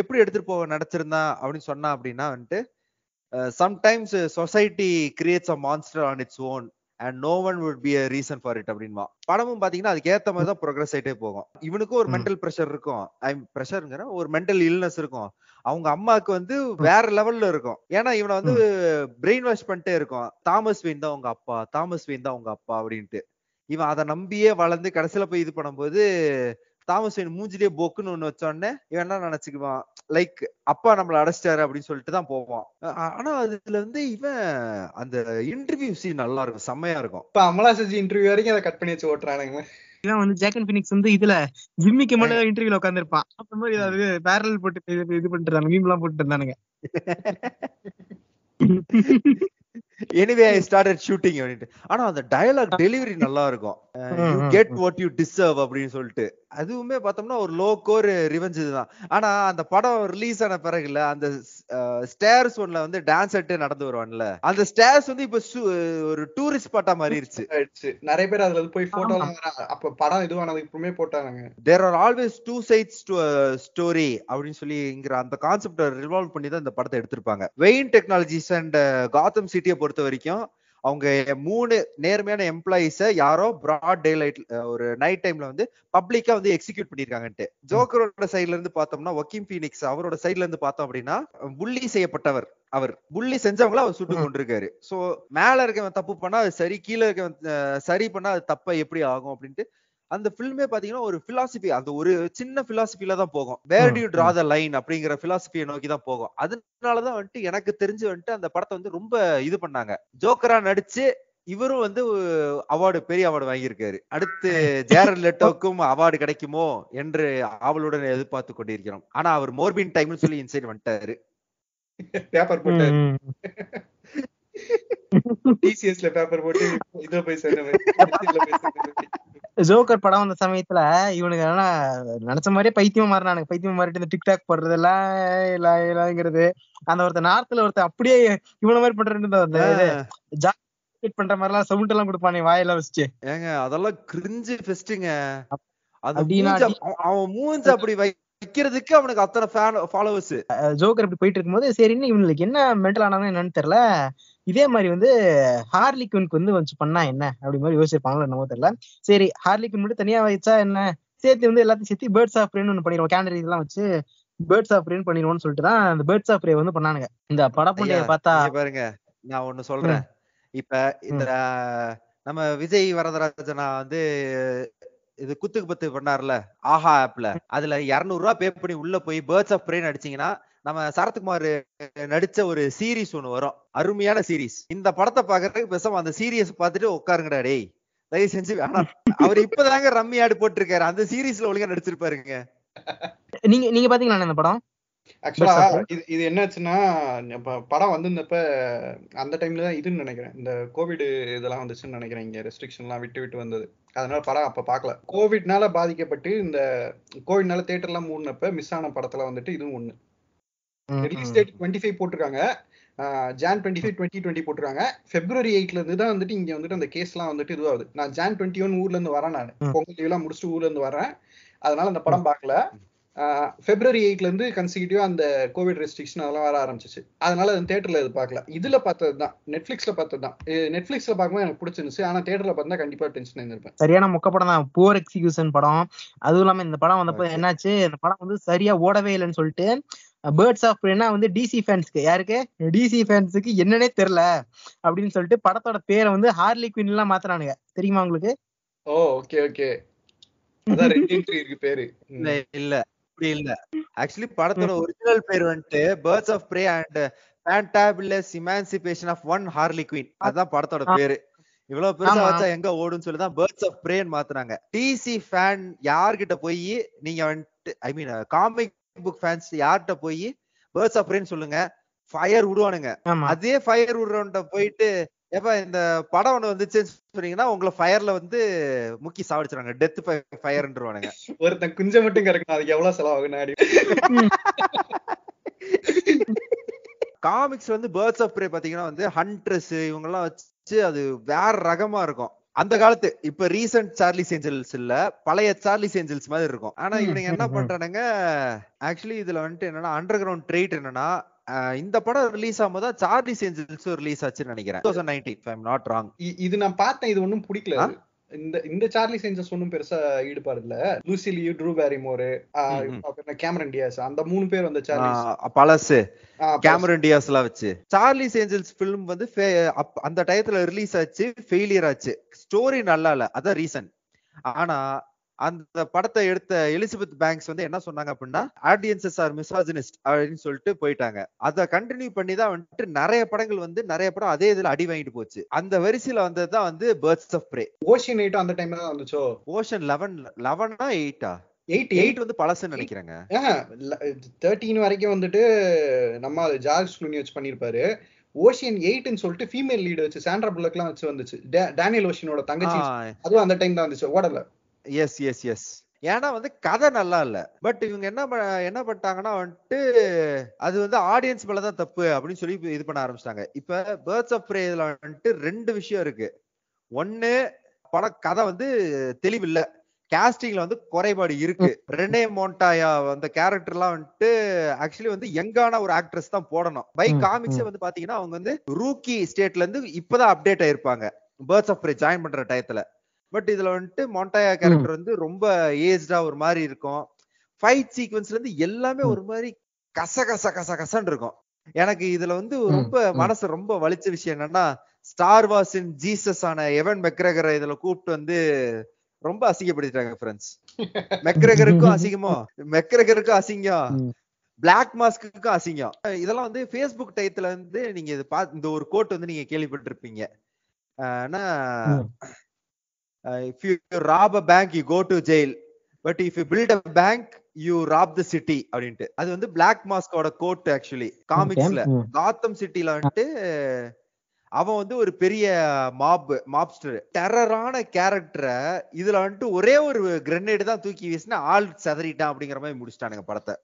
எப்படி எடுத்துட்டு போக நினைச்சிருந்தான் அப்படின்னு சொன்னா அப்படின்னா வந்துட்டு sometimes society creates a monster on its own and no one would be a reason for it அப்படின்வா படமும் பாத்தீங்கன்னா அதுக்கு ஏத்த மாதிரி தான் ப்ரோக்ரஸ் ஆகிட்டே போகும் இவனுக்கும் ஒரு மென்டல் ப்ரெஷர் இருக்கும் ஐ ப்ரெஷருங்கிற ஒரு மென்டல் இல்னஸ் இருக்கும் அவங்க அம்மாவுக்கு வந்து வேற லெவல்ல இருக்கும் ஏன்னா இவனை வந்து பிரெயின் வாஷ் பண்ணிட்டே இருக்கும் தாமஸ் வீன் தான் உங்க அப்பா தாமஸ் வீன் தான் உங்க அப்பா அப்படின்ட்டு இவன் அதை நம்பியே வளர்ந்து கடைசியில போய் இது பண்ணும்போது தாமஸ் வேன் மூஞ்சிலேயே போக்குன்னு ஒண்ணு வச்சோடனே இவன் என்ன நினைச்சுக்குவான் லைக் அப்பா நம்மள அடைச்சிட்டாரு அப்படின்னு சொல்லிட்டு தான் போவான் ஆனா அதுல வந்து இவன் அந்த இன்டர்வியூ சீன் நல்லா இருக்கும் செம்மையா இருக்கும் இப்ப அமலா செஞ்சு இன்டர்வியூ வரைக்கும் அதை கட் பண்ணி வச்சு ஓட்டுறானுங்க இவன் வந்து ஜாக்கன் பினிக்ஸ் வந்து இதுல ஜிம்மிக்கு மட்டும் இன்டர்வியூல உட்காந்துருப்பான் அந்த மாதிரி ஏதாவது பேரல் போட்டு இது பண்ணிட்டு இருந்தாங்க மீம் எல்லாம் போட்டு இருந்தானுங்க எனிவே ஐ ஸ்டார்டட் ஷூட்டிங் அப்படின்ட்டு ஆனா அந்த டயலாக் டெலிவரி நல்லா இருக்கும் you get what you deserve அப்படின்னு சொல்லிட்டு அதுவுமே பார்த்தோம்னா ஒரு லோ கோர் ரிவெஞ்ச் இதுதான் ஆனா அந்த படம் ரிலீஸ் ஆன பிறகுல அந்த ஸ்டேர்ஸ் ஒன்ல வந்து டான்ஸ் அட்டு நடந்து வருவான்ல அந்த ஸ்டேர்ஸ் வந்து இப்ப ஒரு டூரிஸ்ட் ஸ்பாட்டா மாறிடுச்சு நிறைய பேர் அதுல போய் போட்டோ அப்ப படம் இதுவானதுக்கு அப்புறமே போட்டாங்க there are always two sides story அப்படின்னு சொல்லிங்கிற அந்த கான்செப்ட் ரிவால்வ் பண்ணி தான் இந்த படத்தை எடுத்திருப்பாங்க வெயின் டெக்னாலஜிஸ் அண்ட் காத்தம் சிட்டியை பொறுத்த வரைக்கும் அவங்க மூணு நேர்மையான எம்ப்ளாயிஸ யாரோ பிராட் டே லைட் ஒரு நைட் டைம்ல வந்து பப்ளிக்கா வந்து எக்ஸிக்யூட் பண்ணிருக்காங்கன்ட்டு ஜோக்கரோட சைட்ல இருந்து பார்த்தோம்னா ஒக்கிம் பீனிக்ஸ் அவரோட சைட்ல இருந்து பார்த்தோம் அப்படின்னா புள்ளி செய்யப்பட்டவர் அவர் புள்ளி செஞ்சவங்கள அவர் சுட்டு கொண்டிருக்காரு சோ மேல இருக்கவன் தப்பு பண்ணா அது சரி கீழே இருக்கவன் சரி பண்ணா அது தப்பா எப்படி ஆகும் அப்படின்ட்டு அந்த ஃபில்மே பாத்தீங்கன்னா ஒரு பிலாசபி அந்த ஒரு சின்ன பிலாசபில தான் போகும் where do you draw the line அப்படிங்கிற பிலாசபியை நோக்கி தான் போகும் அதனாலதான் வந்துட்டு எனக்கு தெரிஞ்சு வந்துட்டு அந்த படத்தை வந்து ரொம்ப இது பண்ணாங்க ஜோக்கரா நடிச்சு இவரும் வந்து அவார்டு பெரிய அவார்டு வாங்கியிருக்காரு அடுத்து ஜேரல் லெட்டோக்கும் அவார்டு கிடைக்குமோ என்று ஆவலுடன் எதிர்பார்த்து கொண்டிருக்கிறோம் ஆனா அவர் மோர்பின் டைம்னு சொல்லி இன்சைட் வந்துட்டாரு பேப்பர் போட்டு டிசிஎஸ்ல பேப்பர் போட்டு இதோ போய் சேர்ந்த ஜோக்கர் படம் வந்த சமயத்துல இவனுக்கு என்ன நினைச்ச மாதிரியே பைத்தியம் மாறினானுங்க பைத்தியம் மாறிட்டு இந்த டிக்டாக் போடுறது எல்லாங்கிறது அந்த ஒருத்தர் நார்த்துல ஒருத்தர் அப்படியே இவன மாதிரி பண்றது ஜாக்கெட் பண்ற மாதிரி எல்லாம் சவுண்ட் எல்லாம் கொடுப்பானே வாயெல்லாம் வச்சு ஏங்க அதெல்லாம் கிரிஞ்சு ஃபெஸ்டுங்க அது அவன் மூஞ்சு அப்படி வைக்கிறதுக்கு அவனுக்கு அத்தனை ஃபேன் ஃபாலோவர்ஸ் ஜோக்கர் அப்படி போயிட்டு இருக்கும்போது சரின்னு இவனுக்கு என்ன மென்டல் ஆனாங்க என்னன்னு தெரியல இதே மாதிரி வந்து ஹார்லிக்வினுக்கு வந்து வந்து பண்ணா என்ன அப்படி மாதிரி யோசிச்சிருப்பாங்களோ என்னமோ தெரியல சரி ஹார்லிக்வின் மட்டும் தனியா வச்சா என்ன சேர்த்து வந்து எல்லாத்தையும் சேர்த்து பேர்ட்ஸ் ரேன்னு ஒன்று பண்ணிடுவோம் கேண்டரி இதெல்லாம் வச்சு பேர்ட்ஸ் ஆஃப்ரேன்னு பண்ணிடுவோம்னு சொல்லிட்டு தான் அந்த பேர்ட்ஸ் ஆஃப் ரே வந்து பண்ணானுங்க இந்த படப்புண்டைய பார்த்தா பாருங்க நான் ஒண்ணு சொல்றேன் இப்ப இந்த நம்ம விஜய் வரதராஜனா வந்து இது குத்துக்கு பத்து பண்ணார்ல ஆஹா ஆப்ல அதுல இருநூறு ரூபா பே பண்ணி உள்ள போய் பேர்ட்ஸ் ஆஃப் பிரே அடிச்சீங்கன்னா நம்ம சரத்குமார் நடிச்ச ஒரு சீரீஸ் ஒண்ணு வரும் அருமையான சீரீஸ் இந்த படத்தை பாக்குறதுக்கு பேசாம அந்த சீரியஸ் பார்த்துட்டு உட்காருங்கடா டேய் தயவு செஞ்சு வேணாம் அவர் இப்பதாங்க ரம்மி ஆடு போட்டிருக்காரு அந்த சீரீஸ்ல ஒழுங்கா நடிச்சிருப்பாருங்க நீங்க நீங்க பாத்தீங்களா இந்த படம் ஆக்சுவலா இது இது என்னாச்சுன்னா படம் வந்திருந்தப்ப அந்த டைம்ல தான் இதுன்னு நினைக்கிறேன் இந்த கோவிட் இதெல்லாம் வந்துச்சுன்னு நினைக்கிறேன் இங்க ரெஸ்ட்ரிக்ஷன் எல்லாம் விட்டு விட்டு வந்தது அதனால படம் அப்ப பாக்கல கோவிட்னால பாதிக்கப்பட்டு இந்த கோவிட்னால எல்லாம் மூடினப்ப மிஸ் ஆன படத்துல வந்துட்டு இதுவும் ஒண்ணு ரிலீஸ் டேட் டுவெண்ட்டி ஃபைவ் போட்டிருக்காங்க Jan twenty five twenty twenty போட்டுருக்காங்க பிப்ரவரி எயிட்ல இருந்து தான் வந்துட்டு இங்க வந்துட்டு அந்த கேஸ் எல்லாம் வந்துட்டு இதுவாகுது நான் ஜான் டுவெண்ட்டி ஒன் ஊர்ல இருந்து வரேன் நான் பொங்கல் எல்லாம் முடிச்சுட்டு ஊர்ல இருந்து வரேன் அதனால அந்த படம் பாக்கல பிப்ரவரி இருந்து கன்சிகூட்டிவா அந்த கோவிட் ரெஸ்ட்ரிக்ஷன் அதெல்லாம் வர ஆரம்பிச்சிச்சு அதனால அது தேட்டர்ல இது பார்க்கல இதில் பார்த்தது தான் நெட்ஃப்ளிக்ஸில் பார்த்தது தான் நெட்ஃப்ளிக்ஸில் பார்க்கும்போது எனக்கு பிடிச்சிருந்துச்சு ஆனால் தேட்டரில் பார்த்தா கண்டிப்பாக டென்ஷன் இருந்திருப்பேன் சரியான முக்கப்படம் தான் போர் எக்ஸிகியூஷன் படம் அதுவும் இல்லாமல் இந்த படம் வந்தப்போ என்னாச்சு இந்த படம் வந்து சரியா ஓடவே இல்லைன்னு சொல்லிட்டு பேர்ட்ஸ் ஆஃப் ப்ரேனா வந்து டிசி ஃபேன்ஸ்க்கு யாருக்கு டிசி ஃபேன்ஸுக்கு என்னன்னே தெரில அப்படின்னு சொல்லிட்டு படத்தோட பேரை வந்து ஹார்லி குவின்லாம் மாத்துறானுங்க தெரியுமா உங்களுக்கு ஓ ஓகே ஓகே அதான் ரெண்டு இல்லை இல்ல அப்படி இல்ல ஆக்சுவலி படத்தோட ஒரிஜினல் பேர் வந்துட்டு Birds of Prey and Fantabulous Emancipation of One Harley Quinn அதான் படத்தோட பேரு இவ்வளவு பெருசா வச்சா எங்க ஓடுன்னு சொல்லி தான் பேர்ட்ஸ் ஆஃப் பிரேன்னு மாத்துனாங்க டிசி ஃபேன் யார்கிட்ட போய் நீங்க வந்துட்டு I mean comic book fans யார்கிட்ட போய் பேர்ட்ஸ் ஆஃப் பிரேன்னு சொல்லுங்க ஃபயர் விடுவானுங்க அதே ஃபயர் விடுறவன்ட்ட போயிட்டு ஏப்பா இந்த படம் ஒண்ணு வந்துச்சு சொன்னீங்கன்னா உங்களை ஃபயர்ல வந்து முக்கி சாவடிச்சிருவாங்க டெத் ஃபயர்ன்றவானுங்க ஒருத்தன் குஞ்ச மட்டும் கறக்கணும் அதுக்கு எவ்வளவு செலவாகும் காமிக்ஸ் வந்து பேர்ட்ஸ் ஆஃப் ப்ரே பாத்தீங்கன்னா வந்து ஹண்ட்ரஸ் இவங்க எல்லாம் வச்சு அது வேற ரகமா இருக்கும் அந்த காலத்து இப்ப ரீசன்ட் சார்லி சேஞ்சல்ஸ் இல்ல பழைய சார்லி சேஞ்சல்ஸ் மாதிரி இருக்கும் ஆனா இவனுங்க என்ன பண்றானுங்க ஆக்சுவலி இதுல வந்துட்டு என்னன்னா அண்டர் கிரவுண்ட் ட்ரெயிட் என்னன்னா இந்த படம் ரிலீஸ் ஆகும்போது சார்லி சேஞ்சல்ஸ் ரிலீஸ் ஆச்சுன்னு நினைக்கிறேன் நாட் ராங் இது நான் பார்த்தேன் இது ஒண்ணும் பிடிக்கல இந்த இந்த சார்லி சேஞ்சஸ் ஒன்னும் பெருசா ஈடுபாடு இல்ல Lucy Liu Drew Barrymore Cameron Diaz அந்த மூணு பேர் வந்த சார்லி பழசு கேமரன் டியாஸ் எல்லாம் வச்சு சார்லி சேஞ்சல்ஸ் பிலிம் வந்து அந்த டயத்துல ரிலீஸ் ஆச்சு ஃபெயிலியர் ஆச்சு ஸ்டோரி நல்லா இல்ல அதான் ரீசன் ஆனா அந்த படத்தை எடுத்த எலிசபெத் பேங்க்ஸ் வந்து என்ன சொன்னாங்க அப்படின்னா ஆடியன்சஸ் ஆர் மிசாஜினிஸ்ட் அப்படின்னு சொல்லிட்டு போயிட்டாங்க அதை கண்டினியூ பண்ணி தான் வந்துட்டு நிறைய படங்கள் வந்து நிறைய படம் அதே இதுல அடி வாங்கிட்டு போச்சு அந்த வரிசையில வந்ததுதான் வந்து Birds of Prey Ocean Eight அந்த டைம்ல தான் வந்துச்சோ ஓஷன் லெவன் லெவனா எயிட்டா எயிட் எயிட் வந்து பழசுன்னு நினைக்கிறாங்க தேர்ட்டீன் வரைக்கும் வந்துட்டு நம்ம ஜார்ஜ் க்ளூனி வச்சு பண்ணியிருப்பாரு ஓஷியன் எயிட்னு சொல்லிட்டு ஃபீமேல் லீடு வச்சு சாண்ட்ரா புல்லக்லாம் வச்சு வந்துச்சு டேனியல் ஓஷியனோட தங்கச்சி அதுவும் அந்த டைம் தான் வந்துச்சு ஓடல எஸ் எஸ் எஸ் ஏன்னா வந்து கதை நல்லா இல்ல பட் இவங்க என்ன என்ன பண்ணிட்டாங்கன்னா வந்துட்டு அது வந்து ஆடியன்ஸ் மேலதான் தப்பு அப்படின்னு சொல்லி இது பண்ண ஆரம்பிச்சிட்டாங்க இப்ப பேர்ட்ஸ் ஆஃப் பிரேல வந்துட்டு ரெண்டு விஷயம் இருக்கு ஒன்னு பட கதை வந்து தெளிவில்ல கேஸ்டிங்ல வந்து குறைபாடு இருக்கு ரெனே மோண்டாயா அந்த கேரக்டர் எல்லாம் வந்துட்டு ஆக்சுவலி வந்து யங்கான ஒரு ஆக்ட்ரஸ் தான் போடணும் பை காமிக்ஸே வந்து பாத்தீங்கன்னா அவங்க வந்து ரூக்கி ஸ்டேட்ல இருந்து இப்பதான் அப்டேட் ஆயிருப்பாங்க பேர்ட்ஸ் ஆஃப் பிரே ஜாயின் பண்ற டயத்துல பட் இதுல வந்துட்டு மொண்டாயா கேரக்டர் வந்து ரொம்ப ஏஜ்டா ஒரு மாதிரி இருக்கும் ஃபைட் சீக்வன்ஸ்ல இருந்து எல்லாமே ஒரு மாதிரி கச கச கச கசன் இருக்கும் எனக்கு இதுல வந்து ரொம்ப மனசு ரொம்ப வலிச்ச விஷயம் என்னன்னா ஸ்டார் வாஸின் ஜீசஸ் ஆன எவன் மெக்ரகரை இதுல கூப்பிட்டு வந்து ரொம்ப அசிங்கப்படுத்திட்டாங்க ஃப்ரெண்ட்ஸ் மெக்ரகருக்கும் அசிங்கமோ மெக்ரகருக்கும் அசிங்கம் பிளாக் மாஸ்க்குக்கும் அசிங்கம் இதெல்லாம் வந்து ஃபேஸ்புக் டைத்துல வந்து நீங்க இது பா இந்த ஒரு கோட் வந்து நீங்க கேள்விப்பட்டிருப்பீங்க ஆனா if you rob a bank you go to jail but if you build a bank you rob the city அப்படின்ட்டு அது வந்து பிளாக் மாஸ்கோட கோட் ஆக்சுவலி காமிக்ஸ்ல காத்தம் சிட்டில வந்துட்டு அவன் வந்து ஒரு பெரிய மாப் மாப்ஸ்டர் டெரரான கேரக்டரை இதுல வந்துட்டு ஒரே ஒரு கிரனேடு தான் தூக்கி வீசினா ஆள் செதறிட்டான் அப்படிங்கிற மாதிரி முடிச்சிட்டானுங்க படத்தை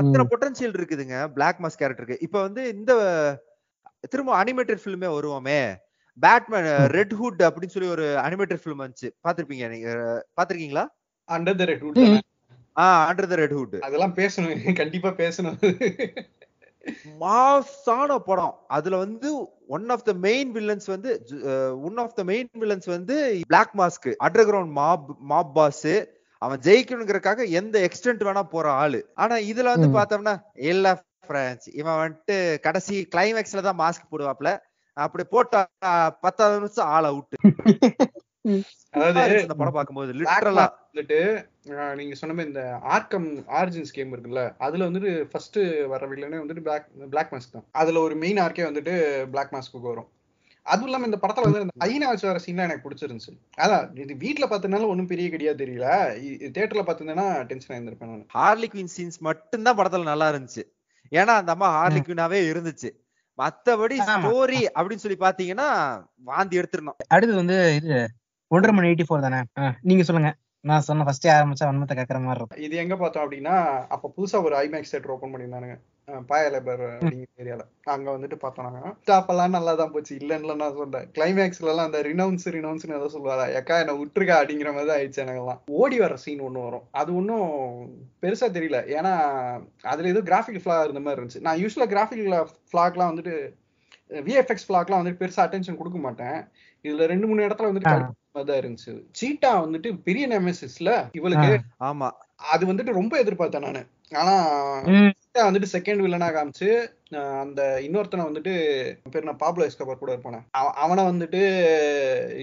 அத்தனை பொட்டன்சியல் இருக்குதுங்க பிளாக் மாஸ் கேரக்டருக்கு இப்ப வந்து இந்த திரும்ப அனிமேட்டட் ஃபிலிமே வருவோமே பேட்மேன் ரெட் ஹுட் அப்படின்னு சொல்லி ஒரு அனிமேட்டட் ஃபிலிம் வந்துச்சு பாத்திருப்பீங்க நீங்க பாத்திருக்கீங்களா Under the Red Hood ah Under the Red Hood அதெல்லாம் பேசணும் கண்டிப்பா பேசணும் மாசான படம் அதுல வந்து one of the main villains வந்து one of the main villains வந்து Black Mask underground mob mob boss அவன் ஜெயிக்கணுங்கிறக்காக எந்த எக்ஸ்டென்ட் வேணா போற ஆளு ஆனா இதுல வந்து பார்த்தோம்னா எல்லா பிரான்ஸ் இவன் வந்துட்டு கடைசி கிளைமேக்ஸ்ல தான் மாஸ்க் போடுவாப்ல அப்படி போட்டா பத்தாவது நிமிஷம் ஆள் அவுட் அதாவது இந்த படம் பார்க்கும்போது லிட்டரலா வந்துட்டு நீங்க சொன்ன மாதிரி இந்த ஆர்கம் ஆரிஜின்ஸ் கேம் இருக்குல்ல அதுல வந்துட்டு ஃபர்ஸ்ட் வர வில்லனே வந்துட்டு பிளாக் பிளாக் மாஸ்க் தான் அதுல ஒரு மெயின் ஆர்க்கே வந்துட்டு பிளாக் மாஸ்க்கு வரும் அதுவும் இல்லாம இந்த படத்துல வந்து இந்த ஐநா வச்சு வர சீன்லாம் எனக்கு பிடிச்சிருந்துச்சு அதான் இது வீட்டுல பாத்ததுனால ஒன்னும் பெரிய கிடையாது தெரியல தேட்டர்ல பாத்திருந்தேன்னா டென்ஷன் ஆயிருந்திருப்பேன் நான் ஹார்லி குயின் சீன்ஸ் தான் படத்துல நல்லா இருந்துச்சு ஏன்னா அந்த அம்மா ஹார்லி குயினாவே இருந்துச்சு மத்தபடி ஸ்டோரி அப்படின்னு சொல்லி பாத்தீங்கன்னா வாந்தி எடுத்துடணும் அடுத்தது வந்து இது ஒன்றரை மணி எயிட்டி ஃபோர் தானே நீங்க சொல்லுங்க நான் சொன்ன ஃபர்ஸ்டே ஆரம்பிச்சா வன்மத்தை கேக்குற மாதிரி இருக்கும் இது எங்க பார்த்தோம் அப்படின்னா அப்ப புதுசா ஒரு ஐமேக்ஸ் தேட்டர் ஓபன் பண்ணியிருந்தானுங்க பாயலபர் அப்படிங்கிற ஏரியால அங்க வந்துட்டு பார்த்தோம் நாங்க ஸ்டாப் எல்லாம் நல்லா தான் போச்சு இல்லைன்னு நான் சொல்றேன் கிளைமேக்ஸ்ல எல்லாம் அந்த ரினவுன்ஸ் ரினவுன்ஸ்னு ஏதோ சொல்லுவாரா எக்கா என்ன விட்டுருக்கா அப்படிங்கிற மாதிரி தான் ஆயிடுச்சு எனக்கு எல்லாம் ஓடி வர சீன் ஒன்று வரும் அது ஒன்றும் பெருசா தெரியல ஏன்னா அதுல ஏதோ கிராஃபிக் ஃபிளாக் இருந்த மாதிரி இருந்துச்சு நான் யூஸ்வலா கிராஃபிக் ஃபிளாக்லாம் வந்துட்டு விஎஃப்எக்ஸ் ஃபிளாக்லாம் வந்துட்டு பெருசா அட்டென்ஷன் கொடுக்க மாட்டேன் இதுல ரெண்டு மூணு இடத்துல வந்துட்டு தான் இருந்துச்சு சீட்டா வந்துட்டு பெரிய நெமசிஸ்ல இவளுக்கு ஆமா அது வந்துட்டு ரொம்ப எதிர்பார்த்தேன் நானு ஆனா லைட்டா வந்துட்டு செகண்ட் வில்லனா காமிச்சு அந்த இன்னொருத்தனை வந்துட்டு பேர் நான் பாப்லோ எஸ்கபர் கூட இருப்பானே அவனை வந்துட்டு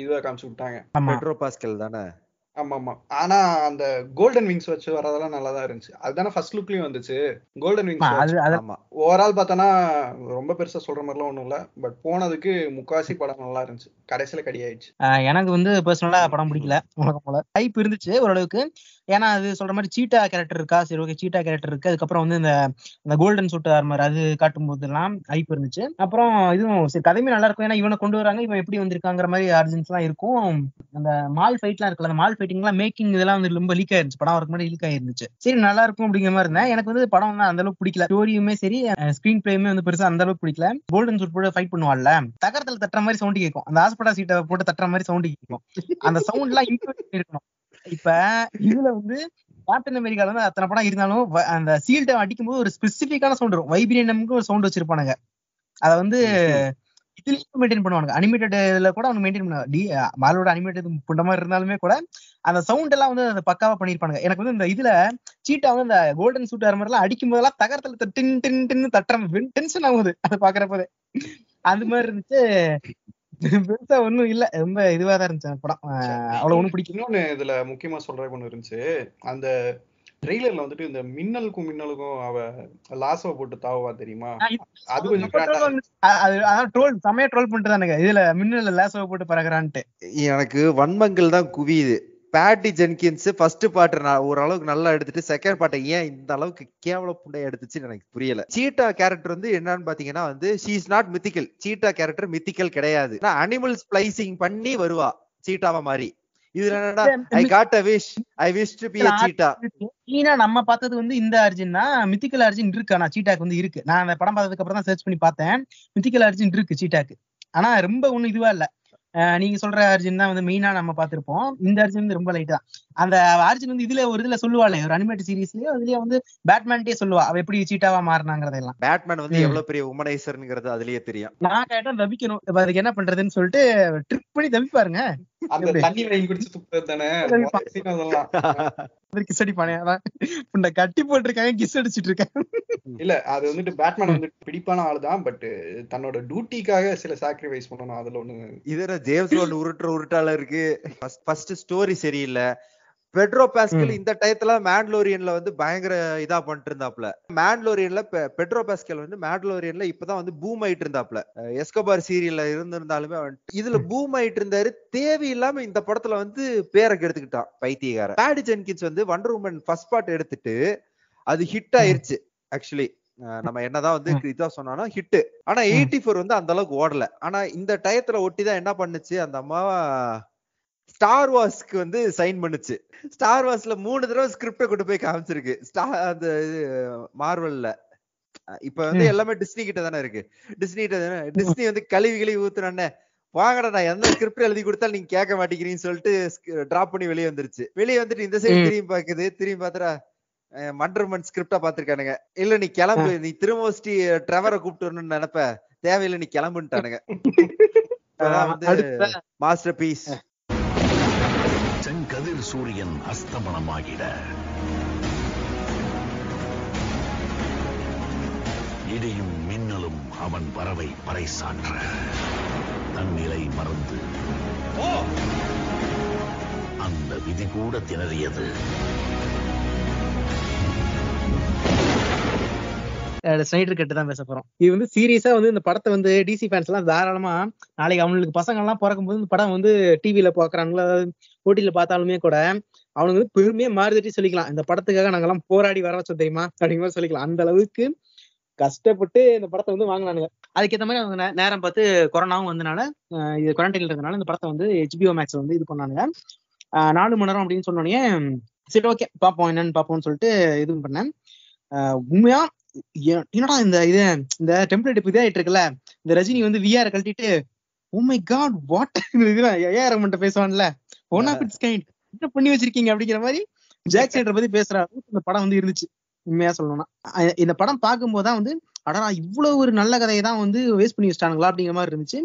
இதுவா காமிச்சு விட்டாங்க பெட்ரோ பாஸ்கல் தானே ஆமா ஆமா ஆனா அந்த கோல்டன் விங்ஸ் வச்சு வர்றதெல்லாம் நல்லா தான் இருந்துச்சு அதுதானே ஃபர்ஸ்ட் லுக்லயும் வந்துச்சு கோல்டன் விங்ஸ் ஆமா ஓவரால் பார்த்தோன்னா ரொம்ப பெருசா சொல்ற மாதிரிலாம் ஒண்ணும் இல்ல பட் போனதுக்கு முக்காசி படம் நல்லா இருந்துச்சு கடைசியில கடி ஆயிடுச்சு எனக்கு வந்து பர்சனலா படம் பிடிக்கல உலகம் போல டைப் இருந்துச்சு ஓரளவுக்கு ஏன்னா அது சொல்ற மாதிரி சீட்டா கேரக்டர் இருக்கா சரி ஓகே சீட்டா கேரக்டர் இருக்கு அதுக்கப்புறம் வந்து இந்த இந்த கோல்டன் சூட் ஆர்மர் அது காட்டும் எல்லாம் ஐப் இருந்துச்சு அப்புறம் இதுவும் சரி கதையுமே நல்லா இருக்கும் ஏன்னா இவனை கொண்டு வராங்க இவன் எப்படி வந்திருக்காங்கிற மாதிரி ஆர்ஜின்ஸ் எல்லாம் இருக்கும் அந்த மால் எல்லாம் இருக்குல்ல அந்த மால் ஃபைட்டிங் எல்லாம் மேக்கிங் இதெல்லாம் வந்து ரொம்ப லீக் ஆயிருந்துச்சு படம் வரக்கு முன்னாடி லீக் ஆயிருந்துச்சு சரி நல்லா இருக்கும் அப்படிங்கிற மாதிரி இருந்தேன் எனக்கு வந்து படம் வந்து அந்த அளவுக்கு பிடிக்கல ஸ்டோரியுமே சரி ஸ்கிரீன் பிளேயுமே வந்து பெருசா அந்த அளவுக்கு பிடிக்கல கோல்டன் சூட் போட்டு ஃபைட் பண்ணுவாள்ல தகரத்துல தட்டுற மாதிரி சவுண்ட் கேட்கும் அந்த ஹாஸ்பிட்டல் சீட்டை போட்டு தட்டுற மாதிரி சவுண்ட் கேட்கும் அந்த சவுண்ட் எல்லாம் இருக்கணும் இப்ப இதுல வந்து கேப்டன் அமெரிக்கால வந்து அத்தனை படம் இருந்தாலும் அந்த சீல்ட அடிக்கும் போது ஒரு ஸ்பெசிபிக்கான சவுண்ட் வரும் வைப்ரேனம்க்கு ஒரு சவுண்ட் வச்சிருப்பானுங்க அத வந்து இதுலயும் மெயின்டைன் பண்ணுவாங்க அனிமேட்டட் இதுல கூட அவங்க மெயின்டைன் பண்ணுவாங்க டி மாலோட அனிமேட்டட் புண்ட மாதிரி இருந்தாலுமே கூட அந்த சவுண்ட் எல்லாம் வந்து அதை பக்காவா பண்ணிருப்பாங்க எனக்கு வந்து இந்த இதுல சீட்டா வந்து இந்த கோல்டன் சூட் ஆர் எல்லாம் அடிக்கும் போதெல்லாம் தகரத்துல டின் டின் டின்னு தட்டுற டென்ஷன் ஆகுது அது பாக்குறப்போதே அது மாதிரி இருந்துச்சு பெருசா ஒண்ணும் இல்ல ரொம்ப இதுவா தான் இருந்துச்சு படம் அவ்வளவு ஒண்ணு பிடிக்கும் இன்னொன்னு இதுல முக்கியமா சொல்ற ஒண்ணு இருந்துச்சு அந்த ட்ரெய்லர்ல வந்துட்டு இந்த மின்னலுக்கும் மின்னலுக்கும் அவ லாசவ போட்டு தாவா தெரியுமா அது கொஞ்சம் ட்ரோல் செமையா ட்ரோல் பண்ணிட்டு தானுங்க இதுல மின்னல்ல லாசவ போட்டு பறக்குறான்ட்டு எனக்கு வன்மங்கள் தான் குவியுது பேட்டி ஜென்கின்ஸ் ஃபர்ஸ்ட் பாட்டு நான் ஓரளவுக்கு நல்லா எடுத்துட்டு செகண்ட் பாட்டை ஏன் இந்த அளவுக்கு கேவல புண்டையா எடுத்துச்சு எனக்கு புரியல சீட்டா கேரக்டர் வந்து என்னன்னு பாத்தீங்கன்னா வந்து she is not mythical Cheetah character mythical கிடையாது நான் அனிமல் ஸ்பிளைசிங் பண்ணி வருவா சீட்டாவா மாதிரி இதுல என்னடா I got a wish I wish to be Cheetah சீனா நம்ம பார்த்தது வந்து இந்த அர்ஜின்னா மித்திக்கல் அர்ஜின் இருக்கு ஆனா சீட்டாக்கு வந்து இருக்கு நான் படம் பார்த்ததுக்கு அப்புறம் தான் சர்ச் பண்ணி பார்த்தேன் மித்திக்கல் அர்ஜின் இருக்கு சீட்டாக்கு ஆனா ரொம்ப ஒண்ணும் இதுவா இல்ல நீங்க சொல்ற அர்ஜுன் தான் வந்து மெயினா நம்ம பாத்திருப்போம் இந்த அர்ஜுன் வந்து ரொம்ப லைட் தான் அந்த அர்ஜுன் வந்து இதுல ஒரு இதுல சொல்லுவாளே ஒரு அனிமேட் சீரீஸ்லயே அதுலயே வந்து பேட்மேன்டே சொல்லுவா அவ எப்படி சீட்டாவா மாறினாங்கிறதெல்லாம் பேட்மேன் வந்து எவ்வளவு பெரிய உமனைசர்ங்கிறது அதுலயே தெரியும் நான் கேட்டா தவிக்கணும் அதுக்கு என்ன பண்றதுன்னு சொல்லிட்டு ட்ரிப் பண்ணி தவிப்பாருங்க அந்த தண்ணி வாங்கி குடிச்சு துப்புறது தானே கிஸ் அடிப்பானே கட்டி போட்டிருக்காங்க கிஸ் அடிச்சிட்டு இருக்காங்க இல்ல அது வந்துட்டு பேட்மேன் வந்துட்டு பிடிப்பான ஆளு தான் பட் தன்னோட டியூட்டிக்காக சில சாக்ரிஃபைஸ் பண்ணணும் அதுல ஒண்ணு இதர ஜேம்ஸ் பாண்ட் உருட்டுற உருட்டால இருக்கு ஃபர்ஸ்ட் ஸ்டோரி சரியில்லை பெட்ரோ பாஸ்கல் இந்த டயத்துல மேண்ட்லோரியன்ல வந்து பயங்கர இதா பண்ணிட்டு இருந்தாப்ல மேண்ட்லோரியன்ல பெட்ரோ பாஸ்கல் வந்து மேண்ட்லோரியன்ல இப்பதான் வந்து பூம் ஆயிட்டு இருந்தாப்ல எஸ்கோபார் சீரியல்ல இருந்திருந்தாலுமே இதுல பூம் ஆயிட்டு இருந்தாரு தேவையில்லாம இந்த படத்துல வந்து பேரை எடுத்துக்கிட்டான் பைத்தியகார பேடி ஜென்கின்ஸ் வந்து வண்டர் உமன் ஃபர்ஸ்ட் பார்ட் எடுத்துட்டு அது ஹிட் ஆயிருச்சு ஆக்சுவலி நம்ம என்னதான் வந்து இதா சொன்னாலும் ஹிட் ஆனா எயிட்டி ஃபோர் வந்து அந்த அளவுக்கு ஓடல ஆனா இந்த டயத்துல ஒட்டிதான் என்ன பண்ணுச்சு அந்த அம்மாவா ஸ்டார் வாஸ்க்கு வந்து சைன் பண்ணுச்சு ஸ்டார் வாஸ்ல மூணு தடவை ஸ்கிரிப்ட கொண்டு போய் காமிச்சிருக்கு ஸ்டார் அந்த மார்வல்ல இப்ப வந்து எல்லாமே டிஸ்னி கிட்ட தானே இருக்கு டிஸ்னி கிட்ட தானே டிஸ்னி வந்து கழுவி கழுவி ஊத்துறானே வாங்கடா நான் எந்த ஸ்கிரிப்ட் எழுதி கொடுத்தாலும் நீங்க கேட்க மாட்டேங்கிறீங்கன்னு சொல்லிட்டு டிராப் பண்ணி வெளியே வந்துருச்சு வெளியே வந்துட்டு இந்த சைடு திரும்பி பாக்குது திரும்பி பாத்துறா மண்டர்மன் ஸ்கிரிப்டா பாத்திருக்கானுங்க இல்ல நீ கிளம்பு நீ திரும்ப ஸ்ரீ ட்ரெவரை கூப்பிட்டு வரணும்னு நினைப்ப தேவையில்லை நீ கிளம்புன்ட்டானுங்க மாஸ்டர் பீஸ் ஆகிட இடியும் மின்னலும் அவன் வரவை பறைசாற்ற தன்னிலை மறந்து அந்த விதி கூட திணறியது ஸ்னைடர் கிட்ட தான் பேச போறோம் இது வந்து சீரியஸா வந்து இந்த படத்தை வந்து டிசி ஃபேன்ஸ் எல்லாம் தாராளமா நாளைக்கு அவங்களுக்கு பசங்க எல்லாம் பிறக்கும் போது இந்த படம் வந்து டிவியில பாக்குறாங்களா போட்டியில பார்த்தாலுமே கூட அவனுக்கு வந்து பெருமையா மாறுதட்டி சொல்லிக்கலாம் இந்த படத்துக்காக நாங்கெல்லாம் போராடி வர வச்சோம் தெரியுமா அப்படிங்கிற மாதிரி சொல்லிக்கலாம் அந்த அளவுக்கு கஷ்டப்பட்டு இந்த படத்தை வந்து வாங்கினானுங்க அதுக்கேற்ற மாதிரி அவங்க நேரம் பார்த்து கொரோனாவும் வந்தனால இது குவாரண்டைன்ல இருந்தனால இந்த படத்தை வந்து ஹெச்பிஓ மேக்ஸ் வந்து இது பண்ணானுங்க நாலு மணி நேரம் அப்படின்னு சொன்னோடனே சரி ஓகே பார்ப்போம் என்னன்னு பார்ப்போம்னு சொல்லிட்டு இது பண்ணேன் உண்மையா என்னடா இந்த இது இந்த டெம்ப்ளேட் இப்போ இதே இருக்குல்ல இந்த ரஜினி வந்து விஆர் கழட்டிட்டு oh my God what AR மட்டும் பேசுவான்ல ஒன் ஆஃப் இட்ஸ் கைண்ட் என்ன பண்ணி வச்சிருக்கீங்க அப்படிங்கிற மாதிரி ஜாக் சைடரை பத்தி பேசுற இந்த படம் வந்து இருந்துச்சு உண்மையா சொல்லணும்னா இந்த படம் பார்க்கும்போது தான் வந்து அடரா இவ்வளவு ஒரு நல்ல கதையை தான் வந்து வேஸ்ட் பண்ணி வச்சிட்டாங்களா அப்படிங்கிற மாதிரி இருந்துச்சு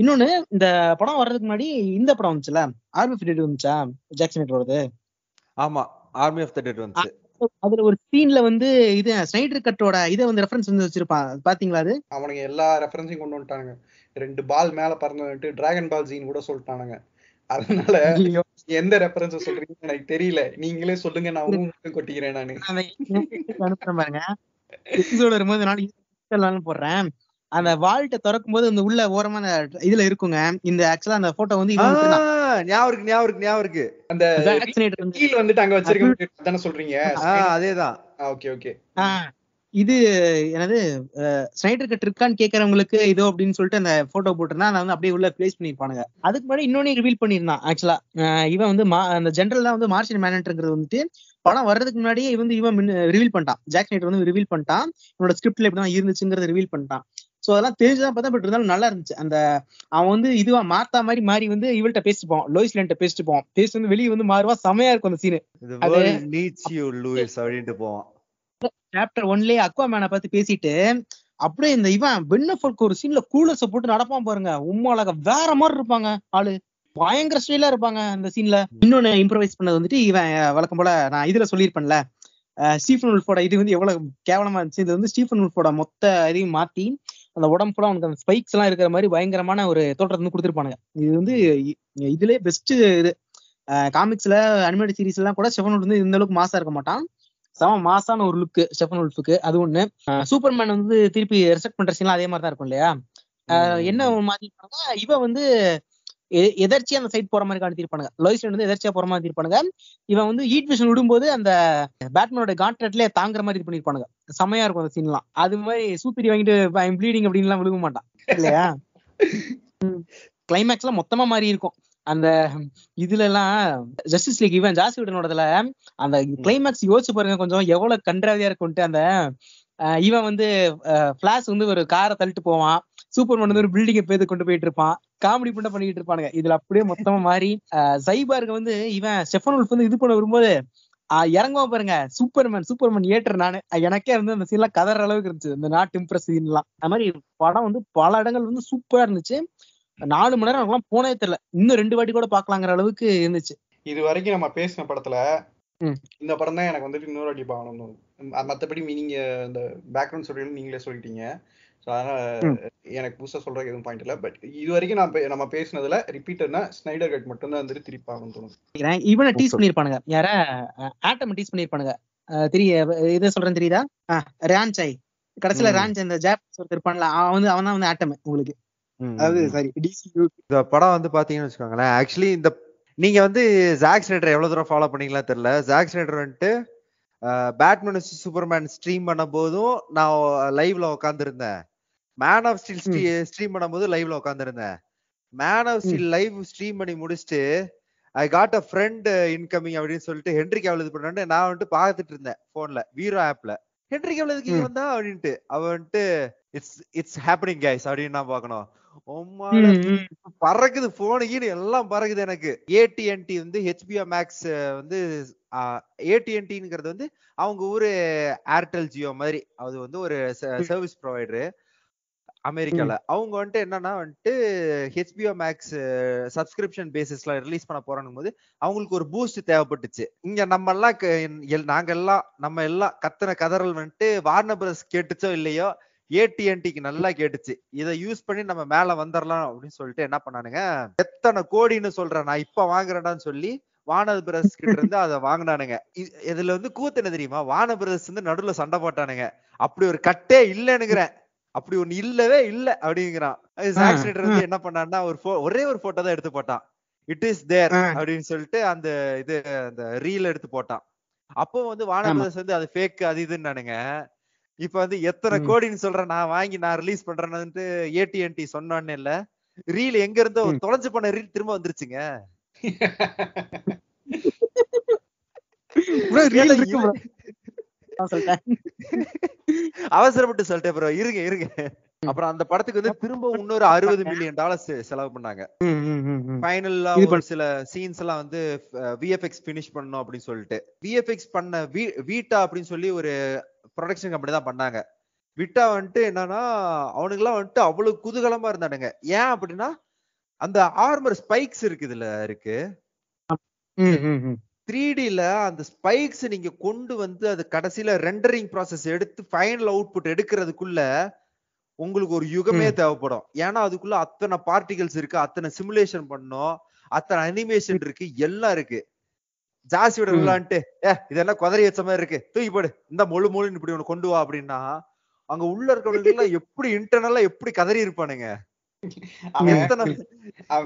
இன்னொன்னு இந்த படம் வர்றதுக்கு முன்னாடி இந்த படம் வந்துச்சுல ஆர்மி ஆஃப் வந்துச்சா ஜாக் சைடர் வருது ஆமா ஆர்மி ஆஃப் த வந்துச்சு அதுல ஒரு சீன்ல வந்து இது ஸ்னைடர் கட்டோட இதை வந்து ரெஃபரன்ஸ் வந்து வச்சிருப்பான் பாத்தீங்களா அது அவனுங்க எல்லா ரெஃபரன்ஸையும் கொண்டு வந்துட்டானுங்க ரெண்டு பால் மேல பறந்துட்டு டிராகன் பால் சீன் கூட சொல்லிட்டானுங்க அதனால எந்த ரெஃபரன்ஸ் சொல்றீங்கன்னு எனக்கு தெரியல நீங்களே சொல்லுங்க நான் உங்களுக்கு கொட்டிக்கிறேன் நானு பாருங்க எபிசோடு வரும்போது நான் போடுறேன் அந்த வால்ட்ட திறக்கும் போது அந்த உள்ள ஓரமான இதுல இருக்குங்க இந்த ஆக்சுவலா அந்த போட்டோ வந்து ஞாபகம் இருக்கு ஞாபகம் இருக்கு ஞாபகம் இருக்கு அந்த வேக்சினேட்டர் கீழ வந்துட்டு அங்க வச்சிருக்கேன் தானே சொல்றீங்க அதேதான் ஓகே ஓகே இது எனது ஸ்னைடர் கட் இருக்கான்னு கேட்கறவங்களுக்கு இதோ அப்படின்னு சொல்லிட்டு அந்த போட்டோ போட்டிருந்தா அதை வந்து அப்படியே உள்ள பிளேஸ் பண்ணிருப்பானுங்க அதுக்கு முன்னாடி இன்னொன்னு ரிவீல் பண்ணியிருந்தான் ஆக்சுவலா இவன் வந்து அந்த ஜென்ரல் தான் வந்து மார்ஷியல் மேனேஜர்ங்கிறது வந்துட்டு படம் வர்றதுக்கு முன்னாடியே வந்து இவன் ரிவீல் பண்ணிட்டான் ஜாக் ஸ்னைடர் வந்து ரிவீல் பண்ணிட்டான் என்னோட ஸ்கிரிப்ட்ல இப்படிதான் இருந்துச்சுங்கிறத ரிவீல் பண்ணிட்டான் ஸோ அதெல்லாம் தெரிஞ்சுதான் பார்த்தா பட் இருந்தாலும் நல்லா இருந்துச்சு அந்த அவன் வந்து இதுவா மாத்தா மாதிரி மாறி வந்து இவள்கிட்ட பேசிட்டு போவான் லோயிஸ் பேசிட்டு போவோம் பேசி வந்து வெளியே வந்து மாறுவா செமையா இருக்கும் அந்த சீனு சாப்டர் ஒன்லயே அக்வா மேனை பார்த்து பேசிட்டு அப்படியே இந்த இவன் பென்னஃபல்க்கு ஒரு சீன்ல கூலர்ஸ் போட்டு நடப்பான் பாருங்க உம்மாலக வேற மாதிரி இருப்பாங்க ஆளு பயங்கர ஸ்டைலா இருப்பாங்க அந்த சீன்ல இன்னொன்னு இம்ப்ரவைஸ் பண்ணது வந்துட்டு இவன் வழக்கம் போல நான் இதுல சொல்லியிருப்பேன்ல ஸ்டீஃபன் உல்ஃபோட இது வந்து எவ்வளவு கேவலமா இருந்துச்சு இது வந்து ஸ்டீஃபன் உல்ஃபோட மொத்த இதையும் மாத்தி அந்த உடம்பு கூட அவனுக்கு அந்த ஸ்பைக்ஸ் எல்லாம் இருக்கிற மாதிரி பயங்கரமான ஒரு தோற்றத்தை வந்து கொடுத்துருப்பானுங்க இது வந்து இதுலயே பெஸ்ட் இது காமிக்ஸ்ல அனிமேட் சீரீஸ் எல்லாம் கூட சிவனோட வந்து இந்த அளவுக்கு மாசா இருக்க மாட்டான் செம மாசான ஒரு லுக்கு ஸ்டெஃபன் உல்ஃபுக்கு அது ஒண்ணு சூப்பர்மேன் வந்து திருப்பி ரெஸ்பெக்ட் பண்ற சீன்லாம் அதே மாதிரி தான் இருக்கும் இல்லையா என்ன மாதிரி இவ வந்து எதர்ச்சியா அந்த சைட் போற மாதிரி காட்டிருப்பாங்க லோயிஸ் வந்து எதர்ச்சியா போற மாதிரி இருப்பானுங்க இவன் வந்து ஹீட் விஷன் விடும்போது அந்த பேட்மேனோட காண்ட்ரேட்ல தாங்குற மாதிரி இது பண்ணிருப்பானுங்க செமையா இருக்கும் அந்த சீன்லாம் அது மாதிரி சூப்பரி வாங்கிட்டு ஐம் ப்ளீடிங் அப்படின்னு எல்லாம் விழுக மாட்டான் இல்லையா கிளைமேக்ஸ்லாம் மொத்தமா மாறி இருக்கும் அந்த இதுல எல்லாம் ஜஸ்டிஸ் லீக் இவன் ஜாஸ்தி விடனோடதுல அந்த கிளைமேக்ஸ் யோசிச்சு பாருங்க கொஞ்சம் எவ்வளவு கன்றாவியா இருக்கும்ட்டு அந்த இவன் வந்து பிளாஷ் வந்து ஒரு காரை தள்ளிட்டு போவான் சூப்பர் மேன் வந்து ஒரு பில்டிங்க பேத்து கொண்டு போயிட்டு இருப்பான் காமெடி பண்ண பண்ணிட்டு இருப்பானுங்க இதுல அப்படியே மொத்தமா மாறி சைபார்க்கு வந்து இவன் ஸ்டெஃபன் உல்ஃப் வந்து இது பண்ண வரும்போது இறங்குவா பாருங்க சூப்பர்மேன் சூப்பர்மேன் ஏற்ற நானு எனக்கே வந்து அந்த சீன்லாம் கதற அளவுக்கு இருந்துச்சு இந்த நாட் இம்ப்ரெஸ் எல்லாம் அது மாதிரி படம் வந்து பல இடங்கள் வந்து சூப்பரா இருந்துச்சு நாலு மணி நேரம் எல்லாம் போனே தெரியல இன்னும் ரெண்டு வாட்டி கூட பாக்கலாங்கிற அளவுக்கு இருந்துச்சு இது வரைக்கும் நம்ம பேசின படத்துல இந்த படம் தான் எனக்கு வந்துட்டு இன்னொரு வாட்டி பார்க்கணும் மத்தபடி நீங்க இந்த பேக்ரவுண்ட் சொல்லி நீங்களே சொல்லிட்டீங்க அதனால எனக்கு புதுசா சொல்றது எதுவும் பாயிண்ட் இல்ல பட் இது வரைக்கும் நான் நம்ம பேசினதுல ரிப்பீட்டர்னா ஸ்னைடர் கட் மட்டும் தான் வந்துட்டு திருப்பி பார்க்கணும் தோணும் இவனை டீஸ் பண்ணிருப்பானுங்க யார ஆட்டம் டீஸ் பண்ணிருப்பானுங்க தெரிய இது சொல்றேன் தெரியுதா ரேன்சாய் கடைசியில ரேன்ச் இந்த ஜாப் ஒருத்தர் பண்ணல அவன் வந்து அவன் தான் வந்து ஆட்டம் உங்களுக்கு அதாவது சாரி டிசியூ இந்த படம் வந்து பாத்தீங்கன்னு வச்சுக்கோங்களேன் ஆக்சுவலி இந்த நீங்க வந்து ஜாக் ஸ்னைடர் எவ்வளவு தூரம் ஃபாலோ பண்ணீங்களா தெரியல ஜாக் ஸ்னைடர் வந்துட்டு பேட்மேன் சூப்பர்மேன் ஸ்ட்ரீம் பண்ண போதும் நான் லைவ்ல உட்காந்துருந்தேன் மேன் ஆஃப் ஸ்டீல் ஸ்ட்ரீம் பண்ணும்போது லைவ்ல உட்காந்துருந்தேன் Man of Steel live stream பண்ணி முடிச்சுட்டு I got a friend incoming அப்படின்னு சொல்லிட்டு ஹென்ரி கேவல் இது பண்ணு நான் வந்துட்டு பாத்துட்டு இருந்தேன் போன்ல வீரோ ஆப்ல ஹென்ரி கேவல் இதுக்கு வந்தா அப்படின்ட்டு அவன் வந்துட்டு இட்ஸ் இட்ஸ் ஹேப்பனிங் கைஸ் அப்படின்னு நான் பாக்கணும் பறக்குது போனு கீடு எல்லாம் பறக்குது எனக்கு ஏடிஎன்டி வந்து ஹெச்பிஓ மேக்ஸ் வந்து ஏடிஎன்டிங்கிறது வந்து அவங்க ஊரு ஏர்டெல் ஜியோ மாதிரி அது வந்து ஒரு சர்வீஸ் ப்ரொவைடரு அமெரிக்கால அவங்க வந்துட்டு என்னன்னா வந்துட்டு ஹெச்பிஓ மேக்ஸ் சப்ஸ்கிரிப்ஷன் பேசிஸ்ல ரிலீஸ் பண்ண போறோம் போது அவங்களுக்கு ஒரு பூஸ்ட் தேவைப்பட்டுச்சு இங்க நம்ம எல்லாம் நாங்க எல்லாம் நம்ம எல்லாம் கத்துன கதறல் வந்துட்டு வார்னர் பிரஸ் கேட்டுச்சோ இல்லையோ ஏடிஎன்டிக்கு நல்லா கேட்டுச்சு இதை யூஸ் பண்ணி நம்ம மேல வந்துடலாம் அப்படின்னு சொல்லிட்டு என்ன பண்ணானுங்க எத்தனை கோடின்னு சொல்றேன் நான் இப்ப வாங்குறேன்டான்னு சொல்லி வானது பிரதர்ஸ் கிட்ட இருந்து அதை வாங்கினானுங்க இதுல வந்து கூத்து தெரியுமா வான பிரதர்ஸ் வந்து நடுவுல சண்டை போட்டானுங்க அப்படி ஒரு கட்டே இல்லைன்னுங்கிறேன் அப்படி ஒண்ணு இல்லவே இல்ல அப்படிங்கிறான் வந்து என்ன பண்ணான்னா ஒரு ஒரே ஒரு போட்டோ தான் எடுத்து போட்டான் இட் இஸ் தேர் அப்படின்னு சொல்லிட்டு அந்த இது அந்த ரீல் எடுத்து போட்டான் அப்போ வந்து வான பிரதர்ஸ் வந்து அது ஃபேக் அது இதுன்னு நானுங்க இப்ப வந்து எத்தனை கோடின்னு சொல்றேன் நான் வாங்கி நான் ரிலீஸ் பண்றேன்னு வந்துட்டு ஏடிஎன்டி சொன்னான்னு இல்ல ரீல் எங்க இருந்தோ தொலைஞ்சு போன ரீல் திரும்ப வந்துருச்சுங்க அவசரப்பட்டு சொல்லிட்டேன் ப்ரோ இருங்க இருங்க அப்புறம் அந்த படத்துக்கு வந்து திரும்ப இன்னொரு அறுபது மில்லியன் டாலர்ஸ் செலவு பண்ணாங்க ஒரு சில சீன்ஸ் எல்லாம் வந்து விஎஃப்எக்ஸ் பினிஷ் பண்ணும் அப்படின்னு சொல்லிட்டு விஎஃப்எக்ஸ் பண்ண வீட்டா அப்படின்னு சொல்லி ஒரு ப்ரொடக்ஷன் கம்பெனி தான் பண்ணாங்க விட்டா வந்துட்டு என்னன்னா அவனுங்க எல்லாம் வந்துட்டு அவ்வளவு குதூகலமா இருந்தானுங்க ஏன் அப்படின்னா அந்த ஆர்மர் ஸ்பைக்ஸ் இருக்கு இதுல இருக்கு த்ரீடில அந்த ஸ்பைக்ஸ் நீங்க கொண்டு வந்து அது கடைசியில ரெண்டரிங் ப்ராசஸ் எடுத்து ஃபைனல் அவுட்புட் எடுக்கிறதுக்குள்ள உங்களுக்கு ஒரு யுகமே தேவைப்படும் ஏன்னா அதுக்குள்ள அத்தனை பார்ட்டிகல்ஸ் இருக்கு அத்தனை சிமுலேஷன் பண்ணும் அத்தனை அனிமேஷன் இருக்கு எல்லாம் இருக்கு விட விளான்ட்டு ஏ இதெல்லாம் குதறி வச்ச மாதிரி இருக்கு தூக்கி போடு இந்த மொழி முழுன்னு இப்படி ஒண்ணு கொண்டு வா அப்படின்னா அங்க உள்ள இருக்கிறவங்க எல்லாம் எப்படி இன்டர்னலா எப்படி கதறி இருப்பானுங்க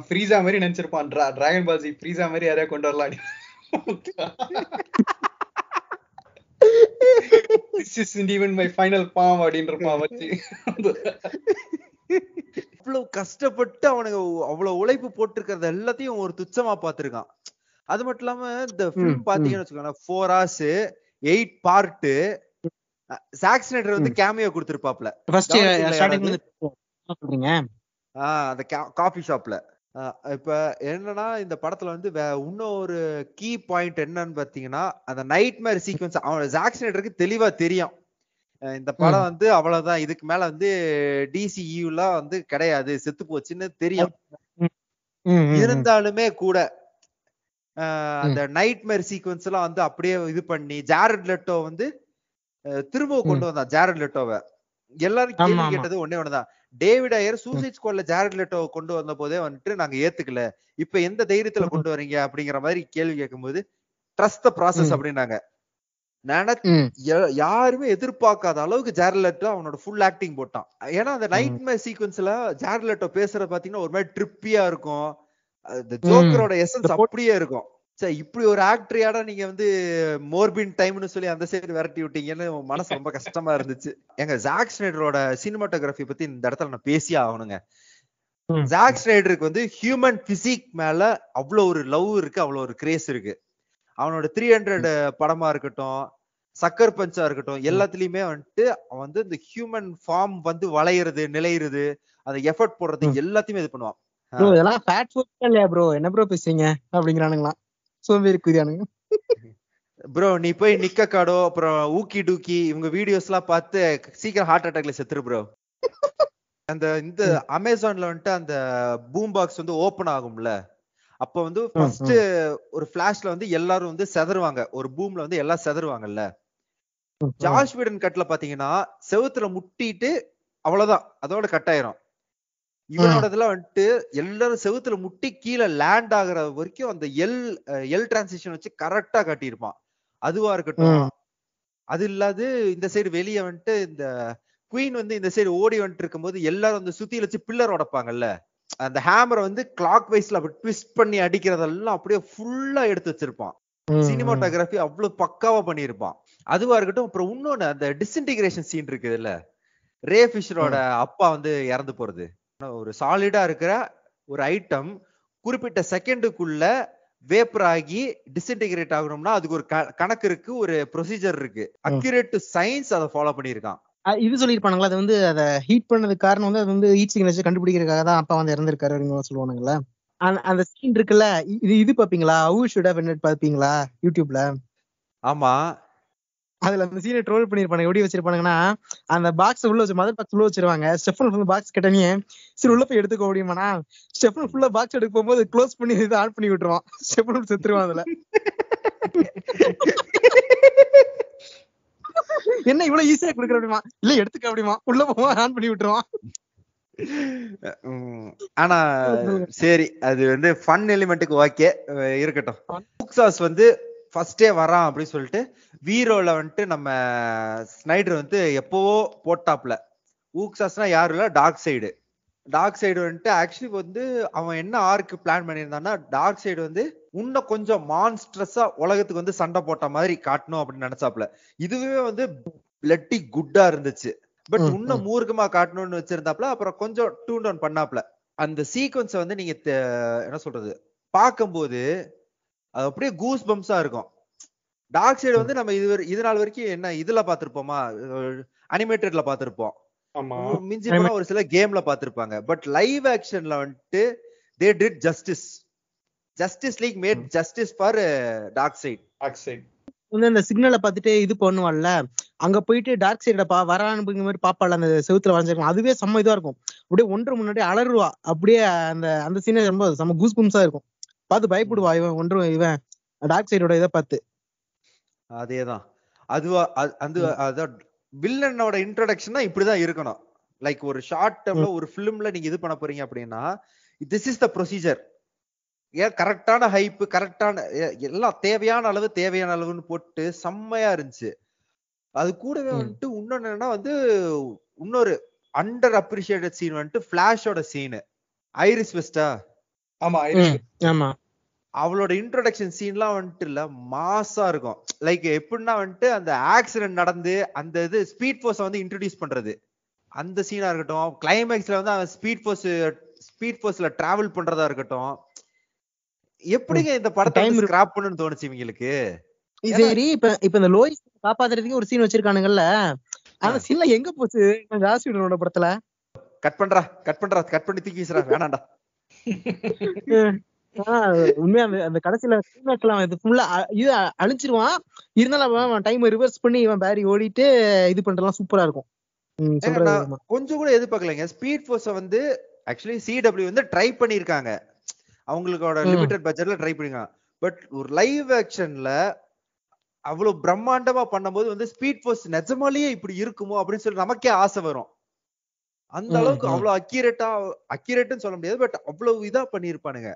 ஃப்ரீசா மாதிரி நினைச்சிருப்பான் டிராகன் பால் ஃப்ரீசா மாதிரி யாரையா கொண்டு வரலாம் this is even my final form அப்படின்றப்பான் வச்சு இவ்வளவு கஷ்டப்பட்டு அவனுக்கு அவ்வளவு உழைப்பு போட்டிருக்கிறது எல்லாத்தையும் ஒரு துச்சமா பாத்திருக்கான் அது மட்டும் இல்லாம இந்த ஃபிலிம் பாத்தீங்கன்னு வச்சுக்கோங்க ஃபோர் ஹார்ஸ் எயிட் பார்ட்டு சாக்சினேட்டர் வந்து கேமியோ கொடுத்திருப்பாப்ல ஃபர்ஸ்ட் ஸ்டார்டிங் சொல்றீங்க ஆ அந்த காஃபி ஷாப்ல இப்ப என்னன்னா இந்த படத்துல வந்து இன்னும் ஒரு கீ பாயிண்ட் என்னன்னு பாத்தீங்கன்னா அந்த நைட் மேரி சீக்வன்ஸ் அவன் ஜாக்சினேட்டருக்கு தெளிவா தெரியும் இந்த படம் வந்து அவ்வளவுதான் இதுக்கு மேல வந்து டிசியூலாம் e வந்து கிடையாது செத்து போச்சுன்னு தெரியும் இருந்தாலுமே கூட அந்த நைட் மேரி சீக்வன்ஸ் எல்லாம் வந்து அப்படியே இது பண்ணி ஜாரட் லெட்டோ வந்து திரும்ப கொண்டு வந்தான் ஜாரட் லெட்டோவை எல்லாரும் கேள்வி கேட்டது ஒன்னே ஒண்ணுதான் டேவிட் ஐயர் சூசைட் ஸ்குவாட்ல ஜாரட் லெட்டோ கொண்டு வந்த போதே வந்துட்டு நாங்க ஏத்துக்கல இப்ப எந்த தைரியத்துல கொண்டு வரீங்க அப்படிங்கிற மாதிரி கேள்வி கேட்கும்போது ட்ரஸ்ட் த ப்ராசஸ் அப்படின்னாங்க யாருமே எதிர்பார்க்காத அளவுக்கு லெட்டோ அவனோட ஃபுல் ஆக்டிங் போட்டான் ஏன்னா அந்த நைட் மேர் சீக்வன்ஸ்ல லெட்டோ பேசுறது பாத்தீங்கன்னா ஒரு மாதிரி ட்ரிப்பியா இருக்கும் ஜோக்கரோட எசன்ஸ் அப்படியே இருக்கும் சார் இப்படி ஒரு ஆக்டரியாடா நீங்க வந்து மோர்பின் டைம்னு சொல்லி அந்த சைடு விரட்டி விட்டீங்கன்னு மனசு ரொம்ப கஷ்டமா இருந்துச்சு எங்க ஜாக் ஸ்னைடரோட சினிமாட்டோகிராஃபி பத்தி இந்த இடத்துல நான் பேசி ஆகணுங்க ஜாக் ஸ்னைடருக்கு வந்து ஹியூமன் பிசிக் மேல அவ்வளோ ஒரு லவ் இருக்கு அவ்வளோ ஒரு கிரேஸ் இருக்கு அவனோட த்ரீ ஹண்ட்ரட் படமா இருக்கட்டும் சக்கர் பஞ்சா இருக்கட்டும் எல்லாத்துலயுமே வந்துட்டு அவன் வந்து இந்த ஹியூமன் ஃபார்ம் வந்து வளையிறது நிலையிறது அந்த எஃபர்ட் போடுறது எல்லாத்தையுமே இது பண்ணுவான் என்ன ப்ரோ பேசுறீங்க அப்படிங்கிறானுங்களாம் சோம்பேறிக்குரியானுங்க ப்ரோ நீ போய் நிக்க காடோ அப்புறம் ஊக்கி டூக்கி இவங்க வீடியோஸ் எல்லாம் பார்த்து சீக்கிரம் ஹார்ட் அட்டாக்ல செத்துரு ப்ரோ அந்த இந்த அமேசான்ல வந்துட்டு அந்த பூம் பாக்ஸ் வந்து ஓபன் ஆகும்ல அப்ப வந்து ஃபர்ஸ்ட் ஒரு பிளாஷ்ல வந்து எல்லாரும் வந்து செதறுவாங்க ஒரு பூம்ல வந்து எல்லாம் செதறுவாங்கல்ல ஜார்ஜ் வீடன் கட்ல பாத்தீங்கன்னா செவுத்துல முட்டிட்டு அவ்வளவுதான் அதோட கட் ஆயிரும் இவனோடதுல வந்துட்டு எல்லாரும் செவுத்துல முட்டி கீழே லேண்ட் ஆகுற வரைக்கும் அந்த எல் எல் டிரான்சிஷன் வச்சு கரெக்டா காட்டியிருப்பான் அதுவா இருக்கட்டும் அது இல்லாது இந்த சைடு வெளியே வந்துட்டு இந்த குயின் வந்து இந்த சைடு ஓடி வந்துட்டு இருக்கும்போது எல்லாரும் அந்த சுத்தியில வச்சு பில்லர் உடப்பாங்கல்ல அந்த ஹேமரை வந்து கிளாக் வைஸ்ல அப்படி ட்விஸ்ட் பண்ணி அடிக்கிறதெல்லாம் அப்படியே ஃபுல்லா எடுத்து வச்சிருப்பான் சினிமாட்டோகிராஃபி அவ்வளவு பக்காவா பண்ணியிருப்பான் அதுவா இருக்கட்டும் அப்புறம் இன்னொன்னு அந்த டிஸ்இன்டிகிரேஷன் சீன் இல்ல ரே பிஷரோட அப்பா வந்து இறந்து போறது ஒரு சாலிடா இருக்கிற ஒரு ஐட்டம் குறிப்பிட்ட செகண்டுக்குள்ள வேப்பர் ஆகி டிஸ்இன்டிகிரேட் ஆகணும்னா அதுக்கு ஒரு கணக்கு இருக்கு ஒரு ப்ரொசீஜர் இருக்கு அக்யூரேட் டு சயின்ஸ் அதை ஃபாலோ பண்ணியிருக்கான் இது சொல்லிருப்பாங்களா அது வந்து அதை ஹீட் பண்ணது காரணம் வந்து அது வந்து ஹீட் சிக்னேச்சர் கண்டுபிடிக்கிறதுக்காக தான் அப்பா வந்து இறந்திருக்காரு சொல்லுவானுங்களா அந்த சீன் இருக்குல்ல இது இது பாப்பீங்களா ஹவு ஷுட் ஹவ் பாப்பீங்களா யூடியூப்ல ஆமா அதுல அந்த சீனை ட்ரோல் பண்ணிருப்பாங்க எப்படி வச்சிருப்பானுங்கன்னா அந்த பாக்ஸ் உள்ள வச்சு மதர் பாக்ஸ் உள்ள வச்சிருவாங்க ஸ்டெஃபன் பாக்ஸ் கிட்டனே சரி உள்ள போய் எடுத்துக்க முடியுமாண்ணா ஸ்டெஃபன் ஃபுல்லா பாக்ஸ் எடுக்க போகும்போது க்ளோஸ் பண்ணி இது ஆன் பண்ணி விட்டுருவான் ஸ்டெஃபன் செத்துருவான் அதுல என்ன இவ்வளவு ஈஸியா குடுக்குற அப்படிமா இல்ல எடுத்துக்க அப்படிமா உள்ள போவான் ஆன் பண்ணி விட்டுருவான் ஆனா சரி அது வந்து ஃபன் எலிமெண்ட்டுக்கு ஓகே இருக்கட்டும் சாஸ் வந்து ஃபர்ஸ்டே வரான் அப்படின்னு சொல்லிட்டு வீரோல வந்துட்டு நம்ம ஸ்னைடர் வந்து எப்போவோ போட்டாப்ல ஊக்சாஸ்னா யாரும் இல்ல டார்க் சைடு டார்க் சைடு வந்துட்டு ஆக்சுவலி வந்து அவன் என்ன ஆர்க்கு பிளான் பண்ணியிருந்தான்னா டார்க் சைடு வந்து இன்னும் கொஞ்சம் மான்ஸ்ட்ரஸா உலகத்துக்கு வந்து சண்டை போட்ட மாதிரி காட்டணும் அப்படின்னு நினைச்சாப்ல இதுவே வந்து பிளட்டி குட்டா இருந்துச்சு பட் இன்னும் மூர்க்கமா காட்டணும்னு வச்சிருந்தாப்ல அப்புறம் கொஞ்சம் டூன் டவுன் பண்ணாப்ல அந்த சீக்வன்ஸை வந்து நீங்க என்ன சொல்றது பார்க்கும்போது அது அப்படியே கூஸ் பம்ப்ஸா இருக்கும் டார்க் சைடு வந்து நம்ம இது இது நாள் வரைக்கும் என்ன இதுல பாத்திருப்போமா அனிமேட்டட்ல பாத்திருப்போம் மிஞ்சி போனா ஒரு சில கேம்ல பாத்திருப்பாங்க பட் லைவ் ஆக்ஷன்ல வந்துட்டு they did Justice Justice League made Justice for Darkseid Darkseid வந்து அந்த சிக்னலை பார்த்துட்டு இது பண்ணுவான்ல அங்க போயிட்டு டார்க் சைட்ல பா வரானுங்கிற மாதிரி பாப்பால அந்த செவுத்துல வரைஞ்சிருக்கலாம் அதுவே செம்ம இதுவா இருக்கும் அப்படியே ஒன்று முன்னாடி அலருவா அப்படியே அந்த அந்த சீனே ரொம்ப செம்ம கூஸ் பும்ஸா இருக்கும் பார்த்து பயப்படுவா இவன் ஒன்று இவன் டார்க் சைடோட இதை பார்த்து அதேதான் அதுவா அது அதான் வில்லனோட தான் இப்படிதான் இருக்கணும் லைக் ஒரு ஷார்ட் டேம்ல ஒரு ஃபிலிம்ல நீங்க இது பண்ண போறீங்க அப்படின்னா திஸ் இஸ் த ப்ரொசீஜர் ஏன் கரெக்டான ஹைப்பு கரெக்டான எல்லாம் தேவையான அளவு தேவையான அளவுன்னு போட்டு செம்மையா இருந்துச்சு அது கூடவே வந்துட்டு இன்னொன்னு என்னன்னா வந்து இன்னொரு அண்டர் அப்ரிசியேட்டட் சீன் வந்துட்டு ஃபிளாஷோட சீனு ஐரிஸ் வெஸ்டா ஆமா ஆமா அவளோட இன்ட்ரோடக்ஷன் சீன்லாம் வந்துட்டு இல்ல மாசா இருக்கும் லைக் எப்படின்னா வந்துட்டு அந்த ஆக்சிடென்ட் நடந்து அந்த இது ஸ்பீட் போர்ஸ் வந்து இன்ட்ரடியூஸ் பண்றது அந்த சீனா இருக்கட்டும் கிளைமேக்ஸ்ல வந்து அவன் ஸ்பீட் போர்ஸ் ஸ்பீட் போர்ஸ்ல டிராவல் பண்றதா இருக்கட்டும் எப்படிங்க இந்த படத்தை கிராப் பண்ணுன்னு தோணுச்சு இவங்களுக்கு சரி இப்ப இப்ப இந்த லோயிஸ் காப்பாத்துறதுக்கு ஒரு சீன் வச்சிருக்கானுங்கல்ல அந்த சீன்ல எங்க போச்சு ஜாஸ்தி படத்துல கட் பண்றா கட் பண்றா கட் பண்ணி தூக்கி வீசுறா வேணாண்டா உண்மையா அந்த கடைசியில ஃபுல்லா அழிச்சிருவான் இருந்தாலும் அவன் ரிவர்ஸ் பண்ணி இவன் பேரி ஓடிட்டு இது சூப்பரா இருக்கும் கொஞ்சம் கூட ஸ்பீட் வந்து ஆக்சுவலி வந்து ட்ரை பண்ணிருக்காங்க அவங்களுக்கோட லிமிடெட் பட்ஜெட்ல ட்ரை பட் ஒரு லைவ் அவ்வளவு பிரம்மாண்டமா பண்ணும்போது வந்து ஸ்பீட் ஃபோர்ஸ் நிஜமாலேயே இப்படி இருக்குமோ அப்படின்னு சொல்லி நமக்கே ஆசை வரும் அந்த அளவுக்கு அவ்வளவு அக்யூரேட்டா அக்யூரேட்னு சொல்ல முடியாது பட் அவ்வளவு இதா பண்ணிருப்பானுங்க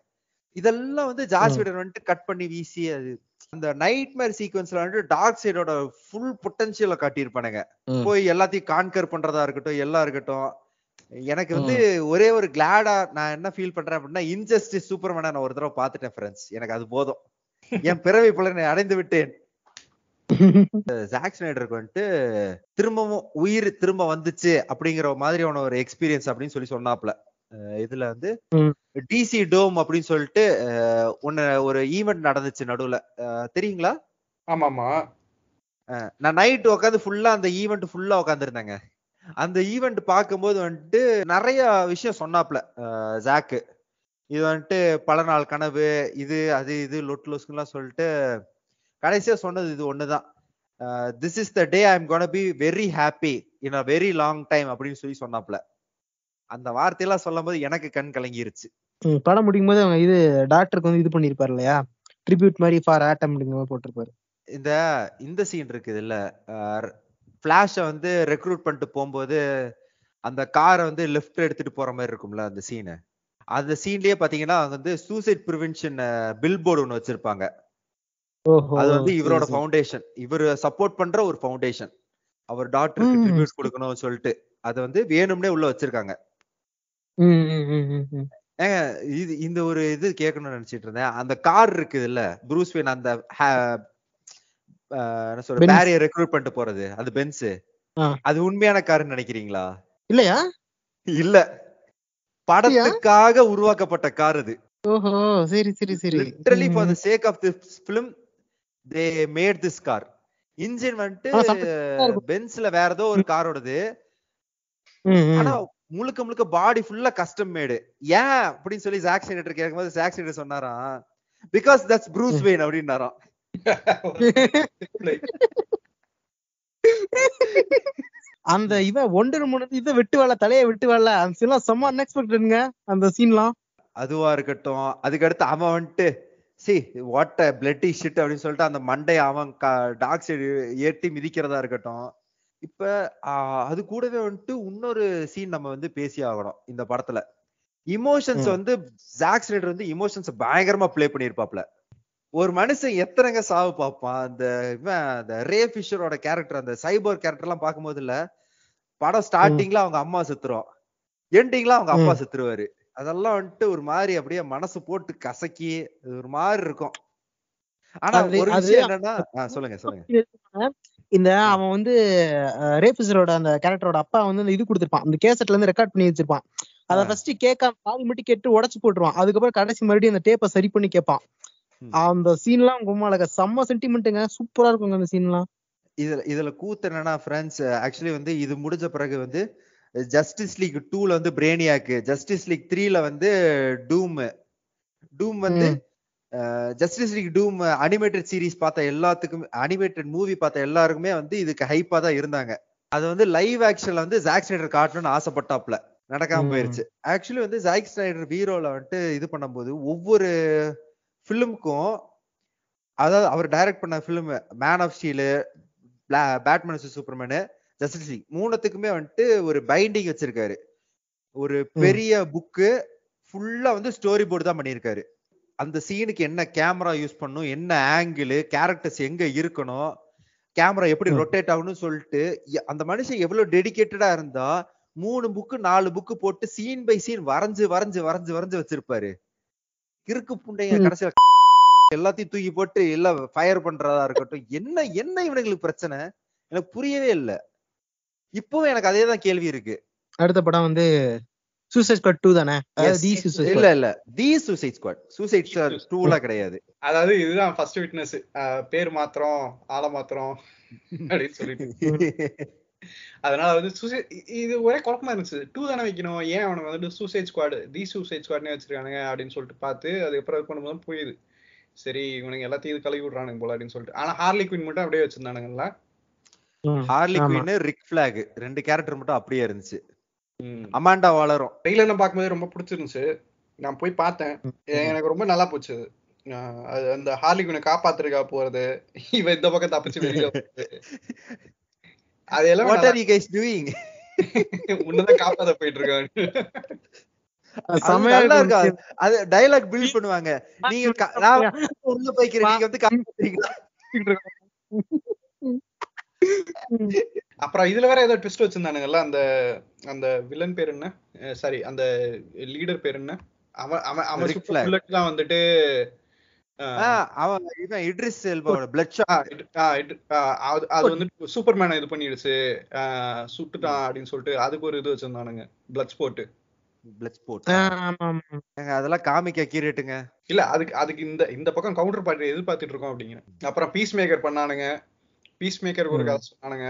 இதெல்லாம் வந்து ஜாஸ் வீடன் வந்துட்டு கட் பண்ணி வீசி அது அந்த நைட் மேர் சீக்வன்ஸ்ல வந்துட்டு டார்க் சைடோட ஃபுல் பொட்டன்சியலை காட்டியிருப்பானுங்க போய் எல்லாத்தையும் கான்கர் பண்றதா இருக்கட்டும் எல்லாம் இருக்கட்டும் எனக்கு வந்து ஒரே ஒரு கிளாடா நான் என்ன ஃபீல் பண்றேன் அப்படின்னா இன்ஜஸ்டிஸ் சூப்பர்மேனா நான் ஒரு தடவை பாத்துட்டேன் ஃப்ரெண்ட்ஸ் எனக்கு அது போதும் என் பிறவி பிள்ளை அடைந்து விட்டேன் ஜாக் ஸ்னைடருக்கு வந்துட்டு திரும்பவும் உயிர் திரும்ப வந்துச்சு அப்படிங்கிற மாதிரியான ஒரு எக்ஸ்பீரியன்ஸ் அப்படின்னு சொல்லி சொன்னாப்ல இதுல வந்து டிசி டோம் அப்படின்னு சொல்லிட்டு ஒன்னு ஒரு ஈவெண்ட் நடந்துச்சு நடுவுல தெரியுங்களா ஆமாமா நான் நைட் உட்காந்து ஃபுல்லா அந்த ஈவெண்ட் ஃபுல்லா உட்காந்துருந்தேங்க அந்த ஈவெண்ட் பார்க்கும்போது வந்துட்டு நிறைய விஷயம் சொன்னாப்ல ஜாக்கு இது வந்துட்டு பல நாள் கனவு இது அது இது லொட்டு லொஸ்க்குலாம் சொல்லிட்டு கடைசியா சொன்னது இது ஒண்ணுதான் this is the day I am gonna be very happy in a very long time அப்படின்னு சொல்லி சொன்னாப்ல அந்த வார்த்தையெல்லாம் சொல்லும் போது எனக்கு கண் கலங்கிருச்சு படம் முடிக்கும் போது அவங்க இது டாக்டருக்கு வந்து இது பண்ணிருப்பாரு இல்லையா ட்ரிபியூட் மாதிரி ஃபார் ஆட்டம் போட்டிருப்பாரு இந்த இந்த சீன் இருக்குது இல்ல ஃபிளாஷை வந்து ரெக்ரூட் பண்ணிட்டு போகும்போது அந்த காரை வந்து லெஃப்ட் எடுத்துட்டு போற மாதிரி இருக்கும்ல அந்த சீனு அந்த சீன்லயே பாத்தீங்கன்னா வந்து சூசைட் ப்ரிவென்ஷன் பில் போர்டு ஒன்று வச்சிருப்பாங்க அது வந்து இவரோட ஃபவுண்டேஷன் இவர் சப்போர்ட் பண்ற ஒரு ஃபவுண்டேஷன் அவர் டாக்டருக்கு ட்ரிபியூட் கொடுக்கணும்னு சொல்லிட்டு அது வந்து வேணும்னே உள்ள வச்சிருக்காங்க ஏங்க இது இந்த ஒரு இது கேட்கணும்னு நினைச்சிட்டு இருந்தேன் அந்த கார் இருக்குது இல்ல ப்ரூஸ் வேன் அந்த என்ன சொல்ற பேரியர் ரெக்ரூட் பண்ணிட்டு போறது அந்த பென்ஸ் அது உண்மையான காருன்னு நினைக்கிறீங்களா இல்லையா இல்ல படத்துக்காக உருவாக்கப்பட்ட கார் அது ஓஹோ சரி சரி சரி literally for the sake of the film they made this car engine வந்துட்டு பென்ஸ்ல வேற ஏதோ ஒரு காரோடது ஆனா முழுக்க முழுக்க பாடி ஃபுல்லா கஸ்டம் மேடு ஏன் அப்படின்னு சொல்லி ஜாக் சைனேட்டர் கேட்கும்போது ஜாக் சைனேட்டர் சொன்னாராம் பிகாஸ் தட்ஸ் ப்ரூஸ் வெயின் அப்படின்னாராம் அந்த இவன் ஒன்று மூணு இத வெட்டு வேலை தலைய வெட்டு வேலை அந்த சீன்லாம் செம்ம அன்எக்ஸ்பெக்டடுங்க அந்த சீன்லாம் அதுவா இருக்கட்டும் அதுக்கு அடுத்து அவன் வந்துட்டு சி வாட் பிளட்டி ஷிட் அப்படின்னு சொல்லிட்டு அந்த மண்டை அவன் க சைடு ஏற்றி மிதிக்கிறதா இருக்கட்டும் இப்ப அது கூடவே வந்துட்டு இன்னொரு சீன் நம்ம வந்து பேசி ஆகணும் இந்த படத்துல இமோஷன்ஸ் வந்து ஜாக்ஸ் ரைடர் வந்து இமோஷன்ஸ் பயங்கரமா பிளே பண்ணியிருப்பாப்ல ஒரு மனுஷன் எத்தனைங்க சாவு பார்ப்பான் அந்த இவன் அந்த ரே ஃபிஷரோட கேரக்டர் அந்த சைபர் கேரக்டர் எல்லாம் பார்க்கும்போது இல்ல படம் ஸ்டார்டிங்ல அவங்க அம்மா செத்துரும் எண்டிங்ல அவங்க அப்பா செத்துருவாரு அதெல்லாம் வந்துட்டு ஒரு மாதிரி அப்படியே மனசு போட்டு கசக்கி ஒரு மாதிரி இருக்கும் ஆனா ஒரு விஷயம் என்னன்னா சொல்லுங்க சொல்லுங்க இந்த அவன் வந்து ரேபிசரோட அந்த கேரக்டரோட அப்பா வந்து இது கொடுத்துருப்பான் அந்த கேசட்ல இருந்து ரெக்கார்ட் பண்ணி வச்சிருப்பான் அதை ஃபர்ஸ்ட் கேட்காம பாதி மட்டும் கேட்டு உடச்சு போட்டுருவான் அதுக்கப்புறம் கடைசி மறுபடியும் அந்த டேப்ப சரி பண்ணி கேட்பான் அந்த சீன்லாம் ரொம்ப அழகா செம்ம சென்டிமெண்ட்டுங்க சூப்பரா இருக்குங்க அந்த சீன் எல்லாம் இதுல இதுல கூத்து என்னன்னா ஃப்ரெண்ட்ஸ் ஆக்சுவலி வந்து இது முடிஞ்ச பிறகு வந்து ஜஸ்டிஸ் லீக் டூல வந்து பிரேனியாக்கு ஜஸ்டிஸ் லீக் த்ரீல வந்து டூம் டூம் வந்து Justice League Doom animated series பார்த்த எல்லாத்துக்கும் அனிமேட்டட் மூவி பார்த்த எல்லாருக்குமே வந்து இதுக்கு ஹைப்பா தான் இருந்தாங்க அது வந்து லைவ் ஆக்ஷன்ல வந்து ஜாக் ஸ்னைடர் காட்டணும்னு ஆசைப்பட்டாப்ல நடக்காம போயிருச்சு ஆக்சுவலி வந்து ஜாக் ஸ்னைடர் ஹீரோல வந்துட்டு இது பண்ணும்போது ஒவ்வொரு ஃபிலிமுக்கும் அதாவது அவர் டைரக்ட் பண்ண film Man of steel Batman Superman Justice League மூணத்துக்குமே வந்துட்டு ஒரு பைண்டிங் வச்சிருக்காரு ஒரு பெரிய புக்கு ஃபுல்லா வந்து ஸ்டோரி போர்டு தான் பண்ணியிருக்காரு அந்த சீனுக்கு என்ன கேமரா யூஸ் பண்ணும் என்ன ஆங்கிள் கேரக்டர்ஸ் எங்க இருக்கணும் கேமரா எப்படி ரொட்டேட் ஆகணும்னு சொல்லிட்டு அந்த மனுஷன் எவ்வளவு டெடிக்கேட்டடா இருந்தா மூணு புக்கு நாலு புக்கு போட்டு சீன் பை சீன் வரைஞ்சு வரைஞ்சு வரைஞ்சு வரைஞ்சு வச்சிருப்பாரு கிறுக்கு புண்டைய கடைசியில எல்லாத்தையும் தூக்கி போட்டு எல்லாம் ஃபயர் பண்றதா இருக்கட்டும் என்ன என்ன இவனுங்களுக்கு பிரச்சனை எனக்கு புரியவே இல்லை இப்பவும் எனக்கு அதே தான் கேள்வி இருக்கு அடுத்த படம் வந்து சூசைட் ஸ்குவாட் டூ தானே தி இல்ல இல்ல the Suicide Squad Suicide Squad டூல கிடையாது அதாவது இதுதான் ஃபர்ஸ்ட் விட்னஸ் பேர் மாத்திரம் ஆள மாத்திரம் அப்படின்னு சொல்லிட்டு அதனால வந்து சூசைட் இது ஒரே குழப்பமா இருந்துச்சு டூ தானே வைக்கணும் ஏன் அவனுக்கு வந்துட்டு சூசைட் ஸ்குவாடு தி சூசைட் ஸ்குவாட்னே வச்சிருக்கானுங்க அப்படின்னு சொல்லிட்டு பார்த்து அதுக்கப்புறம் இது பண்ணும்போது புரியுது சரி இவனுக்கு எல்லாத்தையும் இது கழுவி விடுறானுங்க போல அப்படின்னு சொல்லிட்டு ஆனா ஹார்லி குயின் மட்டும் அப்படியே வச்சிருந்தானுங்களா ஹார்லி குயின் ரிக் ஃபிளாக் ரெண்டு கேரக்டர் மட்டும் அப்படியே இருந்துச்சு அமாண்டா வளரும் ட்ரெயிலர் நான் பார்க்கும்போது ரொம்ப பிடிச்சிருந்துச்சு நான் போய் பார்த்தேன் எனக்கு ரொம்ப நல்லா போச்சு அது அந்த ஹார்லி குயினை காப்பாத்திருக்கா போறது இவன் இந்த பக்கம் தப்பிச்சு வெளியில அது எல்லாம் what are you guys doing உன்னதான் காப்பாத்த போயிட்டு இருக்கான் இருக்கும் அது டயலாக் பண்ணுவாங்க நீங்க நான் உள்ள அப்புறம் இதுல வேற ஏதோ ட்விஸ்ட் வச்சிருந்தானுங்கல்ல அந்த அந்த வில்லன் பேர் என்ன சாரி அந்த லீடர் பேர் என்ன அவன் அவன் அவன் தான் வந்துட்டு இது பண்ணிடுச்சு சுட்டுட்டான் அப்படின்னு சொல்லிட்டு அதுக்கு ஒரு இது வச்சிருந்தானுங்க அதெல்லாம் இல்ல அதுக்கு அதுக்கு இந்த இந்த பக்கம் கவுண்டர் எதிர்பார்த்துட்டு இருக்கோம் அப்புறம் பீஸ் மேக்கர் பண்ணானுங்க பீஸ் மேக்கர் ஒரு கதை சொன்னானுங்க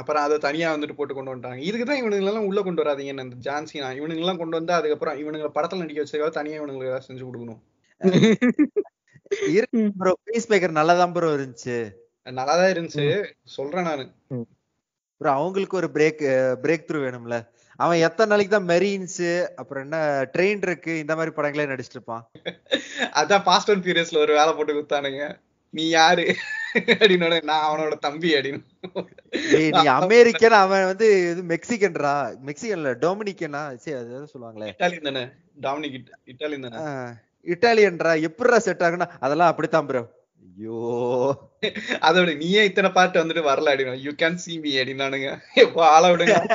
அப்புறம் அதை தனியா வந்துட்டு போட்டு கொண்டு வந்துட்டாங்க இதுக்கு தான் இவனுங்க எல்லாம் உள்ள கொண்டு வராதீங்கன்னு அந்த ஜான்சினா இவனுங்க எல்லாம் கொண்டு வந்தா அதுக்கப்புறம் இவனுங்க படத்துல நடிக்க வச்சதுக்காக தனியா இவனுங்களுக்கு ஏதாவது செஞ்சு கொடுக்கணும் இருக்கு ப்ரோ பீஸ் மேக்கர் நல்லாதான் ப்ரோ இருந்துச்சு நல்லாதான் இருந்துச்சு சொல்றேன் நானு ப்ரோ அவங்களுக்கு ஒரு பிரேக் பிரேக் த்ரூ வேணும்ல அவன் எத்தனை நாளைக்கு தான் மெரீன்ஸ் அப்புறம் என்ன ட்ரெயின் இருக்கு இந்த மாதிரி படங்களே நடிச்சிட்டு இருப்பான் அதான் பாஸ்ட் அண்ட் ஃபியூரியஸ்ல ஒரு வேலை போட்டு குடுத்தானுங்க நீ யாரு அப்படின்னு நான் அவனோட தம்பி அப்படின்னு நீ அமெரிக்கன் அவன் வந்து இது மெக்சிகன்ரா மெக்சிகன்ல டொமினிக்கனா சரி அது சொல்லுவாங்களே இட்டாலியன் தானே டாமினிக் இட்டாலியன் தானே இட்டாலியன்ரா எப்படிரா செட் ஆகுனா அதெல்லாம் அப்படித்தான் ப்ரோ ஐயோ அதோட நீயே இத்தனை பாட்டு வந்துட்டு வரல அப்படின்னு யூ கேன் சி மீ அப்படின்னானுங்க எப்போ ஆள விடுங்க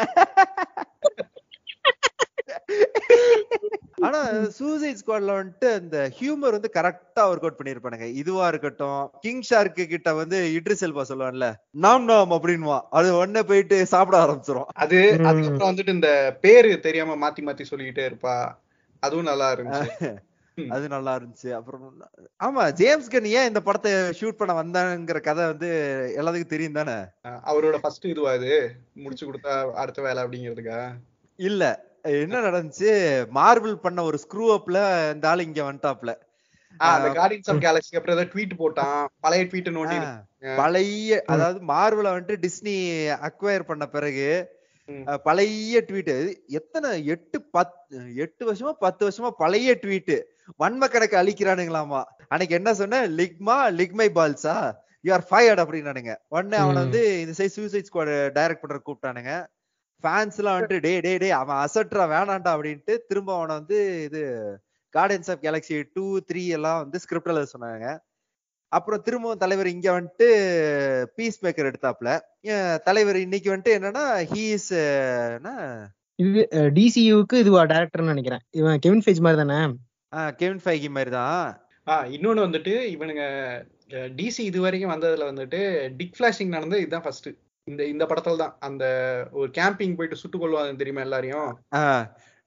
ஆனா சூசைட் ஸ்குவாட்ல வந்துட்டு அந்த ஹியூமர் வந்து கரெக்டா ஒர்க் அவுட் பண்ணிருப்பானுங்க இதுவா இருக்கட்டும் கிங் ஷார்க்கு கிட்ட வந்து இட்ரிஸ் எல்பா சொல்லுவான்ல நாம் நாம் அப்படின்வான் அது உடனே போயிட்டு சாப்பிட ஆரம்பிச்சிரும் அது அதுக்கப்புறம் வந்துட்டு இந்த பேரு தெரியாம மாத்தி மாத்தி சொல்லிக்கிட்டே இருப்பா அதுவும் நல்லா இருந்துச்சு அது நல்லா இருந்துச்சு அப்புறம் ஆமா ஜேம்ஸ் கன் ஏன் இந்த படத்தை ஷூட் பண்ண வந்தாங்கிற கதை வந்து எல்லாத்துக்கும் தெரியும் தானே அவரோட ஃபர்ஸ்ட் இதுவா இது முடிச்சு கொடுத்தா அடுத்த வேலை அப்படிங்கிறதுக்கா இல்ல என்ன நடந்துச்சு மார்பிள் பண்ண ஒரு ஸ்க்ரூ அப்ல இந்த ஆளு இங்க வந்துட்டாப்ல அந்த ட்வீட் போட்டான் பழைய ட்வீட் நோண்டி பழைய அதாவது மார்வல வந்துட்டு டிஸ்னி அக்வயர் பண்ண பிறகு பழைய ட்வீட் எத்தனை எட்டு பத் எட்டு வருஷமா பத்து வருஷமா பழைய ட்வீட் வன்ம கணக்கு அழிக்கிறானுங்களாமா அன்னைக்கு என்ன சொன்ன லிக்மா லிக்மை பால்ஸா யூ ஆர் ஃபயர்ட் அப்படின்னு உடனே அவன வந்து இந்த சைட் சூசைட் ஸ்குவாட் டைரக்ட் பண்ற கூப்பிட்டானுங்க ஃபேன்ஸ்லாம் வந்துட்டு டே டே டே அவன் அசட்ரா வேணாண்டா அப்படின்ட்டு திரும்ப அவனை வந்து இது Guardians of Galaxy two three எல்லாம் வந்து ஸ்கிரிப்ட் எழுத சொன்னாங்க அப்புறம் திரும்பவும் தலைவர் இங்க வந்துட்டு பீஸ் மேக்கர் எடுத்தாப்ல தலைவர் இன்னைக்கு வந்துட்டு என்னன்னா ஹீஸ் இது டிசியூக்கு இதுவா டேரக்டர்னு நினைக்கிறேன் இவன் கெவின் ஃபைஜ் மாதிரி தானே கெவின் ஃபைகி மாதிரி தான் ஆ இன்னொன்னு வந்துட்டு இவனுங்க டிசி இது வரைக்கும் வந்ததுல வந்துட்டு டிக் ஃபிளாஷிங் நடந்தது இதுதான் ஃபர்ஸ்ட் இந்த இந்த படத்துல தான் அந்த ஒரு கேம்பிங் போயிட்டு சுட்டு கொள்வாங்க தெரியுமா எல்லாரையும்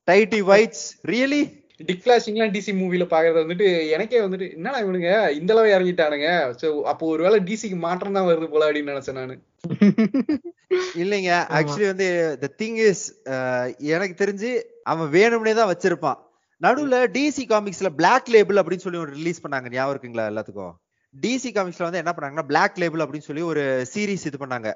டைட்டி வைட்ஸ் ரியலி டிக்ளாஸ் இங்கிலாந்து டிசி மூவில பாக்குறது வந்துட்டு எனக்கே வந்துட்டு என்னடா இவனுங்க இந்த அளவு இறங்கிட்டானுங்க சோ அப்போ ஒருவேளை டிசிக்கு மாற்றம் தான் வருது போல அப்படின்னு நினைச்சேன் நானு இல்லைங்க ஆக்சுவலி வந்து த திங் இஸ் எனக்கு தெரிஞ்சு அவன் வேணும்னே தான் வச்சிருப்பான் நடுவுல டிசி காமிக்ஸ்ல பிளாக் லேபிள் அப்படின்னு சொல்லி ஒரு ரிலீஸ் பண்ணாங்க ஞாபகம் இருக்குங்களா எல்லாத்துக்கும் டிசி காமிக்ஸ்ல வந்து என்ன பண்ணாங்கன்னா பிளாக் லேபிள் அப்படின்னு சொல்லி ஒரு சீரிஸ் இது பண்ணாங்க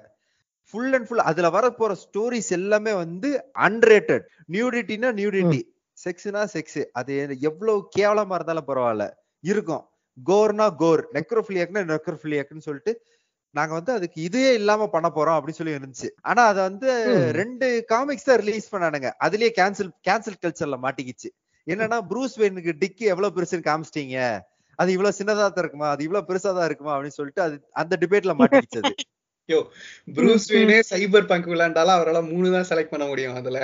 ஃபுல் அண்ட் ஃபுல் அதுல வர போற ஸ்டோரிஸ் எல்லாமே வந்து அன்ரேட்டட் நியூடிட்டினா நியூடிட்டி செக்ஸ்னா செக்ஸ் அது எவ்வளவு கேவலமா இருந்தாலும் பரவாயில்ல இருக்கும் கோர்னா கோர் நெக்ரோஃபிலியாக்னா நெக்ரோஃபிலியாக்னு சொல்லிட்டு நாங்க வந்து அதுக்கு இதுவே இல்லாம பண்ண போறோம் அப்படின்னு சொல்லி இருந்துச்சு ஆனா அதை வந்து ரெண்டு காமிக்ஸ் தான் ரிலீஸ் பண்ணானுங்க அதுலயே கேன்சல் கேன்சல் கல்ச்சர்ல மாட்டிக்கிச்சு என்னன்னா ப்ரூஸ் வெயினுக்கு டிக்கு எவ்வளவு பெருசுன்னு காமிச்சிட்டீங்க அது இவ்வளவு சின்னதா தான் இருக்குமா அது இவ்வளவு பெருசா தான் இருக்குமா அப்படின்னு சொல்லிட்டு அது அந்த டிபேட்ல மாட்டிக்கிச்சது யோ ப்ரூஸ் வீனே சைபர் பங்க் விளையாண்டாலும் அவரால் மூணு தான் செலக்ட் பண்ண முடியும் அதுல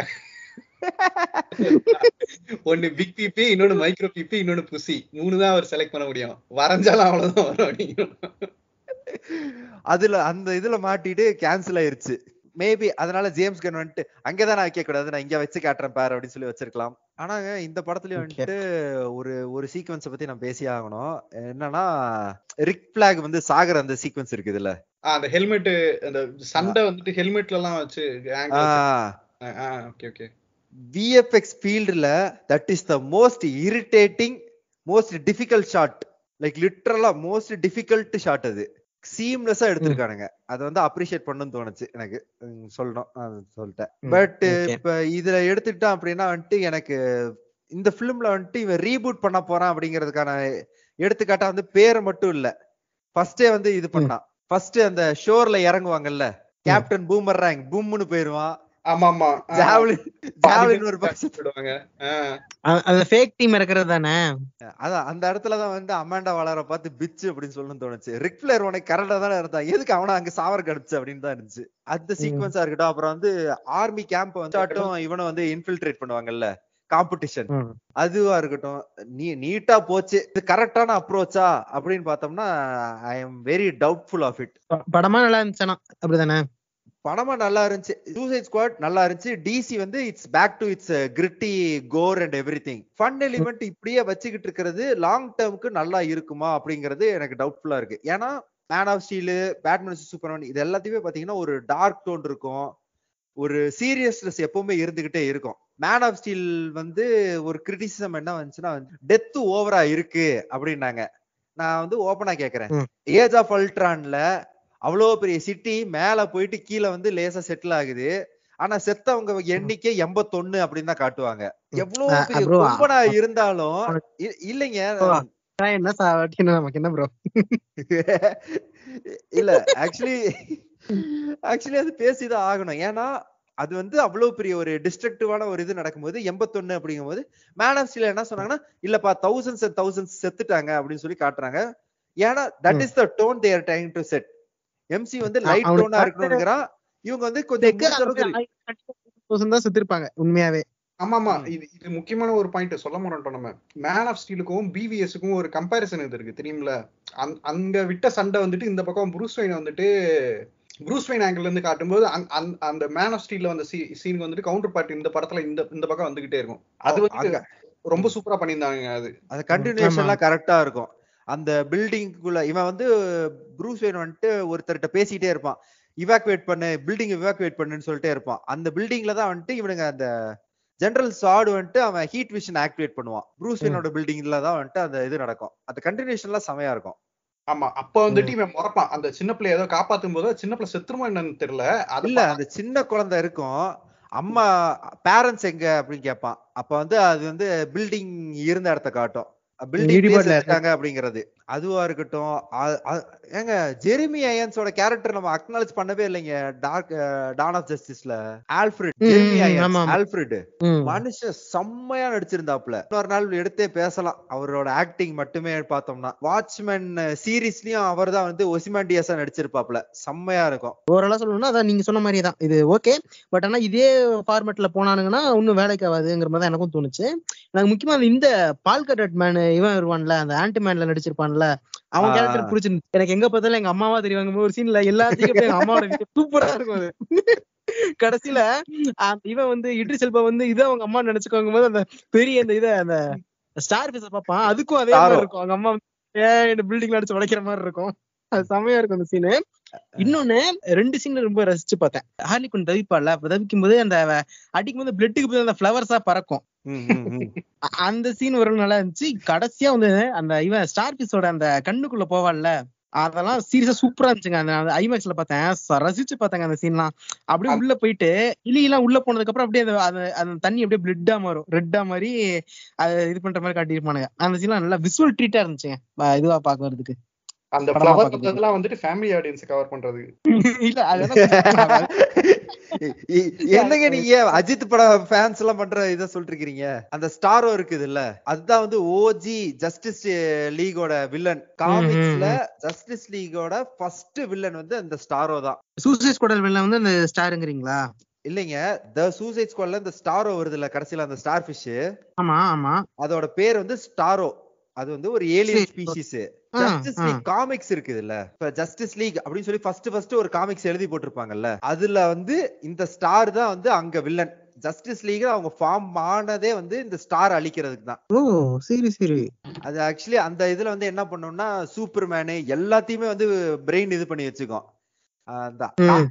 ஒன்னு பிக் பிபி இன்னொன்னு மைக்ரோ பிபி இன்னொன்னு புசி மூணு தான் அவர் செலக்ட் பண்ண முடியும் வரைஞ்சாலும் அவ்வளவுதான் வரும் அதுல அந்த இதுல மாட்டிட்டு கேன்சல் ஆயிருச்சு மேபி அதனால ஜேம்ஸ் கன் வந்துட்டு அங்கதான் நான் வைக்க கூடாது நான் இங்க வச்சு காட்டுறேன் பாரு அப்படின்னு சொல்லி வச்சிருக்கலாம் ஆனா இந்த படத்துலயும் வந்துட்டு ஒரு ஒரு சீக்வன்ஸ பத்தி நான் பேசி ஆகணும் என்னன்னா ரிக் பிளாக் வந்து சாகர் அந்த சீக்வன்ஸ் இருக்கு இதுல அந்த ஹெல்மெட் அந்த சண்டை வந்துட்டு ஹெல்மெட்ல எல்லாம் வச்சு ஓகே ஓகே விஎஃப்எக்ஸ் ஃபீல்டுல that is the most irritating most difficult shot like லிட்ரலா மோஸ்ட் டிஃபிகல்ட் ஷாட் அது சீம்லெஸ்ஸா எடுத்திருக்கானுங்க அதை வந்து அப்ரிஷியேட் பண்ணணும்னு தோணுச்சு எனக்கு சொல்லணும் சொல்லிட்டேன் பட் இப்ப இதுல எடுத்துட்டான் அப்படின்னா வந்துட்டு எனக்கு இந்த பிலிம்ல வந்துட்டு இவன் ரீபூட் பண்ண போறான் அப்படிங்கிறதுக்கான எடுத்துக்காட்டா வந்து பேரை மட்டும் இல்ல ஃபர்ஸ்டே வந்து இது பண்ணான் ஃபர்ஸ்ட் அந்த ஷோர்ல இறங்குவாங்கல்ல கேப்டன் பூமர் ரேங் பூம்னு போயிருவான் அந்த அதான் அந்த வந்து அமாண்டா வளர பார்த்து பிச்சு அப்படின்னு தோணுச்சு உனக்கு கரெக்டா தானே இருந்தான் எதுக்கு அவன அங்க சாவர் கடிச்சு அப்படின்னு தான் இருந்துச்சு இருக்கட்டும் அப்புறம் வந்து ஆர்மி கேம்ப் வந்து வந்து பண்ணுவாங்கல்ல காம்படிஷன் அதுவா இருக்கட்டும் நீ நீட்டா போச்சு கரெக்டான அப்ரோச்சா அப்படின்னு பார்த்தோம்னா I am very doubtful of it படமா நல்லா இருந்துச்சுனா அப்படிதானே படமா நல்லா இருந்துச்சு சூசைட் ஸ்குவாட் நல்லா இருந்துச்சு டிசி வந்து it's back to its gritty core and everything fun element இப்படியே வச்சுக்கிட்டு இருக்கிறது லாங் டேர்முக்கு நல்லா இருக்குமா அப்படிங்கிறது எனக்கு டவுட்ஃபுல்லா இருக்கு ஏன்னா man of steel Batman Superman இது எல்லாத்தையுமே பாத்தீங்கன்னா ஒரு டார்க் டோன் இருக்கும் ஒரு சீரியஸ்னஸ் எப்பவுமே இருந்துகிட்டே இருக்கும் மேன் ஆஃப் ஸ்டீல் வந்து ஒரு கிரிட்டிசிசம் என்ன வந்துச்சுன்னா டெத்து ஓவரா இருக்கு அப்படின்னாங்க நான் வந்து ஓபனா கேக்குறேன் ஏஜ் ஆஃப் அல்ட்ரான்ல அவ்வளோ பெரிய சிட்டி மேல போயிட்டு கீழே வந்து லேசா செட்டில் ஆகுது ஆனா செத்தவங்க எண்ணிக்கை எண்பத்தொன்னு அப்படின்னு தான் காட்டுவாங்க எவ்வளவு இருந்தாலும் இல்லைங்க என்ன நமக்கு என்ன ப்ரோ இல்ல ஆக்சுவலி ஆக்சுவலி அது பேசிதான் ஆகணும் ஏன்னா அது வந்து அவ்வளவு பெரிய ஒரு டிஸ்ட்ரக்டிவான ஒரு இது நடக்கும்போது எண்பத்தொன்னு அப்படிங்கும் போது மேன் ஆஃப் ஸ்டீல் என்ன சொன்னாங்கன்னா இல்லப்பா தௌசண்ட்ஸ் அண்ட் தௌசண்ட்ஸ் செத்துட்டாங்க அப்படின்னு சொல்லி காட்டுறாங்க ஏன்னா that is the tone there time to set MC வந்து லைட் டோனா இருக்கணும்ங்கறா இவங்க வந்து கொஞ்சம் தான் உண்மையாவே ஆமா ஆமா இது இது முக்கியமான ஒரு பாயிண்ட் சொல்ல மாட்டோம் நம்ம மேன் ஆஃப் ஸ்டீலுக்கும் பிவிஎஸ்க்கும் ஒரு கம்பாரிசன் இது இருக்கு தெரியுமில அங்க விட்ட சண்டை வந்துட்டு இந்த பக்கம் புரூஸ் வெயின் வந்துட்டு புரூஸ் வெயின் ஆங்கிள் இருந்து காட்டும்போது அந்த மேன் ஆஃப் ஸ்டீல்ல வந்த சீனுக்கு வந்துட்டு கவுண்டர் பார்ட் இந்த படத்துல இந்த இந்த பக்கம் வந்துகிட்டே இருக்கும் அது வந்து ரொம்ப சூப்பரா பண்ணியிருந்தாங்க அது அது கண்டினியூஷன்லாம் கரெக்டா இருக்கும் அந்த பில்டிங்குள்ள இவன் வந்து ப்ரூஸ் வேன் வந்துட்டு ஒருத்தர்கிட்ட பேசிட்டே இருப்பான் இவாக்குவேட் பண்ணு பில்டிங் இவாக்குவேட் பண்ணுன்னு சொல்லிட்டே இருப்பான் அந்த பில்டிங்ல தான் வந்துட்டு இவனுங்க அந்த ஜென்ரல் சாடு வந்துட்டு அவன் ஹீட் விஷன் ஆக்டிவேட் பண்ணுவான் ப்ரூஸ் வேனோட பில்டிங்ல தான் வந்துட்டு அந்த இது நடக்கும் அந்த கண்டினியூஷன்லாம் செமையா இருக்கும் ஆமா அப்ப வந்துட்டு இவன் முறப்பான் அந்த சின்ன பிள்ளை ஏதோ காப்பாத்தும் போது சின்ன பிள்ளை செத்துருமா என்னன்னு தெரியல அது இல்ல அந்த சின்ன குழந்தை இருக்கும் அம்மா பேரண்ட்ஸ் எங்க அப்படின்னு கேட்பான் அப்ப வந்து அது வந்து பில்டிங் இருந்த இடத்த காட்டும் பில்டிங் இருக்காங்க அப்படிங்கிறது அதுவா இருக்கட்டும் ஏங்க ஜெரிமி அயன்ஸோட கேரக்டர் நம்ம அக்னாலஜ் பண்ணவே இல்லைங்க டார்க் டான் ஆஃப் ஜஸ்டிஸ்ல ஆல்ஃபிரட் ஜெரிமி ஐயன்ஸ் ஆல்ஃபிரட் மனுஷன் செம்மையா நடிச்சிருந்தாப்ல இன்னொரு நாள் எடுத்தே பேசலாம் அவரோட ஆக்டிங் மட்டுமே பார்த்தோம்னா வாட்ச்மேன் சீரீஸ்லயும் அவர் தான் வந்து ஒசிமாண்டியஸா நடிச்சிருப்பாப்ல செம்மையா இருக்கும் ஓரளவு சொல்லணும்னா அதான் நீங்க சொன்ன மாதிரி தான் இது ஓகே பட் ஆனா இதே ஃபார்மேட்ல போனானுங்கன்னா ஒன்னும் வேலைக்கு ஆகாதுங்கிற மாதிரி தான் எனக்கும் தோணுச்சு எனக்கு முக்கியமா இந்த பால்கட் மேன் இவன் வருவான்ல அந்த ஆன்டி மேன்ல நடிச்சிருப்பான்ல இருப்பான்ல அவன் கேரக்டர் புடிச்சு எனக்கு எங்க பார்த்தாலும் எங்க அம்மாவா தெரியவாங்க ஒரு சீன்ல எல்லாத்தையும் அம்மாவோட சூப்பரா இருக்கும் அது கடைசியில இவன் வந்து இட்ரி செல்பா வந்து இது அவங்க அம்மா நினைச்சுக்கோங்க போது அந்த பெரிய அந்த இத அந்த ஸ்டார் பீஸ பாப்பான் அதுக்கும் அதே மாதிரி இருக்கும் அவங்க அம்மா வந்து பில்டிங்ல அடிச்சு உடைக்கிற மாதிரி இருக்கும் அது செமையா இருக்கும் அந்த சீனு இன்னொன்னு ரெண்டு சீன்ல ரொம்ப ரசிச்சு பார்த்தேன் ஹார்லி குன் தவிப்பாள்ல தவிக்கும் போது அந்த அடிக்கும் போது பிளட்டுக்கு போய் அந்த ஃபிளவர்ஸா பறக்கும் அந்த சீன் ஒரு நல்லா இருந்துச்சு கடைசியா வந்து அந்த இவன் ஸ்டார் பீஸோட அந்த கண்ணுக்குள்ள போவான்ல அதெல்லாம் சீரியஸா சூப்பரா இருந்துச்சுங்க அந்த ஐமேக்ஸ்ல பார்த்தேன் ரசிச்சு பார்த்தேங்க அந்த சீன்லாம் அப்படியே உள்ள போயிட்டு எல்லாம் உள்ள போனதுக்கு அப்புறம் அப்படியே அந்த அந்த தண்ணி அப்படியே பிளிட்டா மாறும் ரெட்டா மாதிரி அது இது பண்ற மாதிரி காட்டியிருப்பானுங்க அந்த சீன்லாம் நல்லா விசுவல் ட்ரீட்டா இருந்துச்சுங்க இதுவா பாக்குறதுக்கு அந்த ஃப்ளவர் பத்ததெல்லாம் வந்துட்டு ஃபேமிலி ஆடியன்ஸ் கவர் பண்றது இல்ல என்னங்க நீங்க அஜித் பட ஃபேன்ஸ் எல்லாம் பண்ற இத சொல்லிருக்கீங்க அந்த ஸ்டாரோ இருக்குது இல்ல அதுதான் வந்து ஓஜி ஜஸ்டிஸ் லீகோட வில்லன் காமிக்ஸ்ல ஜஸ்டிஸ் லீகோட ஃபர்ஸ்ட் வில்லன் வந்து அந்த ஸ்டாரோ தான் சூசைட் ஸ்குவாட் வில்லன் வந்து அந்த ஸ்டாருங்கறீங்களா இல்லைங்க த சூசைட் ஸ்குவாட்ல இந்த ஸ்டாரோ வருது இல்ல கடைசில அந்த ஸ்டார் ஃபிஷ் ஆமா ஆமா அதோட பேர் வந்து ஸ்டாரோ அது வந்து ஒரு alien species Justice League comics இல்ல இப்ப ஜஸ்டிஸ் லீக் அப்படின்னு சொல்லி ஃபர்ஸ்ட் ஃபர்ஸ்ட் ஒரு காமிக்ஸ் எழுதி போட்டிருப்பாங்கல்ல அதுல வந்து இந்த ஸ்டார் தான் வந்து அங்க வில்லன் ஜஸ்டிஸ் லீக் அவங்க ஃபார்ம் ஆனதே வந்து இந்த ஸ்டார் அழிக்கிறதுக்கு தான் ஓ சரி சரி அது ஆக்சுவலி அந்த இதுல வந்து என்ன பண்ணோம்னா மேனு எல்லாத்தையுமே வந்து பிரெயின் இது பண்ணி வச்சுக்கோம்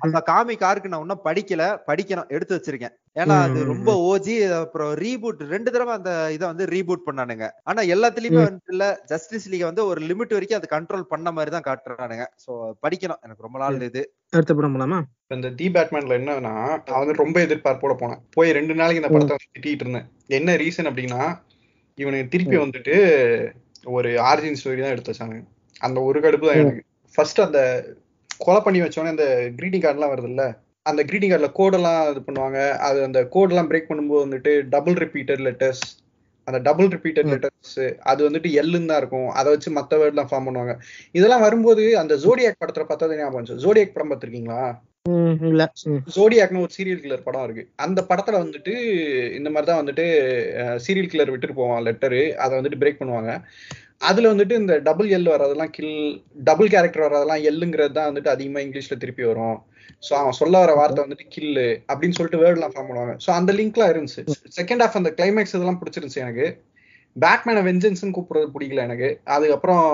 அந்த காமிக் ஆர்க்கு நான் இன்னும் படிக்கல படிக்கணும் எடுத்து வச்சிருக்கேன் ஏன்னா அது ரொம்ப ஓஜி அப்புறம் ரீபூட் ரெண்டு தடவை அந்த இதை வந்து ரீபூட் பண்ணானுங்க ஆனா எல்லாத்துலயுமே வந்து இல்ல ஜஸ்டிஸ் லீக் வந்து ஒரு லிமிட் வரைக்கும் அது கண்ட்ரோல் பண்ண மாதிரி தான் காட்டுறானுங்க சோ படிக்கணும் எனக்கு ரொம்ப நாள் இது அடுத்த படம் போலாமா இந்த தி பேட்மேன்ல என்னன்னா நான் வந்து ரொம்ப எதிர்பார்ப்போட போனேன் போய் ரெண்டு நாளைக்கு இந்த படத்தை வந்து திட்டிட்டு இருந்தேன் என்ன ரீசன் அப்படின்னா இவனுக்கு திருப்பி வந்துட்டு ஒரு ஆரிஜின் ஸ்டோரி தான் எடுத்து வச்சாங்க அந்த ஒரு கடுப்பு தான் எனக்கு ஃபர்ஸ்ட் அந்த கொலை பண்ணி வச்சோன்னே அந்த கிரீட்டிங் கார்டெலாம் வருதுல்ல அந்த கிரீட்டிங் கார்டில் கோடெல்லாம் இது பண்ணுவாங்க அது அந்த கோடெல்லாம் பிரேக் பண்ணும்போது வந்துட்டு டபுள் ரிப்பீட்டட் லெட்டர்ஸ் அந்த டபுள் ரிப்பீட்டட் லெட்டர்ஸ் அது வந்துட்டு எல்லுன்னு தான் இருக்கும் அதை வச்சு மற்ற வேர்ட்லாம் ஃபார்ம் பண்ணுவாங்க இதெல்லாம் வரும்போது அந்த ஜோடியாக் படத்துல பார்த்தா ஞாபகம் ஜோடியாக் படம் பார்த்துருக்கீங்களா ஜோடியாக்னு ஒரு சீரியல் கில்லர் படம் இருக்கு அந்த படத்துல வந்துட்டு இந்த மாதிரி தான் வந்துட்டு சீரியல் கில்லர் விட்டுட்டு போவான் லெட்டரு அதை வந்துட்டு பிரேக் பண்ணுவாங்க அதுல வந்துட்டு இந்த டபுள் எல் வர்றதெல்லாம் கில் டபுள் கேரக்டர் வர்றதெல்லாம் எல்லுங்கிறது தான் வந்துட்டு அதிகமா இங்கிலீஷ்ல திருப்பி வரும் ஸோ அவன் சொல்ல வர வார்த்தை வந்துட்டு கில்லு அப்படின்னு சொல்லிட்டு வேர்ட்லாம் ஃபார்ம் பண்ணுவாங்க ஸோ அந்த லிங்க்லாம் இருந்துச்சு செகண்ட் ஆஃப் அந்த கிளைமேக்ஸ் இதெல்லாம் பிடிச்சிருந்துச்சு எனக்கு பேட்மேனை வெஞ்சன்ஸ்னு கூப்பிடுறது பிடிக்கல எனக்கு அதுக்கப்புறம்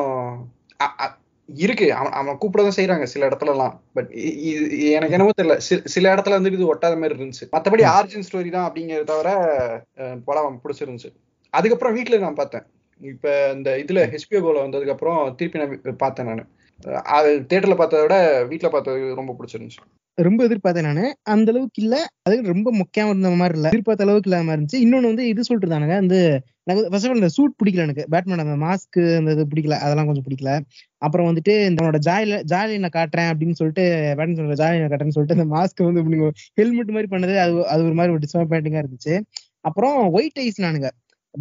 இருக்கு அவன் அவன் கூப்பிடதான் செய்யறாங்க சில இடத்துலலாம் பட் எனக்கு என்னமோ தெரியல சில இடத்துல வந்துட்டு இது ஒட்டாத மாதிரி இருந்துச்சு மற்றபடி ஆர்ஜின் ஸ்டோரி தான் அப்படிங்கிறத தவிர படம் பிடிச்சிருந்துச்சு அதுக்கப்புறம் வீட்டில் நான் பார்த்தேன் இப்போ இந்த இதில் ஹெச்பிஓ போல வந்ததுக்கு அப்புறம் திருப்பி நான் பார்த்தேன் நான் அது தேட்டர்ல பார்த்தத விட வீட்டில் பார்த்தது ரொம்ப பிடிச்சிருந்துச்சு ரொம்ப எதிர்பார்த்தேன் நானு அந்த அளவுக்கு இல்ல அது ரொம்ப முக்கியமாக இருந்த மாதிரி இல்ல எதிர்பார்த்த அளவுக்கு இல்லாம இருந்துச்சு இன்னொன்னு வந்து இது சொல்லிட்டு இருந்தானுங்க அந்த எனக்கு ஃபர்ஸ்ட் ஆஃப் ஆல் இந்த சூட் பிடிக்கல எனக்கு பேட்மேன் அந்த மாஸ்க்கு அந்த இது பிடிக்கல அதெல்லாம் கொஞ்சம் பிடிக்கல அப்புறம் வந்துட்டு இந்த ஜாயில ஜாலியை காட்டுறேன் அப்படின்னு சொல்லிட்டு பேட்மேன் சொல்ற ஜாலியை காட்டுறேன்னு சொல்லிட்டு அந்த மாஸ்க் வந்து ஹெல்மெட் மாதிரி பண்ணது அது அது ஒரு மாதிரி ஒரு டிசப்பாயிண்டிங்கா இருந்துச்சு அப்புறம் ஒயிட் ஐஸ் நானுங்க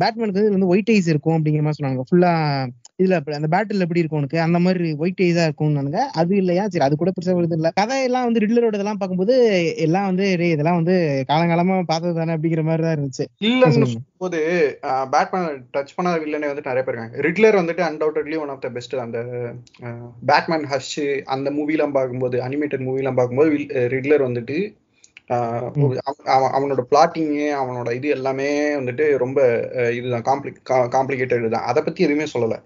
பேட்மேனுக்கு வந்து வந்து ஒயிட் ஐஸ் இருக்கும் அப்படிங்கிற மாதிரி சொன்னாங்க ஃபுல்லா இதுல அந்த பேட்டில் எப்படி இருக்கும் உனக்கு அந்த மாதிரி ஒயிட் ஐஸா இருக்கும்னானுங்க அது இல்லையா சரி அது கூட பிரச்சனை வருது இல்ல கதையெல்லாம் வந்து ரிட்லரோட இதெல்லாம் பார்க்கும்போது எல்லாம் வந்து இதெல்லாம் வந்து காலங்காலமா பார்த்தது தானே அப்படிங்கிற மாதிரி தான் இருந்துச்சு இல்லன்னு போது பேட்மேன் டச் பண்ணாத வில்லனே வந்து நிறைய பேர் இருக்காங்க ரிட்லர் வந்துட்டு undoubtedly one of the best அந்த பேட்மேன் ஹஷ் அந்த மூவிலாம் பார்க்கும்போது அனிமேட்டட் மூவிலாம் பார்க்கும்போது ரிட்லர் வந்துட்டு அவனோட பிளாட்டிங்கு அவனோட இது எல்லாமே வந்துட்டு ரொம்ப இதுதான் காம்ப்ளிகேட்டட் தான் அதை பத்தி எதுவுமே சொல்லலை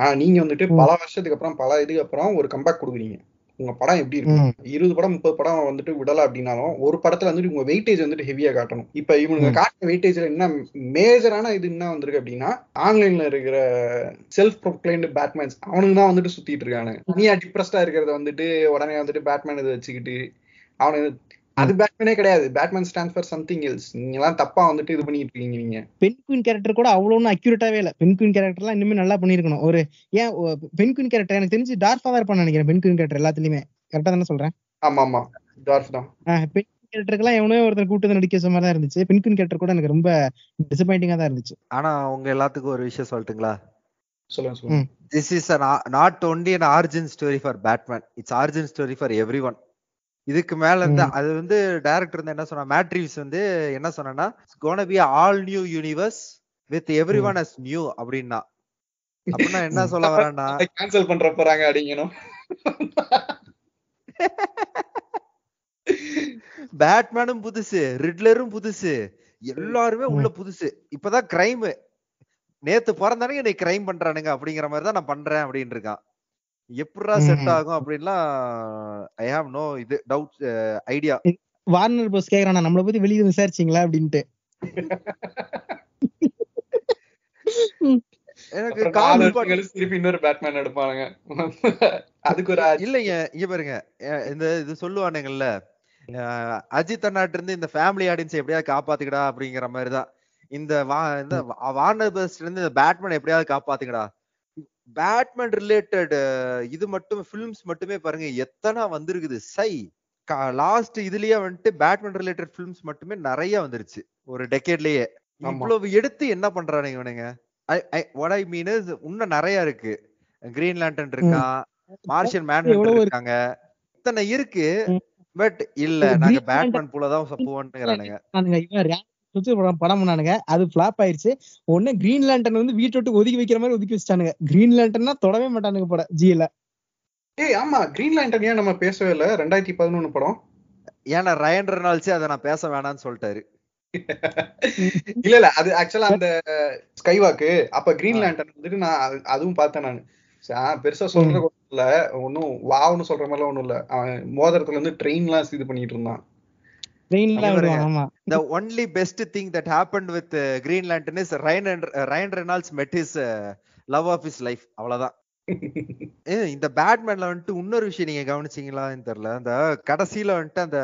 ஆனா நீங்க வந்துட்டு பல வருஷத்துக்கு அப்புறம் பல இதுக்கு அப்புறம் ஒரு கம்பேக் கொடுக்குறீங்க உங்க படம் எப்படி இருக்கும் இருபது படம் முப்பது படம் வந்துட்டு விடல அப்படின்னாலும் ஒரு படத்துல வந்துட்டு உங்க வெயிட்டேஜ் வந்துட்டு ஹெவியா காட்டணும் இப்ப இவனுங்க காட்டின வெயிட்டேஜ்ல என்ன மேஜரான இது என்ன வந்திருக்கு அப்படின்னா ஆன்லைன்ல இருக்கிற செல்ஃப் ப்ரொக்ளைம்டு பேட்மேன்ஸ் அவனுங்க தான் வந்துட்டு சுத்திட்டு இருக்கானு நீ டிப்ரெஸ்டா இருக்கிறத வந்துட்டு உடனே வந்துட்டு பேட்மேன் இதை வச்சுக்கிட்டு அவனை அது பேட்மேனே கிடையாது பேட்மேன் ட்ரான்ஸ்ஃபர் சம்திங் எல்ஸ் நீங்க எல்லாம் தப்பா வந்துட்டு இது பண்ணிட்டு இருக்கீங்க நீங்க குயின் கேரக்டர் கூட அவ்வளவு அக்யூரேட்டாவே இல்ல பென்குயின் கேரக்டர்லாம் இன்னுமே நல்லா பண்ணிருக்கணும் ஒரு ஏன் பென் பென்குயின் கேரக்டர் எனக்கு தெரிஞ்சு டார்ஃபா வேர் பண்ண நினைக்கிறேன் பென்குயின் கேரக்டர் எல்லாத்துலயுமே கரெக்டா தானே சொல்றேன் ஆமா ஆமா டார்ஃப் தான் பென் கேரக்டருக்குலாம் எவனோ ஒருத்தர் கூட்டு நடிக்க சொன்ன மாதிரி தான் இருந்துச்சு பென் பென்குயின் கேரக்டர் கூட எனக்கு ரொம்ப டிசப்பாயிண்டிங்கா தான் இருந்துச்சு ஆனா உங்க எல்லாத்துக்கும் ஒரு விஷயம் சொல்லட்டுங்களா சொல்லுங்க சொல்லுங்க this is not only an origin story for Batman it's origin story for everyone இதுக்கு மேல இருந்து அது வந்து டைரக்டர் வந்து என்ன சொன்னா மேட்ரிவ்ஸ் வந்து என்ன சொன்னா gonna be all new universe with everyone as new அப்படின்னா அப்படின்னா என்ன சொல்ல வரேன்னா கேன்சல் பண்ற போறாங்க அப்படிங்கணும் பேட்மேனும் புதுசு ரிட்லரும் புதுசு எல்லாருமே உள்ள புதுசு இப்பதான் கிரைம் நேத்து பிறந்தானுங்க என்னை கிரைம் பண்றானுங்க அப்படிங்கிற மாதிரி தான் நான் பண்றேன் அப்படின்னு இருக்கான் எப்படா செட் ஆகும் அப்படின்லாம் ஐ ஹாவ் நோ இது டவுட் ஐடியா வார்னர் பாஸ் கேக்குறான் நம்மள பத்தி வெளியே விசாரிச்சீங்களா அப்படின்ட்டு எனக்கு திருப்பி இன்னொரு பேட்மேன் எடுப்பானுங்க அதுக்கு ஒரு இல்லைங்க இங்க பாருங்க இந்த இது சொல்லுவானுங்கல்ல அஜித் அண்ணாட்டு இருந்து இந்த ஃபேமிலி ஆடியன்ஸ் எப்படியாவது காப்பாத்துக்கடா அப்படிங்கிற மாதிரிதான் இந்த வா இந்த வார்னர் பஸ்ல இருந்து இந்த பேட்மேன் எப்படியாவது காப்பாத்துக்கடா பேட்மேன் ரிலேட்டட் இது மட்டும் ஃபிலிம்ஸ் மட்டுமே பாருங்க எத்தனை வந்திருக்குது சை லாஸ்ட் இதுலயே வந்துட்டு பேட்மேன் ரிலேட்டட் ஃபிலிம்ஸ் மட்டுமே நிறைய வந்துருச்சு ஒரு டெக்கேட்லயே இவ்வளவு எடுத்து என்ன பண்றானுங்க இவனுங்க ஐ மீன் இன்னும் நிறைய இருக்கு கிரீன் லேண்டன் இருக்கான் மார்ஷியல் மேன் இருக்காங்க இத்தனை இருக்கு பட் இல்ல நாங்க பேட்மேன் போலதான் தான் சுத்தி படம் படம் பண்ணானுங்க அது ஃபிளாப் ஆயிருச்சு ஒண்ணு கிரீன் லேண்டன் வந்து வீட்டை விட்டு ஒதுக்கி வைக்கிற மாதிரி ஒதுக்கி வச்சிட்டானுங்க கிரீன் லேண்டன்னா தொடவே மாட்டானுங்க படம் ஜியில ஏய் ஆமா கிரீன் லேண்டன் ஏன் நம்ம பேசவே இல்ல ரெண்டாயிரத்தி பதினொன்னு படம் ஏன்னா ரயன் ரெனால்ஸ் அதை நான் பேச வேணாம்னு சொல்லிட்டாரு இல்ல இல்ல அது ஆக்சுவலா அந்த ஸ்கைவாக்கு அப்ப கிரீன் லேண்டன் வந்துட்டு நான் அதுவும் பார்த்தேன் நான் பெருசா சொல்ற இல்ல ஒன்னும் வாவ்னு சொல்ற மாதிரிலாம் ஒண்ணும் இல்ல அவன் மோதிரத்துல இருந்து ட்ரெயின் எல்லாம் இது பண்ணிட்டு இருந்தான் Uh, uh, uh, இந்த only best thing that happen with Green Lantern is Ryan Ryan Reynolds met is love of is life அவ்வளவுதான் இந்த பேட்மேன்ல வந்துட்டு இன்னொரு விஷயம் நீங்க கவனிச்சீங்களான்னு தெரியல அந்த கடைசியில வந்துட்டு அந்த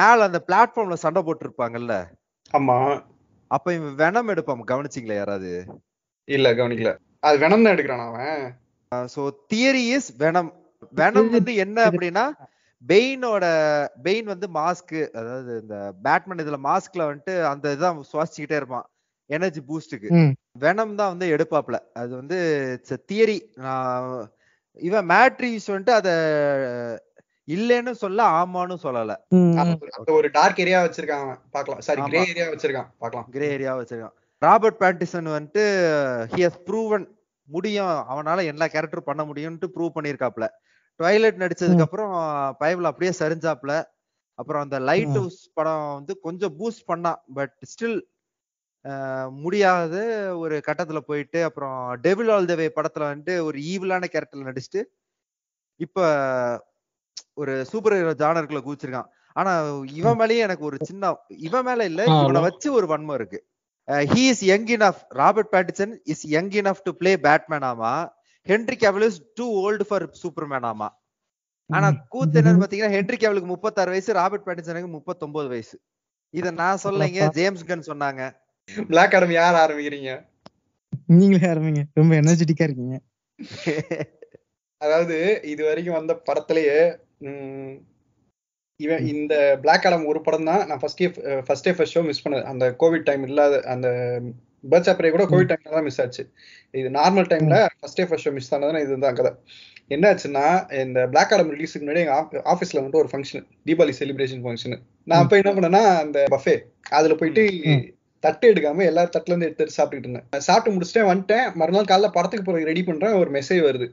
மேல அந்த பிளாட்ஃபார்ம்ல சண்டை போட்டிருப்பாங்கல்ல ஆமா அப்ப இவன் வெனம் எடுப்பான் கவனிச்சிங்களா யாராவது இல்ல கவனிக்கல அது வெனம் தான் எடுக்கிறான் அவன் so theory is Venom Venom வந்து என்ன அப்படின்னா பெயினோட பெயின் வந்து மாஸ்க்கு அதாவது இந்த பேட்மேன் இதுல மாஸ்க்ல வந்துட்டு அந்த இதான் சுவாசிச்சுக்கிட்டே இருப்பான் எனர்ஜி பூஸ்டுக்கு வெனம் தான் வந்து எடுப்பாப்ல அது வந்து தியரி இவன் மேட்ரிஸ் வந்துட்டு அத இல்லைன்னு சொல்ல ஆமான்னு சொல்லல ஒரு டார்க் ஏரியா வச்சிருக்கான் பாக்கலாம் சாரி கிரே ஏரியா வச்சிருக்கான் பாக்கலாம் கிரே ஏரியா வச்சிருக்கான் ராபர்ட் பேட்டிசன் வந்துட்டு ஹி ஹஸ் ப்ரூவன் முடியும் அவனால எல்லா கேரக்டரும் பண்ண முடியும்ட்டு ப்ரூவ் பண்ணிருக்காப்ல டாய்லெட் நடிச்சதுக்கு அப்புறம் பைபிள் அப்படியே சரிஞ்சாப்ல அப்புறம் அந்த லைட் ஹவுஸ் படம் வந்து கொஞ்சம் பூஸ்ட் பண்ணான் பட் ஸ்டில் முடியாத ஒரு கட்டத்துல போயிட்டு அப்புறம் டெவில் ஆல் தேவை படத்துல வந்துட்டு ஒரு ஈவிலான கேரக்டர்ல நடிச்சுட்டு இப்ப ஒரு சூப்பர் ஹீரோ ஜானர்க்குள்ள குதிச்சிருக்கான் ஆனா இவன் மேலயே எனக்கு ஒரு சின்ன இவன் மேல இல்ல இவனை வச்சு ஒரு வன்மம் இருக்கு he is young enough Robert Pattinson is young enough to play Batman ஆமா Henry Cavill is too old for super ஆமா ஆனா கூத்து என்னன்னு பாத்தீங்கன்னா ஹென்ரி கேவலுக்கு முப்பத்தாறு வயசு ராபர்ட் பேட்டின்சனுக்கு முப்பத்தொன்பது வயசு இத நான் சொல்லலைங்க ஜேம்ஸ் கன் சொன்னாங்க பிளாக் அடம் யார் ஆரம்பிக்கிறீங்க நீங்களே ஆரம்பிங்க ரொம்ப எனர்ஜெட்டிக்கா இருக்கீங்க அதாவது இது வரைக்கும் வந்த படத்திலேயே இவன் இந்த பிளாக் அடம் ஒரு படம் தான் நான் ஃபர்ஸ்டே ஃபர்ஸ்டே ஃபர்ஸ்ட் ஷோ மிஸ் பண்ணது அந்த கோவிட் டைம் இல்லாத அந்த பர்த் அப்புறம் கூட கோவிட் டைம்ல தான் மிஸ் ஆச்சு இது நார்மல் டைம்ல first day first miss miss ஆனதுனா இதுதான் கதை என்ன ஆச்சுன்னா இந்த பிளாக் ஆடம் ரிலீஸுக்கு முன்னாடி எங்க ஆஃபீஸ்ல வந்துட்டு ஒரு ஃபங்க்ஷன் தீபாவளி செலிப்ரேஷன் ஃபங்க்ஷன் நான் அப்போ என்ன பண்ணேன்னா அந்த பஃபே அதுல போயிட்டு தட்டு எடுக்காம எல்லா தட்டுல இருந்து எடுத்து சாப்பிட்டுட்டு இருந்தேன் சாப்பிட்டு முடிச்சுட்டே வந்துட்டேன் மறுநாள் காலைல படத்துக்கு போறது ரெடி பண்றேன் ஒரு மெசேஜ் வருது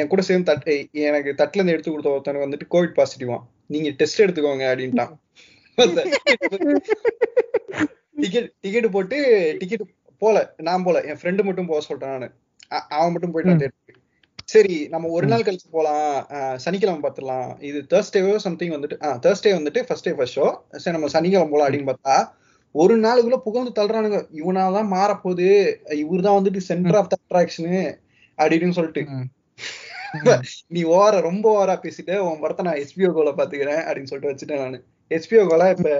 என் கூட சேர்ந்து தட்டு எனக்கு தட்டுல இருந்து எடுத்து கொடுத்த ஒருத்தனை வந்துட்டு கோவிட் பாசிட்டிவா நீங்க டெஸ்ட் எடுத்துக்கோங்க அப்படின்ட்டான் டிக்கெட் டிக்கெட் போட்டு டிக்கெட் போல நான் போல என் ஃப்ரெண்டு மட்டும் போக சொல்றேன் நானு அவன் மட்டும் போயிட்டான் சரி நம்ம ஒரு நாள் கழிச்சு போலாம் சனிக்கிழமை பார்த்துடலாம் இது தேர்ஸ்டேவோ சம்திங் வந்துட்டு ஆ தேர்ஸ்டே வந்துட்டு ஃபர்ஸ்ட் டே ஃபர்ஸ்ட் ஷோ சரி நம்ம சனிக்கிழமை போலாம் அப்படின்னு பார்த்தா ஒரு நாளுக்குள்ள புகழ்ந்து தள்ளுறானுங்க இவனாதான் மாறப்போகுது இவர் தான் வந்துட்டு சென்டர் ஆஃப் த அட்ராக்ஷனு அப்படின்னு சொல்லிட்டு நீ ஓர ரொம்ப ஓரா பேசிட்டு உன் படத்தை நான் எஸ்பிஓ கோல பாத்துக்கிறேன் அப்படின்னு சொல்லிட்டு வச்சுட்டேன் நான் எஸ்பிஓ கோல இப்ப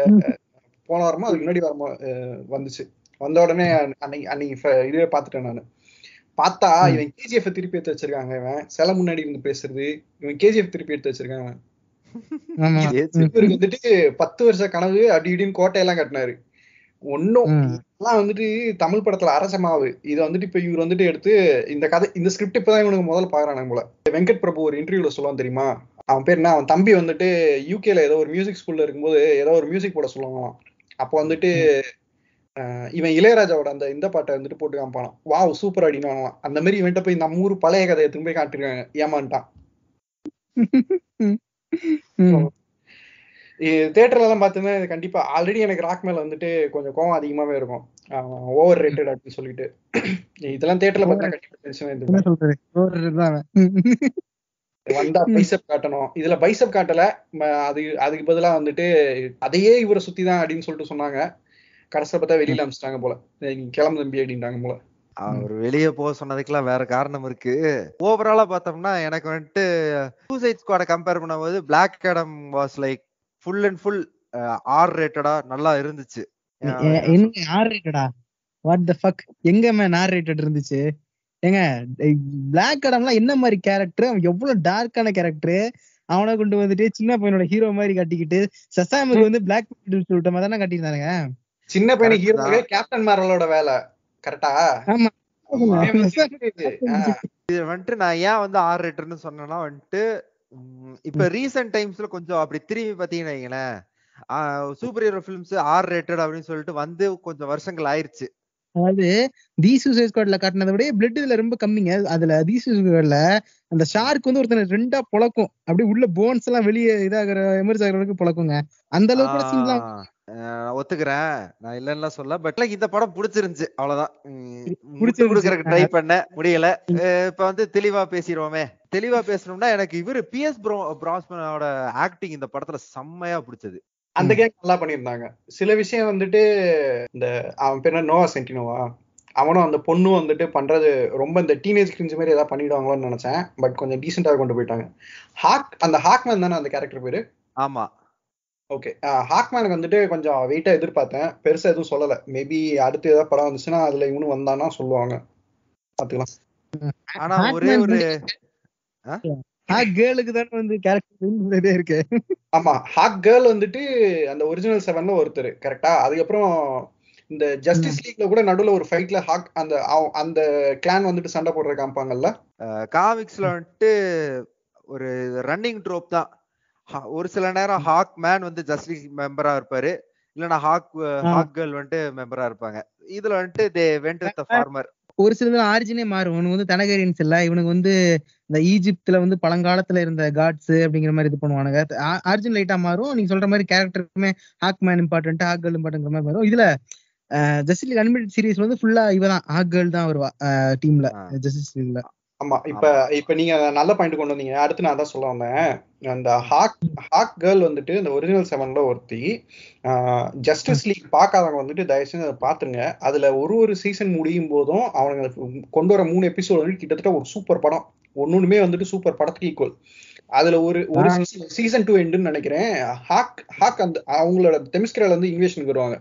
போன வாரமா அதுக்கு முன்னாடி வாரமா வந்துச்சு வந்த உடனே அன்னைக்கு அன்னைக்கு இதுவே பார்த்துட்டேன் நான் பார்த்தா இவன் கேஜிஎஃப் திருப்பி எடுத்து வச்சிருக்காங்க இவன் சில முன்னாடி இருந்து பேசுறது இவன் கேஜிஎஃப் திருப்பி எடுத்து வச்சிருக்காங்க இவருக்கு வந்துட்டு பத்து வருஷ கனவு அப்படி இப்படின்னு கோட்டையெல்லாம் கட்டினாரு ஒன்னும் எல்லாம் வந்துட்டு தமிழ் படத்துல அரசமாவு இதை வந்துட்டு இப்ப இவர் வந்துட்டு எடுத்து இந்த கதை இந்த ஸ்கிரிப்ட் இப்பதான் இவனுக்கு முதல்ல பாக்குறான் போல வெங்கட் பிரபு ஒரு இன்டர்வியூல சொல்லுவான் தெரியுமா அவன் பேர் என்ன அவன் தம்பி வந்துட்டு யூகேல ஏதோ ஒரு மியூசிக் ஸ்கூல்ல இருக்கும்போது ஏதோ ஒரு மியூசிக் போட சொல்லுவாங்களாம் அப்போ வந்துட்டு இவன் இளையராஜாவோட அந்த இந்த பாட்டை வந்துட்டு போட்டு காமிப்பானான் வா சூப்பர் அப்படின்னு அந்த மாதிரி இவன்ட்ட போய் நம்ம ஊர் பழைய கதையை போய் காட்டிருக்காங்க ஏமான்ட்டான் தேட்டர்ல எல்லாம் பாத்தீங்கன்னா கண்டிப்பா ஆல்ரெடி எனக்கு ராக் மேல வந்துட்டு கொஞ்சம் கோவம் அதிகமாவே இருக்கும் ஓவர் ரேட்டட் அப்படின்னு சொல்லிட்டு இதெல்லாம் தேட்டர்ல பார்த்தா கண்டிப்பா டென்ஷன் வந்தா பைசப் காட்டணும் இதுல பைசப் காட்டல அது அதுக்கு பதிலா வந்துட்டு அதையே இவரை சுத்தி தான் அப்படின்னு சொல்லிட்டு சொன்னாங்க கடைசியில் பார்த்தா வெளியில அமிச்சிட்டாங்க போல கிளம்பு தம்பி அப்படின்ட்டாங்க போல அவர் வெளியே போக சொன்னதுக்கெல்லாம் வேற காரணம் இருக்கு ஓவராலா பார்த்தோம்னா எனக்கு வந்துட்டு சூசைட் ஸ்குவாட கம்பேர் பண்ணும்போது Black Adam was like full and full R ரேட்டடா நல்லா இருந்துச்சு என்ன ஆர் ரேட்டடா வாட் ஃபக் எங்க மேன் ஆர் ரேட்டட் இருந்துச்சு ஏங்க பிளாக் அடம்லாம் என்ன மாதிரி கேரக்டர் அவன் எவ்வளவு டார்க்கான கேரக்டர் அவனை கொண்டு வந்துட்டு சின்ன பையனோட ஹீரோ மாதிரி கட்டிக்கிட்டு சசாமுக்கு வந்து பிளாக் சொல்லிட்ட மாதிரி தானே கட்டியிருந்தாங்க சின்ன பையன் ஹீரோ கேப்டன் மார்வலோட வேலை கரெக்டா ஆமா இது வந்துட்டு நான் ஏன் வந்து ஆர் ரேட்டர்னு சொன்னேன்னா வந்துட்டு இப்ப ரீசெண்ட் டைம்ஸ்ல கொஞ்சம் அப்படி திரும்பி பாத்தீங்கன்னு வைங்களேன் superhero films R rated அப்படின்னு சொல்லிட்டு வந்து கொஞ்சம் வருஷங்கள் ஆயிருச்சு அதாவது தி சூசைட் ஸ்குவாட்ல காட்டினதை விட பிளட் இதுல ரொம்ப கம்மிங்க அதுல தி சூசைட்ல அந்த ஷார்க் வந்து ஒருத்தன ரெண்டா புழக்கும் அப்படியே உள்ள போன்ஸ் எல்லாம் வெளியே இதாகிற எமர்ஜ் ஆகிற அளவுக்கு புழக்குங்க அந்த அளவுக்கு கூட ஒத்துக்கிறேன் நான் இல்லன்னா சொல்ல பட் இந்த படம் பிடிச்சிருந்துச்சு அவ்வளவுதான் முடிச்சு கொடுக்கறதுக்கு ட்ரை பண்ண முடியல இப்ப வந்து தெளிவா பேசிடுவோமே தெளிவா பேசணும்னா எனக்கு இவரு பி எஸ் ப்ரோ பிராஸ்மனோட ஆக்டிங் இந்த படத்துல செம்மையா பிடிச்சது அந்த கேம் நல்லா பண்ணியிருந்தாங்க சில விஷயம் வந்துட்டு இந்த அவன் பேர் நோவா சென்டினோவா அவனும் அந்த பொண்ணும் வந்துட்டு பண்றது ரொம்ப இந்த டீனேஜ் கிரிஞ்சு மாதிரி ஏதாவது பண்ணிடுவாங்களோன்னு நினைச்சேன் பட் கொஞ்சம் டீசென்டா கொண்டு போயிட்டாங்க ஹாக் அந்த ஹாக்மேன் தானே அந்த கேரக்டர் பேரு ஆமா ஓகே ஹாக்மேனுக்கு வந்துட்டு கொஞ்சம் வெயிட்டா எதிர்பார்த்தேன் பெருசா எதுவும் சொல்லல மேபி அடுத்து ஏதாவது படம் வந்துச்சுன்னா அதுல இவனு வந்தானா சொல்லுவாங்க பாத்துக்கலாம் ஆனா ஒரே ஒரு ஹாக் கேர்ளுக்கு தானே வந்து கேரக்டர் இருக்கு ஆமா ஹாக் கேர்ள் வந்துட்டு அந்த ஒரிஜினல் செவன்ல ஒருத்தர் கரெக்டா அதுக்கப்புறம் இந்த ஜஸ்டிஸ் லீக்ல கூட நடுவுல ஒரு ஃபைட்ல ஹாக் அந்த அந்த கிளான் வந்துட்டு சண்டை போடுற காமிப்பாங்கல்ல காமிக்ஸ்ல வந்துட்டு ஒரு ரன்னிங் ட்ரோப் தான் ஒரு சில நேரம் ஹாக் மேன் வந்து ஜஸ்டிஸ் மெம்பரா இருப்பாரு இல்லனா ஹாக் ஹாக் கேர்ள் வந்துட்டு மெம்பரா இருப்பாங்க இதுல வந்துட்டு தே வென்ட் வித் ஃபார்மர் ஒரு சில ஆரிஜினே மாறும் இவனுக்கு வந்து தனகரியன்ஸ் இல்ல இவனுக்கு வந்து இந்த ஈஜிப்துல வந்து பழங்காலத்துல இருந்த காட்ஸ் அப்படிங்கிற மாதிரி இது பண்ணுவானுங்க ஆரிஜின் லைட்டா மாறும் நீங்க சொல்ற மாதிரி கேரக்டருக்குமே Hawkman important Hawkgirl important மாதிரி வரும் இதுல ஜஸ்டிஸ் அன்பிட் சீரீஸ் வந்து ஃபுல்லா இவதான் ஹாக் கேர்ள் தான் வருவா டீம்ல ஜஸ்டிஸ் லீக்ல ஆமா இப்ப இப்ப நீங்க நல்ல பாயிண்ட் கொண்டு வந்தீங்க அடுத்து நான் தான் சொல்ல வந்தேன் அந்த ஹாக் ஹாக் கேர்ள் வந்துட்டு இந்த ஒரிஜினல் செவன்ல ஒருத்தி ஜஸ்டிஸ் லீக் பார்க்காதவங்க வந்துட்டு செஞ்சு அதை பார்த்துருங்க அதுல ஒரு ஒரு சீசன் முடியும் போதும் அவங்க கொண்டு வர மூணு எபிசோடு வந்து கிட்டத்தட்ட ஒரு சூப்பர் படம் ஒன்னொன்னுமே வந்துட்டு சூப்பர் படத்துக்கு ஈக்குவல் அதுல ஒரு ஒரு சீசன் டூ எண்டுன்னு நினைக்கிறேன் ஹாக் ஹாக் அந்த அவங்களோட தெமிஸ்கரில வந்து இன்வேஷனுக்கு வருவாங்க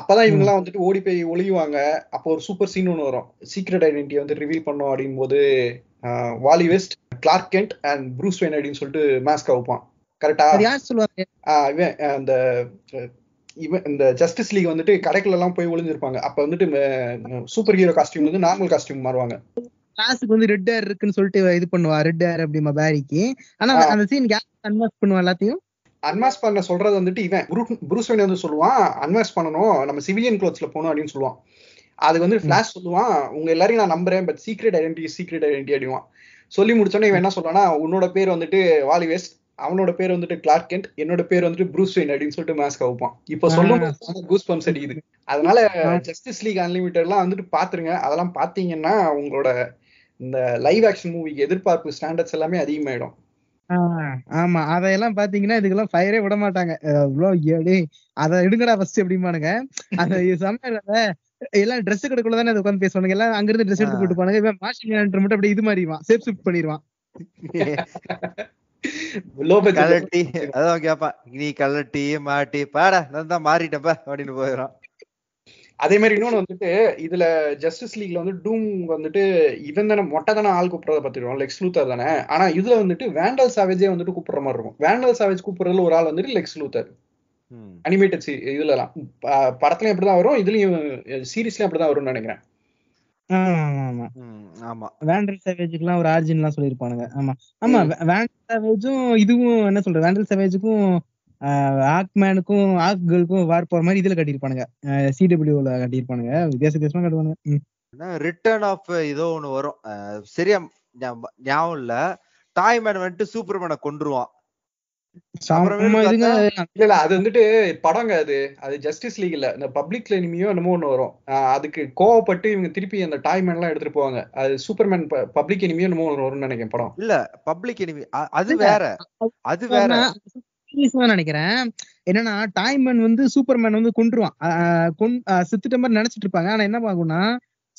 அப்பதான் இவங்கெல்லாம் வந்துட்டு ஓடி போய் ஒளியுவாங்க அப்போ ஒரு சூப்பர் சீன் ஒன்று வரும் சீக்ரெட் ஐடென்டிட்டி வந்து ரிவீல் பண்ணோம் அப்படின் போது Wally West Clark Kent and Bruce Wayne அப்படின்னு சொல்லிட்டு மாஸ்க் அவுப்பான் கரெக்டா இவன் அந்த இவன் இந்த ஜஸ்டிஸ் லீக் வந்துட்டு கடைக்குள்ள எல்லாம் போய் ஒளிஞ்சிருப்பாங்க அப்ப வந்துட்டு சூப்பர் ஹீரோ காஸ்டியூம் வந்து நார்மல் காஸ்டியூம் மாறுவாங்க கிளாஸுக்கு வந்து ரெட் ஹேர் இருக்குன்னு சொல்லிட்டு இது பண்ணுவா ரெட் ஹேர் அப்படிமா பேரிக்கு ஆனா அந்த சீன் கன்வர்ஸ் பண்ணுவா எல்லாத்தையும் அன்மாஸ் பண்ண சொல்றது வந்துட்டு இவன் புரூஸ் வந்து சொல்லுவான் அன்மாஸ் பண்ணணும் நம்ம சிவிலியன் க்ளோத்ஸ்ல போகணும் அப்படின்னு சொல்லுவான் அது வந்து ஃபிளாஷ் சொல்லுவான் உங்க எல்லாரையும் நான் நம்புறேன் but secret identity secret identity அடிவான் சொல்லி முடிச்சோன்னே இவன் என்ன சொல்றானா உன்னோட பேர் வந்துட்டு வாலி வெஸ்ட் அவனோட பேர் வந்துட்டு கிளார்க் கென்ட் என்னோட பேர் வந்துட்டு ப்ரூஸ் வெயின் அப்படின்னு சொல்லிட்டு மேஸ்க் வைப்பான் இப்போ சொல்லும் கூஸ் பம்ப்ஸ் அடிக்குது அதனால ஜஸ்டிஸ் லீக் அன்லிமிட்டட்லாம் வந்துட்டு பாத்துருங்க அதெல்லாம் பாத்தீங்கன்னா உங்களோட இந்த லைவ் ஆக்ஷன் மூவிக்கு எதிர்பார்ப்பு ஸ்டாண்டர்ட்ஸ் எல்லாமே அதிகமாயிடும் ஆமா அதையெல்லாம் பாத்தீங்கன்னா இதுக்கெல்லாம் ஃபயரே விட மாட்டாங்க அவ்வளவு அத எடுங்கடா ஃபர்ஸ்ட் எப்படிமானுங்க அந்த சமையல் எல்லாம் ட்ரெஸ் கடைக்குள்ள தானே உட்காந்து பேசுவானுங்க எல்லாம் அங்க இருந்து ட்ரெஸ் எடுத்து போட்டு போனாங்க இவன் மாஷிங் மட்டும் அப்படியே இது மாறிடுவான் சேஃப் ஷிஃப்ட் பண்ணிடுவான் கலட்டி அதான் கேப்பா நீ கலட்டி மாட்டி பாட நான் தான் மாறிட்டப்பா அப்படின்னு போயிடும் அதே மாதிரி இன்னொன்று வந்துட்டு இதுல ஜஸ்டிஸ் லீக்ல வந்து டூம் வந்துட்டு இவன் தானே மொட்டை தானே ஆள் கூப்பிடுறத பார்த்துருவோம் லெக்ஸ் லூத்தர் தானே ஆனா இதுல வந்துட்டு வேண்டல் சாவேஜே வந்துட்டு கூப்பிடுற மாதிரி இருக்கும் வேண்டல் சாவேஜ் கூப்பிடுறதுல ஒரு ஆள் வந்துட்டு லெக்ஸ் லூத்தர் அனிமேட்டட் சி எல்லாம் படத்துலயும் எப்படிதான் வரும் இதுலயும் சீரீஸ்லயும் அப்படிதான் வரும்னு நினைக்கிறேன் ஆமா வேண்டல் எல்லாம் ஒரு ஆர்ஜின்லாம் சொல்லியிருப்பானுங்க ஆமா ஆமா வேண்டல் சேவேஜும் இதுவும் என்ன சொல்ற வேண்டல் சாவேஜுக்கும் ஆக்மேனுக்கும் ஆக் கேர்ளுக்கும் வார் போற மாதிரி இதுல சி சிடபிள்யூல கட்டிருப்பானுங்க வித்தியாச வித்தியாசமா கட்டுவானுங்க ரிட்டர்ன் ஆஃப் ஏதோ ஒண்ணு வரும் சரியா ஞாபகம் இல்ல தாய்மேன் வந்துட்டு சூப்பர்மேனை கொண்டுருவான் இல்ல அது வந்துட்டு அது அது ஜஸ்டிஸ் லீக் இல்ல இந்த எனிமியோ என்னமோ வரும் அதுக்கு கோவப்பட்டு இவங்க திருப்பி அந்த எல்லாம் எடுத்துட்டு போவாங்க அது சூப்பர்மேன் பப்ளிக் எனிமியோ என்னமோ வரும்னு படம் இல்ல பப்ளிக் எனிமி அது வேற அது வேற நினைக்கிறேன் என்னன்னா டைமன் வந்து சூப்பர்மேன் வந்து கொண்டுருவான் சித்துட்ட மாதிரி நினைச்சிட்டு இருப்பாங்க ஆனா என்ன பாக்கும்னா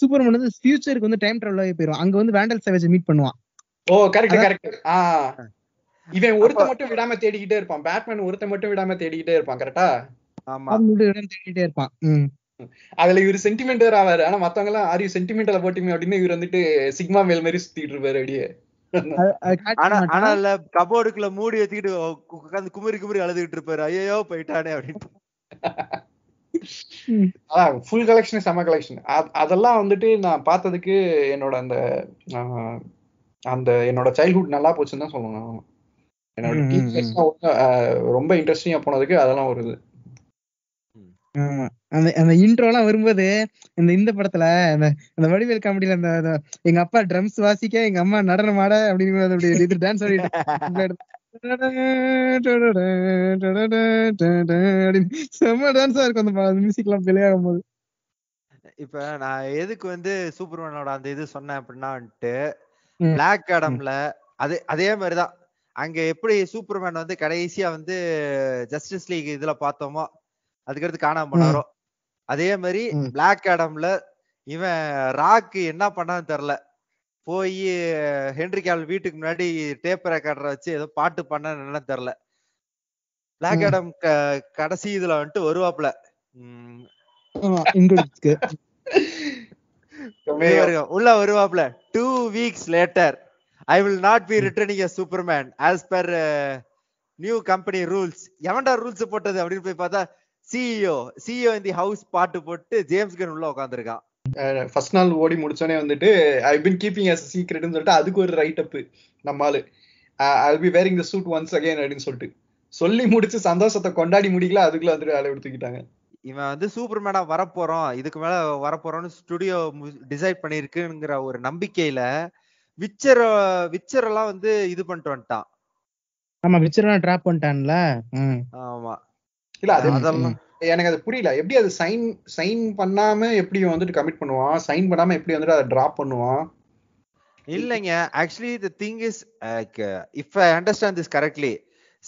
சூப்பர்மேன் வந்து ஃபியூச்சருக்கு வந்து டைம் டிராவல் ஆகி போயிடும் அங்க வந்து வேண்டல் சேவேஜ் மீட் பண்ணுவான் ஓ கரெக்ட் கரெக்ட் இவன் ஒருத்த மட்டும் விடாம தேடிக்கிட்டே இருப்பான் பேட்மேன் ஒருத்த மட்டும் விடாம தேடிக்கிட்டே இருப்பான் கரெக்டா ஆமா தேடிக்கிட்டே இருப்பான் அதுல இவர் வேற ஆவாரு ஆனா மத்தவங்க எல்லாம் ஆர் யூ சென்டிமெண்டல போட்டுமே அப்படின்னு இவர் வந்துட்டு சிக்மா மேல் மாதிரி சுத்திட்டு இருப்பாரு அப்படியே ஆனா இல்ல கபோர்டுக்குள்ள மூடி வச்சுக்கிட்டு உட்காந்து குமரி குமரி அழுதுகிட்டு இருப்பாரு ஐயோ போயிட்டானே அப்படின்னு அதான் ஃபுல் கலெக்ஷன் செம கலெக்ஷன் அதெல்லாம் வந்துட்டு நான் பார்த்ததுக்கு என்னோட அந்த அந்த என்னோட சைல்ட்ஹுட் நல்லா போச்சுன்னு தான் சொல்லணும் என்னோட ரொம்ப இன்ட்ரெஸ்டிங்கா போனதுக்கு அதெல்லாம் ஒரு இது அந்த அந்த இன்ட்ரோலாம் வரும்போது இந்த இந்த படத்துல அந்த அந்த வடிவேல் காமெடியில அந்த எங்க அப்பா ட்ரம்ஸ் வாசிக்க எங்க அம்மா நடனம் ஆட அப்படிங்கிறது அப்படி இது டான்ஸ் செம்ம டான்ஸா இருக்கும் அந்த மியூசிக் எல்லாம் பிளே போது இப்ப நான் எதுக்கு வந்து சூப்பர்மேனோட அந்த இது சொன்னேன் அப்படின்னா வந்துட்டு பிளாக் அடம்ல அது அதே மாதிரிதான் அங்க எப்படி சூப்பர்மேன் வந்து கடைசியா வந்து ஜஸ்டிஸ் லீக் இதுல பார்த்தோமோ அதுக்கடுத்து காணாம போனாரோ அதே மாதிரி பிளாக் ஆடம்ல இவன் ராக்கு என்ன பண்ணான்னு தெரில போய் ஹென்ரி கேவல் வீட்டுக்கு முன்னாடி டேப் ரெக்கார்டர் வச்சு ஏதோ பாட்டு பண்ண தெரில பிளாக் ஆடம் கடைசி இதுல வந்துட்டு வருவாப்ல உள்ள வருவாப்ல two weeks later I will not be returning super Superman as per new company rules எவன்டா ரூல்ஸ் போட்டது அப்படின்னு போய் பார்த்தா சிஇஓ சிஇஓ இந்த ஹவுஸ் பாட்டு போட்டு ஜேம்ஸ் கன் உள்ள உட்காந்துருக்கான் ஃபர்ஸ்ட் நாள் ஓடி முடிச்சோடனே வந்துட்டு ஐ பின் கீப்பிங் அஸ் சீக்ரெட்னு சொல்லிட்டு அதுக்கு ஒரு ரைட் அப் நம்ம ஆளு I be wearing the suit once again அப்படின்னு சொல்லிட்டு சொல்லி முடிச்சு சந்தோஷத்தை கொண்டாடி முடிக்கல அதுக்குள்ள வந்துட்டு வேலை எடுத்துக்கிட்டாங்க இவன் வந்து சூப்பர் மேனா வரப்போறோம் இதுக்கு மேல வரப்போறோம்னு ஸ்டுடியோ டிசைட் பண்ணிருக்குங்கிற ஒரு நம்பிக்கையில விச்சர் விச்சர் எல்லாம் வந்து இது பண்ணிட்டு வந்துட்டான் ஆமா விச்சர் எல்லாம் டிராப் பண்ணிட்டான்ல ஆமா இல்ல அது எனக்கு அது புரியல எப்படி அது சைன் சைன் பண்ணாம எப்படி வந்துட்டு கமிட் பண்ணுவான் சைன் பண்ணாம எப்படி வந்துட்டு அதை டிராப் பண்ணுவான் இல்லைங்க actually the thing is if I understand this correctly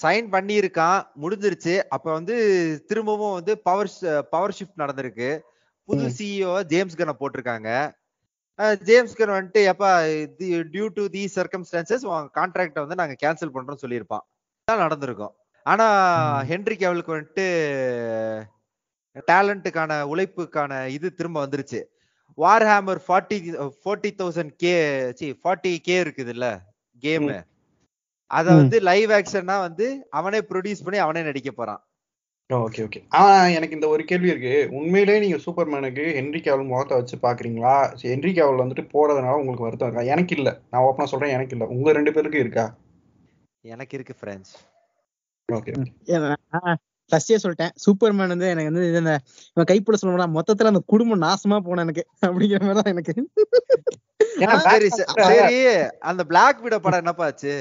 sign பண்ணியிருக்கான் முடிஞ்சிருச்சு அப்ப வந்து திரும்பவும் வந்து பவர் பவர் ஷிஃப்ட் நடந்திருக்கு புது சிஇஓ ஜேம்ஸ் கனை போட்டிருக்காங்க ஜேம்ஸ் கன் வந்துட்டு எப்பா டியூ டு தி சர்க்கம்ஸ்டான்சஸ் கான்ட்ராக்டை வந்து நாங்கள் கேன்சல் பண்றோம்னு சொல்லியிருப்பான் நடந்திருக்கோம் ஆனா ஹென்ரி கேவலுக்கு வந்துட்டு டேலண்ட்டுக்கான உழைப்புக்கான இது திரும்ப வந்துருச்சு Warhammer forty forty thousand K C forty K இருக்குதுல்ல கேம் அத வந்து லைவ் ஆக்ஷன்னா வந்து அவனே ப்ரொடியூஸ் பண்ணி அவனே நடிக்க போறான் ஓகே ஓகே ஆனா எனக்கு இந்த ஒரு கேள்வி இருக்கு உண்மையிலேயே நீங்க மேனுக்கு ஹென்ரி கேவல் முகத்தை வச்சு பாக்குறீங்களா ஹென்ரி கேவல் வந்துட்டு போறதுனால உங்களுக்கு வருத்தம் இருக்கா எனக்கு இல்ல நான் ஓப்பனா சொல்றேன் எனக்கு இல்ல உங்க ரெண்டு பேருக்கு இருக்கா எனக்கு இருக்கு ஃப்ரெண்ட்ஸ் ஓகே சொல்லிட்டேன் சூப்பர்மேன் வந்து எனக்கு வந்து இந்த இவன் சொல்ல சொல்லணும்னா மொத்தத்துல அந்த குடும்பம் நாசமா போன எனக்கு அப்படிங்கிற மாதிரி எனக்கு சரி அந்த பிளாக் விட படம் என்னப்பாச்சு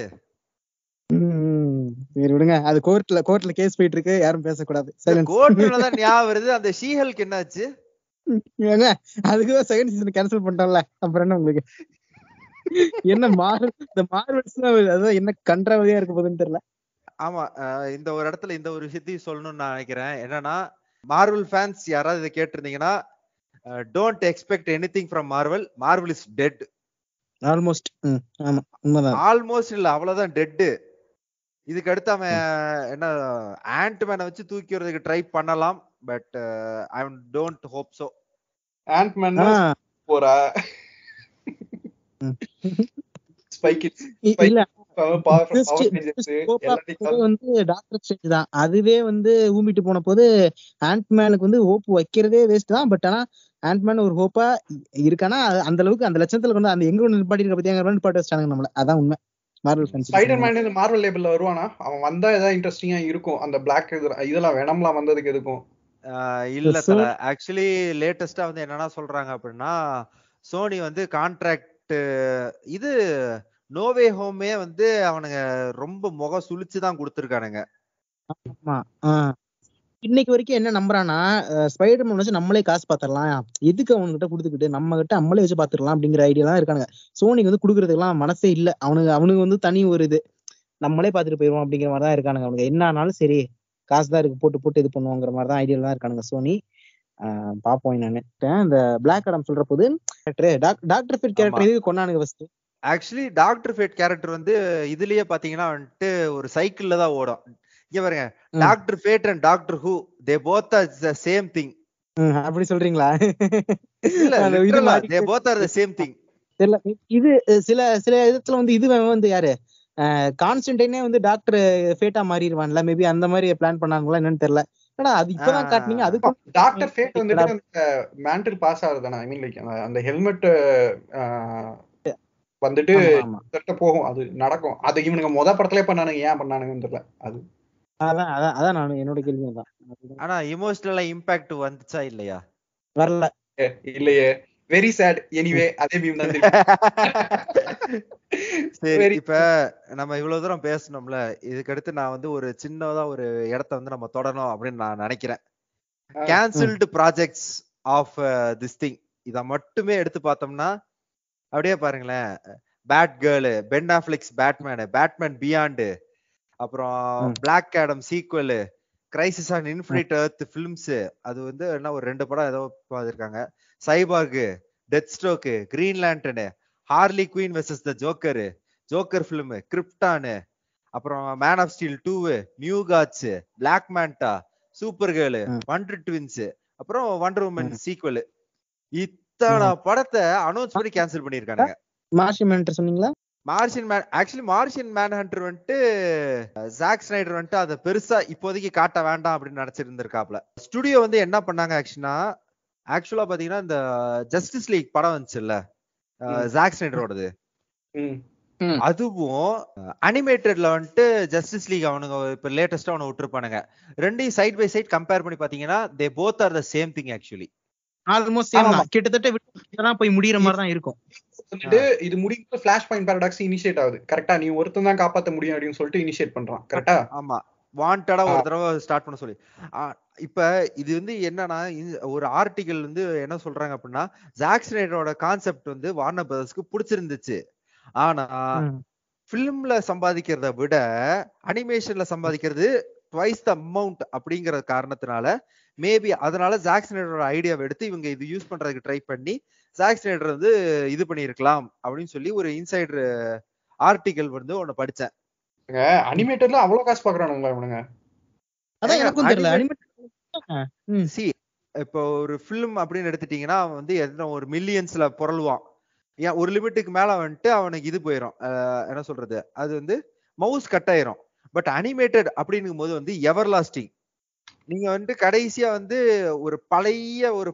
சரி விடுங்க அது கோர்ட்ல கோர்ட்ல கேஸ் போயிட்டு இருக்கு யாரும் பேசக்கூடாது கோர்ட்ல தான் ஞாபகம் வருது அந்த ஷீஹல்க்கு என்னாச்சு அதுக்கு செகண்ட் சீசன் கேன்சல் பண்ணிட்டோம்ல அப்புறம் என்ன உங்களுக்கு என்ன மார்வல் இந்த மார்வல்ஸ் அதான் என்ன கன்றாவதியா இருக்க போகுதுன்னு தெரியல ஆமா இந்த ஒரு இடத்துல இந்த ஒரு விஷயத்தையும் சொல்லணும்னு நான் நினைக்கிறேன் என்னன்னா மார்வல் ஃபேன்ஸ் யாராவது இதை கேட்டிருந்தீங்கன்னா don't expect anything from Marvel Marvel is dead almost ஆமா ஆல்மோஸ்ட் இல்ல அவ்வளவுதான் டெட்டு இதுக்கு அடுத்து அவன் என்ன ஆண்ட் மேனை வச்சு தூக்கி ட்ரை பண்ணலாம் but I don't hope so Ant Man போறா ஸ்பைக் இல்ல தான் அதுவே வந்து ஊம்பிட்டு போன போது ஆண்ட்மேனுக்கு வந்து ஹோப் வைக்கிறதே வேஸ்ட் தான் பட் ஆனா ஆண்ட்மேன் ஒரு ஹோப்பா இருக்கானா அந்த அளவுக்கு அந்த லட்சத்துல வந்து அந்த எங்க ஒன்று நிப்பாட்டி இருக்க பத்தி எங்க நிப்பாட்டி வச்சாங்க நம்மள அதான் உண்மை Marvel fans Spider Man Marvel லேபிள்ல வருவானா அவன் வந்தா ஏதாவது இன்ட்ரெஸ்டிங்கா இருக்கும் அந்த பிளாக் இதெல்லாம் வெனம்லாம் வந்ததுக்கு எதுக்கும் இல்ல சார் ஆக்சுவலி லேட்டஸ்டா வந்து என்னன்னா சொல்றாங்க அப்படின்னா சோனி வந்து கான்ட்ராக்ட் இது நோவே ஹோமே வந்து அவனுங்க ரொம்ப முக சுழிச்சுதான் கொடுத்துருக்கானுங்க ஆமா இன்னைக்கு வரைக்கும் என்ன நம்புறானா ஸ்பைடர் மேன் வச்சு நம்மளே காசு பாத்திரலாம் எதுக்கு கிட்ட கொடுத்துக்கிட்டு நம்ம கிட்ட நம்மளே வச்சு பாத்துக்கலாம் அப்படிங்கிற ஐடியா இருக்கானுங்க சோனிக்கு வந்து குடுக்கறதுக்கெல்லாம் மனசே இல்ல அவனுக்கு அவனுக்கு வந்து தனி ஒரு இது நம்மளே பாத்துட்டு போயிருவோம் அப்படிங்கிற மாதிரிதான் இருக்கானுங்க அவனுக்கு என்ன ஆனாலும் சரி காசு தான் இருக்கு போட்டு போட்டு இது பண்ணுவோங்கிற மாதிரிதான் ஐடியா தான் இருக்கானுங்க சோனி பாப்போம் நினைட்டேன் இந்த பிளாக் அடம் சொல்ற போது டாக்டர் டாக்டர் கேரக்டர் எதுக்கு கொண்டானுங்க first actually Doctor Fate character வந்து இதுலயே பாத்தீங்கன்னா வந்துட்டு ஒரு சைக்கிள்ல தான் ஓடும் இங்க பாருங்க Doctor Fate and Doctor Who they both are the same thing அப்படி சொல்றீங்களா இல்ல they both are the same thing தெரியல இது சில சில இடத்துல வந்து இது வந்து யாரு கான்ஸ்டன்டைனே வந்து டாக்டர் ஃபேட்டா மாறிடுவான்ல மேபி அந்த மாதிரி பிளான் பண்ணாங்களா என்னன்னு தெரியல ஏன்னா அது இப்பதான் காட்டுனீங்க அதுக்கு டாக்டர் ஃபேட் வந்து மேண்டல் பாஸ் ஆகுது ஐ மீன் லைக் அந்த ஹெல்மெட் வந்துட்டு கிட்ட போகும் அது நடக்கும் அது இவனுங்க முத படத்துல பண்ணானுங்க ஏன் பண்ணானுங்கன்னு தெரியல அது அதான் அதான் அதான் நான் என்னோட கேள்வி தான் ஆனா இமோஷனலா இம்பாக்ட் வந்துச்சா இல்லையா வரல இல்லையே வெரி சேட் எனிவே அதே மீம் தான் சரி இப்ப நம்ம இவ்வளவு தூரம் பேசணும்ல இதுக்கடுத்து நான் வந்து ஒரு சின்னதா ஒரு இடத்த வந்து நம்ம தொடரணும் அப்படின்னு நான் நினைக்கிறேன் cancelled projects of this thing இத மட்டுமே எடுத்து பார்த்தோம்னா அப்படியே பாருங்களேன் Batgirl Ben Affleck's Batman Batman Beyond அப்புறம் Black Adam sequel Crisis on Infinite Earth films அது வந்து என்ன ஒரு ரெண்டு படம் ஏதோ பார்த்துருக்காங்க Cyborg Deathstroke Green Lantern Harley Quinn versus the Joker Joker film Krypton அப்புறம் Man of Steel two New Gods Black Manta Supergirl Wonder Twins அப்புறம் வண்டர் உமன் சீக்வல் அத்தோட படத்தை அனௌன்ஸ் பண்ணி கேன்சல் பண்ணிருக்காங்க மார்ஷியன் மேன்டர் சொன்னீங்களா Martian man actually Martian Manhunter வந்துட்டு ஜாக் ஸ்னைடர் வந்துட்டு அதை பெருசா இப்போதைக்கு காட்ட வேண்டாம் அப்படின்னு நினைச்சிருந்திருக்காப்ல ஸ்டுடியோ வந்து என்ன பண்ணாங்க ஆக்சுவலா ஆக்சுவலா பாத்தீங்கன்னா இந்த ஜஸ்டிஸ் லீக் படம் வந்துச்சுல்ல ஜாக் ஸ்னைடரோடது அதுவும் அனிமேட்டட்ல வந்துட்டு ஜஸ்டிஸ் லீக் அவனுங்க இப்ப லேட்டஸ்டா அவனை விட்டுருப்பானுங்க ரெண்டையும் சைட் பை சைட் கம்பேர் பண்ணி பாத்தீங்கன்னா they both are the same thing actually almost same தான் கிட்டத்தட்ட போய் முடியற மாதிரி தான் இருக்கும் இது முடிஞ்ச ஃபிளாஷ் பாயிண்ட் பாரடாக்ஸ் இனிஷியேட் ஆகுது கரெக்டா நீ ஒருத்தன் தான் காப்பாத்த முடியும் அப்படின்னு சொல்லிட்டு இனிஷியேட் பண்றான் கரெக்டா ஆமா வாண்டடா ஒரு தடவை ஸ்டார்ட் பண்ண சொல்லி இப்ப இது வந்து என்னன்னா ஒரு ஆர்டிகல் வந்து என்ன சொல்றாங்க அப்படின்னா ஜாக்சினேட்டரோட கான்செப்ட் வந்து வார்னர் பிரதர்ஸ்க்கு பிடிச்சிருந்துச்சு ஆனா பிலிம்ல சம்பாதிக்கிறத விட அனிமேஷன்ல சம்பாதிக்கிறது ட்வைஸ் த அமௌண்ட் அப்படிங்கிற காரணத்தினால மேபி அதனால ஜாக்சினேடரோட ஐடியாவை எடுத்து இவங்க இது யூஸ் பண்றதுக்கு ட்ரை பண்ணி ஜாக்சினேடர் வந்து இது பண்ணியிருக்கலாம் அப்படின்னு சொல்லி ஒரு இன்சைடர் ஆர்டிகல் வந்து ஒன்னு படிச்சேன் அனிமேட்டர்ல அவ்வளவு காசு பாக்குறானுங்களா இவனுங்க அதான் எனக்கும் தெரியல சி இப்போ ஒரு ஃபிலிம் அப்படின்னு எடுத்துட்டீங்கன்னா அவன் வந்து எத்தனை ஒரு மில்லியன்ஸ்ல புரளுவான் ஏன் ஒரு லிமிட்டுக்கு மேல வந்துட்டு அவனுக்கு இது போயிடும் என்ன சொல்றது அது வந்து மவுஸ் கட் ஆயிரும் பட் அனிமேட்டட் அப்படிங்கும் போது வந்து எவர் லாஸ்டிங் நீங்க வந்து கடைசியா வந்து ஒரு பழைய ஒரு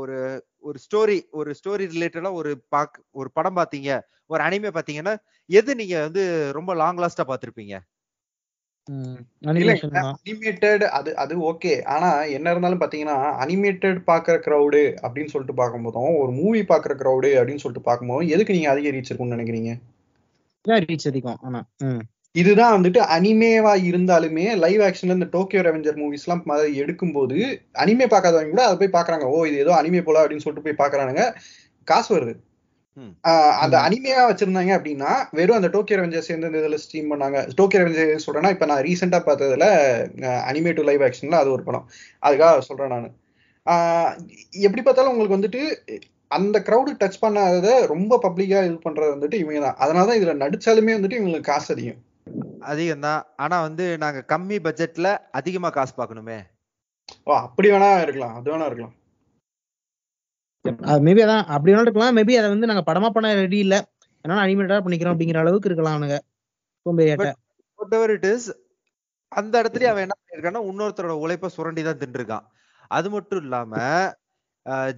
ஒரு ஒரு ஸ்டோரி ஒரு ஸ்டோரி ரிலேட்டடா ஒரு பாக் ஒரு படம் பாத்தீங்க ஒரு அனிமே பாத்தீங்கன்னா எது நீங்க வந்து ரொம்ப லாங் லாஸ்டா பாத்திருப்பீங்க அனிமேட்டட் அது அது ஓகே ஆனா என்ன இருந்தாலும் பாத்தீங்கன்னா அனிமேட்டட் பாக்குற கிரௌடு அப்படின்னு சொல்லிட்டு பார்க்கும்போதும் ஒரு மூவி பாக்குற கிரௌடு அப்படின்னு சொல்லிட்டு பார்க்கும்போது எதுக்கு நீங்க அதிக ரீச் இருக்கும்னு நினைக்கிறீங்க ரீச் அதிகம் ஆனா இதுதான் வந்துட்டு அனிமேவா இருந்தாலுமே லைவ் ஆக்ஷன்ல இந்த டோக்கியோ ரெவெஞ்சர் மூவிஸ் எல்லாம் எடுக்கும்போது அனிமே பார்க்காதவங்க கூட அதை போய் பாக்குறாங்க ஓ இது ஏதோ அனிமே போல அப்படின்னு சொல்லிட்டு போய் பாக்குறானுங்க காசு வருது அந்த அனிமையா வச்சிருந்தாங்க அப்படின்னா வெறும் அந்த டோக்கியோ ரெவெஞ்சர் சேர்ந்து இந்த இதுல ஸ்ட்ரீம் பண்ணாங்க டோக்கியோ ரெவெஞ்சர் சொல்றேன்னா இப்ப நான் ரீசெண்டா பார்த்ததுல அனிமே டு லைவ் ஆக்ஷன்ல அது ஒரு படம் அதுக்காக சொல்றேன் நான் எப்படி பார்த்தாலும் உங்களுக்கு வந்துட்டு அந்த க்ரௌடு டச் பண்ணாததை ரொம்ப பப்ளிக்கா இது பண்றது வந்துட்டு இவங்க தான் அதனாலதான் இதுல நடிச்சாலுமே வந்துட்டு இவங்களுக்கு காசு அதிகம் அதிகம் தான் ஆனா வந்து நாங்க கம்மி பட்ஜெட்ல அதிகமா காசு பார்க்கணுமே ஓ அப்படி வேணா இருக்கலாம் அது வேணா இருக்கலாம் மேபி அதான் அப்படி வேணா இருக்கலாம் மேபி அதை வந்து நாங்க படமா பண்ண ரெடி இல்ல ஏன்னா அனிமேட்டடா பண்ணிக்கிறோம் அப்படிங்கிற அளவுக்கு இருக்கலாம் அவனுங்க இட் இஸ் அந்த இடத்துலயும் அவன் என்ன பண்ணிருக்கான்னா இன்னொருத்தரோட உழைப்ப சுரண்டி தான் தின்றுருக்கான் அது மட்டும் இல்லாம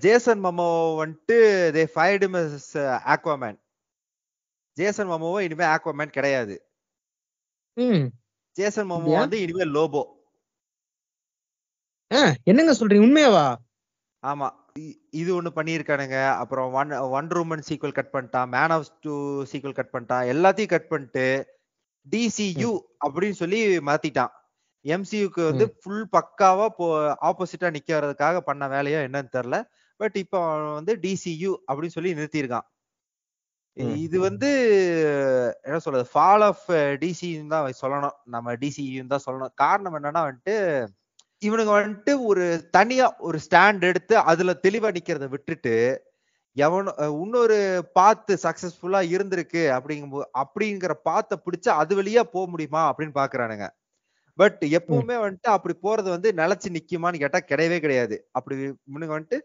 ஜேசன் மமோ வந்துட்டு they fired miss Aquaman Jason மமோவோ இனிமே ஆக்வாமேன் கிடையாது ஜேசன் மோமோ வந்து இனிமே லோபோ என்னங்க சொல்றீங்க உண்மையாவா ஆமா இது ஒண்ணு பண்ணியிருக்கானுங்க அப்புறம் ஒன் ஒன் ரூமன் சீக்வல் கட் பண்ணிட்டான் Man of two sequel cut பண்ணிட்டான் எல்லாத்தையும் கட் பண்ணிட்டு டிசியூ அப்படின்னு சொல்லி மாத்திட்டான் எம்சியூக்கு வந்து ஃபுல் பக்காவா போ ஆப்போசிட்டா நிக்க நிக்கிறதுக்காக பண்ண வேலையா என்னன்னு தெரியல பட் இப்போ வந்து டிசியூ அப்படின்னு சொல்லி நிறுத்தியிருக்கான் இது வந்து என்ன சொல்றது ஃபால் ஆஃப் டிசியும் தான் சொல்லணும் நம்ம டிசியும் தான் சொல்லணும் காரணம் என்னன்னா வந்துட்டு இவனுங்க வந்துட்டு ஒரு தனியா ஒரு ஸ்டாண்ட் எடுத்து அதுல தெளிவா நிக்கிறத விட்டுட்டு எவன் இன்னொரு பாத்து சக்சஸ்ஃபுல்லா இருந்திருக்கு அப்படிங்கும் அப்படிங்கிற பாத்த பிடிச்சா அது வழியா போக முடியுமா அப்படின்னு பாக்குறானுங்க பட் எப்பவுமே வந்துட்டு அப்படி போறது வந்து நிலைச்சு நிக்குமான்னு கேட்டா கிடையவே கிடையாது அப்படி இவனுங்க வந்துட்டு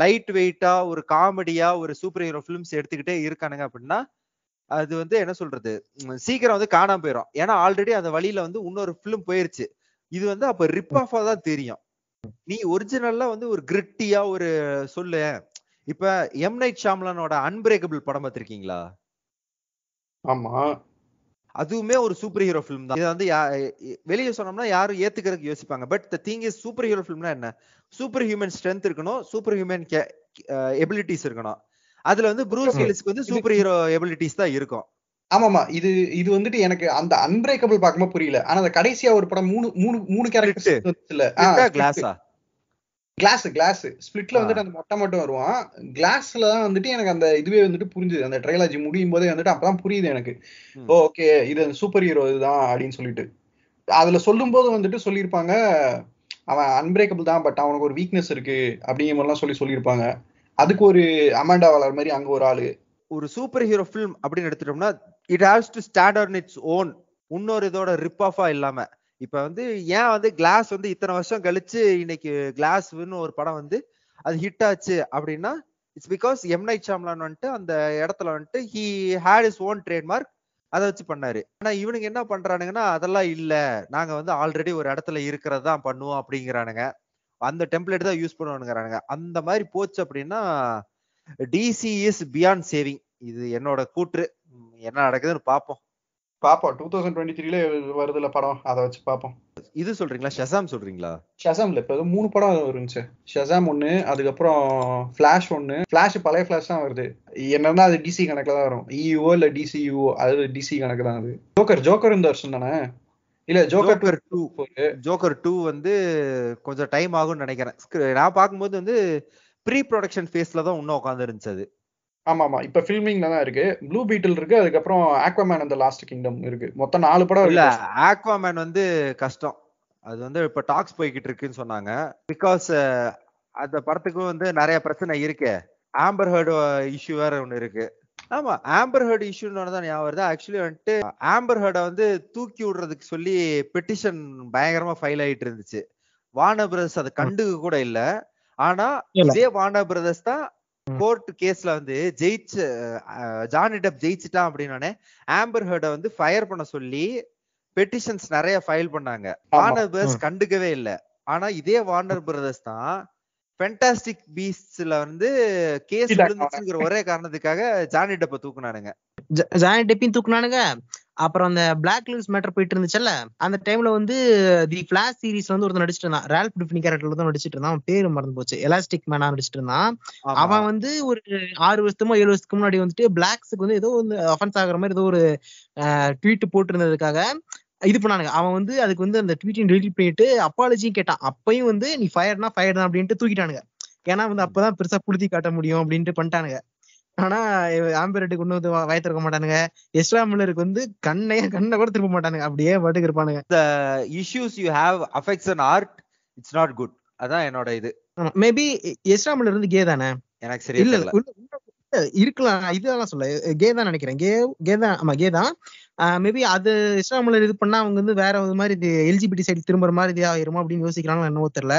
லைட் வெயிட்டா ஒரு காமெடியா ஒரு சூப்பர் ஹீரோ ஃபிலிம்ஸ் எடுத்துக்கிட்டே இருக்கானுங்க அப்படின்னா அது வந்து என்ன சொல்றது சீக்கிரம் வந்து காணாம போயிடும் ஏன்னா ஆல்ரெடி அந்த வழியில வந்து இன்னொரு ஃபிலிம் போயிருச்சு இது வந்து அப்ப ரிப் ஆஃபா தான் தெரியும் நீ ஒரிஜினல்லா வந்து ஒரு கிரிட்டியா ஒரு சொல்லு இப்ப எம் நைட் ஷாம்லானோட அன்பிரேக்கபிள் படம் பார்த்திருக்கீங்களா ஆமா அதுவுமே ஒரு சூப்பர் ஹீரோ ஃபிலிம் தான் இதை வந்து வெளியே சொன்னோம்னா யாரும் ஏத்துக்கிறதுக்கு யோசிப்பாங்க but the thing is superhero ஃபிலிம்னா என்ன சூப்பர் ஹியூமன் ஸ்ட்ரென்த் இருக்கணும் சூப்பர் ஹியூமன் எபிலிட்டிஸ் இருக்கணும் அதுல வந்து ப்ரூஸ் ஹில்ஸ்க்கு வந்து சூப்பர் ஹீரோ எபிலிட்டிஸ் தான் இருக்கும் ஆமாமா இது இது வந்துட்டு எனக்கு அந்த அன்பிரேக்கபிள் பார்க்கும்போது புரியல ஆனா அந்த கடைசியா ஒரு படம் மூணு மூணு மூணு கேரக்டர்ஸ் கிளாஸா கிளாஸ் கிளாஸ் ஸ்பிளிட்ல வந்துட்டு அந்த மொட்டை மட்டும் வருவான் கிளாஸ்ல தான் வந்துட்டு எனக்கு அந்த இதுவே வந்துட்டு புரிஞ்சுது அந்த ட்ரையாலஜி முடியும் போதே வந்துட்டு அப்பதான் புரியுது எனக்கு ஓகே இது சூப்பர் ஹீரோ இதுதான் அப்படின்னு சொல்லிட்டு அதுல சொல்லும் போது வந்துட்டு சொல்லியிருப்பாங்க அவன் அன்பிரேக்கபிள் தான் பட் அவனுக்கு ஒரு வீக்னஸ் இருக்கு அப்படிங்கிற மாதிரிலாம் சொல்லி சொல்லியிருப்பாங்க அதுக்கு ஒரு அமாண்டா வளர் மாதிரி அங்க ஒரு ஆளு ஒரு சூப்பர் ஹீரோ ஃபிலிம் அப்படின்னு எடுத்துட்டோம்னா it has to stand on its own இன்னொரு இதோட ரிப் ஆஃபா இல்லாம இப்ப வந்து ஏன் வந்து கிளாஸ் வந்து இத்தனை வருஷம் கழிச்சு இன்னைக்கு கிளாஸ்னு ஒரு படம் வந்து அது ஹிட் ஆச்சு அப்படின்னா இட்ஸ் பிகாஸ் எம்ஐ சாம்லான் வந்துட்டு அந்த இடத்துல வந்துட்டு he had is own trademark அதை வச்சு பண்ணாரு ஆனா இவனுங்க என்ன பண்றானுங்கன்னா அதெல்லாம் இல்ல நாங்க வந்து ஆல்ரெடி ஒரு இடத்துல இருக்கிறது தான் பண்ணுவோம் அப்படிங்கிறானுங்க அந்த டெம்ப்ளேட் தான் யூஸ் பண்ணுவானுங்கிறானுங்க அந்த மாதிரி போச்சு அப்படின்னா டிசி இஸ் பியாண்ட் சேவிங் இது என்னோட கூற்று என்ன நடக்குதுன்னு பார்ப்போம் பாப்போம் டூ தௌசண்ட் டுவெண்ட்டி த்ரீல வருதுல படம் அதை வச்சு பார்ப்போம் இது சொல்றீங்களா ஷசாம் சொல்றீங்களா ஷசாம்ல இப்ப மூணு படம் இருந்துச்சு ஷசாம் ஒண்ணு அதுக்கப்புறம் ஃபிளாஷ் ஒண்ணு ஃபிளாஷ் பழைய ஃபிளாஷ் தான் வருது என்னன்னா அது டிசி கணக்குல தான் வரும் இஇஓ e இல்ல டிசிஇஓ அது டிசி கணக்கு தான் அது ஜோக்கர் ஜோக்கர் இந்த வருஷம் தானே இல்ல ஜோக்கர் டூ ஜோக்கர் டூ வந்து கொஞ்சம் டைம் ஆகும்னு நினைக்கிறேன் நான் பார்க்கும்போது வந்து ப்ரீ ப்ரொடக்ஷன் ஃபேஸ்ல தான் இன்னும் உட்காந்து இருந்துச்சு அது ஆமா ஆமா இப்ப ஃபில்மிங்ல தான் இருக்கு ப்ளூ பீட்டில் இருக்கு அதுக்கப்புறம் ஆக்வாமேன் அந்த லாஸ்ட் கிங்டம் இருக்கு மொத்தம் நாலு படம் இல்ல ஆக்வாமேன் வந்து கஷ்டம் அது வந்து இப்ப டாக்ஸ் போய்கிட்டு இருக்குன்னு சொன்னாங்க பிகாஸ் அந்த படத்துக்கும் வந்து நிறைய பிரச்சனை இருக்கு ஆம்பர் ஹர்டு இஷ்யூ வேற ஒன்று இருக்கு ஆமா ஆம்பர் ஹர்டு இஷ்யூன்னு தான் ஞாபகம் வருது ஆக்சுவலி வந்துட்டு ஆம்பர் ஹர்டை வந்து தூக்கி விடுறதுக்கு சொல்லி பெட்டிஷன் பயங்கரமா ஃபைல் ஆயிட்டு இருந்துச்சு வான பிரதர்ஸ் அதை கண்டுக்க கூட இல்ல ஆனா இதே வான பிரதர்ஸ் தான் கோர்ட் கேஸ்ல வந்து ஜெயிச்சு ஜானி டப் ஜெயிச்சுட்டான் அப்படின்னோடனே ஆம்பர் ஹர்ட வந்து ஃபயர் பண்ண சொல்லி பெட்டிஷன்ஸ் நிறைய ஃபைல் பண்ணாங்க வார்னர் பிரதர்ஸ் கண்டுக்கவே இல்லை ஆனா இதே வார்னர் பிரதர்ஸ் தான் ஃபென்டாஸ்டிக் பீஸ்ட்ல வந்து கேஸ் இருந்துச்சுங்கிற ஒரே காரணத்துக்காக ஜானி டப்ப தூக்குனானுங்க ஜானி டப்பையும் தூக்குனானுங்க அப்புறம் அந்த பிளாக் லிவ்ஸ் மேட்டர் போயிட்டு இருந்துச்சுல்ல அந்த டைம்ல வந்து தி பிளாஷ் சீரிஸ் வந்து ஒருத்தன் நடிச்சிட்டு இருந்தான் ரேல் டிஃப்னி கேரக்டர்ல தான் நடிச்சிட்டு இருந்தான் அவன் பேரு மறந்து போச்சு எலாஸ்டிக் மேனா நடிச்சிட்டு இருந்தான் அவன் வந்து ஒரு ஆறு வருஷத்துமோ ஏழு வருஷத்துக்கு முன்னாடி வந்துட்டு பிளாக்ஸுக்கு வந்து ஏதோ வந்து அஃபென்ஸ் ஆகுற மாதிரி ஏதோ ஒரு ட்வீட் போட்டிருந்ததுக்காக இது பண்ணானுங்க அவன் வந்து அதுக்கு வந்து அந்த ட்வீட்டையும் டெலிட் பண்ணிட்டு அப்பாலஜியும் கேட்டான் அப்பையும் வந்து நீ ஃபயர்னா ஃபயர் தான் அப்படின்ட்டு தூக்கிட்டானுங்க ஏன்னா வந்து அப்பதான் பெருசா புழுதி காட்ட முடியும் அப்படின்ட்டு பண்ணிட்டானுங்க ஆனா ஆம்பிரட்டுக்கு ஒண்ணு வந்து திறக்க மாட்டானுங்க இஸ்லாமியருக்கு வந்து கண்ணைய கண்ணை கூட திரும்ப மாட்டானுங்க அப்படியே பாட்டுக்கு இருப்பானுங்க issues you have effects and art it's not good அதான் என்னோட இது மேபி இஸ்லாமில் இருந்து வந்து கே தானே எனக்கு சரி இல்ல இருக்கலாம் இதெல்லாம் சொல்ல கே தான் நினைக்கிறேன் கே கே தான் ஆமா கே தான் மேபி அது இஸ்லாமில் இது பண்ணா அவங்க வந்து வேற ஒரு மாதிரி இது எல்ஜிபிடி சைடு திரும்புற மாதிரி இதாக ஆயிருமா அப்படின்னு யோசிக்கிறாங்களோ என்னவோ தெரியல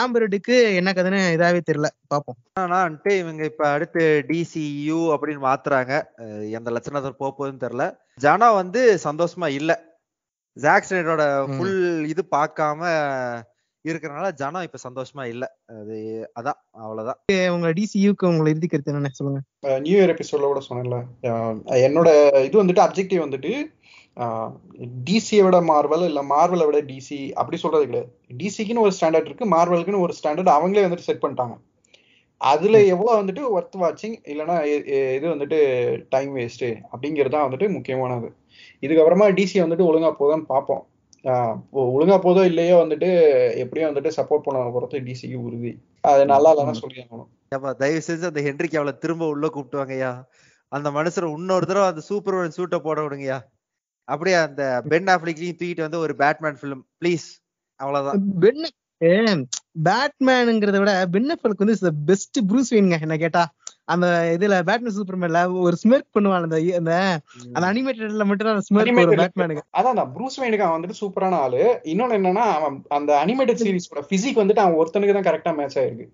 ஆம்பர்டுக்கு என்ன கதைன்னு இதாவே தெரியல பார்ப்போம் ஆனா வந்துட்டு இவங்க இப்ப அடுத்து டிசியூ அப்படின்னு மாத்துறாங்க எந்த லட்சணத்தில் போகுதுன்னு தெரியல ஜனா வந்து சந்தோஷமா இல்லை ஜாக்சனோட ஃபுல் இது பார்க்காம இருக்கிறனால ஜனம் இப்ப சந்தோஷமா இல்ல அது அதான் அவ்வளவுதான் உங்க டிசியூக்கு உங்களை கருத்து என்ன சொல்லுங்க நியூ இயர் எபிசோட்ல கூட சொன்னேன்ல என்னோட இது வந்துட்டு அப்ஜெக்டிவ் வந்துட்டு டிசியை விட மார்வல் இல்ல மார்வலை விட டிசி அப்படி சொல்றது கிடையாது டிசிக்குன்னு ஒரு ஸ்டாண்டர்ட் இருக்கு மார்வலுக்குன்னு ஒரு ஸ்டாண்டர்ட் அவங்களே வந்துட்டு செட் பண்ணிட்டாங்க அதுல எவ்வளவு வந்துட்டு ஒர்த் வாட்சிங் இல்லைன்னா இது வந்துட்டு டைம் வேஸ்ட் அப்படிங்கிறது தான் வந்துட்டு முக்கியமானது இதுக்கப்புறமா டிசி வந்துட்டு ஒழுங்கா போதும் பார்ப்போம் ஒழுங்கா போதோ இல்லையோ வந்துட்டு எப்படியும் வந்துட்டு சப்போர்ட் பண்ண போறது டிசிக்கு உறுதி அது நல்லா இல்லைன்னா சொல்லி தயவு செஞ்சு அந்த ஹென்ரிக்கு அவளை திரும்ப உள்ள கூப்பிட்டுவாங்கய்யா அந்த மனுஷரை இன்னொரு தடவை அந்த சூப்பர்மேன் சூட்டை போட விடுங்கய்யா அப்படியே அந்த பென் ஆப்ளிக்லயும் தூக்கிட்டு வந்து ஒரு பேட்மேன் ஃபிலிம் ப்ளீஸ் அவ்வளவுதான் பென் பேட்மேனுங்கிறத விட பென் வந்து பெஸ்ட் ப்ரூஸ் வேணுங்க என்ன கேட்டா அந்த இதுல பேட்மேன் சூப்பர்மேன்ல ஒரு ஸ்மெர்க் பண்ணுவாள் அந்த அந்த அந்த அனிமேட்டட்ல மட்டும் தான் ஸ்மிர்க் பேட்மேனுக்கு அதான் ப்ரூஸ் வெயினுக்கு அவன் வந்துட்டு சூப்பரான ஆளு இன்னொன்னு என்னன்னா அவன் அந்த அனிமேட்டட் சீரிஸோட பிசிக் வந்துட்டு அவன் ஒருத்தனுக்கு தான் கரெக்டா மேட்ச் ஆயிருக்கு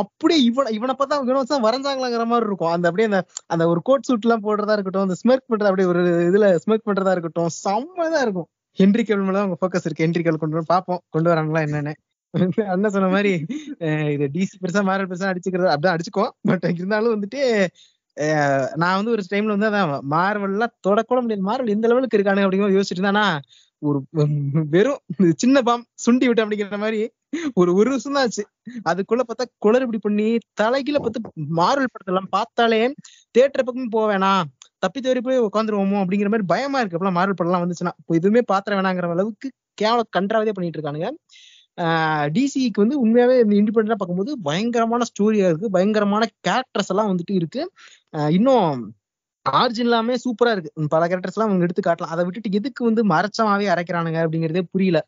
அப்படியே இவன இவனை பார்த்தா வினோசா வரைஞ்சாங்களாங்கிற மாதிரி இருக்கும் அந்த அப்படியே அந்த அந்த ஒரு கோட் சூட் எல்லாம் போடுறதா இருக்கட்டும் அந்த ஸ்மெர்க் பண்றது அப்படியே ஒரு இதுல ஸ்மிர்க் பண்றதா இருக்கட்டும் செம்மதான் இருக்கும் ஹென்ரி கேவல் மேல அவங்க ஃபோக்கஸ் இருக்கு ஹென்ரி கேவல் கொண்டு பார்ப்போம் கொண்டு வராங்களா என்னன்னு அண்ணன் சொன்ன மாதிரி இது டிசி பெருசா மாரல் பெருசா அடிச்சுக்கிறது அப்படிதான் அடிச்சுக்கோ பட் இருந்தாலும் வந்துட்டு நான் வந்து ஒரு டைம்ல வந்து அதான் மார்வல்லாம் தொடக்கூட முடியாது மார்வல் இந்த லெவலுக்கு இருக்கானு அப்படிங்கிற யோசிச்சுட்டு இருந்தானா ஒரு வெறும் சின்ன பாம் சுண்டி விட்டு அப்படிங்கிற மாதிரி ஒரு ஒரு வருஷம் தான் ஆச்சு அதுக்குள்ள பார்த்தா குளர் இப்படி பண்ணி தலைகீழ பார்த்து மார்வல் படத்தெல்லாம் பார்த்தாலே தேட்டர் பக்கமும் போவேனா தப்பி தேறி போய் உட்காந்துருவோமோ அப்படிங்கிற மாதிரி பயமா இருக்கு அப்பெல்லாம் மார்வல் படம்லாம் வந்துச்சுன்னா இப்போ எதுவுமே பாத்திர வேணாங்கிற அளவுக்கு கேவல கன்றாவதே பண்ணிட்டு இருக்கானுங்க டிசிக்கு e வந்து உண்மையாவே இண்டிபெண்டா பார்க்கும்போது பயங்கரமான ஸ்டோரியா இருக்கு பயங்கரமான கேரக்டர்ஸ் எல்லாம் வந்துட்டு இருக்கு இன்னும் ஆர்ஜின் எல்லாமே சூப்பரா இருக்கு பல கேரக்டர்ஸ் எல்லாம் அவங்க எடுத்து காட்டலாம் அதை விட்டுட்டு எதுக்கு வந்து மறைச்சமாவே அரைக்கிறானுங்க அப்படிங்கறதே புரியல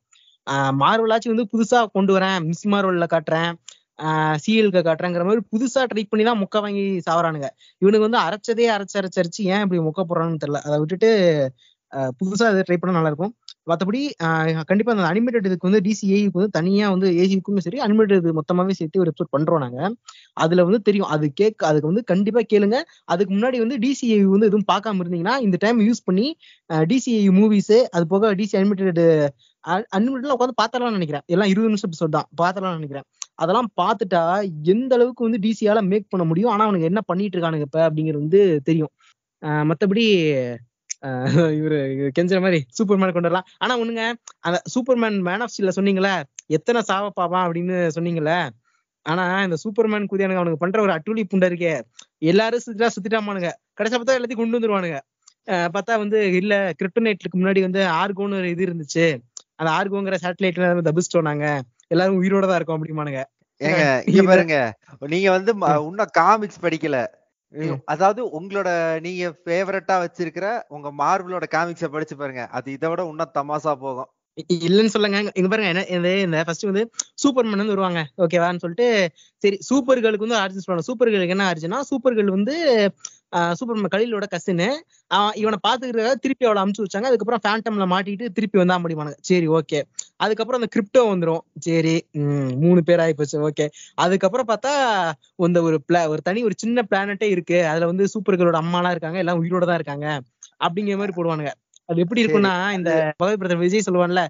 மார்வலாச்சும் வந்து புதுசா கொண்டு வரேன் மிஸ் மார்வல்ல காட்டுறேன் சீரியலுக்கு காட்டுறேங்கிற மாதிரி புதுசா ட்ரை பண்ணி தான் முக்க வாங்கி சாவறானுங்க இவனுக்கு வந்து அரைச்சதே அரைச்சு அரைச்சு அரைச்சு ஏன் இப்படி முக்க போறான்னு தெரியல அதை விட்டுட்டு புதுசா ட்ரை பண்ண நல்லா இருக்கும் மற்றபடி கண்டிப்பா அந்த அனிமேட்டட் இதுக்கு வந்து டிசிஏக்கு வந்து தனியா வந்து ஏசிக்குமே சரி அனிமேட்டட் இது மொத்தமாவே சேர்த்து ஒரு எபிசோட் பண்றோம் நாங்க அதுல வந்து தெரியும் அது கேக் அதுக்கு வந்து கண்டிப்பா கேளுங்க அதுக்கு முன்னாடி வந்து டிசிஏ வந்து எதுவும் பார்க்காம இருந்தீங்கன்னா இந்த டைம் யூஸ் பண்ணி டிசிஏ மூவிஸ் அது போக டிசி அனிமேட்டட் அன்லிமிட்டட்ல உட்காந்து பார்த்தலாம்னு நினைக்கிறேன் எல்லாம் இருபது நிமிஷம் எபிசோட் தான் பார்த்தலாம்னு நினைக்கிறேன் அதெல்லாம் பார்த்துட்டா எந்த அளவுக்கு வந்து டிசியால மேக் பண்ண முடியும் ஆனா அவனுக்கு என்ன பண்ணிட்டு இருக்கானுங்க இப்ப அப்படிங்கிறது வந்து தெரியும் மத்தபடி இவரு கெஞ்சுற மாதிரி சூப்பர்மேன் கொண்டு வரலாம் ஆனா ஒண்ணுங்க அந்த சூப்பர்மேன் மேன் ஆஃப் ஸ்டீல்ல சொன்னீங்களே எத்தனை சாவ பாவான் அப்படின்னு சொன்னீங்களே ஆனா இந்த சூப்பர்மேன் குதியானுங்க அவனுக்கு பண்ற ஒரு அட்டுழி புண்ட இருக்கே எல்லாரும் சுத்திட்டா சுத்திட்டாமானுங்க கடைசியா பார்த்தா எல்லாத்தையும் கொண்டு வந்துருவானுங்க பார்த்தா வந்து இல்ல கிரிப்டோனைட்டுக்கு முன்னாடி வந்து ஆர்கோன்னு ஒரு இது இருந்துச்சு அந்த ஆர்கோங்கிற சேட்டலைட்ல தபிச்சிட்டோம் சொன்னாங்க எல்லாரும் உயிரோட தான் இருக்கும் அப்படிமானுங்க ஏங்க இங்க பாருங்க நீங்க வந்து காமிக்ஸ் படிக்கல அதாவது உங்களோட நீங்க ஃபேவரட்டா வச்சிருக்கிற உங்க மார்பிளோட காமிக்ஸ படிச்சு பாருங்க அது இதை விட உன்ன தமாசா போகும் இல்லன்னு சொல்லுங்க இங்க பாருங்க என்ன இந்த ஃபர்ஸ்ட் வந்து சூப்பர்மேன் வந்து வருவாங்க ஓகேவான்னு சொல்லிட்டு சரி சூப்பர்களுக்கு வந்து ஆர்ஜின் சொல்லுவாங்க சூப்பர்களுக்கு என்ன ஆர்ஜினா சூப்பர்கள் வந்து சூப்பர்மன் கலீலோட கசின் இவனை பாத்துக்கிறத திருப்பி அவளை அமுச்சு வச்சாங்க அதுக்கப்புறம் ஃபேண்டம்ல மாட்டிட்டு திருப்பி வந்தா முடியுமானுங்க சரி ஓகே அதுக்கப்புறம் அந்த கிரிப்டோ வந்துடும் சரி மூணு பேர் ஆயிப்போச்சு ஓகே அதுக்கப்புறம் பார்த்தா இந்த ஒரு ஒரு தனி ஒரு சின்ன பிளானட்டே இருக்கு அதுல வந்து சூப்பர்களோட அம்மாலாம் இருக்காங்க எல்லாம் உயிரோட தான் இருக்காங்க அப்படிங்கிற மாதிரி போடுவானுங்க அது எப்படி இருக்கும்னா இந்த பகவதி பிரதர் விஜய் சொல்லுவான்ல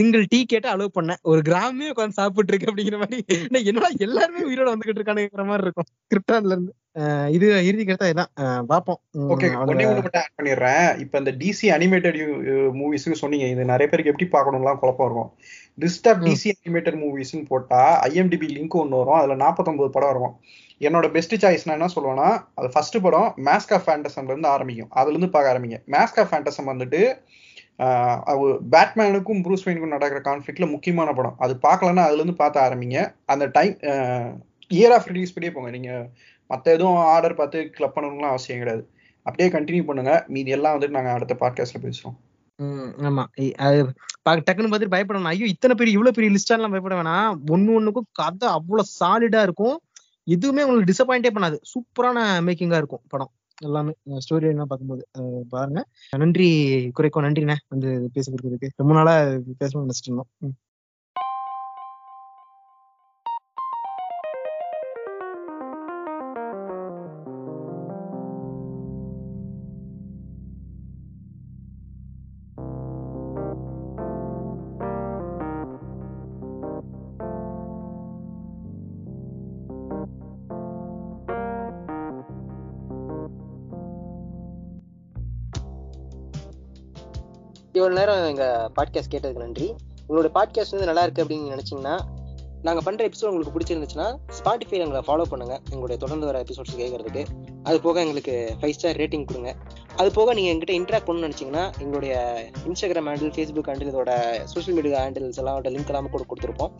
சிங்கிள் டீ கேட்டு அலோவ் பண்ணேன் ஒரு கிராமே உட்காந்து சாப்பிட்டு இருக்கு அப்படிங்கிற மாதிரி என்னடா எல்லாருமே உயிரோட வந்துகிட்டு இருக்கானுங்கிற மாதிரி இருக்கும் கிரிப்டான்ல இருந்து இது இறுதி கேட்டா இதான் பாப்போம் ஓகே ஒண்ணே ஒண்ணு மட்டும் ஆட் பண்ணிடுறேன் இப்ப இந்த டிசி அனிமேட்டட் மூவிஸ்க்கு சொன்னீங்க இது நிறைய பேருக்கு எப்படி பாக்கணும்லாம் குழப்பம் இருக்கும் லிஸ்ட் ஆஃப் டிசி அனிமேட்டட் மூவிஸ்னு போட்டா ஐஎம்டிபி லிங்க் ஒண்ணு வரும் அதுல நாற்பத்தொன்பது படம் வரும் என்னோட பெஸ்ட் சாய்ஸ் நான் என்ன சொல்லுவேன்னா அது ஃபர்ஸ்ட் படம் மேஸ்க் ஆஃப் ஃபேண்டசம்ல இருந்து ஆரம்பிக்கும் அதுல இருந்து பார்க்க ஆரம்பிங்க மேஸ்க் ஆஃப் ஃபேண்டசம் வந்துட்டு பேட்மேனுக்கும் ப்ரூஸ் வெயினுக்கும் நடக்கிற கான்ஃப்ளிக்ட்ல முக்கியமான படம் அது பார்க்கலன்னா அதுலேருந்து பார்த்த ஆரம்பிங்க அந்த டைம் இயர் ஆஃப் ரிலீஸ் படியே போங்க நீங்கள் மற்ற எதுவும் ஆர்டர் பார்த்து கிளப் பண்ணணும்லாம் அவசியம் கிடையாது அப்படியே கண்டினியூ பண்ணுங்க மீதி எல்லாம் வந்துட்டு நாங்கள் அடுத்த பாட்காஸ்ட்ல பேசுகிறோம் ஆமா அது டக்குன்னு பார்த்து பயப்படணும் ஐயோ இத்தனை பெரிய இவ்வளவு பெரிய லிஸ்டாலாம் பயப்பட வேணாம் ஒன்னு ஒண்ணுக்கும் கதை அவ்வளவு சாலிடா இருக்கும் எதுவுமே உங்களுக்கு டிசப்பாயிண்டே பண்ணாது சூப்பரான மேக்கிங்கா இருக்கும் படம் எல்லாமே ஸ்டோரி எல்லாம் பார்க்கும்போது பாருங்க நன்றி குறைக்கும் நன்றிண்ணே வந்து பேச கொடுத்ததுக்கு ரொம்ப நாளா பேசணும்னு நினைச்சிட்டு இருந்தோம் நேரம் எங்கள் பாட்காஸ்ட் கேட்டதுக்கு நன்றி உங்களோட பாட்காஸ்ட் வந்து நல்லா இருக்கு அப்படின்னு நினச்சிங்கன்னா நாங்கள் பண்ணுற எபிசோட் உங்களுக்கு பிடிச்சிருந்துச்சுன்னா ஸ்பாட்டிஃபை எங்களை ஃபாலோ பண்ணுங்கள் எங்களுடைய தொடர்ந்து வர எபிசோட்ஸ் கேட்கறதுக்கு அது போக எங்களுக்கு ஃபைவ் ஸ்டார் ரேட்டிங் கொடுங்க அது போக நீங்கள் எங்கிட்ட இன்ட்ராக்ட் பண்ணணும்னு நினச்சிங்கன்னா எங்களுடைய இன்ஸ்டாகிராம் ஹேண்டில் ஃபேஸ்புக் ஹேண்டில் இதோட சோஷியல் மீடியா ஹேண்டில்ஸ் எல்லாம் லிங்க் எல்லாம் கூட கொடுத்துருப்போம்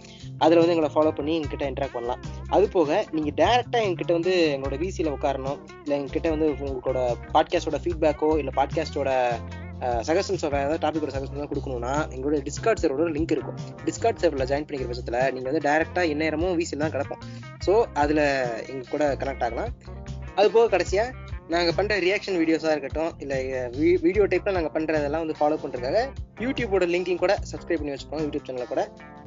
அதில் வந்து எங்களை ஃபாலோ பண்ணி எங்ககிட்ட இன்ட்ராக்ட் பண்ணலாம் அது போக நீங்கள் டேரெக்டாக எங்ககிட்ட வந்து எங்களோட விசியில் உட்காரணும் இல்லை எங்ககிட்ட வந்து உங்களோட பாட்காஸ்டோட ஃபீட்பேக்கோ இல்லை பாட்காஸ்டோட சஜஷன்ஸ் ஏதாவது டாபிக் சஜஷன் கொடுக்கணும்னா எங்களோட டிஸ்கார்ட் ஒரு லிங்க் இருக்கும் டிஸ்கார்ட் சர்வரில் ஜாயின் பண்ணிக்கிற பட்சத்தில் நீங்கள் வந்து டேரெக்டாக எந்நேரமும் விசில் தான் கிடப்போம் ஸோ அதில் எங்கள் கூட கனெக்ட் ஆகலாம் அது போக கடைசியாக நாங்கள் பண்ணுற ரியாக்ஷன் வீடியோஸாக இருக்கட்டும் இல்லை வீடியோ டைப்பில் நாங்கள் பண்ணுறதெல்லாம் வந்து ஃபாலோ பண்ணுறதுக்காக யூடியூபோட லிங்கிங் கூட சப்ஸ்கிரைப் பண்ணி வச்சுக்கோங்க யூடியூப் சேனலில் கூட